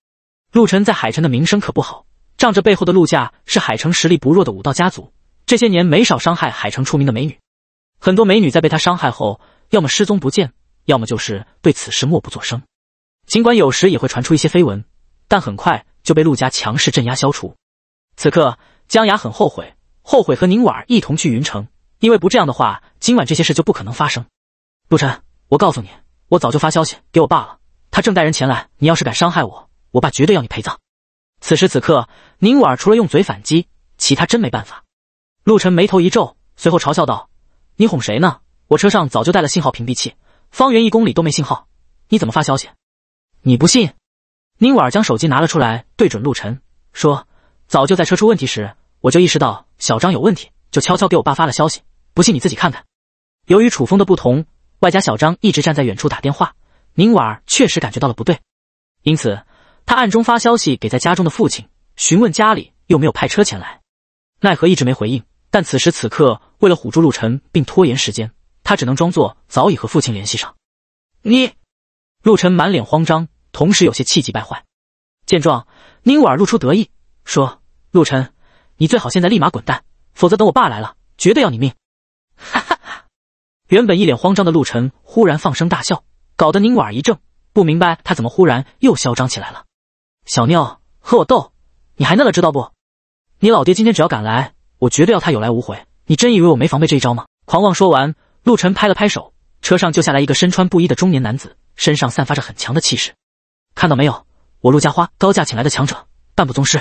A: 陆晨在海城的名声可不好，仗着背后的陆家是海城实力不弱的武道家族，这些年没少伤害海城出名的美女。很多美女在被他伤害后，要么失踪不见，要么就是对此事默不作声。尽管有时也会传出一些绯闻，但很快就被陆家强势镇压消除。此刻，姜雅很后悔，后悔和宁婉儿一同去云城，因为不这样的话，今晚这些事就不可能发生。陆晨，我告诉你，我早就发消息给我爸了，他正带人前来。你要是敢伤害我，我爸绝对要你陪葬。此时此刻，宁婉儿除了用嘴反击，其他真没办法。陆晨眉头一皱，随后嘲笑道：“你哄谁呢？我车上早就带了信号屏蔽器，方圆一公里都没信号，你怎么发消息？你不信？”宁婉儿将手机拿了出来，对准陆晨说：“早就在车出问题时，我就意识到小张有问题，就悄悄给我爸发了消息。不信你自己看看。”由于楚风的不同。外加小张一直站在远处打电话，宁婉儿确实感觉到了不对，因此他暗中发消息给在家中的父亲，询问家里又没有派车前来，奈何一直没回应。但此时此刻，为了唬住陆晨并拖延时间，他只能装作早已和父亲联系上。你，陆晨满脸慌张，同时有些气急败坏。见状，宁婉儿露出得意，说：“陆晨，你最好现在立马滚蛋，否则等我爸来了，绝对要你命。”原本一脸慌张的陆晨忽然放声大笑，搞得宁婉儿一怔，不明白他怎么忽然又嚣张起来了。小妞，和我斗，你还嫩了，知道不？你老爹今天只要敢来，我绝对要他有来无回。你真以为我没防备这一招吗？狂妄！说完，陆晨拍了拍手，车上救下来一个身穿布衣的中年男子，身上散发着很强的气势。看到没有，我陆家花高价请来的强者，半步宗师。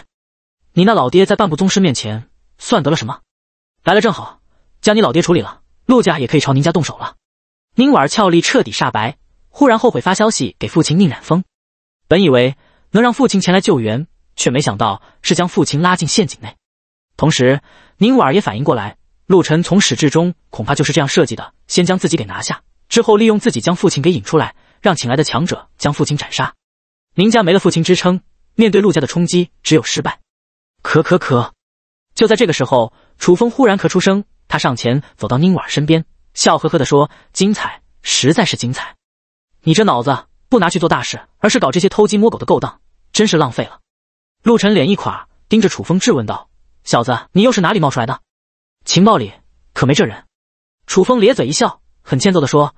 A: 你那老爹在半步宗师面前算得了什么？来了正好，将你老爹处理了。陆家也可以朝您家动手了。宁婉儿俏丽彻底煞白，忽然后悔发消息给父亲宁染风。本以为能让父亲前来救援，却没想到是将父亲拉进陷阱内。同时，宁婉儿也反应过来，陆晨从始至终恐怕就是这样设计的：先将自己给拿下，之后利用自己将父亲给引出来，让请来的强者将父亲斩杀。宁家没了父亲支撑，面对陆家的冲击，只有失败。咳咳咳！就在这个时候，楚风忽然咳出声。他上前走到宁婉身边，笑呵呵地说：“精彩，实在是精彩。你这脑子不拿去做大事，而是搞这些偷鸡摸狗的勾当，真是浪费了。”陆晨脸一垮，盯着楚风质问道：“小子，你又是哪里冒出来的？情报里可没这人。”楚风咧嘴一笑，很欠揍的说：“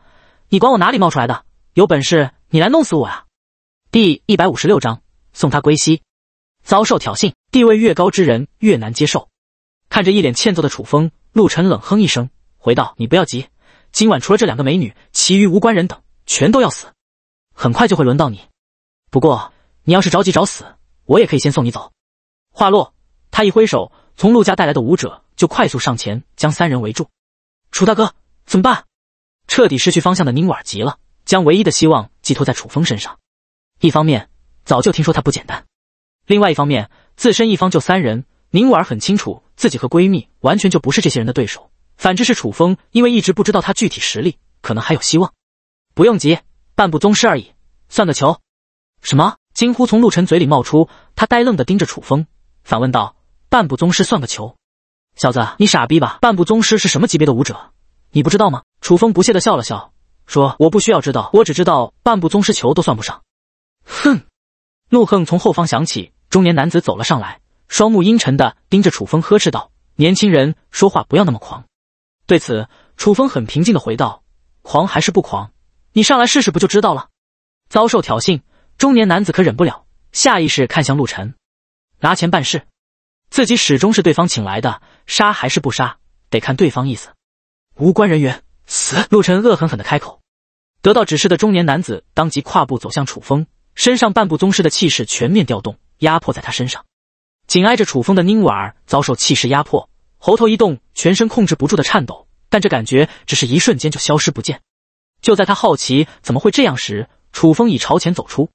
A: 你管我哪里冒出来的？有本事你来弄死我呀！”第一百五十六章送他归西。遭受挑衅，地位越高之人越难接受。看着一脸欠揍的楚风。陆晨冷哼一声，回道：“你不要急，今晚除了这两个美女，其余无关人等全都要死。很快就会轮到你。不过，你要是着急找死，我也可以先送你走。”话落，他一挥手，从陆家带来的武者就快速上前，将三人围住。楚大哥，怎么办？彻底失去方向的宁婉儿急了，将唯一的希望寄托在楚风身上。一方面，早就听说他不简单；另外一方面，自身一方就三人，宁婉儿很清楚。自己和闺蜜完全就不是这些人的对手，反之是楚风，因为一直不知道他具体实力，可能还有希望。不用急，半步宗师而已，算个球！什么？惊呼从陆晨嘴里冒出，他呆愣的盯着楚风，反问道：“半步宗师算个球？小子，你傻逼吧？半步宗师是什么级别的武者？你不知道吗？”楚风不屑的笑了笑，说：“我不需要知道，我只知道半步宗师，球都算不上。”哼！怒哼从后方响起，中年男子走了上来。双目阴沉的盯着楚风，呵斥道：“年轻人，说话不要那么狂。”对此，楚风很平静的回道：“狂还是不狂，你上来试试不就知道了？”遭受挑衅，中年男子可忍不了，下意识看向陆晨，拿钱办事，自己始终是对方请来的，杀还是不杀，得看对方意思。无关人员死！陆晨恶狠狠地开口。得到指示的中年男子当即跨步走向楚风，身上半步宗师的气势全面调动，压迫在他身上。紧挨着楚风的宁婉儿遭受气势压迫，喉头一动，全身控制不住的颤抖，但这感觉只是一瞬间就消失不见。就在他好奇怎么会这样时，楚风已朝前走出，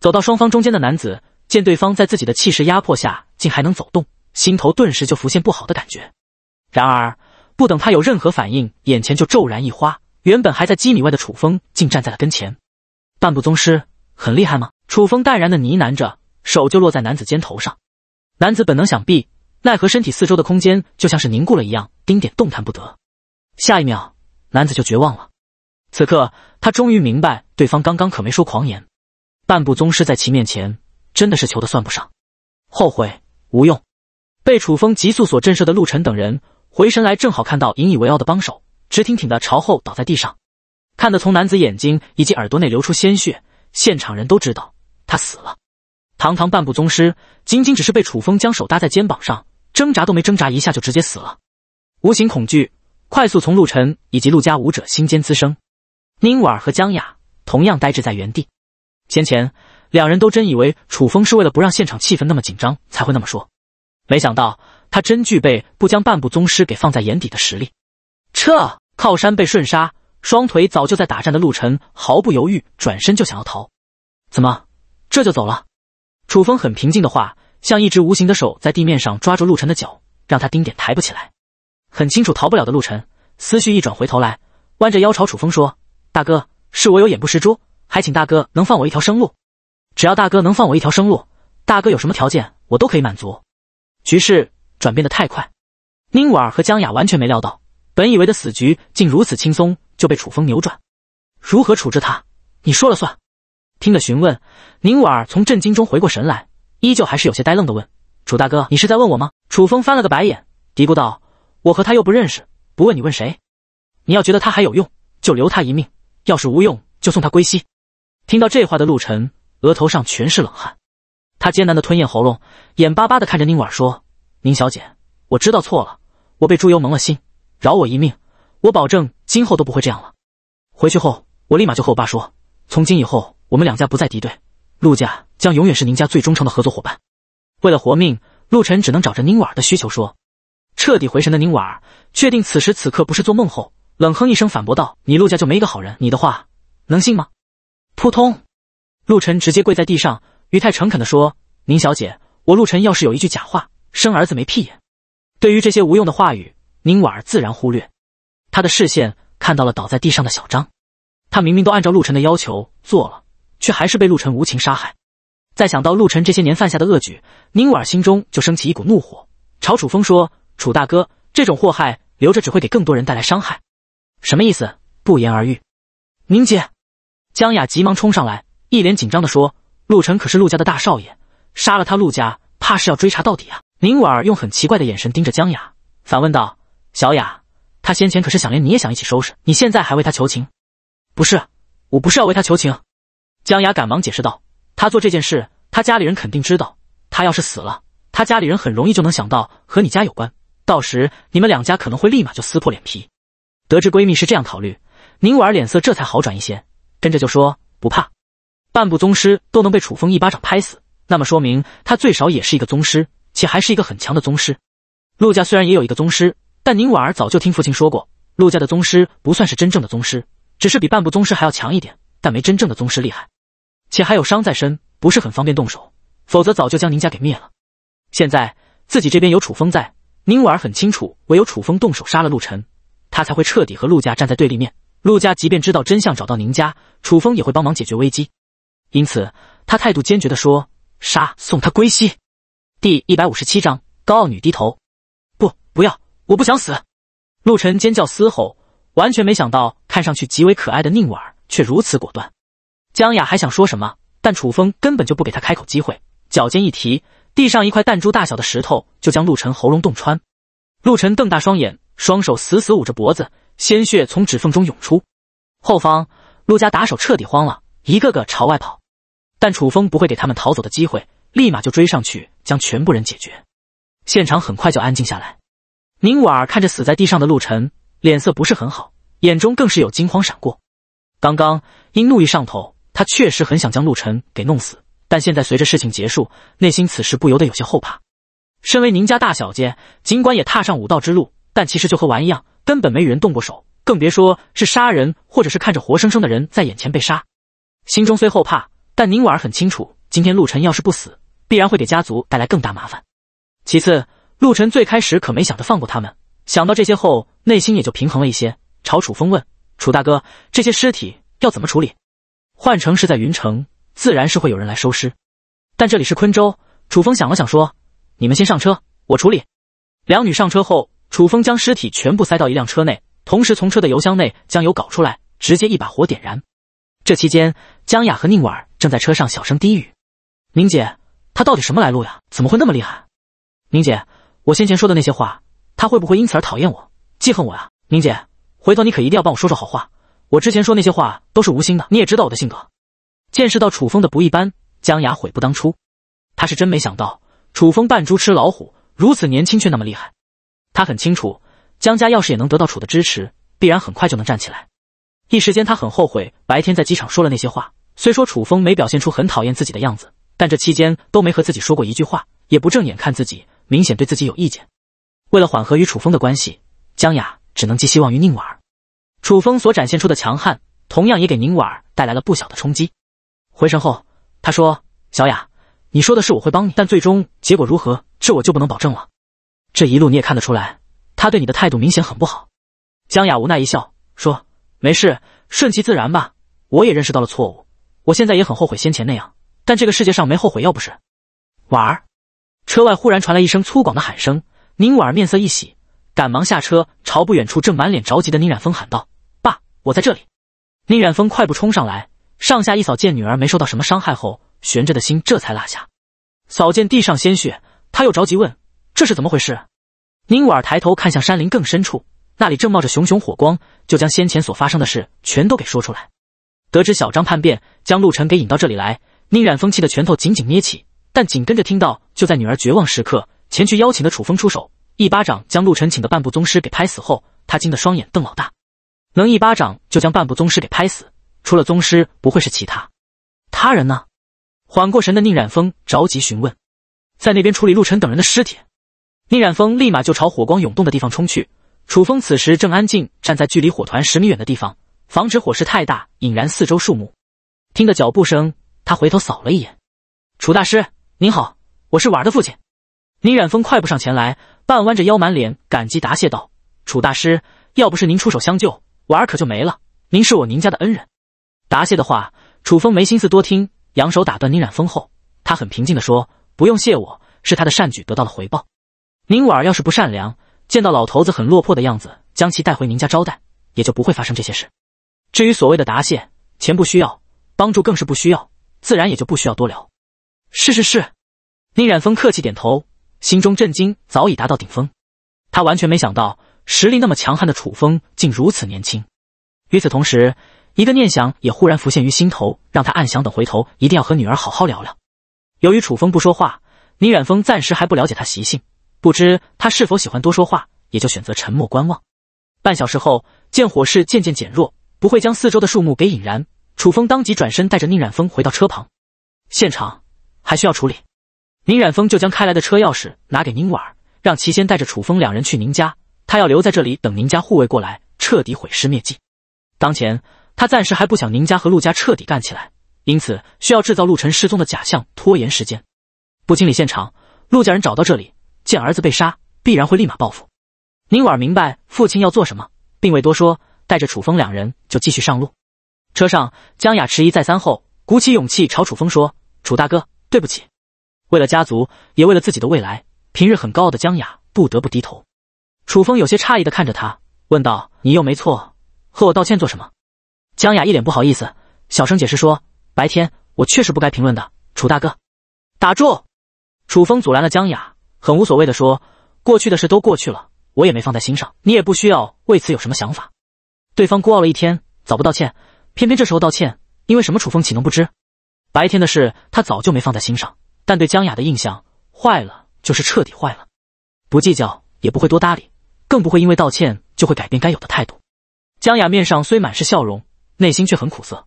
A: 走到双方中间的男子见对方在自己的气势压迫下竟还能走动，心头顿时就浮现不好的感觉。然而不等他有任何反应，眼前就骤然一花，原本还在几米外的楚风竟站在了跟前。半步宗师很厉害吗？楚风淡然的呢喃着，手就落在男子肩头上。男子本能想避，奈何身体四周的空间就像是凝固了一样，丁点动弹不得。下一秒，男子就绝望了。此刻，他终于明白，对方刚刚可没说狂言，半步宗师在其面前真的是求的算不上。后悔无用。被楚风急速所震慑的陆晨等人回神来，正好看到引以为傲的帮手直挺挺的朝后倒在地上，看得从男子眼睛以及耳朵内流出鲜血，现场人都知道他死了。堂堂半步宗师，仅仅只是被楚风将手搭在肩膀上，挣扎都没挣扎一下就直接死了。无形恐惧快速从陆晨以及陆家武者心间滋生。宁婉儿和姜雅同样呆滞在原地。先前两人都真以为楚风是为了不让现场气氛那么紧张才会那么说，没想到他真具备不将半步宗师给放在眼底的实力。撤！靠山被瞬杀，双腿早就在打颤的陆晨毫不犹豫转身就想要逃。怎么，这就走了？楚风很平静的话，像一只无形的手在地面上抓住陆晨的脚，让他丁点抬不起来。很清楚逃不了的陆晨，思绪一转回头来，弯着腰朝楚风说：“大哥，是我有眼不识珠，还请大哥能放我一条生路。只要大哥能放我一条生路，大哥有什么条件我都可以满足。”局势转变得太快，宁婉儿和姜雅完全没料到，本以为的死局竟如此轻松就被楚风扭转。如何处置他，你说了算。听了询问，宁婉儿从震惊中回过神来，依旧还是有些呆愣的问：“楚大哥，你是在问我吗？”楚风翻了个白眼，嘀咕道：“我和他又不认识，不问你问谁？你要觉得他还有用，就留他一命；要是无用，就送他归西。”听到这话的陆晨额头上全是冷汗，他艰难的吞咽喉咙，眼巴巴的看着宁婉儿说：“宁小姐，我知道错了，我被猪油蒙了心，饶我一命，我保证今后都不会这样了。回去后，我立马就和我爸说，从今以后。”我们两家不再敌对，陆家将永远是宁家最忠诚的合作伙伴。为了活命，陆晨只能找着宁婉儿的需求说。彻底回神的宁婉儿确定此时此刻不是做梦后，冷哼一声反驳道：“你陆家就没一个好人，你的话能信吗？”扑通，陆晨直接跪在地上，语态诚恳的说：“宁小姐，我陆晨要是有一句假话，生儿子没屁眼。”对于这些无用的话语，宁婉儿自然忽略。他的视线看到了倒在地上的小张，他明明都按照陆晨的要求做了。却还是被陆晨无情杀害。再想到陆晨这些年犯下的恶举，宁婉儿心中就升起一股怒火，朝楚风说：“楚大哥，这种祸害留着只会给更多人带来伤害。”什么意思？不言而喻。宁姐，江雅急忙冲上来，一脸紧张地说：“陆晨可是陆家的大少爷，杀了他，陆家怕是要追查到底啊！”宁婉儿用很奇怪的眼神盯着江雅，反问道：“小雅，他先前可是想连你也想一起收拾，你现在还为他求情？不是，我不是要为他求情。”姜雅赶忙解释道：“他做这件事，他家里人肯定知道。他要是死了，他家里人很容易就能想到和你家有关。到时你们两家可能会立马就撕破脸皮。”得知闺蜜是这样考虑，宁婉儿脸色这才好转一些，跟着就说：“不怕，半步宗师都能被楚风一巴掌拍死，那么说明他最少也是一个宗师，且还是一个很强的宗师。陆家虽然也有一个宗师，但宁婉儿早就听父亲说过，陆家的宗师不算是真正的宗师，只是比半步宗师还要强一点，但没真正的宗师厉害。”且还有伤在身，不是很方便动手。否则早就将宁家给灭了。现在自己这边有楚风在，宁婉儿很清楚，唯有楚风动手杀了陆晨，他才会彻底和陆家站在对立面。陆家即便知道真相，找到宁家，楚风也会帮忙解决危机。因此，他态度坚决地说：“杀，送他归西。”第一百五十七章高傲女低头。不，不要！我不想死！陆晨尖叫嘶吼，完全没想到，看上去极为可爱的宁婉儿却如此果断。江雅还想说什么，但楚风根本就不给他开口机会，脚尖一提，地上一块弹珠大小的石头就将陆晨喉咙洞穿。陆晨瞪大双眼，双手死死捂着脖子，鲜血从指缝中涌出。后方陆家打手彻底慌了，一个个朝外跑，但楚风不会给他们逃走的机会，立马就追上去将全部人解决。现场很快就安静下来。宁婉儿看着死在地上的陆晨，脸色不是很好，眼中更是有惊慌闪过。刚刚因怒意上头。他确实很想将陆晨给弄死，但现在随着事情结束，内心此时不由得有些后怕。身为宁家大小姐，尽管也踏上武道之路，但其实就和玩一样，根本没与人动过手，更别说是杀人，或者是看着活生生的人在眼前被杀。心中虽后怕，但宁婉儿很清楚，今天陆晨要是不死，必然会给家族带来更大麻烦。其次，陆晨最开始可没想着放过他们，想到这些后，内心也就平衡了一些，朝楚风问：“楚大哥，这些尸体要怎么处理？”换成是在云城，自然是会有人来收尸。但这里是昆州，楚风想了想说：“你们先上车，我处理。”两女上车后，楚风将尸体全部塞到一辆车内，同时从车的油箱内将油搞出来，直接一把火点燃。这期间，江雅和宁婉儿正在车上小声低语：“宁姐，他到底什么来路呀？怎么会那么厉害？”“宁姐，我先前说的那些话，他会不会因此而讨厌我、记恨我呀？”“宁姐，回头你可一定要帮我说说好话。”我之前说那些话都是无心的，你也知道我的性格。见识到楚风的不一般，姜雅悔不当初。他是真没想到楚风扮猪吃老虎，如此年轻却那么厉害。他很清楚，姜家要是也能得到楚的支持，必然很快就能站起来。一时间，他很后悔白天在机场说了那些话。虽说楚风没表现出很讨厌自己的样子，但这期间都没和自己说过一句话，也不正眼看自己，明显对自己有意见。为了缓和与楚风的关系，姜雅只能寄希望于宁婉儿。楚风所展现出的强悍，同样也给宁婉儿带来了不小的冲击。回神后，他说：“小雅，你说的是我会帮你，但最终结果如何，这我就不能保证了。这一路你也看得出来，他对你的态度明显很不好。”江雅无奈一笑，说：“没事，顺其自然吧。我也认识到了错误，我现在也很后悔先前那样。但这个世界上没后悔药。”不是，婉儿，车外忽然传来一声粗犷的喊声，宁婉儿面色一喜，赶忙下车，朝不远处正满脸着急的宁染风喊道。我在这里，宁远峰快步冲上来，上下一扫，见女儿没受到什么伤害后，悬着的心这才落下。扫见地上鲜血，他又着急问：“这是怎么回事？”宁婉儿抬头看向山林更深处，那里正冒着熊熊火光，就将先前所发生的事全都给说出来。得知小张叛变，将陆晨给引到这里来，宁远峰气的拳头紧紧捏起，但紧跟着听到，就在女儿绝望时刻，前去邀请的楚风出手，一巴掌将陆晨请的半步宗师给拍死后，他惊得双眼瞪老大。能一巴掌就将半步宗师给拍死，除了宗师不会是其他。他人呢？缓过神的宁染风着急询问。在那边处理陆晨等人的尸体，宁染风立马就朝火光涌动的地方冲去。楚风此时正安静站在距离火团十米远的地方，防止火势太大引燃四周树木。听得脚步声，他回头扫了一眼。楚大师您好，我是婉儿的父亲。宁染风快步上前来，半弯着腰，满脸感激答谢道：“楚大师，要不是您出手相救。”婉儿可就没了。您是我宁家的恩人，答谢的话，楚风没心思多听，扬手打断宁染风后，他很平静地说：“不用谢，我是他的善举得到了回报。宁婉儿要是不善良，见到老头子很落魄的样子，将其带回宁家招待，也就不会发生这些事。至于所谓的答谢，钱不需要，帮助更是不需要，自然也就不需要多聊。”是是是，宁染风客气点头，心中震惊早已达到顶峰，他完全没想到。实力那么强悍的楚风竟如此年轻。与此同时，一个念想也忽然浮现于心头，让他暗想等回头一定要和女儿好好聊聊。由于楚风不说话，宁远峰暂时还不了解他习性，不知他是否喜欢多说话，也就选择沉默观望。半小时后，见火势渐渐减弱，不会将四周的树木给引燃，楚风当即转身带着宁远峰回到车旁。现场还需要处理，宁远峰就将开来的车钥匙拿给宁婉儿，让其先带着楚风两人去宁家。他要留在这里等宁家护卫过来，彻底毁尸灭迹。当前他暂时还不想宁家和陆家彻底干起来，因此需要制造陆晨失踪的假象，拖延时间。不清理现场，陆家人找到这里，见儿子被杀，必然会立马报复。宁婉儿明白父亲要做什么，并未多说，带着楚风两人就继续上路。车上，江雅迟疑再三后，鼓起勇气朝楚风说：“楚大哥，对不起，为了家族，也为了自己的未来。平日很高傲的江雅不得不低头。”楚风有些诧异的看着他，问道：“你又没错，和我道歉做什么？”江雅一脸不好意思，小声解释说：“白天我确实不该评论的，楚大哥。”打住！楚风阻拦了江雅，很无所谓的说：“过去的事都过去了，我也没放在心上，你也不需要为此有什么想法。”对方孤傲了一天，早不道歉，偏偏这时候道歉，因为什么？楚风岂能不知？白天的事他早就没放在心上，但对江雅的印象坏了就是彻底坏了，不计较也不会多搭理。更不会因为道歉就会改变该有的态度。江雅面上虽满是笑容，内心却很苦涩。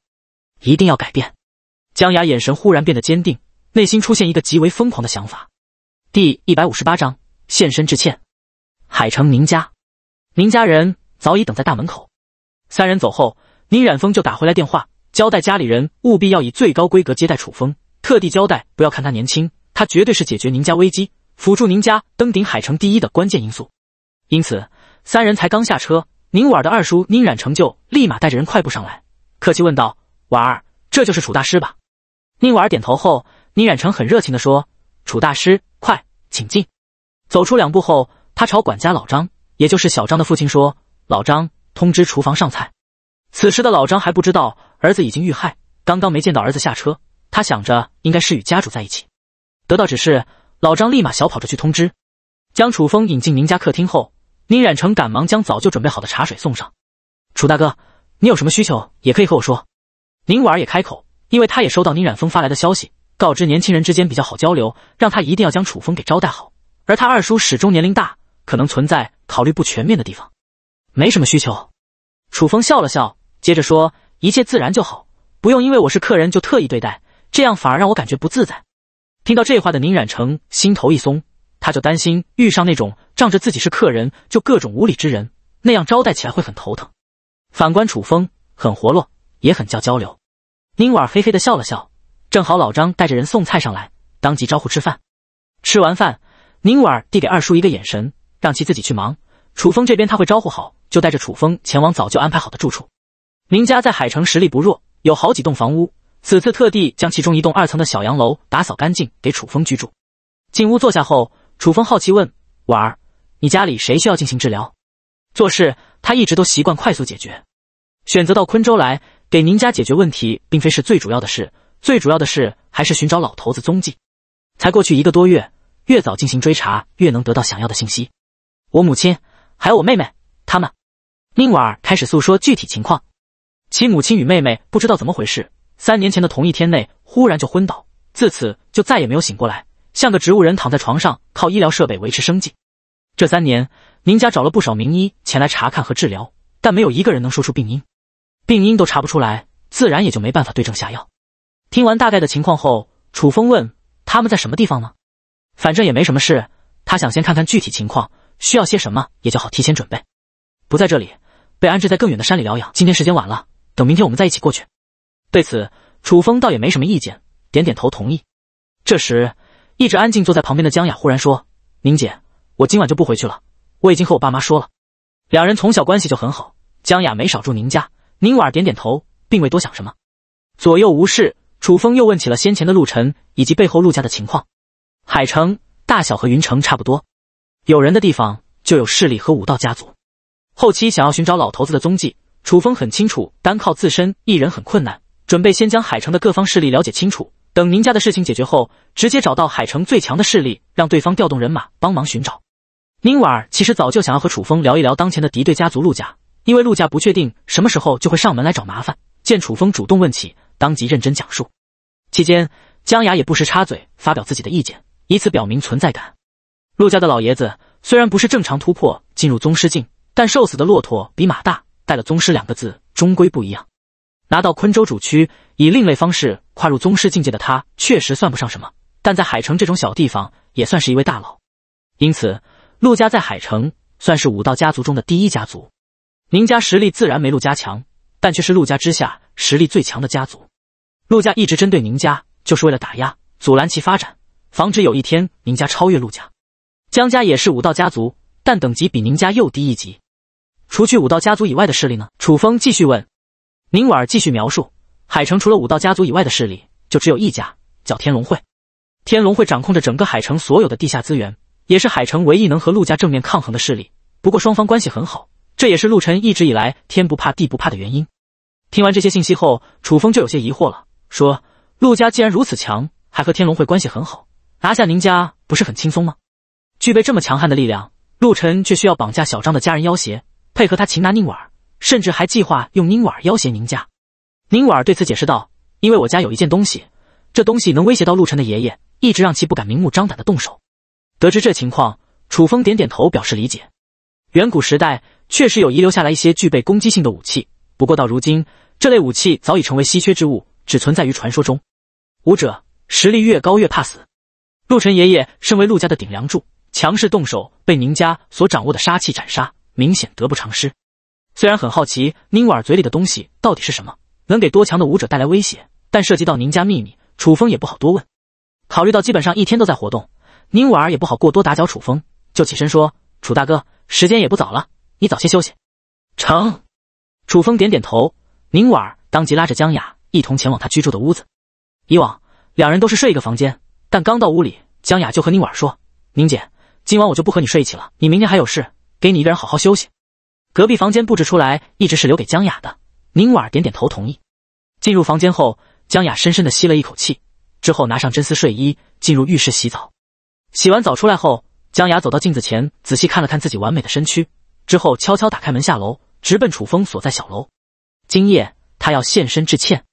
A: 一定要改变！江雅眼神忽然变得坚定，内心出现一个极为疯狂的想法。第一百五十八章现身致歉。海城宁家，宁家人早已等在大门口。三人走后，宁染风就打回来电话，交代家里人务必要以最高规格接待楚风，特地交代不要看他年轻，他绝对是解决宁家危机、辅助宁家登顶海城第一的关键因素。因此，三人才刚下车，宁婉儿的二叔宁染成就立马带着人快步上来，客气问道：“婉儿，这就是楚大师吧？”宁婉儿点头后，宁染成很热情的说：“楚大师，快请进。”走出两步后，他朝管家老张，也就是小张的父亲说：“老张，通知厨房上菜。”此时的老张还不知道儿子已经遇害，刚刚没见到儿子下车，他想着应该是与家主在一起。得到指示，老张立马小跑着去通知，将楚风引进宁家客厅后。宁染成赶忙将早就准备好的茶水送上，楚大哥，你有什么需求也可以和我说。宁婉儿也开口，因为他也收到宁染风发来的消息，告知年轻人之间比较好交流，让他一定要将楚风给招待好。而他二叔始终年龄大，可能存在考虑不全面的地方。没什么需求，楚风笑了笑，接着说：“一切自然就好，不用因为我是客人就特意对待，这样反而让我感觉不自在。”听到这话的宁染成心头一松，他就担心遇上那种。仗着自己是客人，就各种无理之人，那样招待起来会很头疼。反观楚风，很活络，也很叫交流。宁婉儿嘿嘿的笑了笑。正好老张带着人送菜上来，当即招呼吃饭。吃完饭，宁婉儿递给二叔一个眼神，让其自己去忙。楚风这边他会招呼好，就带着楚风前往早就安排好的住处。宁家在海城实力不弱，有好几栋房屋，此次特地将其中一栋二层的小洋楼打扫干净，给楚风居住。进屋坐下后，楚风好奇问婉儿。你家里谁需要进行治疗？做事他一直都习惯快速解决，选择到昆州来给您家解决问题，并非是最主要的事，最主要的是还是寻找老头子踪迹。才过去一个多月，越早进行追查，越能得到想要的信息。我母亲还有我妹妹，他们，宁婉儿开始诉说具体情况。其母亲与妹妹不知道怎么回事，三年前的同一天内忽然就昏倒，自此就再也没有醒过来，像个植物人躺在床上，靠医疗设备维持生计。这三年，宁家找了不少名医前来查看和治疗，但没有一个人能说出病因。病因都查不出来，自然也就没办法对症下药。听完大概的情况后，楚风问：“他们在什么地方呢？”反正也没什么事，他想先看看具体情况，需要些什么，也就好提前准备。不在这里，被安置在更远的山里疗养。今天时间晚了，等明天我们再一起过去。对此，楚风倒也没什么意见，点点头同意。这时，一直安静坐在旁边的江雅忽然说：“宁姐。”我今晚就不回去了，我已经和我爸妈说了。两人从小关系就很好，江雅没少住宁家。宁婉儿点点头，并未多想什么。左右无事，楚风又问起了先前的陆晨以及背后陆家的情况。海城大小和云城差不多，有人的地方就有势力和武道家族。后期想要寻找老头子的踪迹，楚风很清楚，单靠自身一人很困难，准备先将海城的各方势力了解清楚。等宁家的事情解决后，直接找到海城最强的势力，让对方调动人马帮忙寻找。宁婉儿其实早就想要和楚风聊一聊当前的敌对家族陆家，因为陆家不确定什么时候就会上门来找麻烦。见楚风主动问起，当即认真讲述。期间，姜雅也不时插嘴发表自己的意见，以此表明存在感。陆家的老爷子虽然不是正常突破进入宗师境，但瘦死的骆驼比马大，带了“宗师”两个字，终归不一样。拿到昆州主区以另类方式跨入宗师境界的他，确实算不上什么，但在海城这种小地方，也算是一位大佬。因此。陆家在海城算是武道家族中的第一家族，宁家实力自然没陆家强，但却是陆家之下实力最强的家族。陆家一直针对宁家，就是为了打压、阻拦其发展，防止有一天宁家超越陆家。江家也是武道家族，但等级比宁家又低一级。除去武道家族以外的势力呢？楚风继续问。宁婉儿继续描述：海城除了武道家族以外的势力，就只有一家，叫天龙会。天龙会掌控着整个海城所有的地下资源。也是海城唯一能和陆家正面抗衡的势力，不过双方关系很好，这也是陆晨一直以来天不怕地不怕的原因。听完这些信息后，楚风就有些疑惑了，说：“陆家既然如此强，还和天龙会关系很好，拿下宁家不是很轻松吗？具备这么强悍的力量，陆晨却需要绑架小张的家人要挟，配合他擒拿宁婉儿，甚至还计划用宁婉儿要挟宁家。”宁婉儿对此解释道：“因为我家有一件东西，这东西能威胁到陆晨的爷爷，一直让其不敢明目张胆的动手。”得知这情况，楚风点点头，表示理解。远古时代确实有遗留下来一些具备攻击性的武器，不过到如今，这类武器早已成为稀缺之物，只存在于传说中。武者实力越高，越怕死。陆晨爷爷身为陆家的顶梁柱，强势动手被宁家所掌握的杀气斩杀，明显得不偿失。虽然很好奇宁婉儿嘴里的东西到底是什么，能给多强的武者带来威胁，但涉及到宁家秘密，楚风也不好多问。考虑到基本上一天都在活动。宁婉儿也不好过多打搅楚风，就起身说：“楚大哥，时间也不早了，你早些休息。”成。楚风点点头，宁婉儿当即拉着江雅一同前往他居住的屋子。以往两人都是睡一个房间，但刚到屋里，江雅就和宁婉儿说：“宁姐，今晚我就不和你睡一起了，你明天还有事，给你一个人好好休息。”隔壁房间布置出来一直是留给江雅的。宁婉儿点点头同意。进入房间后，江雅深深的吸了一口气，之后拿上真丝睡衣进入浴室洗澡。洗完澡出来后，姜雅走到镜子前，仔细看了看自己完美的身躯，之后悄悄打开门下楼，直奔楚风所在小楼。今夜，他要现身致歉。